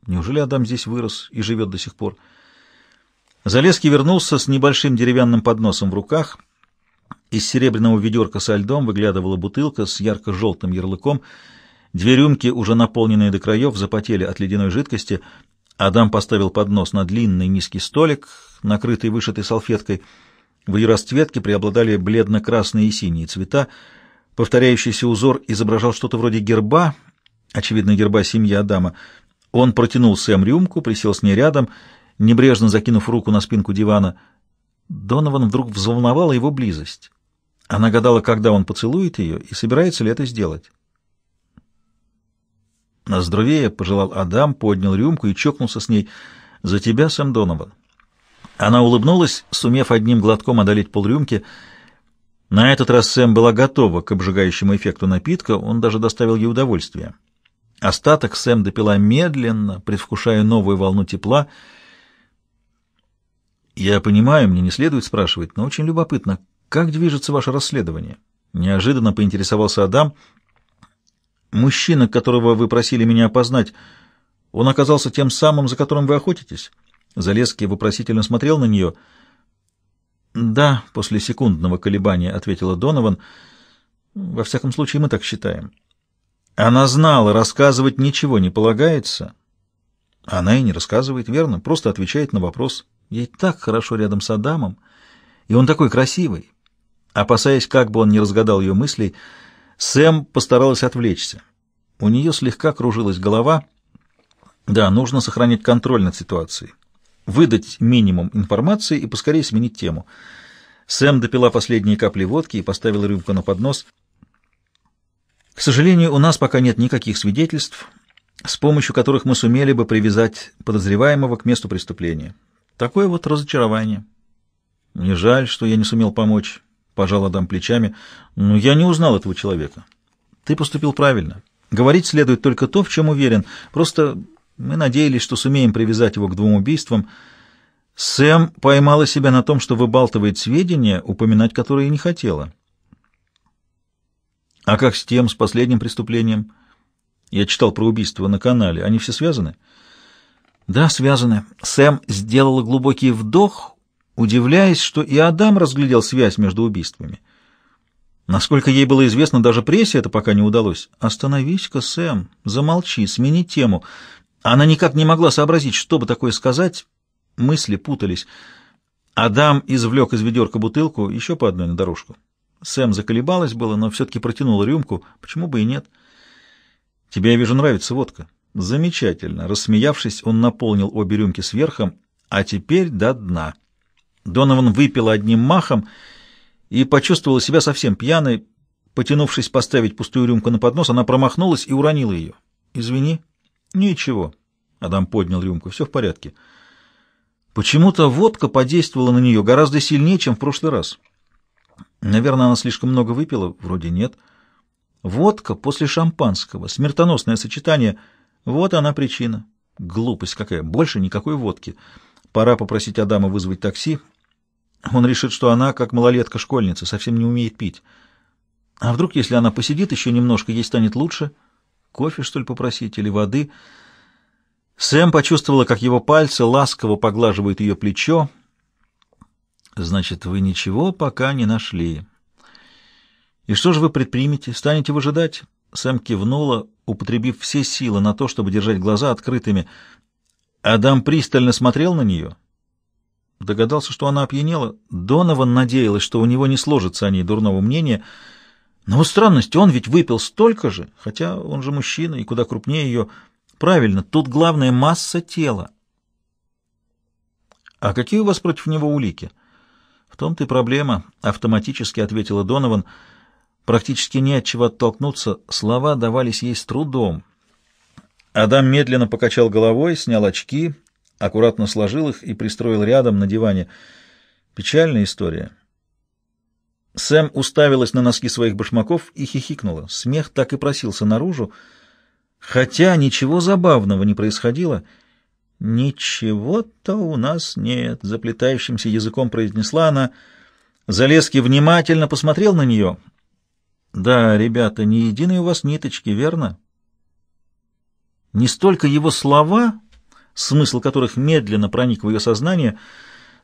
Неужели Адам здесь вырос и живет до сих пор? — Залеский вернулся с небольшим деревянным подносом в руках. Из серебряного ведерка со льдом выглядывала бутылка с ярко-желтым ярлыком. Две рюмки, уже наполненные до краев, запотели от ледяной жидкости. Адам поставил поднос на длинный низкий столик, накрытый вышитой салфеткой. В ее расцветке преобладали бледно-красные и синие цвета. Повторяющийся узор изображал что-то вроде герба, очевидно, герба семьи Адама. Он протянул Сэм рюмку, присел с ней рядом небрежно закинув руку на спинку дивана. Донован вдруг взволновала его близость. Она гадала, когда он поцелует ее и собирается ли это сделать. На здоровее пожелал Адам, поднял рюмку и чокнулся с ней. «За тебя, Сэм Донован». Она улыбнулась, сумев одним глотком одолеть полрюмки. На этот раз Сэм была готова к обжигающему эффекту напитка, он даже доставил ей удовольствие. Остаток Сэм допила медленно, предвкушая новую волну тепла — я понимаю, мне не следует спрашивать, но очень любопытно, как движется ваше расследование? Неожиданно поинтересовался Адам. Мужчина, которого вы просили меня опознать, он оказался тем самым, за которым вы охотитесь? Залеский вопросительно смотрел на нее. «Да», — после секундного колебания ответила Донован, — «во всяком случае мы так считаем». Она знала, рассказывать ничего не полагается. Она и не рассказывает, верно, просто отвечает на вопрос. Ей так хорошо рядом с Адамом, и он такой красивый. Опасаясь, как бы он не разгадал ее мыслей, Сэм постаралась отвлечься. У нее слегка кружилась голова. Да, нужно сохранить контроль над ситуацией. Выдать минимум информации и поскорее сменить тему. Сэм допила последние капли водки и поставила рюмку на поднос. К сожалению, у нас пока нет никаких свидетельств, с помощью которых мы сумели бы привязать подозреваемого к месту преступления. Такое вот разочарование. Не жаль, что я не сумел помочь, пожал Адам плечами, но я не узнал этого человека. Ты поступил правильно. Говорить следует только то, в чем уверен. Просто мы надеялись, что сумеем привязать его к двум убийствам. Сэм поймала себя на том, что выбалтывает сведения, упоминать которые не хотела. А как с тем, с последним преступлением? Я читал про убийство на канале. Они все связаны? — да, связаны. Сэм сделала глубокий вдох, удивляясь, что и Адам разглядел связь между убийствами. Насколько ей было известно, даже прессе это пока не удалось. «Остановись-ка, Сэм, замолчи, смени тему». Она никак не могла сообразить, что бы такое сказать. Мысли путались. Адам извлек из ведерка бутылку, еще по одной на дорожку. Сэм заколебалась было, но все-таки протянула рюмку. Почему бы и нет? «Тебе, я вижу, нравится водка». Замечательно. Рассмеявшись, он наполнил обе рюмки сверхом, а теперь до дна. Донован выпил одним махом и почувствовал себя совсем пьяной. Потянувшись поставить пустую рюмку на поднос, она промахнулась и уронила ее. «Извини». «Ничего». Адам поднял рюмку. «Все в порядке». Почему-то водка подействовала на нее гораздо сильнее, чем в прошлый раз. Наверное, она слишком много выпила. Вроде нет. Водка после шампанского. Смертоносное сочетание — вот она причина. Глупость какая. Больше никакой водки. Пора попросить Адама вызвать такси. Он решит, что она, как малолетка-школьница, совсем не умеет пить. А вдруг, если она посидит еще немножко, ей станет лучше? Кофе, что ли, попросить или воды? Сэм почувствовала, как его пальцы ласково поглаживают ее плечо. «Значит, вы ничего пока не нашли. И что же вы предпримете? Станете выжидать?» Сэм кивнула, употребив все силы на то, чтобы держать глаза открытыми. Адам пристально смотрел на нее. Догадался, что она опьянела. Донован надеялась, что у него не сложится о ней дурного мнения. Но вот странность, он ведь выпил столько же, хотя он же мужчина и куда крупнее ее. Правильно, тут главное масса тела. «А какие у вас против него улики?» «В том-то и проблема», — автоматически ответила Донован, — Практически не от чего оттолкнуться, слова давались ей с трудом. Адам медленно покачал головой, снял очки, аккуратно сложил их и пристроил рядом на диване. Печальная история. Сэм уставилась на носки своих башмаков и хихикнула. Смех так и просился наружу. Хотя ничего забавного не происходило. «Ничего-то у нас нет», — заплетающимся языком произнесла она. Залески внимательно посмотрел на нее — да, ребята, ни единой у вас ниточки, верно? Не столько его слова, смысл которых медленно проник в ее сознание,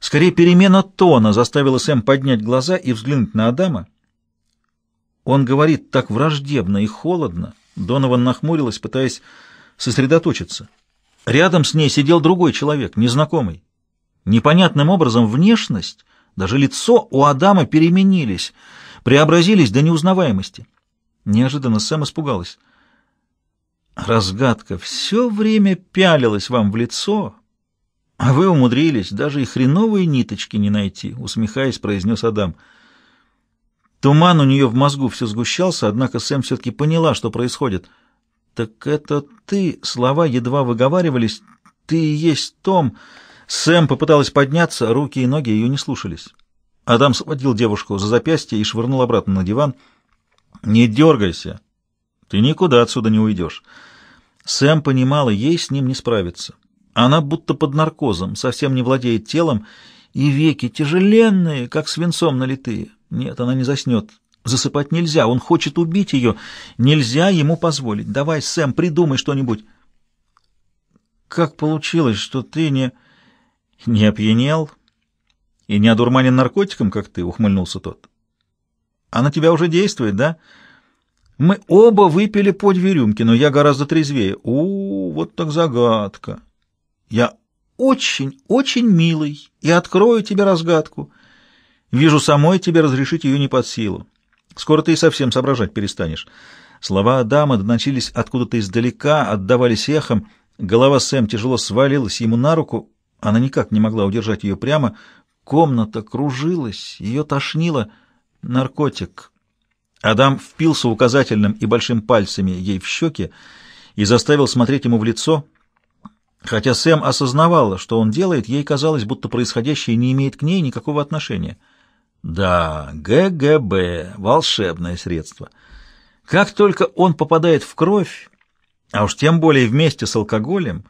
скорее перемена тона заставила Сэм поднять глаза и взглянуть на Адама. Он говорит так враждебно и холодно. Донован нахмурилась, пытаясь сосредоточиться. Рядом с ней сидел другой человек, незнакомый. Непонятным образом внешность, даже лицо у Адама переменились — преобразились до неузнаваемости. Неожиданно Сэм испугалась. «Разгадка все время пялилась вам в лицо, а вы умудрились даже и хреновые ниточки не найти», — усмехаясь, произнес Адам. Туман у нее в мозгу все сгущался, однако Сэм все-таки поняла, что происходит. «Так это ты!» — слова едва выговаривались. «Ты и есть Том!» Сэм попыталась подняться, руки и ноги ее не слушались. Адам схватил девушку за запястье и швырнул обратно на диван. «Не дергайся! Ты никуда отсюда не уйдешь!» Сэм понимала, ей с ним не справиться. Она будто под наркозом, совсем не владеет телом, и веки тяжеленные, как свинцом налитые. Нет, она не заснет. Засыпать нельзя, он хочет убить ее. Нельзя ему позволить. Давай, Сэм, придумай что-нибудь. Как получилось, что ты не... не опьянел? и не одурманен наркотиком, как ты, — ухмыльнулся тот. — А на тебя уже действует, да? Мы оба выпили по две рюмки, но я гораздо трезвее. У, вот так загадка. Я очень-очень милый и открою тебе разгадку. Вижу, самой тебе разрешить ее не под силу. Скоро ты и совсем соображать перестанешь. Слова Адама доносились откуда-то издалека, отдавались эхом. Голова Сэм тяжело свалилась ему на руку. Она никак не могла удержать ее прямо — Комната кружилась, ее тошнило. Наркотик. Адам впился указательным и большим пальцами ей в щеки и заставил смотреть ему в лицо. Хотя Сэм осознавала, что он делает, ей казалось, будто происходящее не имеет к ней никакого отношения. Да, ГГБ — волшебное средство. Как только он попадает в кровь, а уж тем более вместе с алкоголем,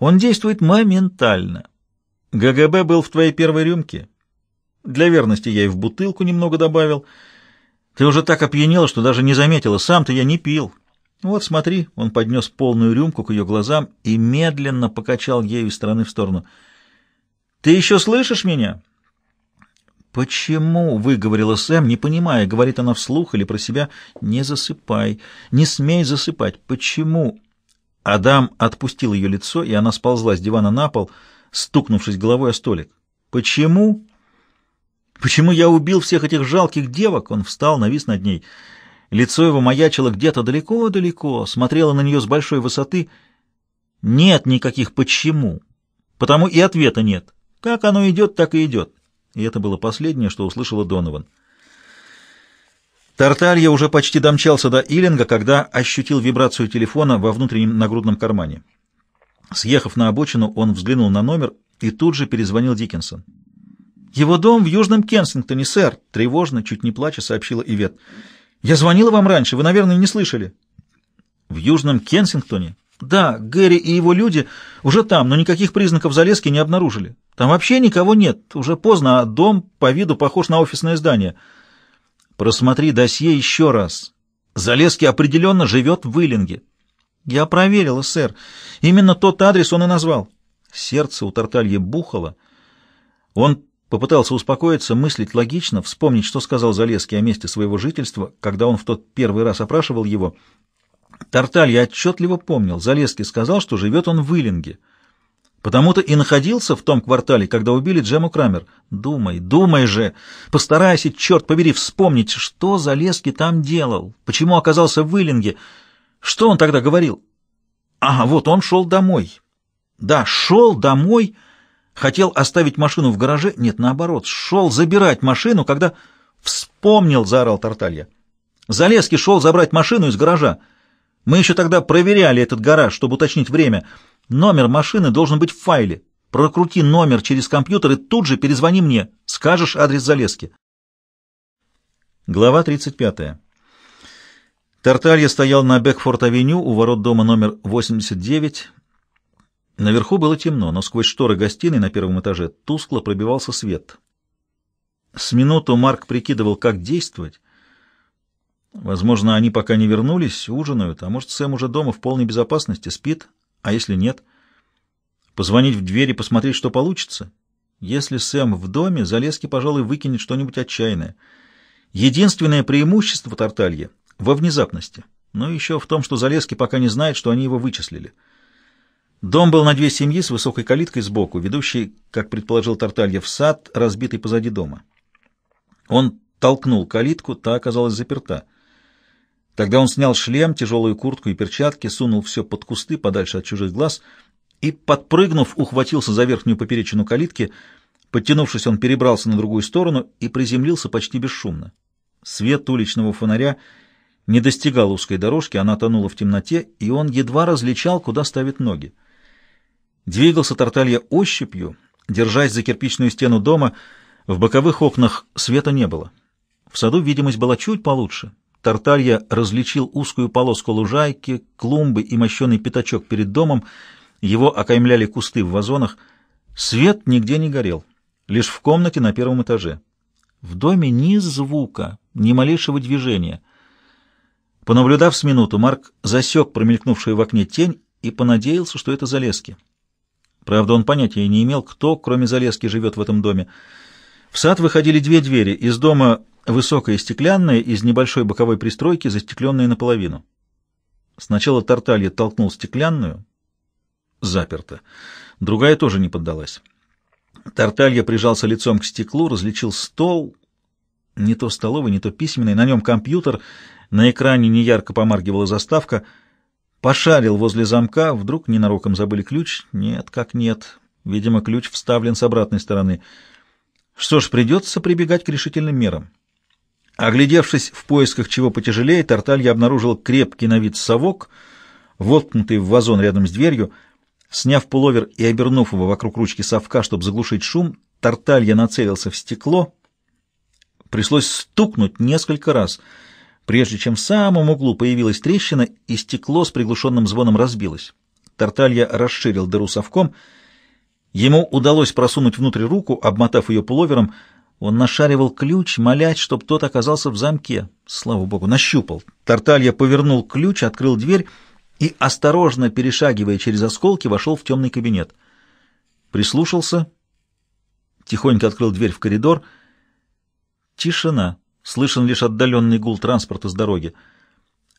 он действует моментально. ГГБ был в твоей первой рюмке. Для верности я и в бутылку немного добавил. Ты уже так опьянела, что даже не заметила. Сам-то я не пил. Вот смотри, он поднес полную рюмку к ее глазам и медленно покачал ею из стороны в сторону. Ты еще слышишь меня? «Почему?» — выговорила Сэм, не понимая, говорит она вслух или про себя. «Не засыпай, не смей засыпать. Почему?» Адам отпустил ее лицо, и она сползла с дивана на пол — стукнувшись головой о столик. «Почему? Почему я убил всех этих жалких девок?» Он встал, навис над ней. Лицо его маячило где-то далеко-далеко, смотрело на нее с большой высоты. «Нет никаких «почему». Потому и ответа нет. Как оно идет, так и идет». И это было последнее, что услышала Донован. Тарталья уже почти домчался до Иллинга, когда ощутил вибрацию телефона во внутреннем нагрудном кармане. Съехав на обочину, он взглянул на номер и тут же перезвонил Диккенсон. «Его дом в Южном Кенсингтоне, сэр!» — тревожно, чуть не плача, сообщила Ивет. «Я звонила вам раньше, вы, наверное, не слышали». «В Южном Кенсингтоне?» «Да, Гэри и его люди уже там, но никаких признаков залезки не обнаружили. Там вообще никого нет, уже поздно, а дом по виду похож на офисное здание». «Просмотри досье еще раз. Залезки определенно живет в Иллинге. Я проверила, сэр. Именно тот адрес он и назвал. Сердце у Тарталья бухало. Он попытался успокоиться, мыслить логично, вспомнить, что сказал Залеский о месте своего жительства, когда он в тот первый раз опрашивал его. Тарталья отчетливо помнил, Залеский сказал, что живет он в Иллинге. Потому-то и находился в том квартале, когда убили Джему Крамер. Думай, думай же, постарайся, черт побери, вспомнить, что Залеский там делал, почему оказался в Иллинге, что он тогда говорил? Ага, вот он шел домой. Да, шел домой, хотел оставить машину в гараже. Нет, наоборот, шел забирать машину, когда... Вспомнил, заорал Тарталья. Залезки шел забрать машину из гаража. Мы еще тогда проверяли этот гараж, чтобы уточнить время. Номер машины должен быть в файле. Прокрути номер через компьютер и тут же перезвони мне. Скажешь адрес залезки. Глава тридцать пятая. Тарталья стоял на Бекфорд-авеню у ворот дома номер 89. Наверху было темно, но сквозь шторы гостиной на первом этаже тускло пробивался свет. С минуту Марк прикидывал, как действовать. Возможно, они пока не вернулись, ужинают, а может, Сэм уже дома в полной безопасности, спит, а если нет? Позвонить в дверь и посмотреть, что получится? Если Сэм в доме, Залески, пожалуй, выкинет что-нибудь отчаянное. Единственное преимущество Тарталья — во внезапности, но еще в том, что Залески пока не знает, что они его вычислили. Дом был на две семьи с высокой калиткой сбоку, ведущей, как предположил Тарталья, в сад, разбитый позади дома. Он толкнул калитку, та оказалась заперта. Тогда он снял шлем, тяжелую куртку и перчатки, сунул все под кусты, подальше от чужих глаз, и, подпрыгнув, ухватился за верхнюю поперечину калитки. Подтянувшись, он перебрался на другую сторону и приземлился почти бесшумно. Свет уличного фонаря — не достигал узкой дорожки, она тонула в темноте, и он едва различал, куда ставит ноги. Двигался Тарталья ощупью, держась за кирпичную стену дома, в боковых окнах света не было. В саду видимость была чуть получше. Тарталья различил узкую полоску лужайки, клумбы и мощеный пятачок перед домом, его окаймляли кусты в вазонах. Свет нигде не горел, лишь в комнате на первом этаже. В доме ни звука, ни малейшего движения — Понаблюдав с минуту, Марк засек промелькнувшую в окне тень и понадеялся, что это Залески. Правда, он понятия не имел, кто, кроме Залески, живет в этом доме. В сад выходили две двери, из дома высокая стеклянная, из небольшой боковой пристройки, застекленная наполовину. Сначала Тарталья толкнул стеклянную, заперто. Другая тоже не поддалась. Тарталья прижался лицом к стеклу, различил стол, не то столовый, не то письменный, на нем компьютер, на экране неярко помаргивала заставка. Пошарил возле замка, вдруг ненароком забыли ключ. Нет, как нет. Видимо, ключ вставлен с обратной стороны. Что ж, придется прибегать к решительным мерам. Оглядевшись в поисках чего потяжелее, Тарталья обнаружил крепкий на вид совок, воткнутый в вазон рядом с дверью. Сняв пуловер и обернув его вокруг ручки совка, чтобы заглушить шум, Тарталья нацелился в стекло. Пришлось стукнуть несколько раз — прежде чем в самом углу появилась трещина, и стекло с приглушенным звоном разбилось. Тарталья расширил дыру совком. Ему удалось просунуть внутрь руку, обмотав ее пуловером. Он нашаривал ключ, молясь, чтоб тот оказался в замке. Слава богу, нащупал. Тарталья повернул ключ, открыл дверь и, осторожно перешагивая через осколки, вошел в темный кабинет. Прислушался, тихонько открыл дверь в коридор. Тишина слышен лишь отдаленный гул транспорта с дороги.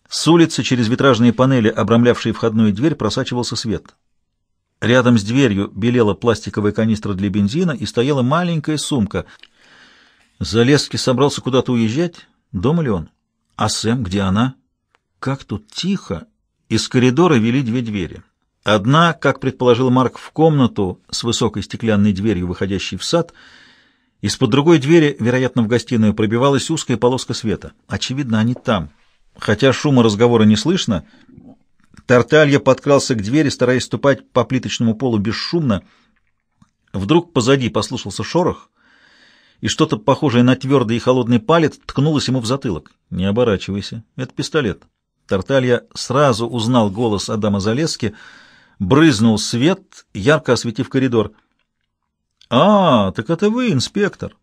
С улицы через витражные панели, обрамлявшие входную дверь, просачивался свет. Рядом с дверью белела пластиковая канистра для бензина и стояла маленькая сумка. Залезки собрался куда-то уезжать. Дома ли он? А Сэм, где она? Как тут тихо! Из коридора вели две двери. Одна, как предположил Марк, в комнату с высокой стеклянной дверью, выходящей в сад — из-под другой двери, вероятно, в гостиную пробивалась узкая полоска света. Очевидно, они там. Хотя шума разговора не слышно, Тарталья подкрался к двери, стараясь ступать по плиточному полу бесшумно. Вдруг позади послышался шорох, и что-то похожее на твердый и холодный палец ткнулось ему в затылок. «Не оборачивайся, это пистолет». Тарталья сразу узнал голос Адама Залески, брызнул свет, ярко осветив коридор — «А, так это вы, инспектор.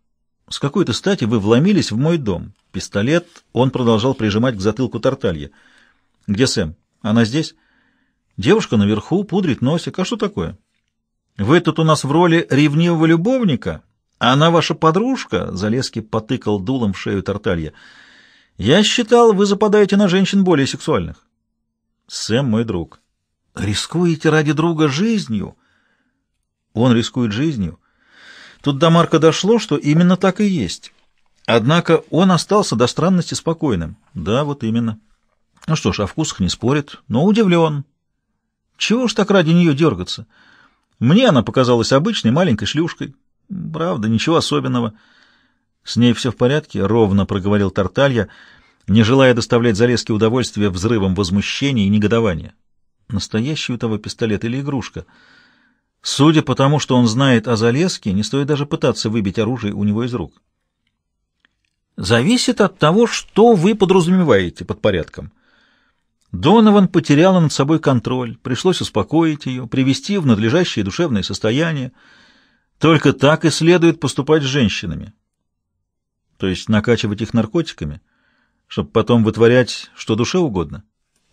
С какой-то стати вы вломились в мой дом». Пистолет он продолжал прижимать к затылку Тарталья. «Где Сэм? Она здесь?» «Девушка наверху, пудрит носик. А что такое?» «Вы тут у нас в роли ревнивого любовника, а она ваша подружка?» Залески потыкал дулом в шею Тарталья. «Я считал, вы западаете на женщин более сексуальных». «Сэм мой друг». «Рискуете ради друга жизнью?» «Он рискует жизнью?» Тут до Марка дошло, что именно так и есть. Однако он остался до странности спокойным. Да, вот именно. Ну что ж, о вкусах не спорит, но удивлен. Чего ж так ради нее дергаться? Мне она показалась обычной маленькой шлюшкой. Правда, ничего особенного. С ней все в порядке, — ровно проговорил Тарталья, не желая доставлять Залеске удовольствия взрывом возмущения и негодования. Настоящий у того пистолет или игрушка — Судя по тому, что он знает о Залеске, не стоит даже пытаться выбить оружие у него из рук. Зависит от того, что вы подразумеваете под порядком. Донован потеряла над собой контроль, пришлось успокоить ее, привести в надлежащее душевное состояние. Только так и следует поступать с женщинами. То есть накачивать их наркотиками, чтобы потом вытворять что душе угодно.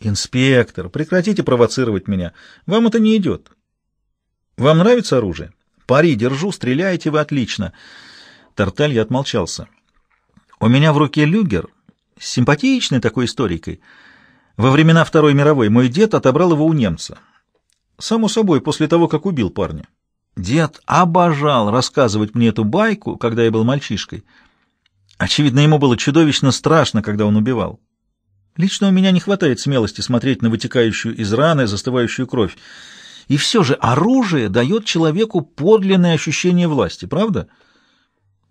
«Инспектор, прекратите провоцировать меня. Вам это не идет. Вам нравится оружие? Пари держу, стреляете вы отлично. Тарталья отмолчался. У меня в руке люгер, симпатичный такой историкой. Во времена Второй мировой мой дед отобрал его у немца. Само собой, после того, как убил парня. Дед обожал рассказывать мне эту байку, когда я был мальчишкой. Очевидно, ему было чудовищно страшно, когда он убивал. Лично у меня не хватает смелости смотреть на вытекающую из раны застывающую кровь. И все же оружие дает человеку подлинное ощущение власти, правда?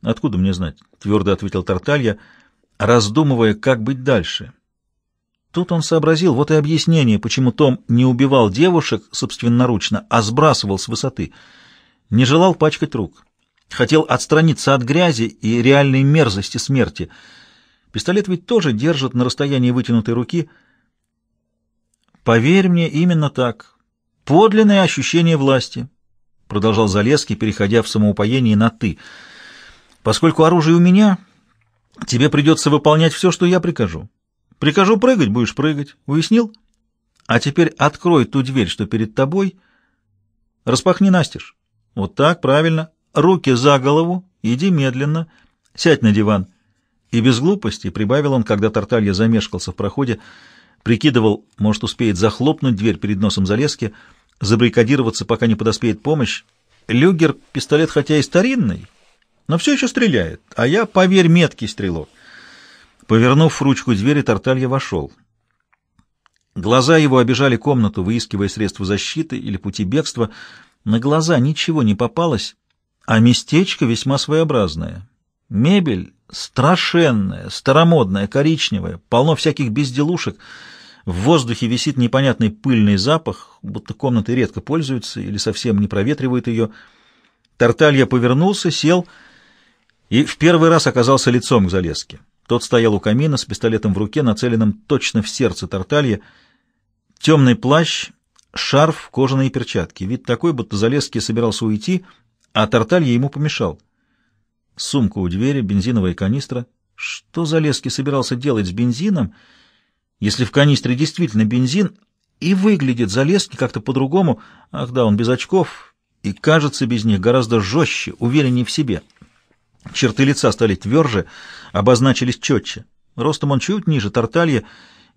Откуда мне знать? Твердо ответил Тарталья, раздумывая, как быть дальше. Тут он сообразил, вот и объяснение, почему Том не убивал девушек собственноручно, а сбрасывал с высоты. Не желал пачкать рук. Хотел отстраниться от грязи и реальной мерзости смерти. Пистолет ведь тоже держат на расстоянии вытянутой руки. Поверь мне, именно так. Подлинное ощущение власти, — продолжал Залеский, переходя в самоупоение на «ты». Поскольку оружие у меня, тебе придется выполнять все, что я прикажу. Прикажу прыгать, будешь прыгать. Уяснил? А теперь открой ту дверь, что перед тобой. Распахни настежь. Вот так, правильно. Руки за голову. Иди медленно. Сядь на диван. И без глупости, — прибавил он, когда Тарталья замешкался в проходе, — Прикидывал, может, успеет захлопнуть дверь перед носом залезки, забаррикадироваться, пока не подоспеет помощь. Люгер — пистолет хотя и старинный, но все еще стреляет, а я, поверь, меткий стрелок. Повернув ручку двери, Тарталья вошел. Глаза его обижали комнату, выискивая средства защиты или пути бегства. На глаза ничего не попалось, а местечко весьма своеобразное. Мебель страшенная, старомодная, коричневая, полно всяких безделушек — в воздухе висит непонятный пыльный запах, будто комнаты редко пользуются или совсем не проветривают ее. Тарталья повернулся, сел и в первый раз оказался лицом к залезке. Тот стоял у камина с пистолетом в руке, нацеленным точно в сердце Тарталья. Темный плащ, шарф, кожаные перчатки. Вид такой, будто Залезки собирался уйти, а Тарталья ему помешал. Сумка у двери, бензиновая канистра. Что Залезки собирался делать с бензином, — если в канистре действительно бензин, и выглядит Залеский как-то по-другому, ах да, он без очков, и кажется без них гораздо жестче, увереннее в себе. Черты лица стали тверже, обозначились четче. Ростом он чуть ниже Тарталья,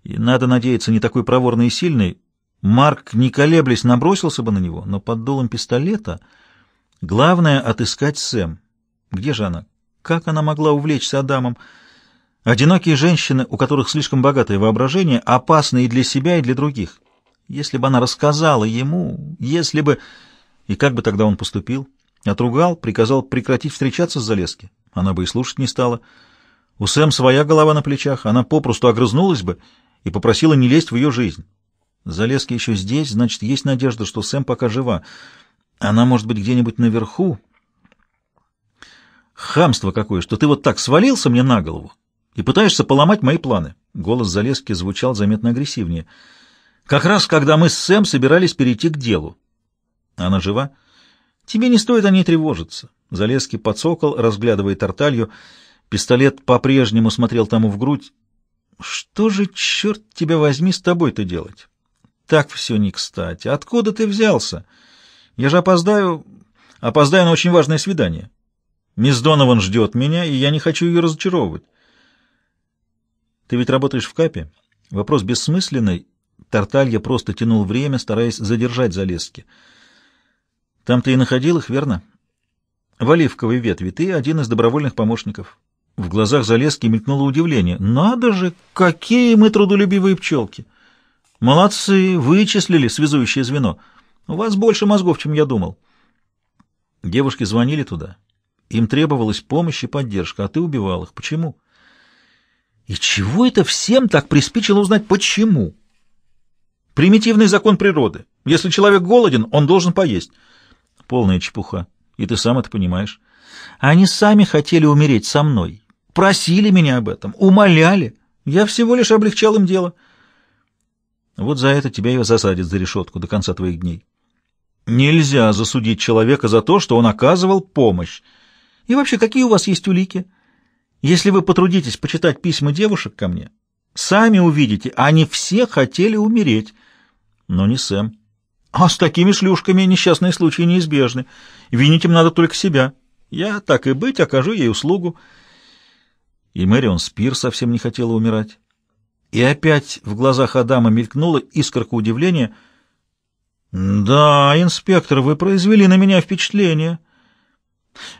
и, надо надеяться, не такой проворный и сильный. Марк, не колеблясь, набросился бы на него, но под дулом пистолета главное — отыскать Сэм. Где же она? Как она могла увлечься Адамом? Одинокие женщины, у которых слишком богатое воображение, опасны и для себя, и для других. Если бы она рассказала ему, если бы... И как бы тогда он поступил? Отругал, приказал прекратить встречаться с Залески. Она бы и слушать не стала. У Сэм своя голова на плечах, она попросту огрызнулась бы и попросила не лезть в ее жизнь. Залески еще здесь, значит, есть надежда, что Сэм пока жива. Она может быть где-нибудь наверху. Хамство какое, что ты вот так свалился мне на голову, и пытаешься поломать мои планы». Голос Залески звучал заметно агрессивнее. «Как раз, когда мы с Сэм собирались перейти к делу». «Она жива?» «Тебе не стоит о ней тревожиться». Залески подсокол, разглядывая Тарталью. Пистолет по-прежнему смотрел тому в грудь. «Что же, черт тебя возьми, с тобой-то делать?» «Так все не кстати. Откуда ты взялся? Я же опоздаю... Опоздаю на очень важное свидание. Мисс Донован ждет меня, и я не хочу ее разочаровывать». Ты ведь работаешь в капе? Вопрос бессмысленный. Тарталья просто тянул время, стараясь задержать залезки. Там ты и находил их, верно? В оливковой ветви ты один из добровольных помощников. В глазах Залезки мелькнуло удивление. «Надо же, какие мы трудолюбивые пчелки! Молодцы, вычислили связующее звено. У вас больше мозгов, чем я думал». Девушки звонили туда. Им требовалась помощь и поддержка, а ты убивал их. Почему?» И чего это всем так приспичило узнать, почему? Примитивный закон природы. Если человек голоден, он должен поесть. Полная чепуха. И ты сам это понимаешь. Они сами хотели умереть со мной. Просили меня об этом, умоляли. Я всего лишь облегчал им дело. Вот за это тебя и засадят за решетку до конца твоих дней. Нельзя засудить человека за то, что он оказывал помощь. И вообще, какие у вас есть улики?» Если вы потрудитесь почитать письма девушек ко мне, сами увидите, они все хотели умереть. Но не Сэм. А с такими шлюшками несчастные случаи неизбежны. Винить им надо только себя. Я, так и быть, окажу ей услугу. И Мэрион Спир совсем не хотела умирать. И опять в глазах Адама мелькнула искорка удивления. «Да, инспектор, вы произвели на меня впечатление».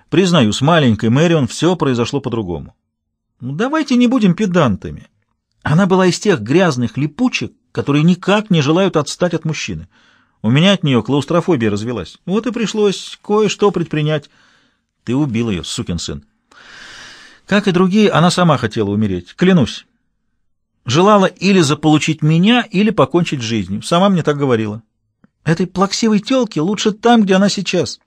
Признаю, с маленькой Мэрион все произошло по-другому. Ну, давайте не будем педантами. Она была из тех грязных липучек, которые никак не желают отстать от мужчины. У меня от нее клаустрофобия развелась. Вот и пришлось кое-что предпринять. Ты убил ее, сукин сын. Как и другие, она сама хотела умереть, клянусь. Желала или заполучить меня, или покончить жизнь. Сама мне так говорила. Этой плаксивой телке лучше там, где она сейчас.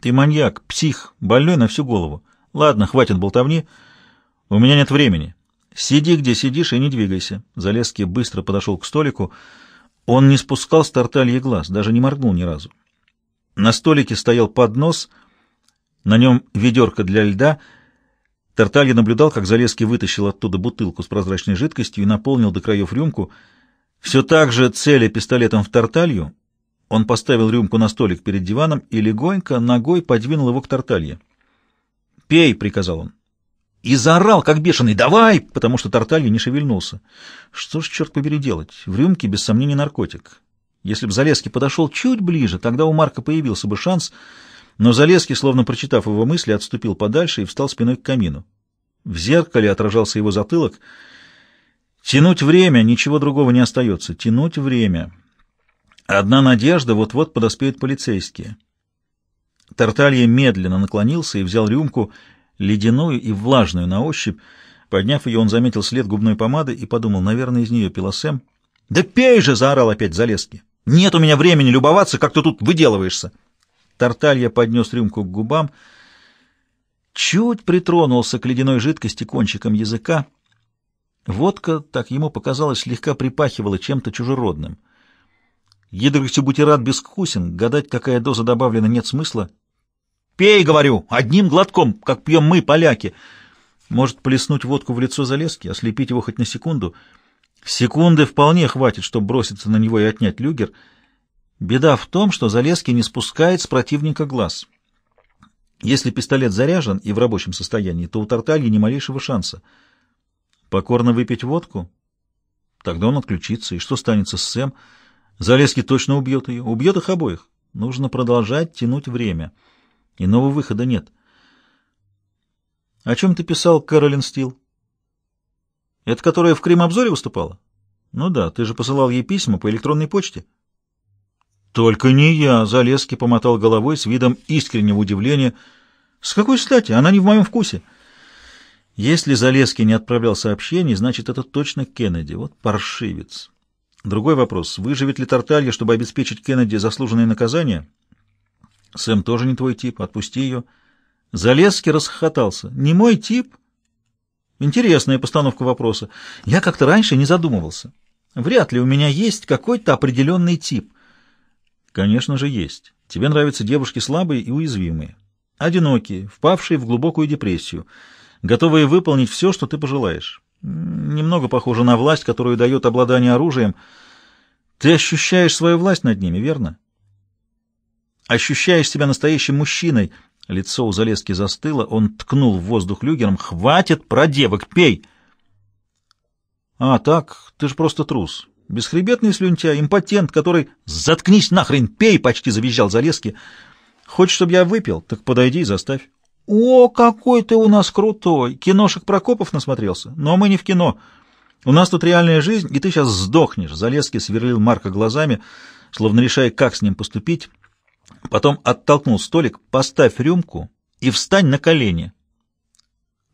Ты маньяк, псих, больной на всю голову. Ладно, хватит болтовни. У меня нет времени. Сиди, где сидишь, и не двигайся. Залезский быстро подошел к столику. Он не спускал с тарталья глаз, даже не моргнул ни разу. На столике стоял поднос, на нем ведерко для льда. Тарталья наблюдал, как Залезский вытащил оттуда бутылку с прозрачной жидкостью и наполнил до краев рюмку. Все так же, целя пистолетом в Тарталью, он поставил рюмку на столик перед диваном и легонько ногой подвинул его к Тарталье. «Пей!» — приказал он. И заорал, как бешеный, «Давай!» потому что Тарталья не шевельнулся. Что ж, черт побери, делать? В рюмке, без сомнения, наркотик. Если бы Залески подошел чуть ближе, тогда у Марка появился бы шанс, но Залески, словно прочитав его мысли, отступил подальше и встал спиной к камину. В зеркале отражался его затылок. «Тянуть время, ничего другого не остается. Тянуть время!» Одна надежда — вот-вот подоспеют полицейские. Тарталья медленно наклонился и взял рюмку, ледяную и влажную на ощупь. Подняв ее, он заметил след губной помады и подумал, наверное, из нее пила Сэм. «Да пей же!» — заорал опять залезки. «Нет у меня времени любоваться, как ты тут выделываешься!» Тарталья поднес рюмку к губам, чуть притронулся к ледяной жидкости кончиком языка. Водка, так ему показалось, слегка припахивала чем-то чужеродным — Гидроксибутират безвкусен, гадать, какая доза добавлена, нет смысла. «Пей, — говорю, — одним глотком, как пьем мы, поляки!» Может плеснуть водку в лицо Залески, ослепить его хоть на секунду. Секунды вполне хватит, чтобы броситься на него и отнять люгер. Беда в том, что Залески не спускает с противника глаз. Если пистолет заряжен и в рабочем состоянии, то у Тартальи ни малейшего шанса. Покорно выпить водку? Тогда он отключится. И что станется с Сэм? Залезки точно убьет ее, убьет их обоих. Нужно продолжать тянуть время. Иного выхода нет. О чем ты писал, Кэролин Стил? Это которая в Крим-обзоре выступала? Ну да, ты же посылал ей письма по электронной почте. Только не я, Залезки помотал головой с видом искреннего удивления. С какой стати? Она не в моем вкусе. Если Залезки не отправлял сообщений, значит, это точно Кеннеди. Вот паршивец. Другой вопрос. Выживет ли Тарталья, чтобы обеспечить Кеннеди заслуженное наказание? Сэм тоже не твой тип. Отпусти ее. Залески расхохотался. Не мой тип? Интересная постановка вопроса. Я как-то раньше не задумывался. Вряд ли у меня есть какой-то определенный тип. Конечно же, есть. Тебе нравятся девушки слабые и уязвимые. Одинокие, впавшие в глубокую депрессию, готовые выполнить все, что ты пожелаешь немного похоже на власть, которую дает обладание оружием. Ты ощущаешь свою власть над ними, верно? Ощущаешь себя настоящим мужчиной. Лицо у Залески застыло, он ткнул в воздух люгером. «Хватит про девок, пей!» «А, так, ты же просто трус. Бесхребетный слюнтя, импотент, который...» «Заткнись нахрен, пей!» — почти завизжал Залески. «Хочешь, чтобы я выпил? Так подойди и заставь». «О, какой ты у нас крутой! Киношек Прокопов насмотрелся? Но мы не в кино. У нас тут реальная жизнь, и ты сейчас сдохнешь!» Залески сверлил Марка глазами, словно решая, как с ним поступить. Потом оттолкнул столик, поставь рюмку и встань на колени.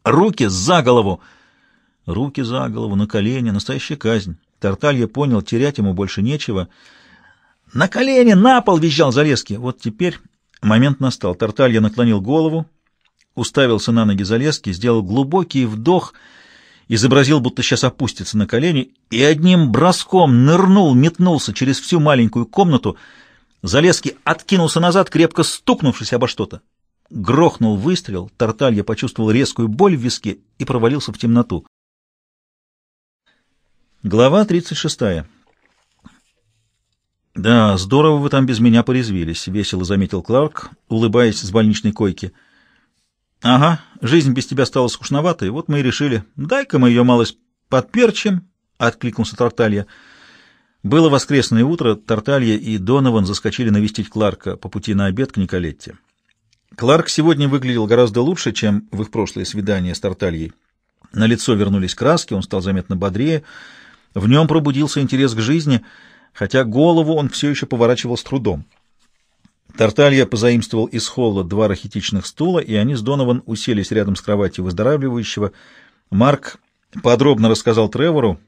«Руки за голову!» Руки за голову, на колени, настоящая казнь. Тарталья понял, терять ему больше нечего. «На колени, на пол!» — визжал Залески. Вот теперь момент настал. Тарталья наклонил голову, уставился на ноги Залески, сделал глубокий вдох, изобразил, будто сейчас опустится на колени, и одним броском нырнул, метнулся через всю маленькую комнату. Залески откинулся назад, крепко стукнувшись обо что-то. Грохнул выстрел, Тарталья почувствовал резкую боль в виске и провалился в темноту. Глава 36. «Да, здорово вы там без меня порезвились», — весело заметил Кларк, улыбаясь с больничной койки — Ага, жизнь без тебя стала скучноватой, вот мы и решили. Дай-ка мы ее малость подперчим, откликнулся Тарталья. Было воскресное утро, Тарталья и Донован заскочили навестить Кларка по пути на обед к Николетте. Кларк сегодня выглядел гораздо лучше, чем в их прошлое свидание с Тартальей. На лицо вернулись краски, он стал заметно бодрее, в нем пробудился интерес к жизни, хотя голову он все еще поворачивал с трудом. Тарталья позаимствовал из холла два рахитичных стула, и они с Донован уселись рядом с кроватью выздоравливающего. Марк подробно рассказал Тревору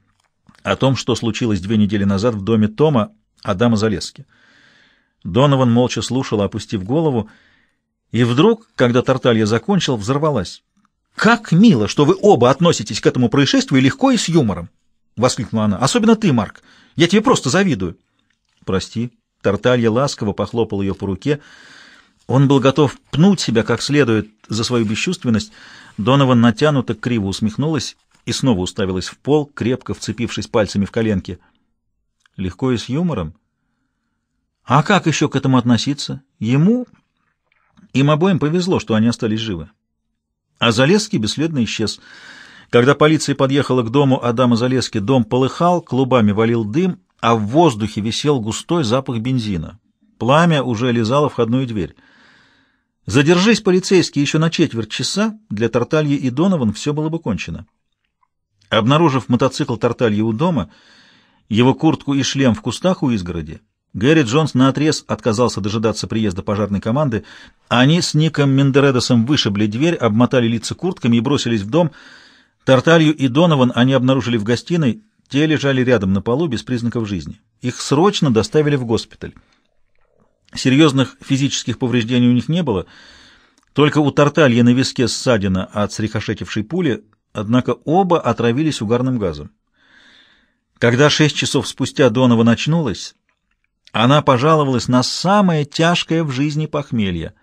о том, что случилось две недели назад в доме Тома Адама Залески. Донован молча слушал, опустив голову, и вдруг, когда Тарталья закончил, взорвалась. «Как мило, что вы оба относитесь к этому происшествию легко и с юмором!» — воскликнула она. «Особенно ты, Марк. Я тебе просто завидую». «Прости», Тарталья ласково похлопал ее по руке. Он был готов пнуть себя как следует за свою бесчувственность. Донован натянуто криво усмехнулась и снова уставилась в пол, крепко вцепившись пальцами в коленки. Легко и с юмором. А как еще к этому относиться? Ему... Им обоим повезло, что они остались живы. А Залесский бесследно исчез. Когда полиция подъехала к дому Адама Залески, дом полыхал, клубами валил дым, а в воздухе висел густой запах бензина. Пламя уже лизало входную дверь. Задержись, полицейский, еще на четверть часа, для Тартальи и Донован все было бы кончено. Обнаружив мотоцикл Тартальи у дома, его куртку и шлем в кустах у изгороди, Гэри Джонс наотрез отказался дожидаться приезда пожарной команды. Они с Ником Мендередосом вышибли дверь, обмотали лица куртками и бросились в дом. Тарталью и Донован они обнаружили в гостиной. Те лежали рядом на полу без признаков жизни. Их срочно доставили в госпиталь. Серьезных физических повреждений у них не было, только у Тарталья на виске ссадина от срикошетившей пули, однако оба отравились угарным газом. Когда шесть часов спустя Донова начнулась, она пожаловалась на самое тяжкое в жизни похмелье.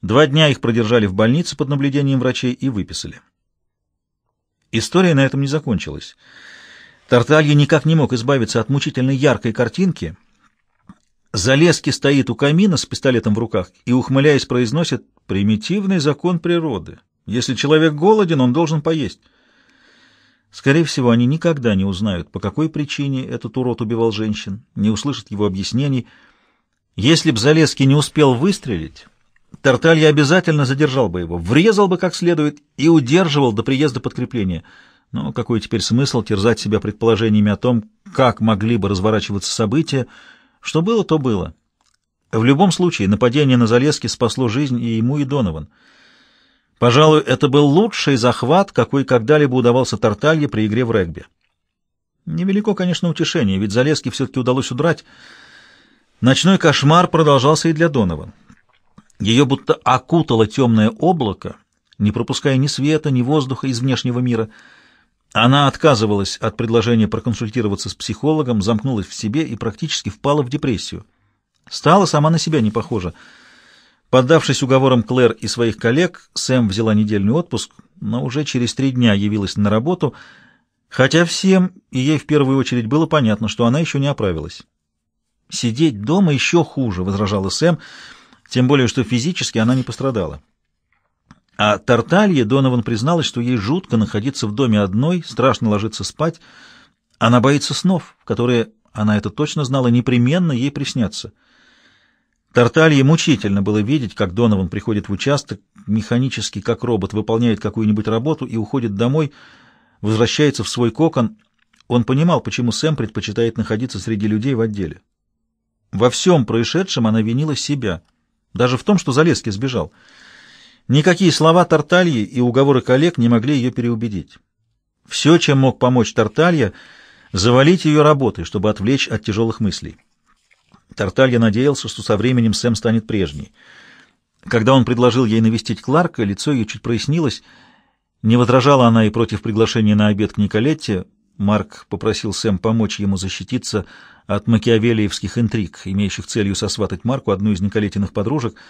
Два дня их продержали в больнице под наблюдением врачей и выписали. История на этом не закончилась. Тарталья никак не мог избавиться от мучительно яркой картинки. Залески стоит у камина с пистолетом в руках и, ухмыляясь, произносит «примитивный закон природы». Если человек голоден, он должен поесть. Скорее всего, они никогда не узнают, по какой причине этот урод убивал женщин, не услышат его объяснений. Если б Залески не успел выстрелить, Тарталья обязательно задержал бы его, врезал бы как следует и удерживал до приезда подкрепления — но какой теперь смысл терзать себя предположениями о том, как могли бы разворачиваться события? Что было, то было. В любом случае, нападение на Залески спасло жизнь и ему, и Донован. Пожалуй, это был лучший захват, какой когда-либо удавался Тарталье при игре в регби. Невелико, конечно, утешение, ведь Залески все-таки удалось удрать. Ночной кошмар продолжался и для Донован. Ее будто окутало темное облако, не пропуская ни света, ни воздуха из внешнего мира — она отказывалась от предложения проконсультироваться с психологом, замкнулась в себе и практически впала в депрессию. Стала сама на себя не похожа. Поддавшись уговорам Клэр и своих коллег, Сэм взяла недельный отпуск, но уже через три дня явилась на работу, хотя всем и ей в первую очередь было понятно, что она еще не оправилась. «Сидеть дома еще хуже», — возражала Сэм, тем более, что физически она не пострадала. А Тарталье Донован призналась, что ей жутко находиться в доме одной, страшно ложиться спать. Она боится снов, которые, она это точно знала, непременно ей приснятся. Тарталье мучительно было видеть, как Донован приходит в участок, механически, как робот, выполняет какую-нибудь работу и уходит домой, возвращается в свой кокон. Он понимал, почему Сэм предпочитает находиться среди людей в отделе. Во всем происшедшем она винила себя, даже в том, что Залески сбежал — Никакие слова Тартальи и уговоры коллег не могли ее переубедить. Все, чем мог помочь Тарталья, завалить ее работой, чтобы отвлечь от тяжелых мыслей. Тарталья надеялся, что со временем Сэм станет прежней. Когда он предложил ей навестить Кларка, лицо ее чуть прояснилось. Не возражала она и против приглашения на обед к Николетте. Марк попросил Сэм помочь ему защититься от макиавелиевских интриг, имеющих целью сосватать Марку, одну из Николетиных подружек —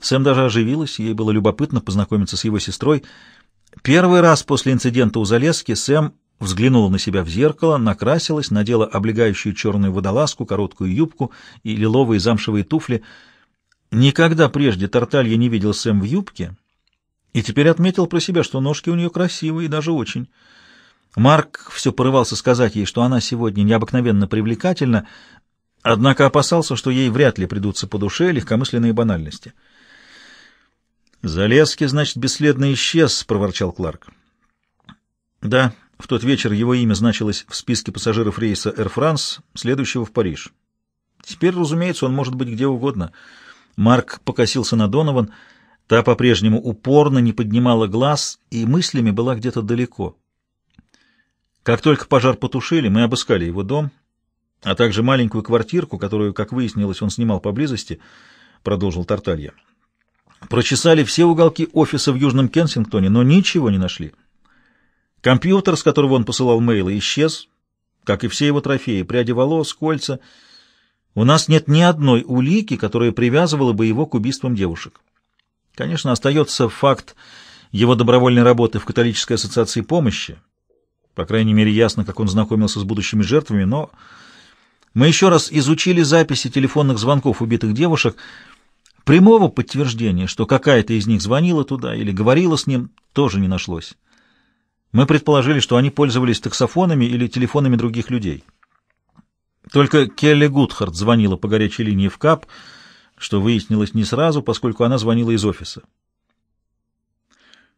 Сэм даже оживилась, ей было любопытно познакомиться с его сестрой. Первый раз после инцидента у Залески Сэм взглянула на себя в зеркало, накрасилась, надела облегающую черную водолазку, короткую юбку и лиловые замшевые туфли. Никогда прежде Тарталья не видел Сэм в юбке и теперь отметил про себя, что ножки у нее красивые, и даже очень. Марк все порывался сказать ей, что она сегодня необыкновенно привлекательна, однако опасался, что ей вряд ли придутся по душе легкомысленные банальности — «Залезки, значит, бесследно исчез», — проворчал Кларк. «Да, в тот вечер его имя значилось в списке пассажиров рейса Air France, следующего в Париж. Теперь, разумеется, он может быть где угодно». Марк покосился на Донован. Та по-прежнему упорно не поднимала глаз и мыслями была где-то далеко. Как только пожар потушили, мы обыскали его дом, а также маленькую квартирку, которую, как выяснилось, он снимал поблизости, — продолжил Тарталья. Прочесали все уголки офиса в Южном Кенсингтоне, но ничего не нашли. Компьютер, с которого он посылал мейлы, исчез, как и все его трофеи, пряди волос, кольца. У нас нет ни одной улики, которая привязывала бы его к убийствам девушек. Конечно, остается факт его добровольной работы в католической ассоциации помощи. По крайней мере, ясно, как он знакомился с будущими жертвами, но мы еще раз изучили записи телефонных звонков убитых девушек — Прямого подтверждения, что какая-то из них звонила туда или говорила с ним, тоже не нашлось. Мы предположили, что они пользовались таксофонами или телефонами других людей. Только Келли Гудхард звонила по горячей линии в КАП, что выяснилось не сразу, поскольку она звонила из офиса.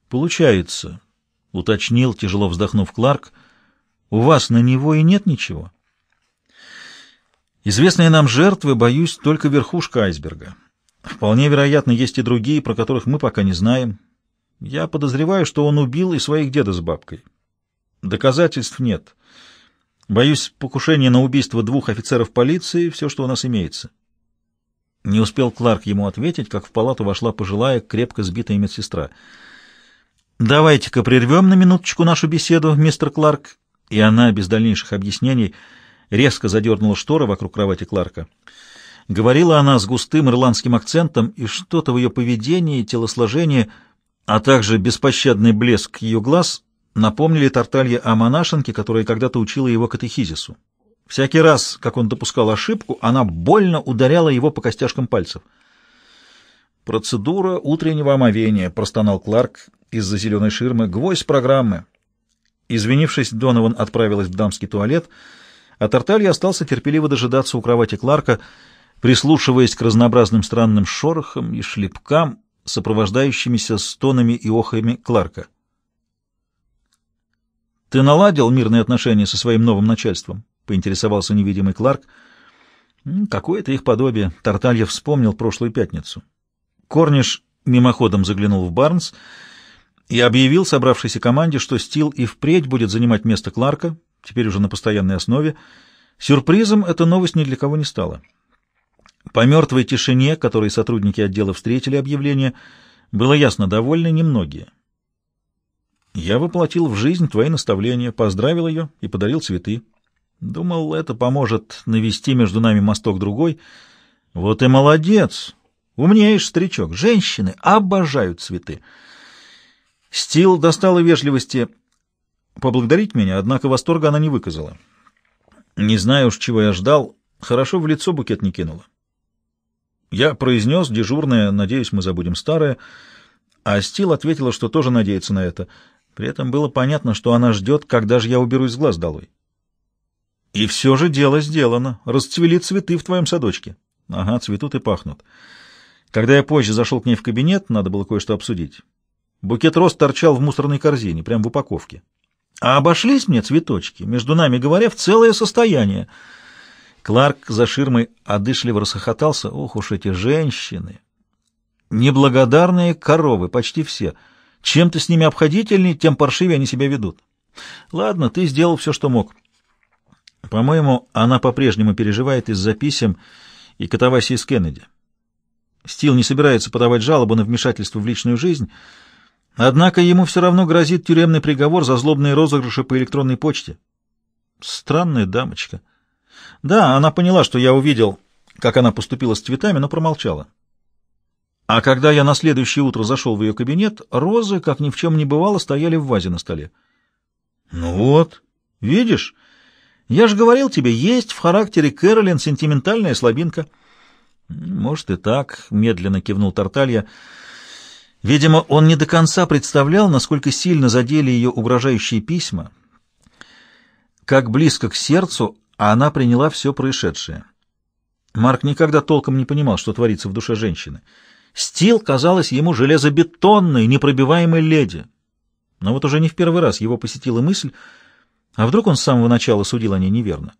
«Получается», — уточнил, тяжело вздохнув Кларк, — «у вас на него и нет ничего». «Известные нам жертвы, боюсь, только верхушка айсберга». Вполне вероятно, есть и другие, про которых мы пока не знаем. Я подозреваю, что он убил и своих деда с бабкой. Доказательств нет. Боюсь, покушение на убийство двух офицеров полиции — все, что у нас имеется. Не успел Кларк ему ответить, как в палату вошла пожилая, крепко сбитая медсестра. «Давайте-ка прервем на минуточку нашу беседу, мистер Кларк». И она, без дальнейших объяснений, резко задернула шторы вокруг кровати Кларка. Говорила она с густым ирландским акцентом, и что-то в ее поведении, телосложении, а также беспощадный блеск ее глаз напомнили Тарталье о монашенке, которая когда-то учила его катехизису. Всякий раз, как он допускал ошибку, она больно ударяла его по костяшкам пальцев. «Процедура утреннего омовения», — простонал Кларк из-за зеленой ширмы, — «гвоздь программы». Извинившись, Донован отправилась в дамский туалет, а Тарталья остался терпеливо дожидаться у кровати Кларка — прислушиваясь к разнообразным странным шорохам и шлепкам, сопровождающимися стонами и охами Кларка. «Ты наладил мирные отношения со своим новым начальством?» — поинтересовался невидимый Кларк. «Какое-то их подобие. Тарталья вспомнил прошлую пятницу». Корниш мимоходом заглянул в Барнс и объявил собравшейся команде, что Стил и впредь будет занимать место Кларка, теперь уже на постоянной основе. Сюрпризом эта новость ни для кого не стала. По мертвой тишине, которой сотрудники отдела встретили объявление, было ясно, довольны немногие. Я воплотил в жизнь твои наставления, поздравил ее и подарил цветы. Думал, это поможет навести между нами мосток другой. Вот и молодец! Умнеешь, старичок. Женщины обожают цветы. Стил достала вежливости поблагодарить меня, однако восторга она не выказала. Не знаю уж, чего я ждал, хорошо в лицо букет не кинула. Я произнес дежурное, надеюсь, мы забудем старое, а Стил ответила, что тоже надеется на это. При этом было понятно, что она ждет, когда же я уберу из глаз долой. И все же дело сделано. Расцвели цветы в твоем садочке. Ага, цветут и пахнут. Когда я позже зашел к ней в кабинет, надо было кое-что обсудить. Букет роз торчал в мусорной корзине, прямо в упаковке. А обошлись мне цветочки, между нами говоря, в целое состояние — Кларк за ширмой одышливо расхохотался. Ох уж эти женщины! Неблагодарные коровы, почти все. Чем ты с ними обходительней, тем паршивее они себя ведут. Ладно, ты сделал все, что мог. По-моему, она по-прежнему переживает из-за писем и катавасии с Кеннеди. Стил не собирается подавать жалобу на вмешательство в личную жизнь, однако ему все равно грозит тюремный приговор за злобные розыгрыши по электронной почте. Странная дамочка. Да, она поняла, что я увидел, как она поступила с цветами, но промолчала. А когда я на следующее утро зашел в ее кабинет, розы, как ни в чем не бывало, стояли в вазе на столе. Ну вот, видишь, я же говорил тебе, есть в характере Кэролин сентиментальная слабинка. Может и так, медленно кивнул Тарталья. Видимо, он не до конца представлял, насколько сильно задели ее угрожающие письма, как близко к сердцу а она приняла все происшедшее. Марк никогда толком не понимал, что творится в душе женщины. Стил казалась ему железобетонной, непробиваемой леди. Но вот уже не в первый раз его посетила мысль, а вдруг он с самого начала судил о ней неверно.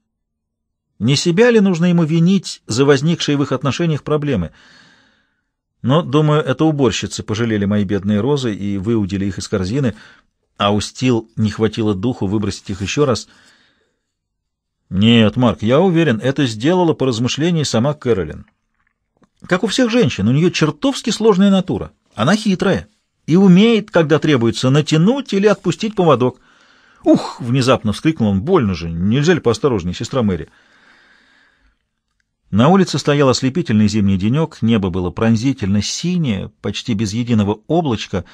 Не себя ли нужно ему винить за возникшие в их отношениях проблемы? Но, думаю, это уборщицы пожалели мои бедные розы и выудили их из корзины, а у Стил не хватило духу выбросить их еще раз — нет, Марк, я уверен, это сделала по размышлении сама Кэролин. Как у всех женщин, у нее чертовски сложная натура. Она хитрая и умеет, когда требуется, натянуть или отпустить поводок. «Ух!» — внезапно вскрикнул он. «Больно же! Нельзя ли поосторожнее, сестра Мэри?» На улице стоял ослепительный зимний денек, небо было пронзительно синее, почти без единого облачка,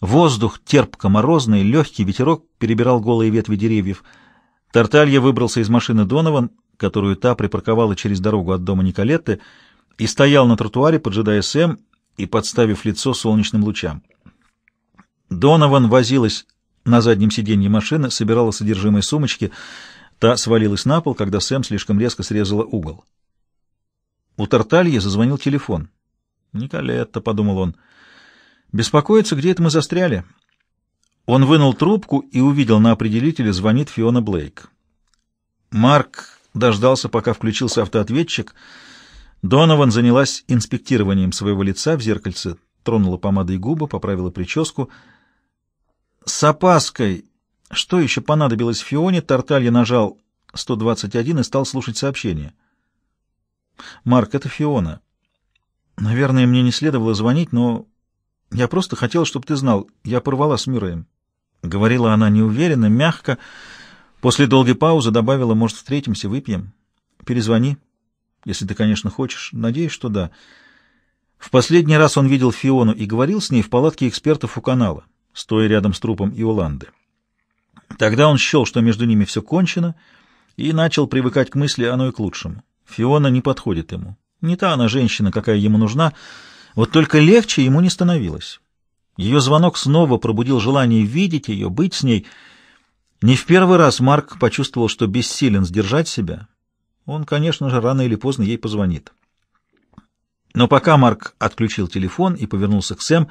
воздух терпко-морозный, легкий ветерок перебирал голые ветви деревьев — Тарталья выбрался из машины Донован, которую та припарковала через дорогу от дома Николетты, и стоял на тротуаре, поджидая Сэм и подставив лицо солнечным лучам. Донован возилась на заднем сиденье машины, собирала содержимое сумочки. Та свалилась на пол, когда Сэм слишком резко срезала угол. У Тартальи зазвонил телефон. «Николетта», — подумал он, беспокоиться, где это мы застряли?» Он вынул трубку и увидел на определителе звонит Фиона Блейк. Марк дождался, пока включился автоответчик. Донован занялась инспектированием своего лица в зеркальце, тронула помадой губы, поправила прическу. С опаской, что еще понадобилось Фионе, Тарталья нажал 121 и стал слушать сообщение. «Марк, это Фиона. Наверное, мне не следовало звонить, но я просто хотел, чтобы ты знал, я порвала с Мюрреем. — говорила она неуверенно, мягко. После долгой паузы добавила, может, встретимся, выпьем. Перезвони, если ты, конечно, хочешь. Надеюсь, что да. В последний раз он видел Фиону и говорил с ней в палатке экспертов у канала, стоя рядом с трупом Иоланды. Тогда он счел, что между ними все кончено, и начал привыкать к мысли «оно и к лучшему». Фиона не подходит ему. Не та она женщина, какая ему нужна, вот только легче ему не становилось. Ее звонок снова пробудил желание видеть ее, быть с ней. Не в первый раз Марк почувствовал, что бессилен сдержать себя. Он, конечно же, рано или поздно ей позвонит. Но пока Марк отключил телефон и повернулся к Сэм,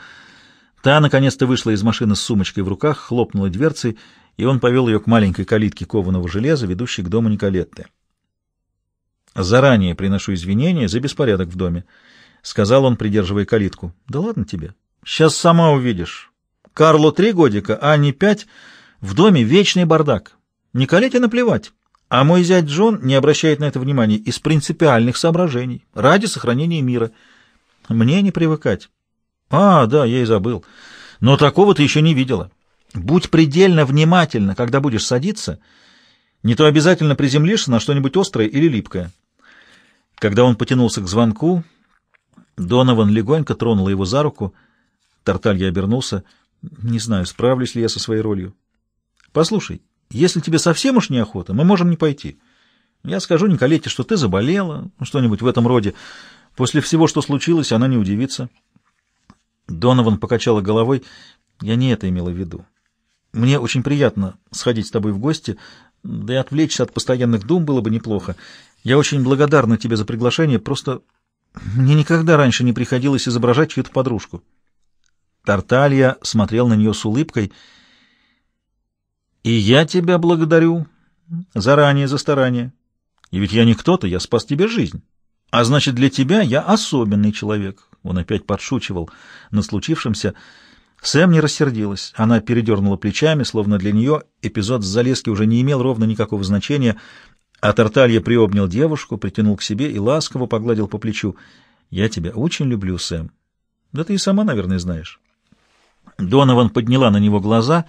та наконец-то вышла из машины с сумочкой в руках, хлопнула дверцей, и он повел ее к маленькой калитке кованого железа, ведущей к дому Николетты. «Заранее приношу извинения за беспорядок в доме», — сказал он, придерживая калитку. «Да ладно тебе. Сейчас сама увидишь. Карлу три годика, а не пять. В доме вечный бардак. Николете наплевать. А мой зять Джон не обращает на это внимания из принципиальных соображений, ради сохранения мира. Мне не привыкать. А, да, я и забыл. Но такого ты еще не видела. Будь предельно внимательна, когда будешь садиться. Не то обязательно приземлишься на что-нибудь острое или липкое. Когда он потянулся к звонку, Донован легонько тронул его за руку — Тарталья обернулся. «Не знаю, справлюсь ли я со своей ролью». «Послушай, если тебе совсем уж неохота, мы можем не пойти. Я скажу Николете, что ты заболела, что-нибудь в этом роде. После всего, что случилось, она не удивится». Донован покачала головой. «Я не это имела в виду. Мне очень приятно сходить с тобой в гости, да и отвлечься от постоянных дум было бы неплохо. Я очень благодарна тебе за приглашение, просто мне никогда раньше не приходилось изображать чью-то подружку». Тарталья смотрел на нее с улыбкой. «И я тебя благодарю заранее за старание. И ведь я не кто-то, я спас тебе жизнь. А значит, для тебя я особенный человек». Он опять подшучивал на случившемся. Сэм не рассердилась. Она передернула плечами, словно для нее эпизод с залезки уже не имел ровно никакого значения, а Тарталья приобнял девушку, притянул к себе и ласково погладил по плечу. «Я тебя очень люблю, Сэм. Да ты и сама, наверное, знаешь». Донован подняла на него глаза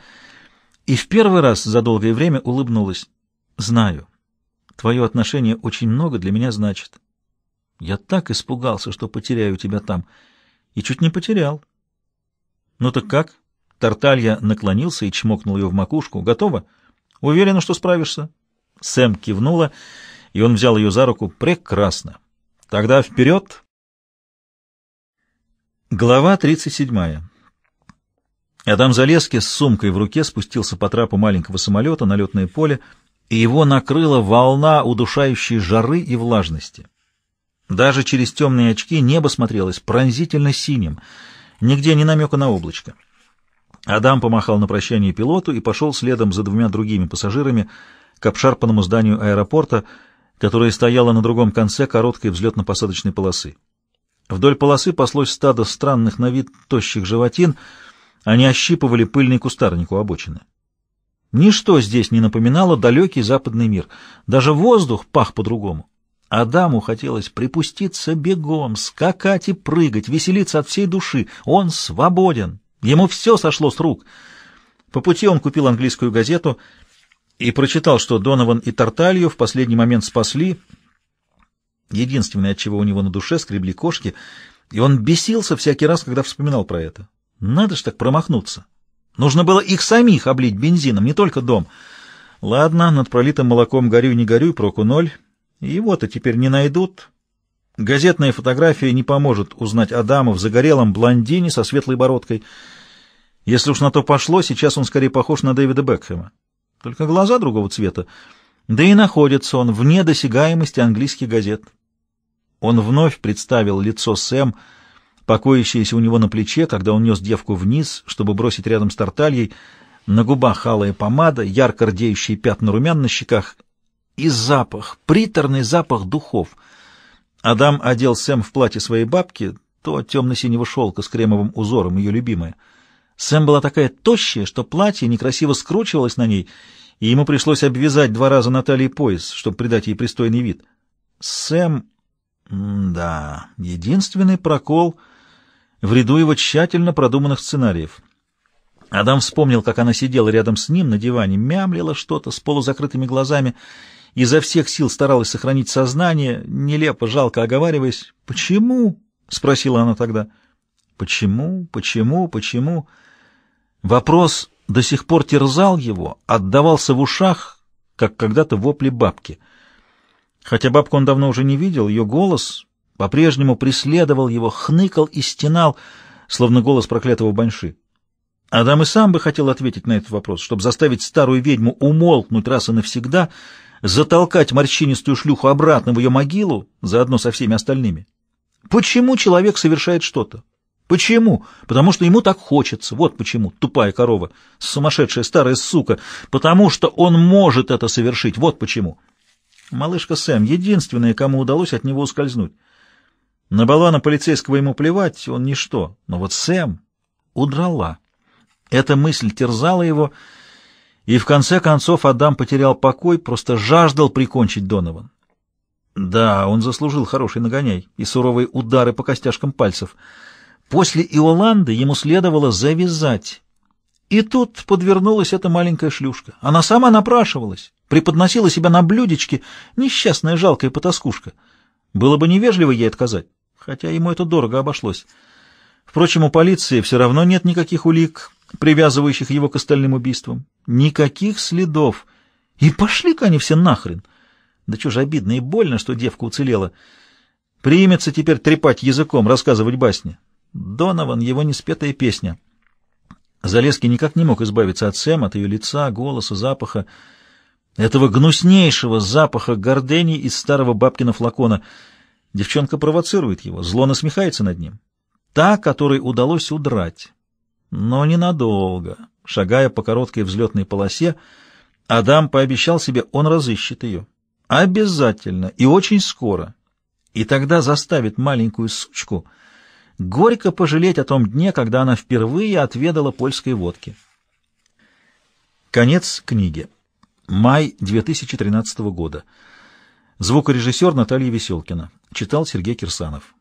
и в первый раз за долгое время улыбнулась. «Знаю. Твое отношение очень много для меня значит. Я так испугался, что потеряю тебя там. И чуть не потерял». «Ну так как?» Тарталья наклонился и чмокнул ее в макушку. «Готова? Уверена, что справишься?» Сэм кивнула, и он взял ее за руку. «Прекрасно! Тогда вперед!» Глава тридцать седьмая. Адам Залески с сумкой в руке спустился по трапу маленького самолета на летное поле, и его накрыла волна удушающей жары и влажности. Даже через темные очки небо смотрелось пронзительно синим, нигде ни намека на облачко. Адам помахал на прощание пилоту и пошел следом за двумя другими пассажирами к обшарпанному зданию аэропорта, которое стояло на другом конце короткой взлетно-посадочной полосы. Вдоль полосы паслось стадо странных на вид тощих животин — они ощипывали пыльный кустарник у обочины. Ничто здесь не напоминало далекий западный мир. Даже воздух пах по-другому. Адаму хотелось припуститься бегом, скакать и прыгать, веселиться от всей души. Он свободен. Ему все сошло с рук. По пути он купил английскую газету и прочитал, что Донован и Тарталью в последний момент спасли. Единственное, от чего у него на душе скребли кошки, и он бесился всякий раз, когда вспоминал про это. Надо ж так промахнуться. Нужно было их самих облить бензином, не только дом. Ладно, над пролитым молоком горю не горюй, проку ноль. И вот, то а теперь не найдут. Газетная фотография не поможет узнать Адама в загорелом блондине со светлой бородкой. Если уж на то пошло, сейчас он скорее похож на Дэвида Бекхэма. Только глаза другого цвета. Да и находится он вне досягаемости английских газет. Он вновь представил лицо Сэм, покоящаяся у него на плече, когда он нес девку вниз, чтобы бросить рядом с тартальей, на губах алая помада, ярко рдеющие пятна румян на щеках и запах, приторный запах духов. Адам одел Сэм в платье своей бабки, то темно-синего шелка с кремовым узором, ее любимое. Сэм была такая тощая, что платье некрасиво скручивалось на ней, и ему пришлось обвязать два раза на талии пояс, чтобы придать ей пристойный вид. Сэм... Да, единственный прокол в ряду его тщательно продуманных сценариев. Адам вспомнил, как она сидела рядом с ним на диване, мямлила что-то с полузакрытыми глазами, изо всех сил старалась сохранить сознание, нелепо, жалко оговариваясь. «Почему?» — спросила она тогда. «Почему? Почему? Почему?» Вопрос до сих пор терзал его, отдавался в ушах, как когда-то вопли бабки. Хотя бабку он давно уже не видел, ее голос, по-прежнему преследовал его, хныкал и стенал, словно голос проклятого баньши. Адам и сам бы хотел ответить на этот вопрос, чтобы заставить старую ведьму умолкнуть раз и навсегда, затолкать морщинистую шлюху обратно в ее могилу, заодно со всеми остальными. Почему человек совершает что-то? Почему? Потому что ему так хочется. Вот почему. Тупая корова, сумасшедшая старая сука. Потому что он может это совершить. Вот почему. Малышка Сэм — единственная, кому удалось от него ускользнуть. На болвана полицейского ему плевать, он ничто. Но вот Сэм удрала. Эта мысль терзала его, и в конце концов Адам потерял покой, просто жаждал прикончить Донован. Да, он заслужил хороший нагоняй и суровые удары по костяшкам пальцев. После Иоланды ему следовало завязать. И тут подвернулась эта маленькая шлюшка. Она сама напрашивалась, преподносила себя на блюдечке, несчастная жалкая потаскушка. Было бы невежливо ей отказать хотя ему это дорого обошлось. Впрочем, у полиции все равно нет никаких улик, привязывающих его к остальным убийствам. Никаких следов. И пошли-ка они все нахрен. Да что же обидно и больно, что девка уцелела. Примется теперь трепать языком, рассказывать басни. Донован — его неспетая песня. Залески никак не мог избавиться от Сэм, от ее лица, голоса, запаха. Этого гнуснейшего запаха гордений из старого бабкина флакона — Девчонка провоцирует его, зло насмехается над ним. Та, которой удалось удрать. Но ненадолго. Шагая по короткой взлетной полосе, Адам пообещал себе, он разыщет ее. Обязательно и очень скоро. И тогда заставит маленькую сучку горько пожалеть о том дне, когда она впервые отведала польской водки. Конец книги. Май 2013 года. Звукорежиссер Наталья Веселкина. Читал Сергей Кирсанов.